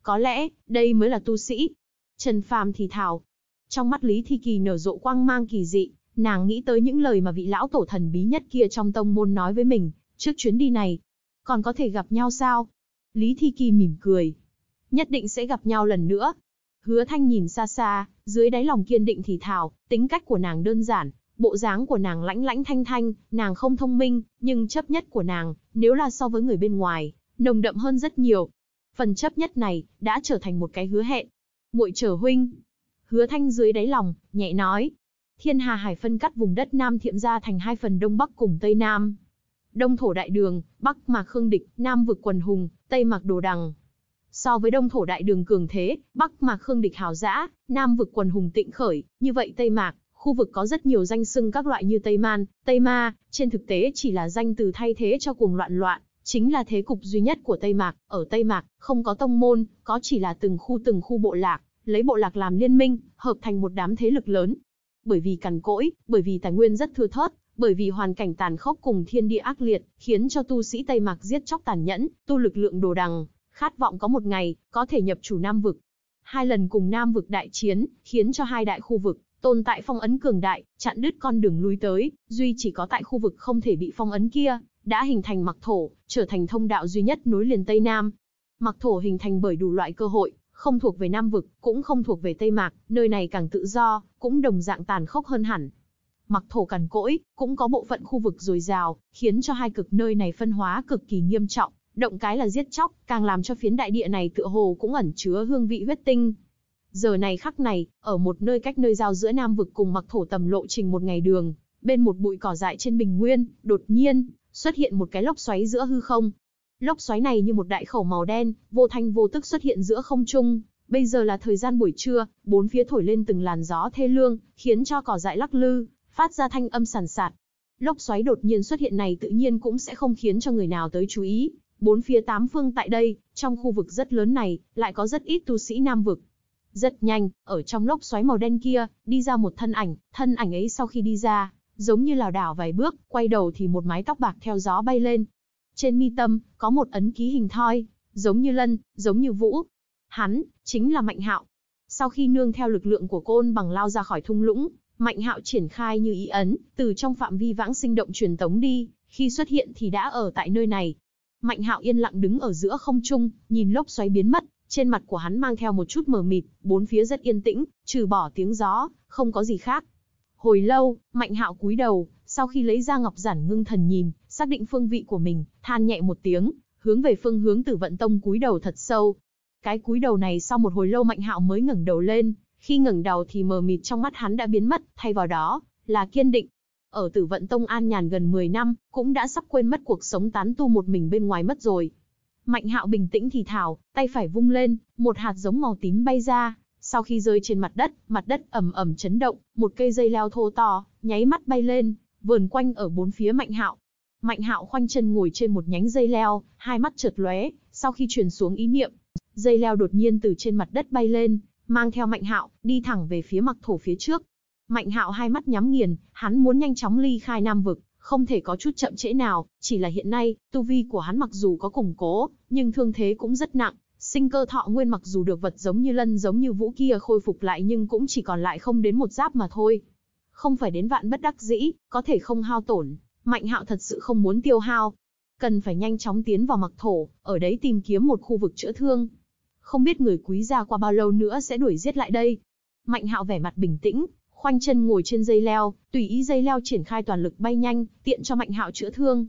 Có lẽ, đây mới là tu sĩ. Trần Phàm thì thào. Trong mắt Lý Thi Kỳ nở rộ quang mang kỳ dị, Nàng nghĩ tới những lời mà vị lão tổ thần bí nhất kia trong tông môn nói với mình, trước chuyến đi này. Còn có thể gặp nhau sao? Lý Thi Kỳ mỉm cười. Nhất định sẽ gặp nhau lần nữa. Hứa Thanh nhìn xa xa, dưới đáy lòng kiên định thì thào, tính cách của nàng đơn giản, bộ dáng của nàng lãnh lãnh thanh thanh, nàng không thông minh, nhưng chấp nhất của nàng, nếu là so với người bên ngoài, nồng đậm hơn rất nhiều. Phần chấp nhất này đã trở thành một cái hứa hẹn. Muội trở huynh. Hứa Thanh dưới đáy lòng, nhẹ nói, Thiên Hà Hải phân cắt vùng đất Nam Thiệm ra thành hai phần Đông Bắc cùng Tây Nam. Đông thổ đại đường, Bắc mạc Khương Địch, Nam vực quần hùng, Tây mạc Đồ Đằng. So với Đông thổ đại đường cường thế, Bắc mạc Khương Địch hào dã, Nam vực quần hùng tịnh khởi, như vậy Tây mạc, khu vực có rất nhiều danh xưng các loại như Tây Man, Tây Ma, trên thực tế chỉ là danh từ thay thế cho cuồng loạn loạn, chính là thế cục duy nhất của Tây Mạc. Ở Tây Mạc, không có tông môn, có chỉ là từng khu từng khu bộ lạc, lấy bộ lạc làm liên minh, hợp thành một đám thế lực lớn, bởi vì cằn cỗi, bởi vì tài nguyên rất thưa thớt, bởi vì hoàn cảnh tàn khốc cùng thiên địa ác liệt, khiến cho tu sĩ Tây Mạc giết chóc tàn nhẫn, tu lực lượng đồ đằng, khát vọng có một ngày có thể nhập chủ Nam vực. Hai lần cùng Nam vực đại chiến, khiến cho hai đại khu vực tồn tại phong ấn cường đại, chặn đứt con đường lui tới, duy chỉ có tại khu vực không thể bị phong ấn kia, đã hình thành mặc thổ, trở thành thông đạo duy nhất nối liền Tây Nam. Mặc thổ hình thành bởi đủ loại cơ hội, không thuộc về Nam Vực, cũng không thuộc về Tây Mạc, nơi này càng tự do, cũng đồng dạng tàn khốc hơn hẳn. Mặc thổ cằn cỗi, cũng có bộ phận khu vực dồi dào, khiến cho hai cực nơi này phân hóa cực kỳ nghiêm trọng, động cái là giết chóc, càng làm cho phiến đại địa này tựa hồ cũng ẩn chứa hương vị huyết tinh. Giờ này khắc này, ở một nơi cách nơi giao giữa Nam Vực cùng mặc thổ tầm lộ trình một ngày đường, bên một bụi cỏ dại trên bình nguyên, đột nhiên, xuất hiện một cái lốc xoáy giữa hư không, Lốc xoáy này như một đại khẩu màu đen, vô thanh vô tức xuất hiện giữa không trung. Bây giờ là thời gian buổi trưa, bốn phía thổi lên từng làn gió thê lương, khiến cho cỏ dại lắc lư, phát ra thanh âm sàn sạt. Lốc xoáy đột nhiên xuất hiện này tự nhiên cũng sẽ không khiến cho người nào tới chú ý. Bốn phía tám phương tại đây, trong khu vực rất lớn này, lại có rất ít tu sĩ nam vực. Rất nhanh, ở trong lốc xoáy màu đen kia, đi ra một thân ảnh, thân ảnh ấy sau khi đi ra, giống như lảo đảo vài bước, quay đầu thì một mái tóc bạc theo gió bay lên, trên mi tâm, có một ấn ký hình thoi, giống như lân, giống như vũ. Hắn, chính là Mạnh Hạo. Sau khi nương theo lực lượng của côn bằng lao ra khỏi thung lũng, Mạnh Hạo triển khai như ý ấn, từ trong phạm vi vãng sinh động truyền tống đi, khi xuất hiện thì đã ở tại nơi này. Mạnh Hạo yên lặng đứng ở giữa không trung, nhìn lốc xoáy biến mất, trên mặt của hắn mang theo một chút mờ mịt, bốn phía rất yên tĩnh, trừ bỏ tiếng gió, không có gì khác. Hồi lâu, Mạnh Hạo cúi đầu, sau khi lấy ra ngọc giản ngưng thần nhìn, xác định phương vị của mình, than nhẹ một tiếng, hướng về phương hướng Tử Vận Tông cúi đầu thật sâu. Cái cúi đầu này sau một hồi lâu Mạnh Hạo mới ngẩng đầu lên, khi ngẩng đầu thì mờ mịt trong mắt hắn đã biến mất, thay vào đó là kiên định. Ở Tử Vận Tông an nhàn gần 10 năm, cũng đã sắp quên mất cuộc sống tán tu một mình bên ngoài mất rồi. Mạnh Hạo bình tĩnh thì thào, tay phải vung lên, một hạt giống màu tím bay ra, sau khi rơi trên mặt đất, mặt đất ầm ầm chấn động, một cây dây leo thô to, nháy mắt bay lên, vườn quanh ở bốn phía Mạnh Hạo, Mạnh hạo khoanh chân ngồi trên một nhánh dây leo, hai mắt chợt lóe, sau khi truyền xuống ý niệm, dây leo đột nhiên từ trên mặt đất bay lên, mang theo mạnh hạo, đi thẳng về phía mặc thổ phía trước. Mạnh hạo hai mắt nhắm nghiền, hắn muốn nhanh chóng ly khai Nam Vực, không thể có chút chậm trễ nào, chỉ là hiện nay, tu vi của hắn mặc dù có củng cố, nhưng thương thế cũng rất nặng, sinh cơ thọ nguyên mặc dù được vật giống như lân giống như vũ kia khôi phục lại nhưng cũng chỉ còn lại không đến một giáp mà thôi. Không phải đến vạn bất đắc dĩ, có thể không hao tổn, Mạnh hạo thật sự không muốn tiêu hao. Cần phải nhanh chóng tiến vào mặc thổ, ở đấy tìm kiếm một khu vực chữa thương. Không biết người quý gia qua bao lâu nữa sẽ đuổi giết lại đây. Mạnh hạo vẻ mặt bình tĩnh, khoanh chân ngồi trên dây leo, tùy ý dây leo triển khai toàn lực bay nhanh, tiện cho Mạnh Hạo chữa thương.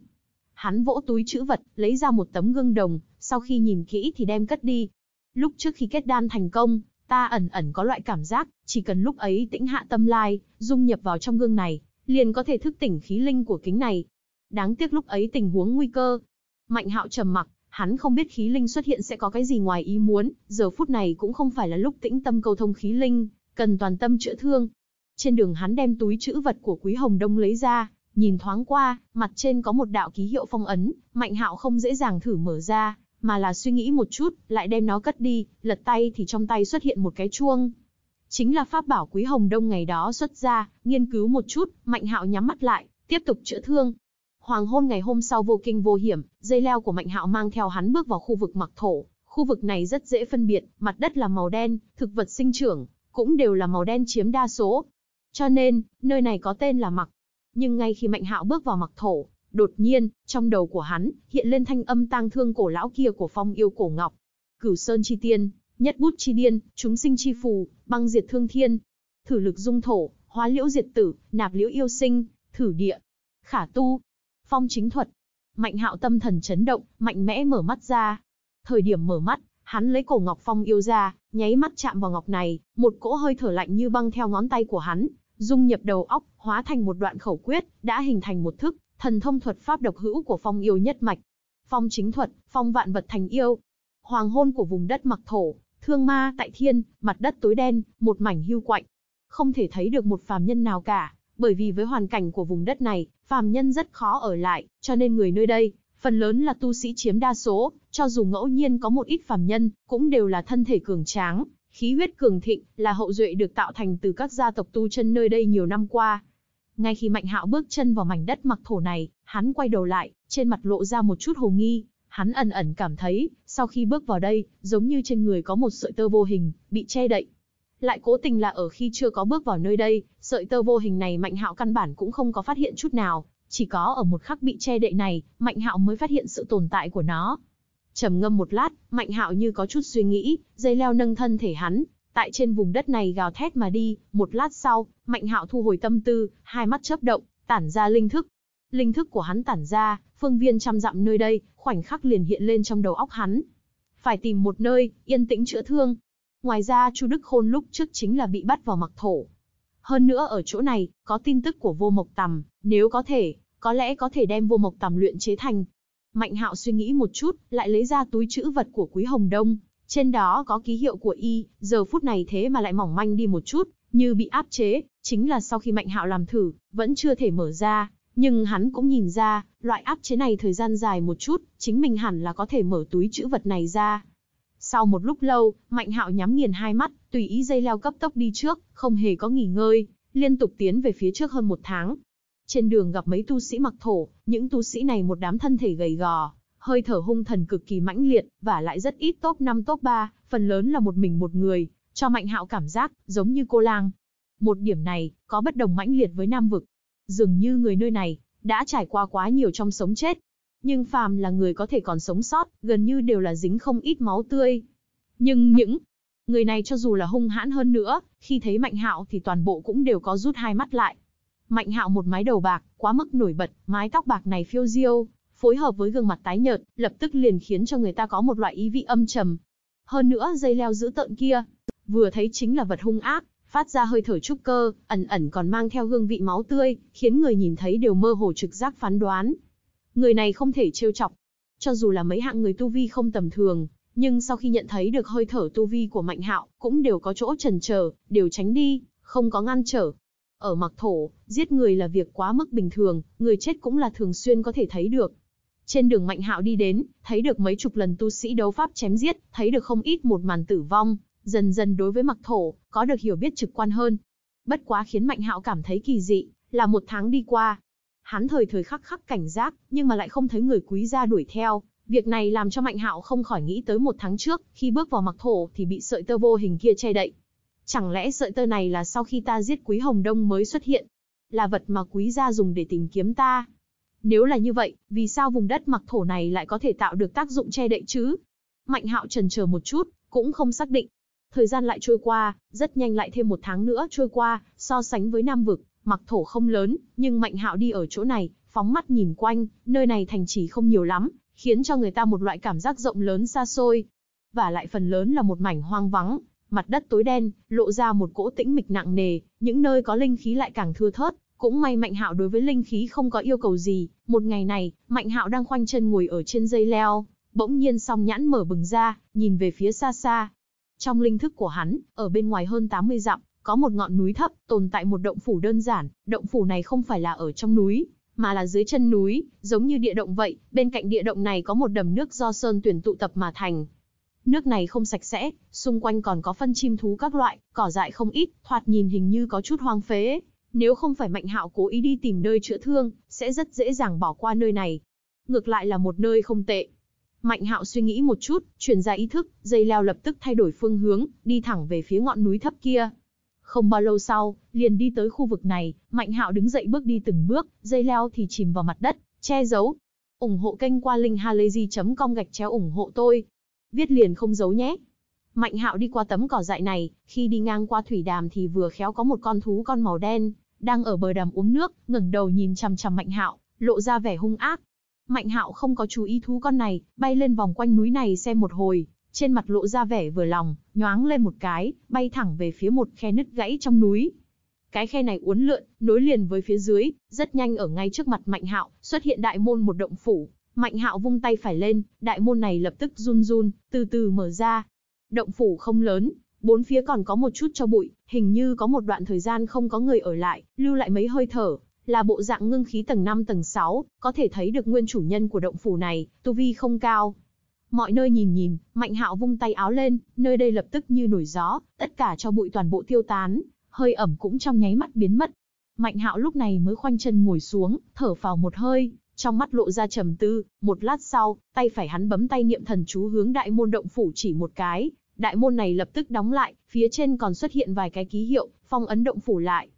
Hắn vỗ túi chữ vật, lấy ra một tấm gương đồng, sau khi nhìn kỹ thì đem cất đi. Lúc trước khi kết đan thành công, ta ẩn ẩn có loại cảm giác, chỉ cần lúc ấy tĩnh hạ tâm lai, dung nhập vào trong gương này, liền có thể thức tỉnh khí linh của kính này. Đáng tiếc lúc ấy tình huống nguy cơ. Mạnh hạo trầm mặc, hắn không biết khí linh xuất hiện sẽ có cái gì ngoài ý muốn, giờ phút này cũng không phải là lúc tĩnh tâm cầu thông khí linh, cần toàn tâm chữa thương. Trên đường hắn đem túi chữ vật của Quý Hồng Đông lấy ra, nhìn thoáng qua, mặt trên có một đạo ký hiệu phong ấn, Mạnh Hạo không dễ dàng thử mở ra, mà là suy nghĩ một chút, lại đem nó cất đi, lật tay thì trong tay xuất hiện một cái chuông, chính là pháp bảo quý hồng đông ngày đó xuất ra, nghiên cứu một chút, Mạnh Hạo nhắm mắt lại, tiếp tục chữa thương. Hoàng hôn ngày hôm sau vô kinh vô hiểm, dây leo của Mạnh Hạo mang theo hắn bước vào khu vực mặc thổ. Khu vực này rất dễ phân biệt, mặt đất là màu đen, thực vật sinh trưởng cũng đều là màu đen chiếm đa số. Cho nên, nơi này có tên là mặc. Nhưng ngay khi Mạnh Hạo bước vào mặc thổ, đột nhiên, trong đầu của hắn hiện lên thanh âm tang thương cổ lão kia của Phong Yêu Cổ Ngọc. Cửu Sơn Chi Tiên, nhất bút chi điên, chúng sinh chi phù, băng diệt thương thiên, thử lực dung thổ, hóa liễu diệt tử, nạp liễu yêu sinh, thử địa, khả tu, phong chính thuật. Mạnh hạo tâm thần chấn động, mạnh mẽ mở mắt ra. Thời điểm mở mắt, hắn lấy cổ ngọc phong yêu ra, nháy mắt chạm vào ngọc này, một cỗ hơi thở lạnh như băng theo ngón tay của hắn, dung nhập đầu óc, hóa thành một đoạn khẩu quyết, đã hình thành một thức, thần thông thuật pháp độc hữu của phong yêu nhất mạch. Phong chính thuật, phong vạn vật thành yêu, hoàng hôn của vùng đất mặc thổ, thương ma tại thiên, mặt đất tối đen, một mảnh hưu quạnh. Không thể thấy được một phàm nhân nào cả, bởi vì với hoàn cảnh của vùng đất này, phàm nhân rất khó ở lại, cho nên người nơi đây, phần lớn là tu sĩ chiếm đa số, cho dù ngẫu nhiên có một ít phàm nhân, cũng đều là thân thể cường tráng, khí huyết cường thịnh, là hậu duệ được tạo thành từ các gia tộc tu chân nơi đây nhiều năm qua. Ngay khi Mạnh Hạo bước chân vào mảnh đất mặc thổ này, hắn quay đầu lại, trên mặt lộ ra một chút hồ nghi, Hắn ẩn ẩn cảm thấy, sau khi bước vào đây, giống như trên người có một sợi tơ vô hình, bị che đậy. Lại cố tình là ở khi chưa có bước vào nơi đây, sợi tơ vô hình này Mạnh Hạo căn bản cũng không có phát hiện chút nào, chỉ có ở một khắc bị che đậy này, Mạnh Hạo mới phát hiện sự tồn tại của nó. Trầm ngâm một lát, Mạnh Hạo như có chút suy nghĩ, dây leo nâng thân thể hắn, tại trên vùng đất này gào thét mà đi, một lát sau, Mạnh Hạo thu hồi tâm tư, hai mắt chớp động, tản ra linh thức, Linh thức của hắn tản ra, phương viên trăm dặm nơi đây, khoảnh khắc liền hiện lên trong đầu óc hắn. Phải tìm một nơi, yên tĩnh chữa thương. Ngoài ra Chu Đức Khôn lúc trước chính là bị bắt vào mặc thổ. Hơn nữa ở chỗ này, có tin tức của vô mộc tầm, nếu có thể, có lẽ có thể đem vô mộc tầm luyện chế thành. Mạnh hạo suy nghĩ một chút, lại lấy ra túi chữ vật của Quý Hồng Đông, trên đó có ký hiệu của y, giờ phút này thế mà lại mỏng manh đi một chút, như bị áp chế, chính là sau khi Mạnh Hạo làm thử, vẫn chưa thể mở ra, nhưng hắn cũng nhìn ra, loại áp chế này thời gian dài một chút, chính mình hẳn là có thể mở túi chữ vật này ra. Sau một lúc lâu, Mạnh Hạo nhắm nghiền hai mắt, tùy ý dây leo cấp tốc đi trước, không hề có nghỉ ngơi, liên tục tiến về phía trước hơn một tháng. Trên đường gặp mấy tu sĩ mặc thổ, những tu sĩ này một đám thân thể gầy gò, hơi thở hung thần cực kỳ mãnh liệt, và lại rất ít top 5 top 3, phần lớn là một mình một người, cho Mạnh Hạo cảm giác giống như cô lang. Một điểm này có bất đồng mãnh liệt với Nam vực, dường như người nơi này đã trải qua quá nhiều trong sống chết. Nhưng phàm là người có thể còn sống sót, gần như đều là dính không ít máu tươi. Nhưng những người này cho dù là hung hãn hơn nữa, khi thấy Mạnh Hạo thì toàn bộ cũng đều có rút hai mắt lại. Mạnh Hạo một mái đầu bạc, quá mức nổi bật, mái tóc bạc này phiêu diêu, phối hợp với gương mặt tái nhợt, lập tức liền khiến cho người ta có một loại ý vị âm trầm. Hơn nữa dây leo giữ tợn kia, vừa thấy chính là vật hung ác, phát ra hơi thở trúc cơ, ẩn ẩn còn mang theo hương vị máu tươi, khiến người nhìn thấy đều mơ hồ trực giác phán đoán. Người này không thể trêu chọc. Cho dù là mấy hạng người tu vi không tầm thường, nhưng sau khi nhận thấy được hơi thở tu vi của Mạnh Hạo, cũng đều có chỗ chần chờ, đều tránh đi, không có ngăn trở. Ở Mặc Thổ, giết người là việc quá mức bình thường, người chết cũng là thường xuyên có thể thấy được. Trên đường Mạnh Hạo đi đến, thấy được mấy chục lần tu sĩ đấu pháp chém giết, thấy được không ít một màn tử vong, dần dần đối với mặc thổ, có được hiểu biết trực quan hơn. Bất quá khiến Mạnh Hạo cảm thấy kỳ dị, là một tháng đi qua. Hắn thời thời khắc khắc cảnh giác, nhưng mà lại không thấy người quý gia đuổi theo. Việc này làm cho Mạnh Hạo không khỏi nghĩ tới một tháng trước, khi bước vào mặc thổ thì bị sợi tơ vô hình kia che đậy. Chẳng lẽ sợi tơ này là sau khi ta giết quý Hồng Đông mới xuất hiện? Là vật mà quý gia dùng để tìm kiếm ta? Nếu là như vậy, vì sao vùng đất mặc thổ này lại có thể tạo được tác dụng che đậy chứ? Mạnh Hạo trần chờ một chút, cũng không xác định, Thời gian lại trôi qua, rất nhanh lại thêm một tháng nữa trôi qua, so sánh với Nam Vực, mặc thổ không lớn, nhưng Mạnh Hạo đi ở chỗ này, phóng mắt nhìn quanh, nơi này thành trì không nhiều lắm, khiến cho người ta một loại cảm giác rộng lớn xa xôi. Và lại phần lớn là một mảnh hoang vắng, mặt đất tối đen, lộ ra một cỗ tĩnh mịch nặng nề, những nơi có linh khí lại càng thưa thớt. Cũng may Mạnh Hạo đối với linh khí không có yêu cầu gì, một ngày này, Mạnh Hạo đang khoanh chân ngồi ở trên dây leo, bỗng nhiên song nhãn mở bừng ra, nhìn về phía xa xa, trong linh thức của hắn, ở bên ngoài hơn 80 dặm, có một ngọn núi thấp, tồn tại một động phủ đơn giản, động phủ này không phải là ở trong núi, mà là dưới chân núi, giống như địa động vậy, bên cạnh địa động này có một đầm nước do sơn tuyển tụ tập mà thành. Nước này không sạch sẽ, xung quanh còn có phân chim thú các loại, cỏ dại không ít, thoạt nhìn hình như có chút hoang phế. Nếu không phải Mạnh Hạo cố ý đi tìm nơi chữa thương, sẽ rất dễ dàng bỏ qua nơi này. Ngược lại là một nơi không tệ. Mạnh hạo suy nghĩ một chút, chuyển ra ý thức, dây leo lập tức thay đổi phương hướng, đi thẳng về phía ngọn núi thấp kia. Không bao lâu sau, liền đi tới khu vực này, Mạnh hạo đứng dậy bước đi từng bước, dây leo thì chìm vào mặt đất, che giấu. ủng hộ kênh qua linkhalazy.com gạch chéo ủng hộ tôi. Viết liền không giấu nhé. Mạnh hạo đi qua tấm cỏ dại này, khi đi ngang qua thủy đàm thì vừa khéo có một con thú con màu đen, đang ở bờ đàm uống nước, ngẩng đầu nhìn chằm chằm Mạnh hạo lộ ra vẻ hung ác. Mạnh hạo không có chú ý thú con này, bay lên vòng quanh núi này xem một hồi, trên mặt lộ ra vẻ vừa lòng, nhoáng lên một cái, bay thẳng về phía một khe nứt gãy trong núi. Cái khe này uốn lượn, nối liền với phía dưới, rất nhanh ở ngay trước mặt Mạnh Hạo, xuất hiện đại môn một động phủ. Mạnh Hạo vung tay phải lên, đại môn này lập tức run run, từ từ mở ra. Động phủ không lớn, bốn phía còn có một chút cho bụi, hình như có một đoạn thời gian không có người ở lại, lưu lại mấy hơi thở, là bộ dạng ngưng khí tầng 5 tầng 6, có thể thấy được nguyên chủ nhân của động phủ này, tu vi không cao. Mọi nơi nhìn nhìn, Mạnh Hạo vung tay áo lên, nơi đây lập tức như nổi gió, tất cả cho bụi toàn bộ tiêu tán, hơi ẩm cũng trong nháy mắt biến mất. Mạnh Hạo lúc này mới khoanh chân ngồi xuống, thở vào một hơi, trong mắt lộ ra trầm tư, một lát sau, tay phải hắn bấm tay niệm thần chú hướng đại môn động phủ chỉ một cái, đại môn này lập tức đóng lại, phía trên còn xuất hiện vài cái ký hiệu, phong ấn động phủ lại.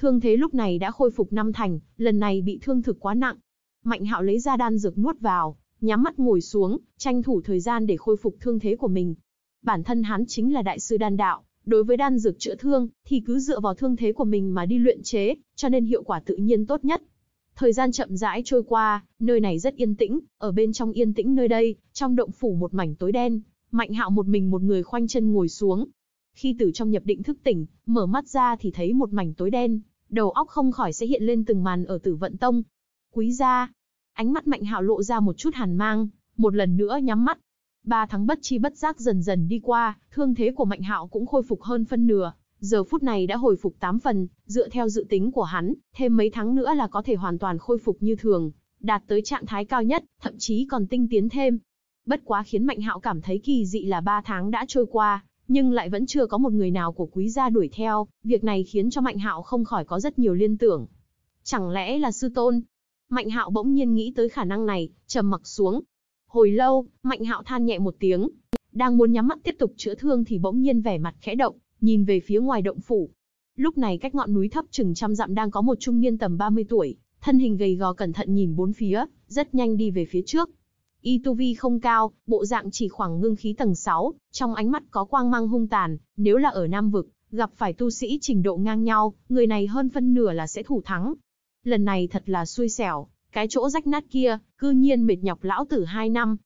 Thương thế lúc này đã khôi phục năm thành, lần này bị thương thực quá nặng. Mạnh hạo lấy ra đan dược nuốt vào, nhắm mắt ngồi xuống, tranh thủ thời gian để khôi phục thương thế của mình. Bản thân hắn chính là đại sư đan đạo, đối với đan dược chữa thương, thì cứ dựa vào thương thế của mình mà đi luyện chế, cho nên hiệu quả tự nhiên tốt nhất. Thời gian chậm rãi trôi qua, nơi này rất yên tĩnh, ở bên trong yên tĩnh nơi đây, trong động phủ một mảnh tối đen, Mạnh Hạo một mình một người khoanh chân ngồi xuống. Khi tử trong nhập định thức tỉnh, mở mắt ra thì thấy một mảnh tối đen, đầu óc không khỏi sẽ hiện lên từng màn ở tử vận tông. Quý gia, ánh mắt mạnh hạo lộ ra một chút hàn mang, một lần nữa nhắm mắt. Ba tháng bất chi bất giác dần dần đi qua, thương thế của mạnh hạo cũng khôi phục hơn phân nửa. Giờ phút này đã hồi phục 8 phần, dựa theo dự tính của hắn, thêm mấy tháng nữa là có thể hoàn toàn khôi phục như thường, đạt tới trạng thái cao nhất, thậm chí còn tinh tiến thêm. Bất quá khiến Mạnh Hạo cảm thấy kỳ dị là 3 tháng đã trôi qua, nhưng lại vẫn chưa có một người nào của quý gia đuổi theo, việc này khiến cho Mạnh Hạo không khỏi có rất nhiều liên tưởng. Chẳng lẽ là sư tôn? Mạnh Hạo bỗng nhiên nghĩ tới khả năng này, trầm mặc xuống. Hồi lâu, Mạnh Hạo than nhẹ một tiếng, đang muốn nhắm mắt tiếp tục chữa thương thì bỗng nhiên vẻ mặt khẽ động, nhìn về phía ngoài động phủ. Lúc này cách ngọn núi thấp chừng trăm dặm đang có một trung niên tầm 30 tuổi, thân hình gầy gò cẩn thận nhìn bốn phía, rất nhanh đi về phía trước, Y tu vi không cao, bộ dạng chỉ khoảng ngưng khí tầng 6, trong ánh mắt có quang mang hung tàn, nếu là ở Nam Vực, gặp phải tu sĩ trình độ ngang nhau, người này hơn phân nửa là sẽ thủ thắng. Lần này thật là xui xẻo, cái chỗ rách nát kia, cư nhiên mệt nhọc lão tử 2 năm.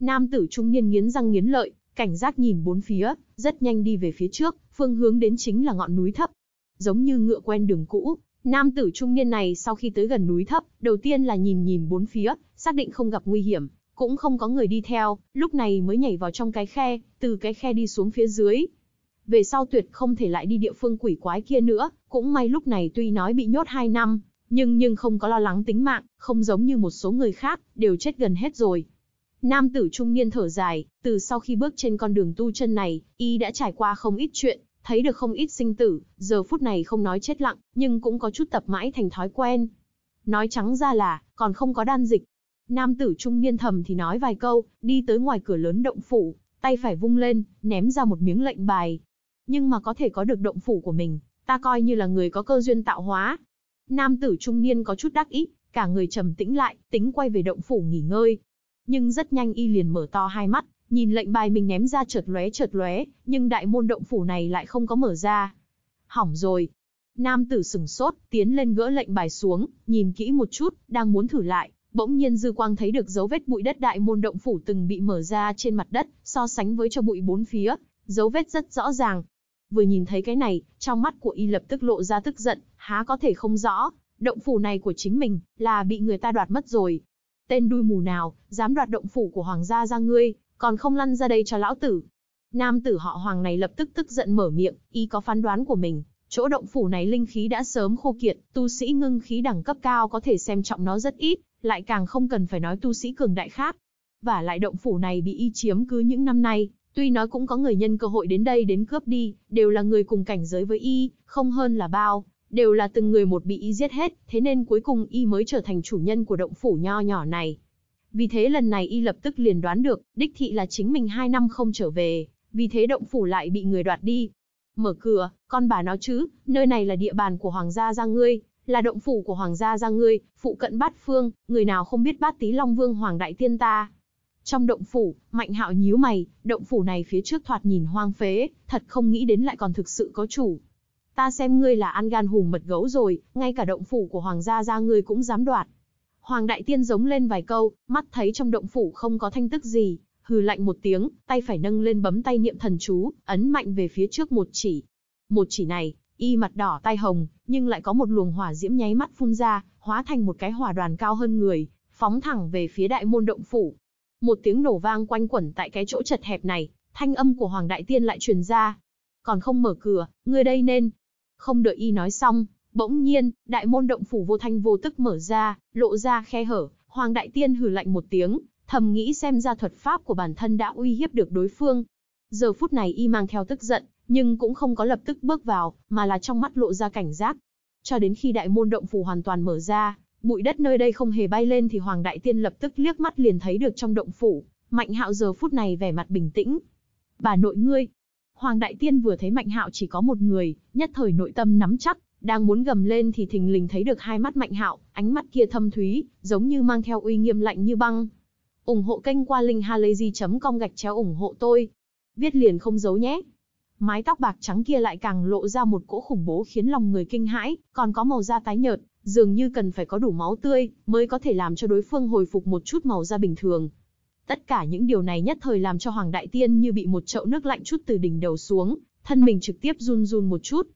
Nam tử trung niên nghiến răng nghiến lợi, cảnh giác nhìn bốn phía, rất nhanh đi về phía trước, phương hướng đến chính là ngọn núi thấp. Giống như ngựa quen đường cũ, nam tử trung niên này sau khi tới gần núi thấp, đầu tiên là nhìn nhìn bốn phía, xác định không gặp nguy hiểm, cũng không có người đi theo, lúc này mới nhảy vào trong cái khe, từ cái khe đi xuống phía dưới. Về sau tuyệt không thể lại đi địa phương quỷ quái kia nữa, cũng may lúc này tuy nói bị nhốt 2 năm, nhưng nhưng không có lo lắng tính mạng, không giống như một số người khác, đều chết gần hết rồi. Nam tử trung niên thở dài, từ sau khi bước trên con đường tu chân này, y đã trải qua không ít chuyện, thấy được không ít sinh tử, giờ phút này không nói chết lặng, nhưng cũng có chút tập mãi thành thói quen. Nói trắng ra là, còn không có đan dịch, Nam tử trung niên thầm thì nói vài câu, đi tới ngoài cửa lớn động phủ, tay phải vung lên, ném ra một miếng lệnh bài. Nhưng mà có thể có được động phủ của mình, ta coi như là người có cơ duyên tạo hóa. Nam tử trung niên có chút đắc ý, cả người trầm tĩnh lại, tính quay về động phủ nghỉ ngơi. Nhưng rất nhanh y liền mở to hai mắt, nhìn lệnh bài mình ném ra chợt lóe chợt lóe, nhưng đại môn động phủ này lại không có mở ra. Hỏng rồi. Nam tử sừng sốt, tiến lên gỡ lệnh bài xuống, nhìn kỹ một chút, đang muốn thử lại, bỗng nhiên dư quang thấy được dấu vết bụi đất đại môn động phủ từng bị mở ra trên mặt đất, so sánh với cho bụi bốn phía, dấu vết rất rõ ràng. Vừa nhìn thấy cái này, trong mắt của y lập tức lộ ra tức giận, há có thể không rõ, động phủ này của chính mình, là bị người ta đoạt mất rồi. Tên đuôi mù nào, dám đoạt động phủ của hoàng gia ra ngươi, còn không lăn ra đây cho lão tử. Nam tử họ hoàng này lập tức tức giận mở miệng, y có phán đoán của mình, chỗ động phủ này linh khí đã sớm khô kiệt, tu sĩ ngưng khí đẳng cấp cao có thể xem trọng nó rất ít, lại càng không cần phải nói tu sĩ cường đại khác. Và lại động phủ này bị y chiếm cứ những năm nay, tuy nói cũng có người nhân cơ hội đến đây đến cướp đi, đều là người cùng cảnh giới với y, không hơn là bao, đều là từng người một bị y giết hết, thế nên cuối cùng y mới trở thành chủ nhân của động phủ nho nhỏ này. Vì thế lần này y lập tức liền đoán được, đích thị là chính mình hai năm không trở về, vì thế động phủ lại bị người đoạt đi. Mở cửa, con bà nó chứ, nơi này là địa bàn của hoàng gia gia ngươi, là động phủ của hoàng gia gia ngươi, phụ cận bát phương, người nào không biết bát tí long vương hoàng đại tiên ta. Trong động phủ, Mạnh Hạo nhíu mày, động phủ này phía trước thoạt nhìn hoang phế, thật không nghĩ đến lại còn thực sự có chủ. Ta xem ngươi là ăn gan hùm mật gấu rồi, ngay cả động phủ của hoàng gia gia ngươi cũng dám đoạt. Hoàng đại tiên giống lên vài câu, mắt thấy trong động phủ không có thanh tức gì, hừ lạnh một tiếng, tay phải nâng lên bấm tay niệm thần chú, ấn mạnh về phía trước một chỉ. Một chỉ này, y mặt đỏ tai hồng, nhưng lại có một luồng hỏa diễm nháy mắt phun ra, hóa thành một cái hỏa đoàn cao hơn người, phóng thẳng về phía đại môn động phủ. Một tiếng nổ vang quanh quẩn tại cái chỗ chật hẹp này, thanh âm của Hoàng Đại Tiên lại truyền ra. Còn không mở cửa, ngươi đây nên. Không đợi y nói xong, bỗng nhiên, đại môn động phủ vô thanh vô tức mở ra, lộ ra khe hở, Hoàng Đại Tiên hừ lạnh một tiếng, thầm nghĩ xem ra thuật pháp của bản thân đã uy hiếp được đối phương. Giờ phút này y mang theo tức giận, nhưng cũng không có lập tức bước vào, mà là trong mắt lộ ra cảnh giác. Cho đến khi đại môn động phủ hoàn toàn mở ra, bụi đất nơi đây không hề bay lên thì Hoàng Đại Tiên lập tức liếc mắt liền thấy được trong động phủ, Mạnh Hạo giờ phút này vẻ mặt bình tĩnh. Bà nội ngươi. Hoàng Đại Tiên vừa thấy Mạnh Hạo chỉ có một người, nhất thời nội tâm nắm chắc, đang muốn gầm lên thì thình lình thấy được hai mắt Mạnh Hạo, ánh mắt kia thâm thúy, giống như mang theo uy nghiêm lạnh như băng. ủng hộ kênh qua linkhalazy.com gạch chéo ủng hộ tôi. Viết liền không giấu nhé mái tóc bạc trắng kia lại càng lộ ra một cỗ khủng bố khiến lòng người kinh hãi, còn có màu da tái nhợt, dường như cần phải có đủ máu tươi mới có thể làm cho đối phương hồi phục một chút màu da bình thường. Tất cả những điều này nhất thời làm cho Hoàng Đại Tiên như bị một chậu nước lạnh chút từ đỉnh đầu xuống, thân mình trực tiếp run run một chút.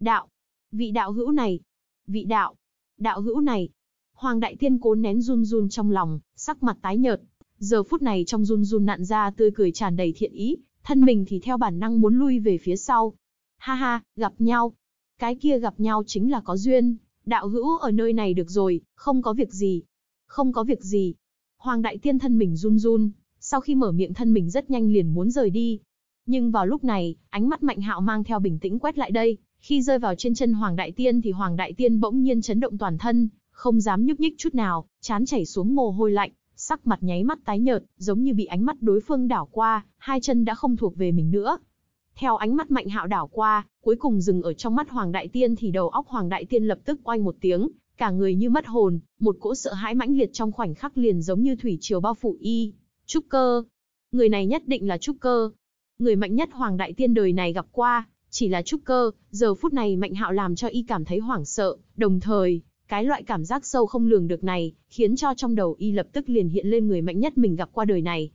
Đạo, vị đạo hữu này, vị đạo, đạo hữu này. Hoàng Đại Tiên cố nén run run trong lòng, sắc mặt tái nhợt. Giờ phút này trong run run nặn ra tươi cười tràn đầy thiện ý, thân mình thì theo bản năng muốn lui về phía sau. Ha ha, gặp nhau. Cái kia gặp nhau chính là có duyên, đạo hữu ở nơi này được rồi, không có việc gì. Không có việc gì. Hoàng đại tiên thân mình run run, sau khi mở miệng thân mình rất nhanh liền muốn rời đi. Nhưng vào lúc này, ánh mắt mạnh hạo mang theo bình tĩnh quét lại đây, khi rơi vào trên chân Hoàng đại tiên thì Hoàng đại tiên bỗng nhiên chấn động toàn thân, không dám nhúc nhích chút nào, chán chảy xuống mồ hôi lạnh sắc mặt nháy mắt tái nhợt, giống như bị ánh mắt đối phương đảo qua, hai chân đã không thuộc về mình nữa. Theo ánh mắt Mạnh Hạo đảo qua, cuối cùng dừng ở trong mắt Hoàng Đại Tiên thì đầu óc Hoàng Đại Tiên lập tức oanh một tiếng, cả người như mất hồn, một cỗ sợ hãi mãnh liệt trong khoảnh khắc liền giống như thủy triều bao phủ y. Trúc cơ, người này nhất định là trúc cơ. Người mạnh nhất Hoàng Đại Tiên đời này gặp qua, chỉ là trúc cơ, giờ phút này Mạnh Hạo làm cho y cảm thấy hoảng sợ, đồng thời, cái loại cảm giác sâu không lường được này, khiến cho trong đầu y lập tức liền hiện lên người mạnh nhất mình gặp qua đời này.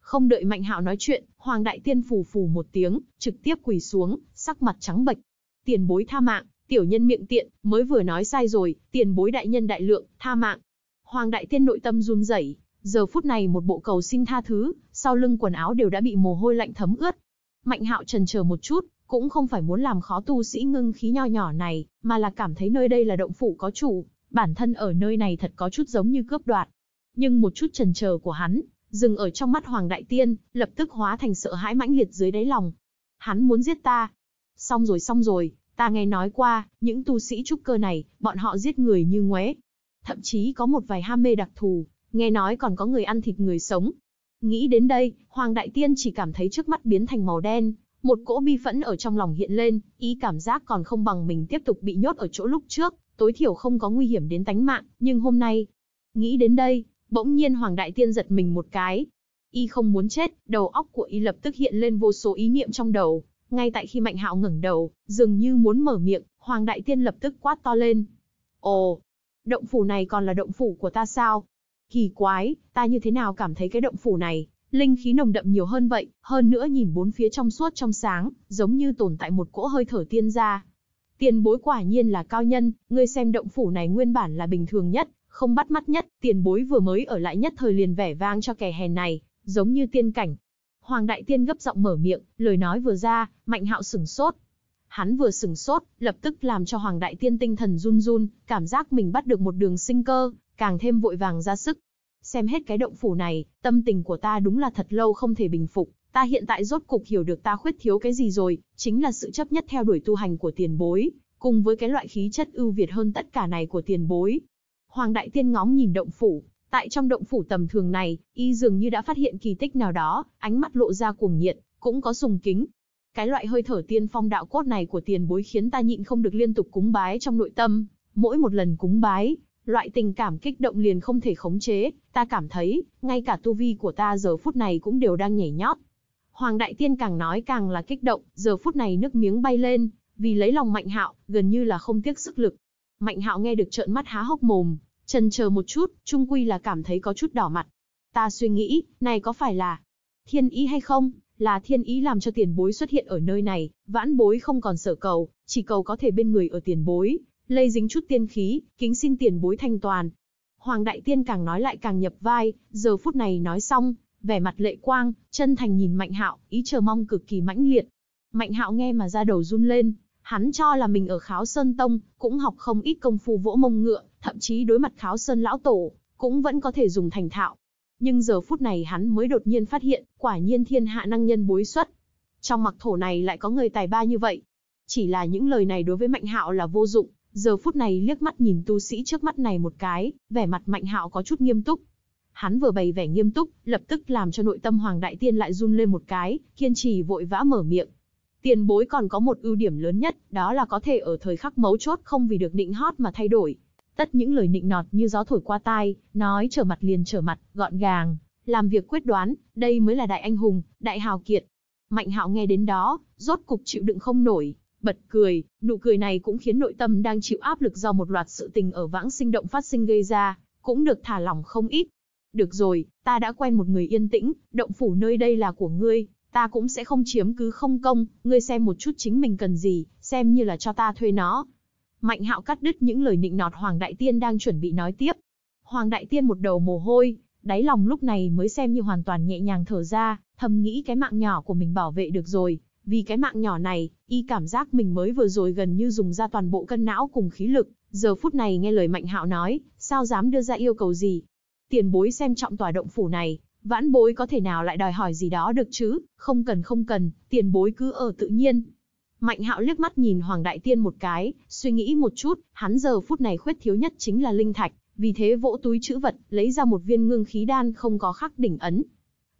Không đợi Mạnh Hạo nói chuyện, Hoàng Đại Tiên phù phù một tiếng, trực tiếp quỳ xuống, sắc mặt trắng bệch. Tiền bối tha mạng, tiểu nhân miệng tiện, mới vừa nói sai rồi, tiền bối đại nhân đại lượng, tha mạng. Hoàng Đại Tiên nội tâm run rẩy, giờ phút này một bộ cầu xin tha thứ, sau lưng quần áo đều đã bị mồ hôi lạnh thấm ướt. Mạnh Hạo trần chờ một chút, cũng không phải muốn làm khó tu sĩ ngưng khí nho nhỏ này, mà là cảm thấy nơi đây là động phủ có chủ, bản thân ở nơi này thật có chút giống như cướp đoạt. Nhưng một chút chần chờ của hắn, dừng ở trong mắt Hoàng Đại Tiên, lập tức hóa thành sợ hãi mãnh liệt dưới đáy lòng. Hắn muốn giết ta. Xong rồi xong rồi, ta nghe nói qua, những tu sĩ trúc cơ này, bọn họ giết người như ngoé. Thậm chí có một vài ham mê đặc thù, nghe nói còn có người ăn thịt người sống. Nghĩ đến đây, Hoàng Đại Tiên chỉ cảm thấy trước mắt biến thành màu đen, một cỗ bi phẫn ở trong lòng hiện lên, ý cảm giác còn không bằng mình tiếp tục bị nhốt ở chỗ lúc trước, tối thiểu không có nguy hiểm đến tánh mạng, nhưng hôm nay, nghĩ đến đây, bỗng nhiên Hoàng Đại Tiên giật mình một cái. Y không muốn chết, đầu óc của Y lập tức hiện lên vô số ý niệm trong đầu. Ngay tại khi Mạnh Hạo ngẩng đầu, dường như muốn mở miệng, Hoàng Đại Tiên lập tức quát to lên. Ồ, động phủ này còn là động phủ của ta sao? Kỳ quái, ta như thế nào cảm thấy cái động phủ này, linh khí nồng đậm nhiều hơn vậy, hơn nữa nhìn bốn phía trong suốt trong sáng, giống như tồn tại một cỗ hơi thở tiên gia. Tiền bối quả nhiên là cao nhân, ngươi xem động phủ này nguyên bản là bình thường nhất, không bắt mắt nhất, tiền bối vừa mới ở lại nhất thời liền vẻ vang cho kẻ hèn này, giống như tiên cảnh. Hoàng đại tiên gấp giọng mở miệng, lời nói vừa ra, Mạnh Hạo sửng sốt. Hắn vừa sửng sốt, lập tức làm cho Hoàng đại tiên tinh thần run run, cảm giác mình bắt được một đường sinh cơ, càng thêm vội vàng ra sức, xem hết cái động phủ này, tâm tình của ta đúng là thật lâu không thể bình phục, ta hiện tại rốt cục hiểu được ta khuyết thiếu cái gì rồi, chính là sự chấp nhất theo đuổi tu hành của tiền bối, cùng với cái loại khí chất ưu việt hơn tất cả này của tiền bối. Hoàng Đại Tiên ngóng nhìn động phủ, tại trong động phủ tầm thường này, y dường như đã phát hiện kỳ tích nào đó, ánh mắt lộ ra cuồng nhiệt, cũng có sùng kính. Cái loại hơi thở tiên phong đạo cốt này của tiền bối khiến ta nhịn không được liên tục cúng bái trong nội tâm, mỗi một lần cúng bái, Loại tình cảm kích động liền không thể khống chế, ta cảm thấy, ngay cả tu vi của ta giờ phút này cũng đều đang nhảy nhót. Hoàng Đại Tiên càng nói càng là kích động, giờ phút này nước miếng bay lên, vì lấy lòng Mạnh Hạo, gần như là không tiếc sức lực. Mạnh Hạo nghe được trợn mắt há hốc mồm, chần chờ một chút, trung quy là cảm thấy có chút đỏ mặt. Ta suy nghĩ, này có phải là thiên ý hay không? Là thiên ý làm cho tiền bối xuất hiện ở nơi này, vãn bối không còn sở cầu, chỉ cầu có thể bên người ở tiền bối, lây dính chút tiên khí, kính xin tiền bối thanh toàn. Hoàng Đại Tiên càng nói lại càng nhập vai, giờ phút này nói xong, vẻ mặt lệ quang, chân thành nhìn Mạnh Hạo, ý chờ mong cực kỳ mãnh liệt. Mạnh Hạo nghe mà da đầu run lên, hắn cho là mình ở Kháo Sơn Tông, cũng học không ít công phu vỗ mông ngựa, thậm chí đối mặt Kháo Sơn lão tổ, cũng vẫn có thể dùng thành thạo. Nhưng giờ phút này hắn mới đột nhiên phát hiện, quả nhiên thiên hạ năng nhân bối xuất. Trong mặc thổ này lại có người tài ba như vậy. Chỉ là những lời này đối với Mạnh Hạo là vô dụng, Giờ phút này liếc mắt nhìn tu sĩ trước mắt này một cái, vẻ mặt Mạnh Hạo có chút nghiêm túc. Hắn vừa bày vẻ nghiêm túc, lập tức làm cho nội tâm Hoàng Đại Tiên lại run lên một cái, kiên trì vội vã mở miệng. Tiền bối còn có một ưu điểm lớn nhất, đó là có thể ở thời khắc mấu chốt không vì được nịnh hót mà thay đổi. Tất những lời nịnh nọt như gió thổi qua tai, nói trở mặt liền trở mặt, gọn gàng, làm việc quyết đoán, đây mới là đại anh hùng, đại hào kiệt. Mạnh Hạo nghe đến đó, rốt cục chịu đựng không nổi, bật cười, nụ cười này cũng khiến nội tâm đang chịu áp lực do một loạt sự tình ở vãng sinh động phát sinh gây ra, cũng được thả lỏng không ít. Được rồi, ta đã quen một người yên tĩnh, động phủ nơi đây là của ngươi, ta cũng sẽ không chiếm cứ không công, ngươi xem một chút chính mình cần gì, xem như là cho ta thuê nó. Mạnh hạo cắt đứt những lời nịnh nọt Hoàng Đại Tiên đang chuẩn bị nói tiếp. Hoàng Đại Tiên một đầu mồ hôi, đáy lòng lúc này mới xem như hoàn toàn nhẹ nhàng thở ra, thầm nghĩ cái mạng nhỏ của mình bảo vệ được rồi, vì cái mạng nhỏ này, y cảm giác mình mới vừa rồi gần như dùng ra toàn bộ cân não cùng khí lực, giờ phút này nghe lời Mạnh Hạo nói, sao dám đưa ra yêu cầu gì? Tiền bối xem trọng tòa động phủ này, vãn bối có thể nào lại đòi hỏi gì đó được chứ, không cần không cần, tiền bối cứ ở tự nhiên. Mạnh Hạo liếc mắt nhìn Hoàng Đại Tiên một cái, suy nghĩ một chút, hắn giờ phút này khuyết thiếu nhất chính là linh thạch, vì thế vỗ túi chữ vật, lấy ra một viên ngưng khí đan không có khắc đỉnh ấn,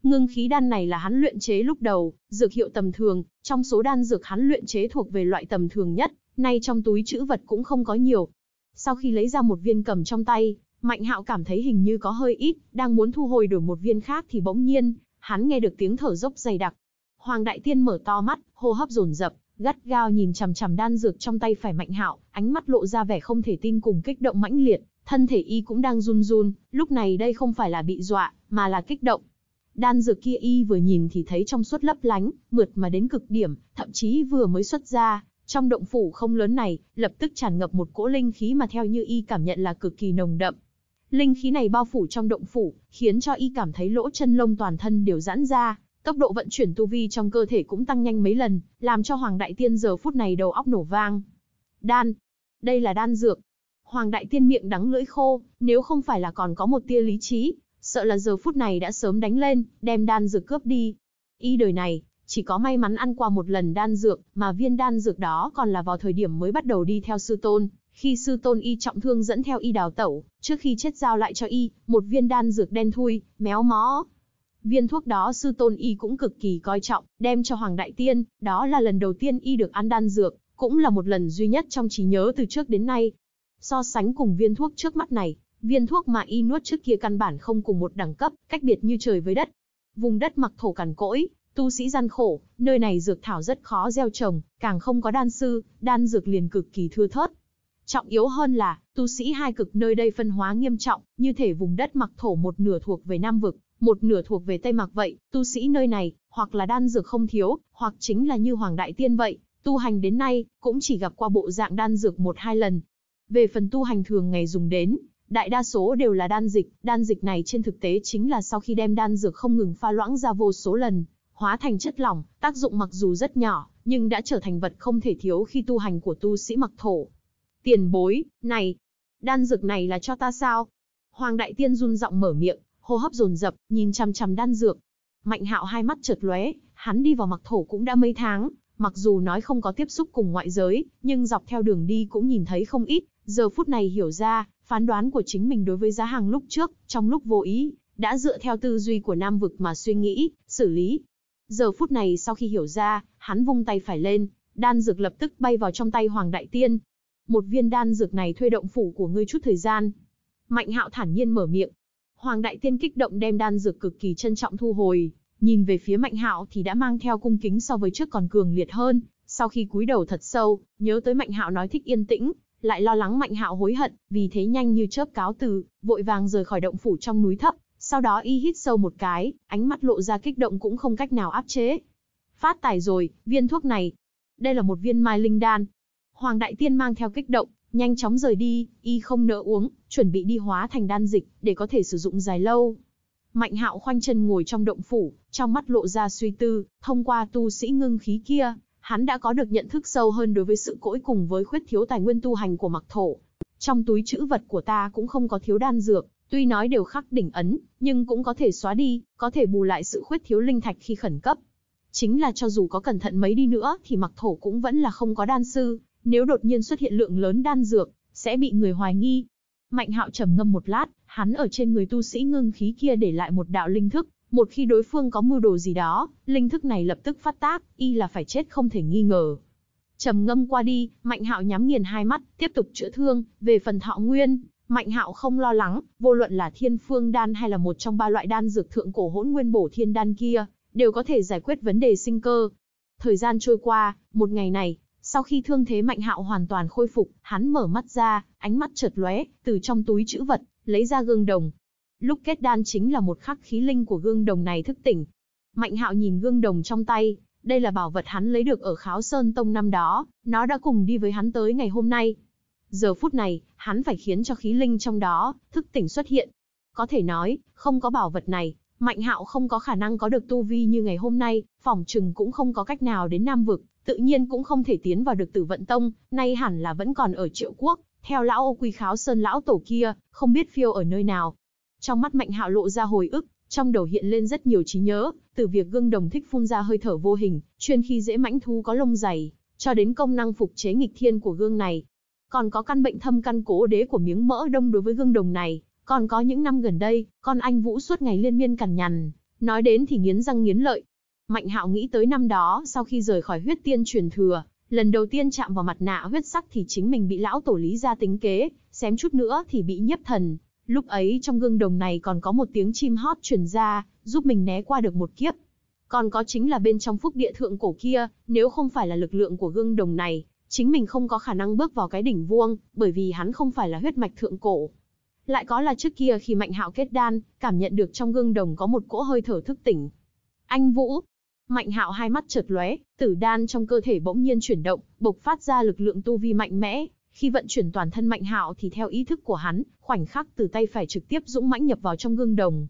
Ngưng khí đan này là hắn luyện chế lúc đầu, dược hiệu tầm thường, trong số đan dược hắn luyện chế thuộc về loại tầm thường nhất, nay trong túi chữ vật cũng không có nhiều. Sau khi lấy ra một viên cầm trong tay, Mạnh Hạo cảm thấy hình như có hơi ít, đang muốn thu hồi đổi một viên khác thì bỗng nhiên, hắn nghe được tiếng thở dốc dày đặc. Hoàng đại tiên mở to mắt, hô hấp dồn dập, gắt gao nhìn chằm chằm đan dược trong tay phải Mạnh Hạo, ánh mắt lộ ra vẻ không thể tin cùng kích động mãnh liệt, thân thể y cũng đang run run, lúc này đây không phải là bị dọa, mà là kích động. Đan dược kia y vừa nhìn thì thấy trong suốt lấp lánh, mượt mà đến cực điểm, thậm chí vừa mới xuất ra, trong động phủ không lớn này, lập tức tràn ngập một cỗ linh khí mà theo như y cảm nhận là cực kỳ nồng đậm. Linh khí này bao phủ trong động phủ, khiến cho y cảm thấy lỗ chân lông toàn thân đều giãn ra, tốc độ vận chuyển tu vi trong cơ thể cũng tăng nhanh mấy lần, làm cho Hoàng Đại Tiên giờ phút này đầu óc nổ vang. Đan, đây là đan dược. Hoàng Đại Tiên miệng đắng lưỡi khô, nếu không phải là còn có một tia lý trí, sợ là giờ phút này đã sớm đánh lên, đem đan dược cướp đi. Y đời này, chỉ có may mắn ăn qua một lần đan dược, mà viên đan dược đó còn là vào thời điểm mới bắt đầu đi theo sư tôn. Khi sư tôn y trọng thương dẫn theo y đào tẩu, trước khi chết giao lại cho y, một viên đan dược đen thui, méo mó. Viên thuốc đó sư tôn y cũng cực kỳ coi trọng, đem cho Hoàng Đại Tiên, đó là lần đầu tiên y được ăn đan dược, cũng là một lần duy nhất trong trí nhớ từ trước đến nay. So sánh cùng viên thuốc trước mắt này, Viên thuốc mà y nuốt trước kia căn bản không cùng một đẳng cấp, cách biệt như trời với đất. Vùng đất mặc thổ cằn cỗi, tu sĩ gian khổ, nơi này dược thảo rất khó gieo trồng, càng không có đan sư, đan dược liền cực kỳ thưa thớt. Trọng yếu hơn là, tu sĩ hai cực nơi đây phân hóa nghiêm trọng, như thể vùng đất mặc thổ một nửa thuộc về Nam vực, một nửa thuộc về Tây mặc vậy, tu sĩ nơi này, hoặc là đan dược không thiếu, hoặc chính là như Hoàng Đại Tiên vậy, tu hành đến nay, cũng chỉ gặp qua bộ dạng đan dược một hai lần. Về phần tu hành thường ngày dùng đến, Đại đa số đều là đan dịch, đan dịch này trên thực tế chính là sau khi đem đan dược không ngừng pha loãng ra vô số lần, hóa thành chất lỏng, tác dụng mặc dù rất nhỏ, nhưng đã trở thành vật không thể thiếu khi tu hành của tu sĩ mặc thổ. Tiền bối, này, đan dược này là cho ta sao? Hoàng đại tiên run giọng mở miệng, hô hấp dồn dập, nhìn chằm chằm đan dược. Mạnh hạo hai mắt chợt lóe, hắn đi vào mặc thổ cũng đã mấy tháng, mặc dù nói không có tiếp xúc cùng ngoại giới, nhưng dọc theo đường đi cũng nhìn thấy không ít, giờ phút này hiểu ra, Phán đoán của chính mình đối với giá hàng lúc trước, trong lúc vô ý, đã dựa theo tư duy của Nam Vực mà suy nghĩ, xử lý. Giờ phút này sau khi hiểu ra, hắn vung tay phải lên, đan dược lập tức bay vào trong tay Hoàng Đại Tiên. Một viên đan dược này thuê động phủ của ngươi chút thời gian. Mạnh hạo thản nhiên mở miệng. Hoàng Đại Tiên kích động đem đan dược cực kỳ trân trọng thu hồi, nhìn về phía Mạnh Hạo thì đã mang theo cung kính so với trước còn cường liệt hơn, sau khi cúi đầu thật sâu, nhớ tới Mạnh Hạo nói thích yên tĩnh, lại lo lắng Mạnh Hạo hối hận, vì thế nhanh như chớp cáo từ, vội vàng rời khỏi động phủ trong núi thấp, sau đó y hít sâu một cái, ánh mắt lộ ra kích động cũng không cách nào áp chế. Phát tài rồi, viên thuốc này, đây là một viên mai linh đan. Hoàng đại tiên mang theo kích động, nhanh chóng rời đi, y không nỡ uống, chuẩn bị đi hóa thành đan dịch để có thể sử dụng dài lâu. Mạnh Hạo khoanh chân ngồi trong động phủ, trong mắt lộ ra suy tư, thông qua tu sĩ ngưng khí kia, Hắn đã có được nhận thức sâu hơn đối với sự cỗi cùng với khuyết thiếu tài nguyên tu hành của mặc thổ. Trong túi chữ vật của ta cũng không có thiếu đan dược, tuy nói đều khắc đỉnh ấn, nhưng cũng có thể xóa đi, có thể bù lại sự khuyết thiếu linh thạch khi khẩn cấp. Chính là cho dù có cẩn thận mấy đi nữa thì mặc thổ cũng vẫn là không có đan sư, nếu đột nhiên xuất hiện lượng lớn đan dược, sẽ bị người hoài nghi. Mạnh hạo trầm ngâm một lát, hắn ở trên người tu sĩ ngưng khí kia để lại một đạo linh thức, một khi đối phương có mưu đồ gì đó, linh thức này lập tức phát tác, y là phải chết không thể nghi ngờ. Trầm ngâm qua đi, Mạnh Hạo nhắm nghiền hai mắt, tiếp tục chữa thương, về phần thọ nguyên, Mạnh Hạo không lo lắng, vô luận là Thiên Phương đan hay là một trong ba loại đan dược thượng cổ hỗn nguyên bổ thiên đan kia, đều có thể giải quyết vấn đề sinh cơ. Thời gian trôi qua, một ngày này, sau khi thương thế Mạnh Hạo hoàn toàn khôi phục, hắn mở mắt ra, ánh mắt chợt lóe, từ trong túi chữ vật, lấy ra gương đồng, Lúc kết đan chính là một khắc khí linh của gương đồng này thức tỉnh. Mạnh hạo nhìn gương đồng trong tay, đây là bảo vật hắn lấy được ở Kháo Sơn Tông năm đó, nó đã cùng đi với hắn tới ngày hôm nay. Giờ phút này, hắn phải khiến cho khí linh trong đó, thức tỉnh xuất hiện. Có thể nói, không có bảo vật này, Mạnh Hạo không có khả năng có được tu vi như ngày hôm nay, phòng trừng cũng không có cách nào đến Nam Vực, tự nhiên cũng không thể tiến vào được tử vận tông, nay hẳn là vẫn còn ở triệu quốc, theo lão ô quy kháo sơn lão tổ kia, không biết phiêu ở nơi nào. Trong mắt Mạnh Hạo lộ ra hồi ức, trong đầu hiện lên rất nhiều trí nhớ, từ việc gương đồng thích phun ra hơi thở vô hình, chuyên khi dễ mãnh thú có lông dày, cho đến công năng phục chế nghịch thiên của gương này. Còn có căn bệnh thâm căn cố đế của miếng mỡ đông đối với gương đồng này, còn có những năm gần đây, con anh Vũ suốt ngày liên miên cằn nhằn, nói đến thì nghiến răng nghiến lợi. Mạnh Hạo nghĩ tới năm đó, sau khi rời khỏi huyết tiên truyền thừa, lần đầu tiên chạm vào mặt nạ huyết sắc thì chính mình bị lão tổ lý ra tính kế, xém chút nữa thì bị nhiếp thần, Lúc ấy trong gương đồng này còn có một tiếng chim hót truyền ra, giúp mình né qua được một kiếp. Còn có chính là bên trong phúc địa thượng cổ kia, nếu không phải là lực lượng của gương đồng này, chính mình không có khả năng bước vào cái đỉnh vuông, bởi vì hắn không phải là huyết mạch thượng cổ. Lại có là trước kia khi Mạnh Hạo kết đan, cảm nhận được trong gương đồng có một cỗ hơi thở thức tỉnh. Anh Vũ, Mạnh Hạo hai mắt chợt lóe, tử đan trong cơ thể bỗng nhiên chuyển động, bộc phát ra lực lượng tu vi mạnh mẽ, khi vận chuyển toàn thân Mạnh Hạo thì theo ý thức của hắn, khoảnh khắc từ tay phải trực tiếp dũng mãnh nhập vào trong gương đồng.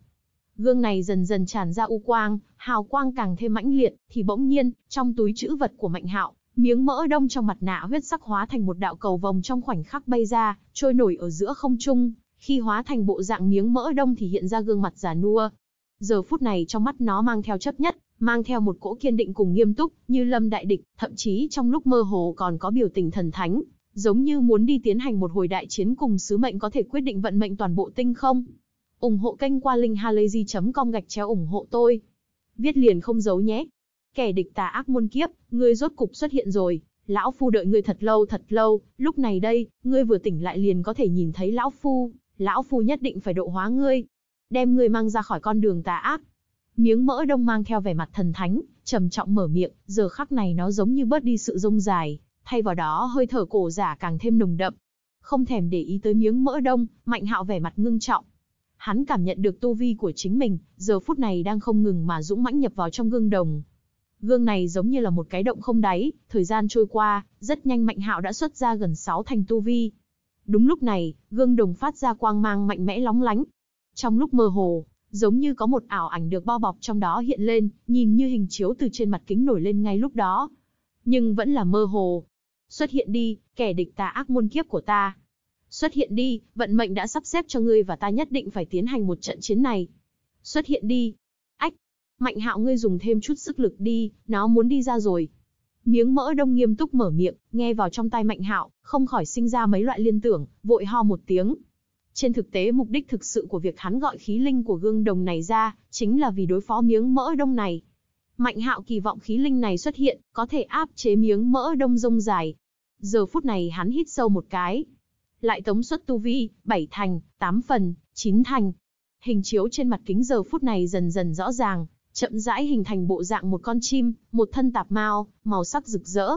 Gương này dần dần tràn ra u quang, hào quang càng thêm mãnh liệt, thì bỗng nhiên, trong túi chữ vật của Mạnh Hạo, miếng mỡ đông trong mặt nạ huyết sắc hóa thành một đạo cầu vòng trong khoảnh khắc bay ra, trôi nổi ở giữa không trung, khi hóa thành bộ dạng miếng mỡ đông thì hiện ra gương mặt già nua. Giờ phút này trong mắt nó mang theo chấp nhất, mang theo một cỗ kiên định cùng nghiêm túc, như lâm đại địch, thậm chí trong lúc mơ hồ còn có biểu tình thần thánh, giống như muốn đi tiến hành một hồi đại chiến cùng sứ mệnh có thể quyết định vận mệnh toàn bộ tinh không. ủng hộ kênh qua linkhalazy.com gạch chéo ủng hộ tôi. Viết liền không giấu nhé. Kẻ địch tà ác môn kiếp, ngươi rốt cục xuất hiện rồi, lão phu đợi ngươi thật lâu thật lâu, lúc này đây, ngươi vừa tỉnh lại liền có thể nhìn thấy lão phu, lão phu nhất định phải độ hóa ngươi, đem ngươi mang ra khỏi con đường tà ác. Miếng mỡ đông mang theo vẻ mặt thần thánh, trầm trọng mở miệng, giờ khắc này nó giống như bớt đi sự rông dài, thay vào đó hơi thở cổ giả càng thêm nồng đậm. Không thèm để ý tới miếng mỡ đông, Mạnh Hạo vẻ mặt ngưng trọng. Hắn cảm nhận được tu vi của chính mình, giờ phút này đang không ngừng mà dũng mãnh nhập vào trong gương đồng. Gương này giống như là một cái động không đáy, thời gian trôi qua, rất nhanh Mạnh Hạo đã xuất ra gần 6 thành tu vi. Đúng lúc này, gương đồng phát ra quang mang mạnh mẽ lóng lánh. Trong lúc mơ hồ, giống như có một ảo ảnh được bao bọc trong đó hiện lên, nhìn như hình chiếu từ trên mặt kính nổi lên ngay lúc đó. Nhưng vẫn là mơ hồ, xuất hiện đi, kẻ địch ta ác môn kiếp của ta. Xuất hiện đi, vận mệnh đã sắp xếp cho ngươi và ta nhất định phải tiến hành một trận chiến này. Xuất hiện đi. Ách, mạnh hạo ngươi dùng thêm chút sức lực đi, nó muốn đi ra rồi. Miếng mỡ đông nghiêm túc mở miệng, nghe vào trong tai mạnh hạo, không khỏi sinh ra mấy loại liên tưởng, vội ho một tiếng. Trên thực tế mục đích thực sự của việc hắn gọi khí linh của gương đồng này ra, chính là vì đối phó miếng mỡ đông này. Mạnh hạo kỳ vọng khí linh này xuất hiện, có thể áp chế miếng mỡ đông rông dài. Giờ phút này hắn hít sâu một cái. Lại tống suất tu vi, 7 thành, 8 phần, 9 thành. Hình chiếu trên mặt kính giờ phút này dần dần rõ ràng, chậm rãi hình thành bộ dạng một con chim, một thân tạp mao, màu sắc rực rỡ.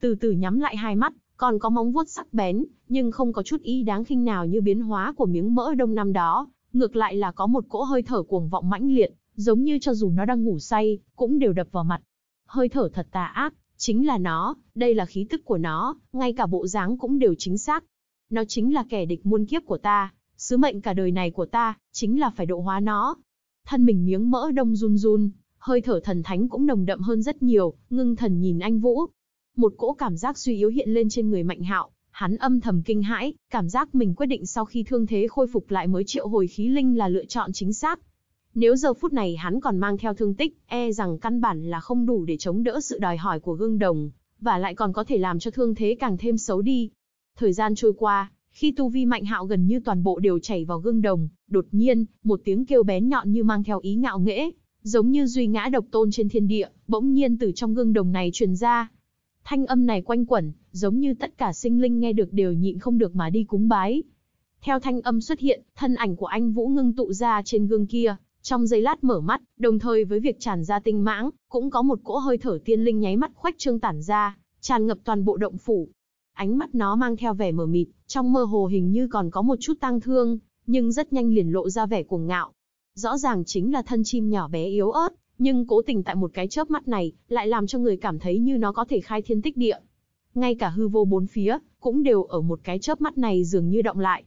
Từ từ nhắm lại hai mắt, còn có móng vuốt sắc bén, nhưng không có chút ý đáng khinh nào như biến hóa của miếng mỡ đông năm đó, ngược lại là có một cỗ hơi thở cuồng vọng mãnh liệt, giống như cho dù nó đang ngủ say, cũng đều đập vào mặt. Hơi thở thật tà ác, chính là nó, đây là khí tức của nó, ngay cả bộ dáng cũng đều chính xác. Nó chính là kẻ địch muôn kiếp của ta, sứ mệnh cả đời này của ta, chính là phải độ hóa nó. Thân mình miếng mỡ đông run run, hơi thở thần thánh cũng nồng đậm hơn rất nhiều, ngưng thần nhìn anh Vũ. Một cỗ cảm giác suy yếu hiện lên trên người Mạnh Hạo, hắn âm thầm kinh hãi, cảm giác mình quyết định sau khi thương thế khôi phục lại mới triệu hồi khí linh là lựa chọn chính xác. Nếu giờ phút này hắn còn mang theo thương tích, e rằng căn bản là không đủ để chống đỡ sự đòi hỏi của gương đồng, và lại còn có thể làm cho thương thế càng thêm xấu đi. Thời gian trôi qua, khi tu vi mạnh hạo gần như toàn bộ đều chảy vào gương đồng, đột nhiên, một tiếng kêu bén nhọn như mang theo ý ngạo nghễ, giống như duy ngã độc tôn trên thiên địa, bỗng nhiên từ trong gương đồng này truyền ra. Thanh âm này quanh quẩn, giống như tất cả sinh linh nghe được đều nhịn không được mà đi cúng bái. Theo thanh âm xuất hiện, thân ảnh của anh Vũ ngưng tụ ra trên gương kia, trong giây lát mở mắt, đồng thời với việc tràn ra tinh mãng, cũng có một cỗ hơi thở tiên linh nháy mắt khoách trương tản ra, tràn ngập toàn bộ động phủ. Ánh mắt nó mang theo vẻ mờ mịt, trong mơ hồ hình như còn có một chút tang thương, nhưng rất nhanh liền lộ ra vẻ cuồng ngạo. Rõ ràng chính là thân chim nhỏ bé yếu ớt, nhưng cố tình tại một cái chớp mắt này, lại làm cho người cảm thấy như nó có thể khai thiên tích địa. Ngay cả hư vô bốn phía, cũng đều ở một cái chớp mắt này dường như động lại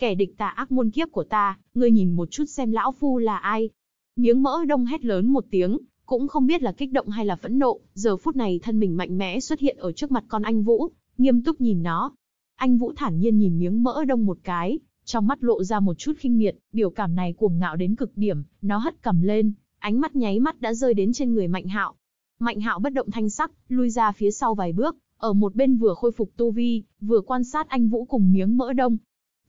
kẻ địch tà ác môn kiếp của ta, ngươi nhìn một chút xem lão phu là ai. Miếng mỡ đông hét lớn một tiếng, cũng không biết là kích động hay là phẫn nộ, giờ phút này thân mình mạnh mẽ xuất hiện ở trước mặt con anh Vũ, nghiêm túc nhìn nó. Anh Vũ thản nhiên nhìn miếng mỡ đông một cái, trong mắt lộ ra một chút khinh miệt, biểu cảm này cuồng ngạo đến cực điểm, nó hất cầm lên, ánh mắt nháy mắt đã rơi đến trên người Mạnh Hạo. Mạnh Hạo bất động thanh sắc, lui ra phía sau vài bước, ở một bên vừa khôi phục tu vi, vừa quan sát anh Vũ cùng miếng mỡ đông,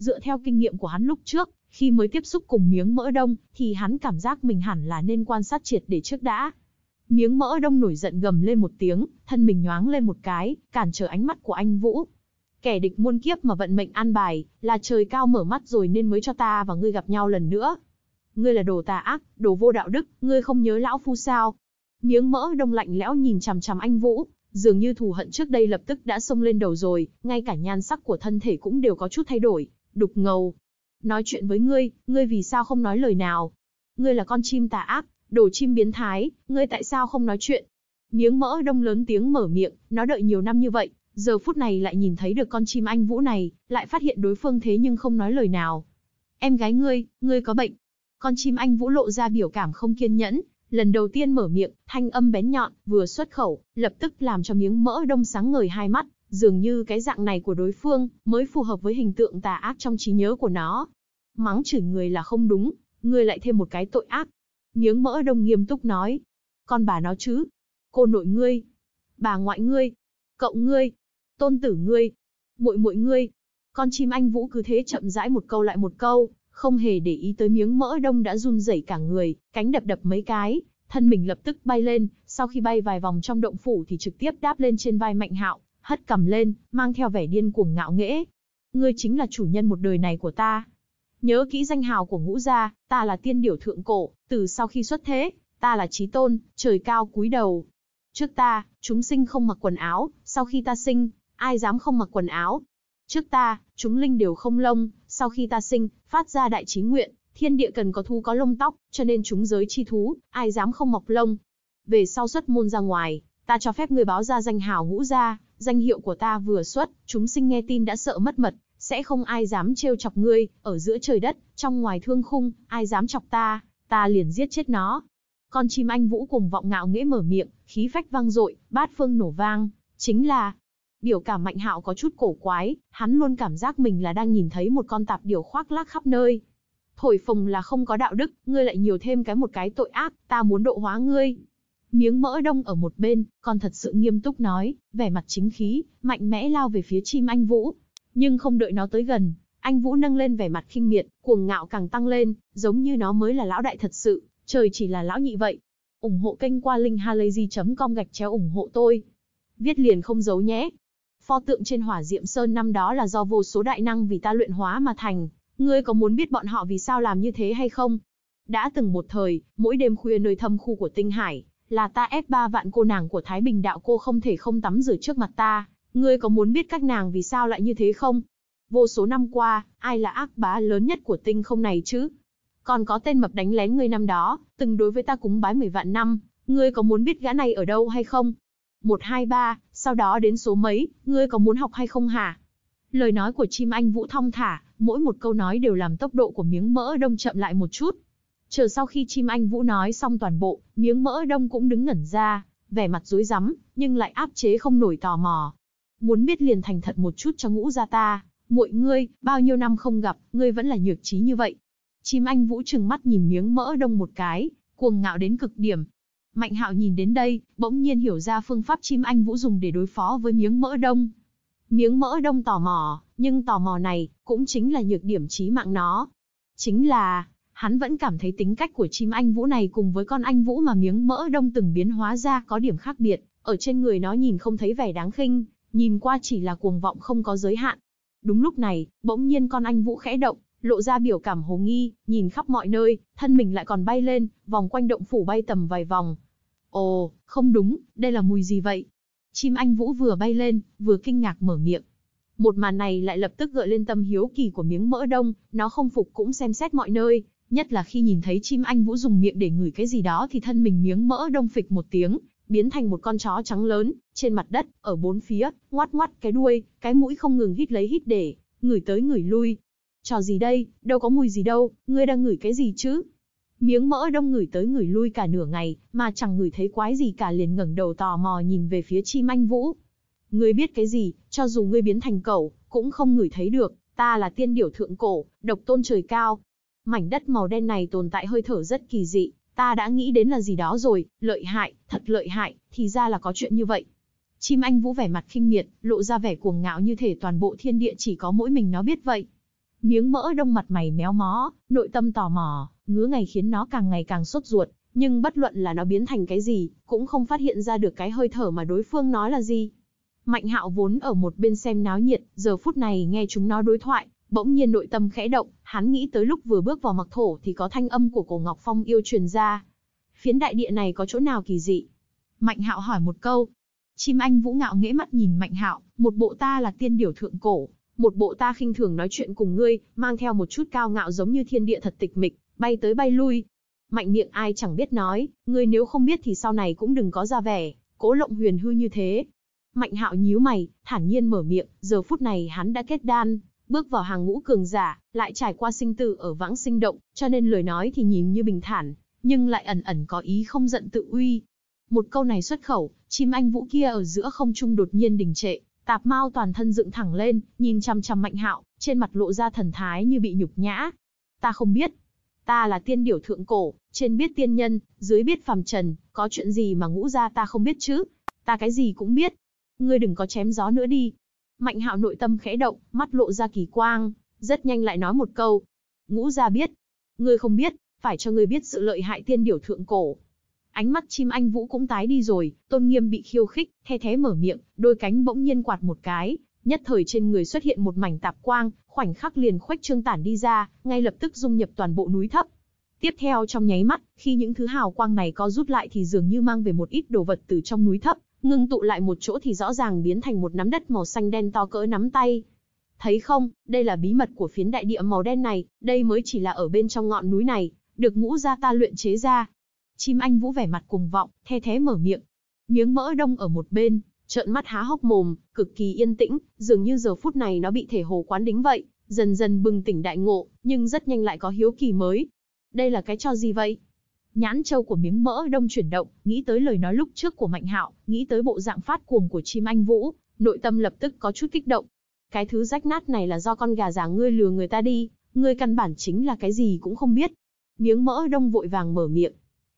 Dựa theo kinh nghiệm của hắn lúc trước, khi mới tiếp xúc cùng miếng mỡ đông, thì hắn cảm giác mình hẳn là nên quan sát triệt để trước đã. Miếng mỡ đông nổi giận gầm lên một tiếng, thân mình nhoáng lên một cái, cản trở ánh mắt của anh Vũ. Kẻ địch muôn kiếp mà vận mệnh an bài, là trời cao mở mắt rồi nên mới cho ta và ngươi gặp nhau lần nữa. Ngươi là đồ tà ác, đồ vô đạo đức, ngươi không nhớ lão phu sao? Miếng mỡ đông lạnh lẽo nhìn chằm chằm anh Vũ, dường như thù hận trước đây lập tức đã xông lên đầu rồi, ngay cả nhan sắc của thân thể cũng đều có chút thay đổi, đục ngầu. Nói chuyện với ngươi, ngươi vì sao không nói lời nào? Ngươi là con chim tà ác, đồ chim biến thái, ngươi tại sao không nói chuyện? Miếng mỡ đông lớn tiếng mở miệng, nó đợi nhiều năm như vậy, giờ phút này lại nhìn thấy được con chim anh vũ này, lại phát hiện đối phương thế nhưng không nói lời nào. Em gái ngươi, ngươi có bệnh. Con chim anh vũ lộ ra biểu cảm không kiên nhẫn, lần đầu tiên mở miệng, thanh âm bén nhọn, vừa xuất khẩu, lập tức làm cho miếng mỡ đông sáng ngời hai mắt, dường như cái dạng này của đối phương mới phù hợp với hình tượng tà ác trong trí nhớ của nó. Mắng chửi người là không đúng, người lại thêm một cái tội ác. Miếng mỡ đông nghiêm túc nói. Con bà nó chứ. Cô nội ngươi. Bà ngoại ngươi. Cậu ngươi. Tôn tử ngươi. muội muội ngươi. Con chim anh Vũ cứ thế chậm rãi một câu lại một câu, không hề để ý tới miếng mỡ đông đã run rẩy cả người, cánh đập đập mấy cái, thân mình lập tức bay lên, sau khi bay vài vòng trong động phủ thì trực tiếp đáp lên trên vai Mạnh Hạo, hất cầm lên, mang theo vẻ điên cuồng ngạo nghễ. Ngươi chính là chủ nhân một đời này của ta. Nhớ kỹ danh hào của ngũ gia, ta là tiên điểu thượng cổ, từ sau khi xuất thế, ta là trí tôn, trời cao cúi đầu. Trước ta, chúng sinh không mặc quần áo, sau khi ta sinh, ai dám không mặc quần áo. Trước ta, chúng linh đều không lông, sau khi ta sinh, phát ra đại trí nguyện, thiên địa cần có thú có lông tóc, cho nên chúng giới chi thú, ai dám không mọc lông. Về sau xuất môn ra ngoài, ta cho phép người báo ra danh hào ngũ gia, danh hiệu của ta vừa xuất, chúng sinh nghe tin đã sợ mất mật, sẽ không ai dám trêu chọc ngươi, ở giữa trời đất, trong ngoài thương khung, ai dám chọc ta, ta liền giết chết nó. Con chim anh vũ cùng vọng ngạo nghễ mở miệng, khí phách vang dội, bát phương nổ vang, chính là biểu cảm mạnh hạo có chút cổ quái, hắn luôn cảm giác mình là đang nhìn thấy một con tạp điểu khoác lác khắp nơi. Thổi phồng là không có đạo đức, ngươi lại nhiều thêm cái một cái tội ác, ta muốn độ hóa ngươi miếng mỡ đông ở một bên, còn thật sự nghiêm túc nói, vẻ mặt chính khí, mạnh mẽ lao về phía chim anh Vũ. Nhưng không đợi nó tới gần, anh Vũ nâng lên vẻ mặt khinh miệt, cuồng ngạo càng tăng lên, giống như nó mới là lão đại thật sự, trời chỉ là lão nhị vậy. ủng hộ kênh qua linkhalazy.com gạch chéo ủng hộ tôi. Viết liền không giấu nhé. Pho tượng trên hỏa diệm sơn năm đó là do vô số đại năng vì ta luyện hóa mà thành, ngươi có muốn biết bọn họ vì sao làm như thế hay không? Đã từng một thời, mỗi đêm khuya nơi thâm khu của tinh hải, là ta ép ba vạn cô nàng của Thái Bình đạo cô không thể không tắm rửa trước mặt ta, ngươi có muốn biết các nàng vì sao lại như thế không? Vô số năm qua, ai là ác bá lớn nhất của tinh không này chứ? Còn có tên mập đánh lén ngươi năm đó, từng đối với ta cúng bái mười vạn năm, ngươi có muốn biết gã này ở đâu hay không? Một hai ba, sau đó đến số mấy, ngươi có muốn học hay không hả? Lời nói của chim anh Vũ thong thả, mỗi một câu nói đều làm tốc độ của miếng mỡ đông chậm lại một chút. Chờ sau khi chim anh Vũ nói xong toàn bộ, miếng mỡ đông cũng đứng ngẩn ra, vẻ mặt rối rắm, nhưng lại áp chế không nổi tò mò. Muốn biết liền thành thật một chút cho ngũ gia ta, muội ngươi, bao nhiêu năm không gặp, ngươi vẫn là nhược trí như vậy. Chim anh Vũ trừng mắt nhìn miếng mỡ đông một cái, cuồng ngạo đến cực điểm. Mạnh hạo nhìn đến đây, bỗng nhiên hiểu ra phương pháp chim anh Vũ dùng để đối phó với miếng mỡ đông. Miếng mỡ đông tò mò, nhưng tò mò này cũng chính là nhược điểm trí mạng nó. Chính là, hắn vẫn cảm thấy tính cách của chim anh vũ này cùng với con anh vũ mà miếng mỡ đông từng biến hóa ra có điểm khác biệt, ở trên người nó nhìn không thấy vẻ đáng khinh, nhìn qua chỉ là cuồng vọng không có giới hạn. Đúng lúc này, bỗng nhiên con anh vũ khẽ động, lộ ra biểu cảm hồ nghi, nhìn khắp mọi nơi, thân mình lại còn bay lên, vòng quanh động phủ bay tầm vài vòng. Ồ, không đúng, đây là mùi gì vậy? Chim anh vũ vừa bay lên, vừa kinh ngạc mở miệng. Một màn này lại lập tức gợi lên tâm hiếu kỳ của miếng mỡ đông, nó không phục cũng xem xét mọi nơi, Nhất là khi nhìn thấy chim anh Vũ dùng miệng để ngửi cái gì đó thì thân mình miếng mỡ đông phịch một tiếng, biến thành một con chó trắng lớn, trên mặt đất, ở bốn phía, ngoắt ngoắt cái đuôi, cái mũi không ngừng hít lấy hít để, ngửi tới ngửi lui. Trò gì đây, đâu có mùi gì đâu, ngươi đang ngửi cái gì chứ? Miếng mỡ đông ngửi tới ngửi lui cả nửa ngày, mà chẳng ngửi thấy quái gì cả liền ngẩng đầu tò mò nhìn về phía chim anh Vũ. Ngươi biết cái gì, cho dù ngươi biến thành cẩu, cũng không ngửi thấy được, ta là tiên điểu thượng cổ, độc tôn trời cao, Mảnh đất màu đen này tồn tại hơi thở rất kỳ dị, ta đã nghĩ đến là gì đó rồi, lợi hại, thật lợi hại, thì ra là có chuyện như vậy. Chim anh vũ vẻ mặt khinh miệt, lộ ra vẻ cuồng ngạo như thể toàn bộ thiên địa chỉ có mỗi mình nó biết vậy. Miếng mỡ đông mặt mày méo mó, nội tâm tò mò, ngứa ngày khiến nó càng ngày càng sốt ruột, nhưng bất luận là nó biến thành cái gì, cũng không phát hiện ra được cái hơi thở mà đối phương nói là gì. Mạnh hạo vốn ở một bên xem náo nhiệt, giờ phút này nghe chúng nó đối thoại, Bỗng nhiên nội tâm khẽ động, hắn nghĩ tới lúc vừa bước vào mặc thổ thì có thanh âm của cổ Ngọc Phong yêu truyền ra. Phiến đại địa này có chỗ nào kỳ dị? Mạnh hạo hỏi một câu. Chim anh vũ ngạo nghễ mắt nhìn mạnh hạo, một bộ ta là tiên điểu thượng cổ, một bộ ta khinh thường nói chuyện cùng ngươi, mang theo một chút cao ngạo giống như thiên địa thật tịch mịch, bay tới bay lui. Mạnh miệng ai chẳng biết nói, ngươi nếu không biết thì sau này cũng đừng có ra vẻ, cố lộng huyền hư như thế. Mạnh hạo nhíu mày, thản nhiên mở miệng, giờ phút này hắn đã kết đan, bước vào hàng ngũ cường giả, lại trải qua sinh tử ở vãng sinh động, cho nên lời nói thì nhìn như bình thản, nhưng lại ẩn ẩn có ý không giận tự uy. Một câu này xuất khẩu, chim anh vũ kia ở giữa không trung đột nhiên đình trệ, tạp mao toàn thân dựng thẳng lên, nhìn chằm chằm mạnh hạo, trên mặt lộ ra thần thái như bị nhục nhã. Ta không biết. Ta là tiên điểu thượng cổ, trên biết tiên nhân, dưới biết phàm trần, có chuyện gì mà ngũ gia ta không biết chứ? Ta cái gì cũng biết. Ngươi đừng có chém gió nữa đi, Mạnh hạo nội tâm khẽ động, mắt lộ ra kỳ quang, rất nhanh lại nói một câu. Ngũ gia biết. Ngươi không biết, phải cho ngươi biết sự lợi hại tiên điểu thượng cổ. Ánh mắt chim anh Vũ cũng tái đi rồi, tôn nghiêm bị khiêu khích, the thế mở miệng, đôi cánh bỗng nhiên quạt một cái, nhất thời trên người xuất hiện một mảnh tạp quang, khoảnh khắc liền khuếch trương tản đi ra, ngay lập tức dung nhập toàn bộ núi thấp. Tiếp theo trong nháy mắt, khi những thứ hào quang này có rút lại thì dường như mang về một ít đồ vật từ trong núi thấp, ngưng tụ lại một chỗ thì rõ ràng biến thành một nắm đất màu xanh đen to cỡ nắm tay. Thấy không, đây là bí mật của phiến đại địa màu đen này, đây mới chỉ là ở bên trong ngọn núi này, được ngũ gia ta luyện chế ra. Chim anh vũ vẻ mặt cùng vọng, the thế mở miệng. Miếng mỡ đông ở một bên, trợn mắt há hốc mồm, cực kỳ yên tĩnh, dường như giờ phút này nó bị thể hồ quán đính vậy, dần dần bừng tỉnh đại ngộ, nhưng rất nhanh lại có hiếu kỳ mới. Đây là cái cho gì vậy? nhãn châu của miếng mỡ đông chuyển động, nghĩ tới lời nói lúc trước của Mạnh Hạo, nghĩ tới bộ dạng phát cuồng của chim anh Vũ, nội tâm lập tức có chút kích động. Cái thứ rách nát này là do con gà giả ngươi lừa người ta đi, ngươi căn bản chính là cái gì cũng không biết. Miếng mỡ đông vội vàng mở miệng.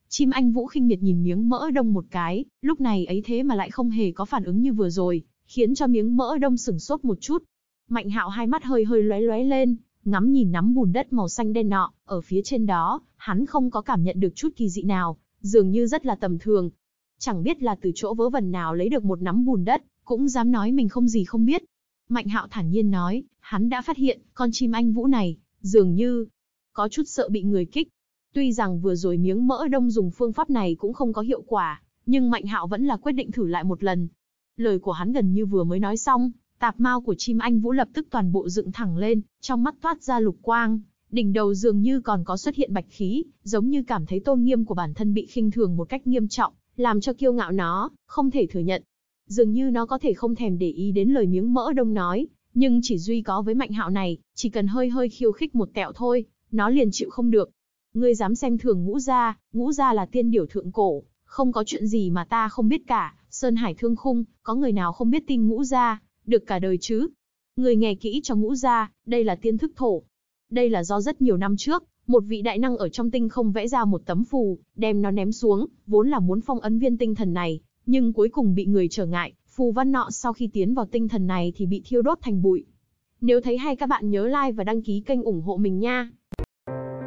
Chim anh Vũ khinh miệt nhìn miếng mỡ đông một cái, lúc này ấy thế mà lại không hề có phản ứng như vừa rồi, khiến cho miếng mỡ đông sửng sốt một chút. Mạnh Hạo hai mắt hơi hơi lóe lóe lên, ngắm nhìn nắm bùn đất màu xanh đen nọ, ở phía trên đó, hắn không có cảm nhận được chút kỳ dị nào, dường như rất là tầm thường. Chẳng biết là từ chỗ vớ vẩn nào lấy được một nắm bùn đất, cũng dám nói mình không gì không biết. Mạnh hạo thản nhiên nói, hắn đã phát hiện, con chim anh vũ này, dường như, có chút sợ bị người kích. Tuy rằng vừa rồi miếng mỡ đông dùng phương pháp này cũng không có hiệu quả, nhưng Mạnh hạo vẫn là quyết định thử lại một lần. Lời của hắn gần như vừa mới nói xong, Tạp mao của chim anh vũ lập tức toàn bộ dựng thẳng lên, trong mắt toát ra lục quang, đỉnh đầu dường như còn có xuất hiện bạch khí, giống như cảm thấy tôn nghiêm của bản thân bị khinh thường một cách nghiêm trọng, làm cho kiêu ngạo nó, không thể thừa nhận. Dường như nó có thể không thèm để ý đến lời miếng mỡ đông nói, nhưng chỉ duy có với mạnh hạo này, chỉ cần hơi hơi khiêu khích một tẹo thôi, nó liền chịu không được. Ngươi dám xem thường ngũ gia, ngũ gia là tiên điểu thượng cổ, không có chuyện gì mà ta không biết cả, Sơn Hải thương khung, có người nào không biết tin ngũ gia, được cả đời chứ. Người nghe kỹ cho ngũ ra, đây là tiên thức thổ. Đây là do rất nhiều năm trước, một vị đại năng ở trong tinh không vẽ ra một tấm phù, đem nó ném xuống, vốn là muốn phong ấn viên tinh thần này, nhưng cuối cùng bị người trở ngại, phù văn nọ sau khi tiến vào tinh thần này thì bị thiêu đốt thành bụi. Nếu thấy hay các bạn nhớ like và đăng ký kênh ủng hộ mình nha.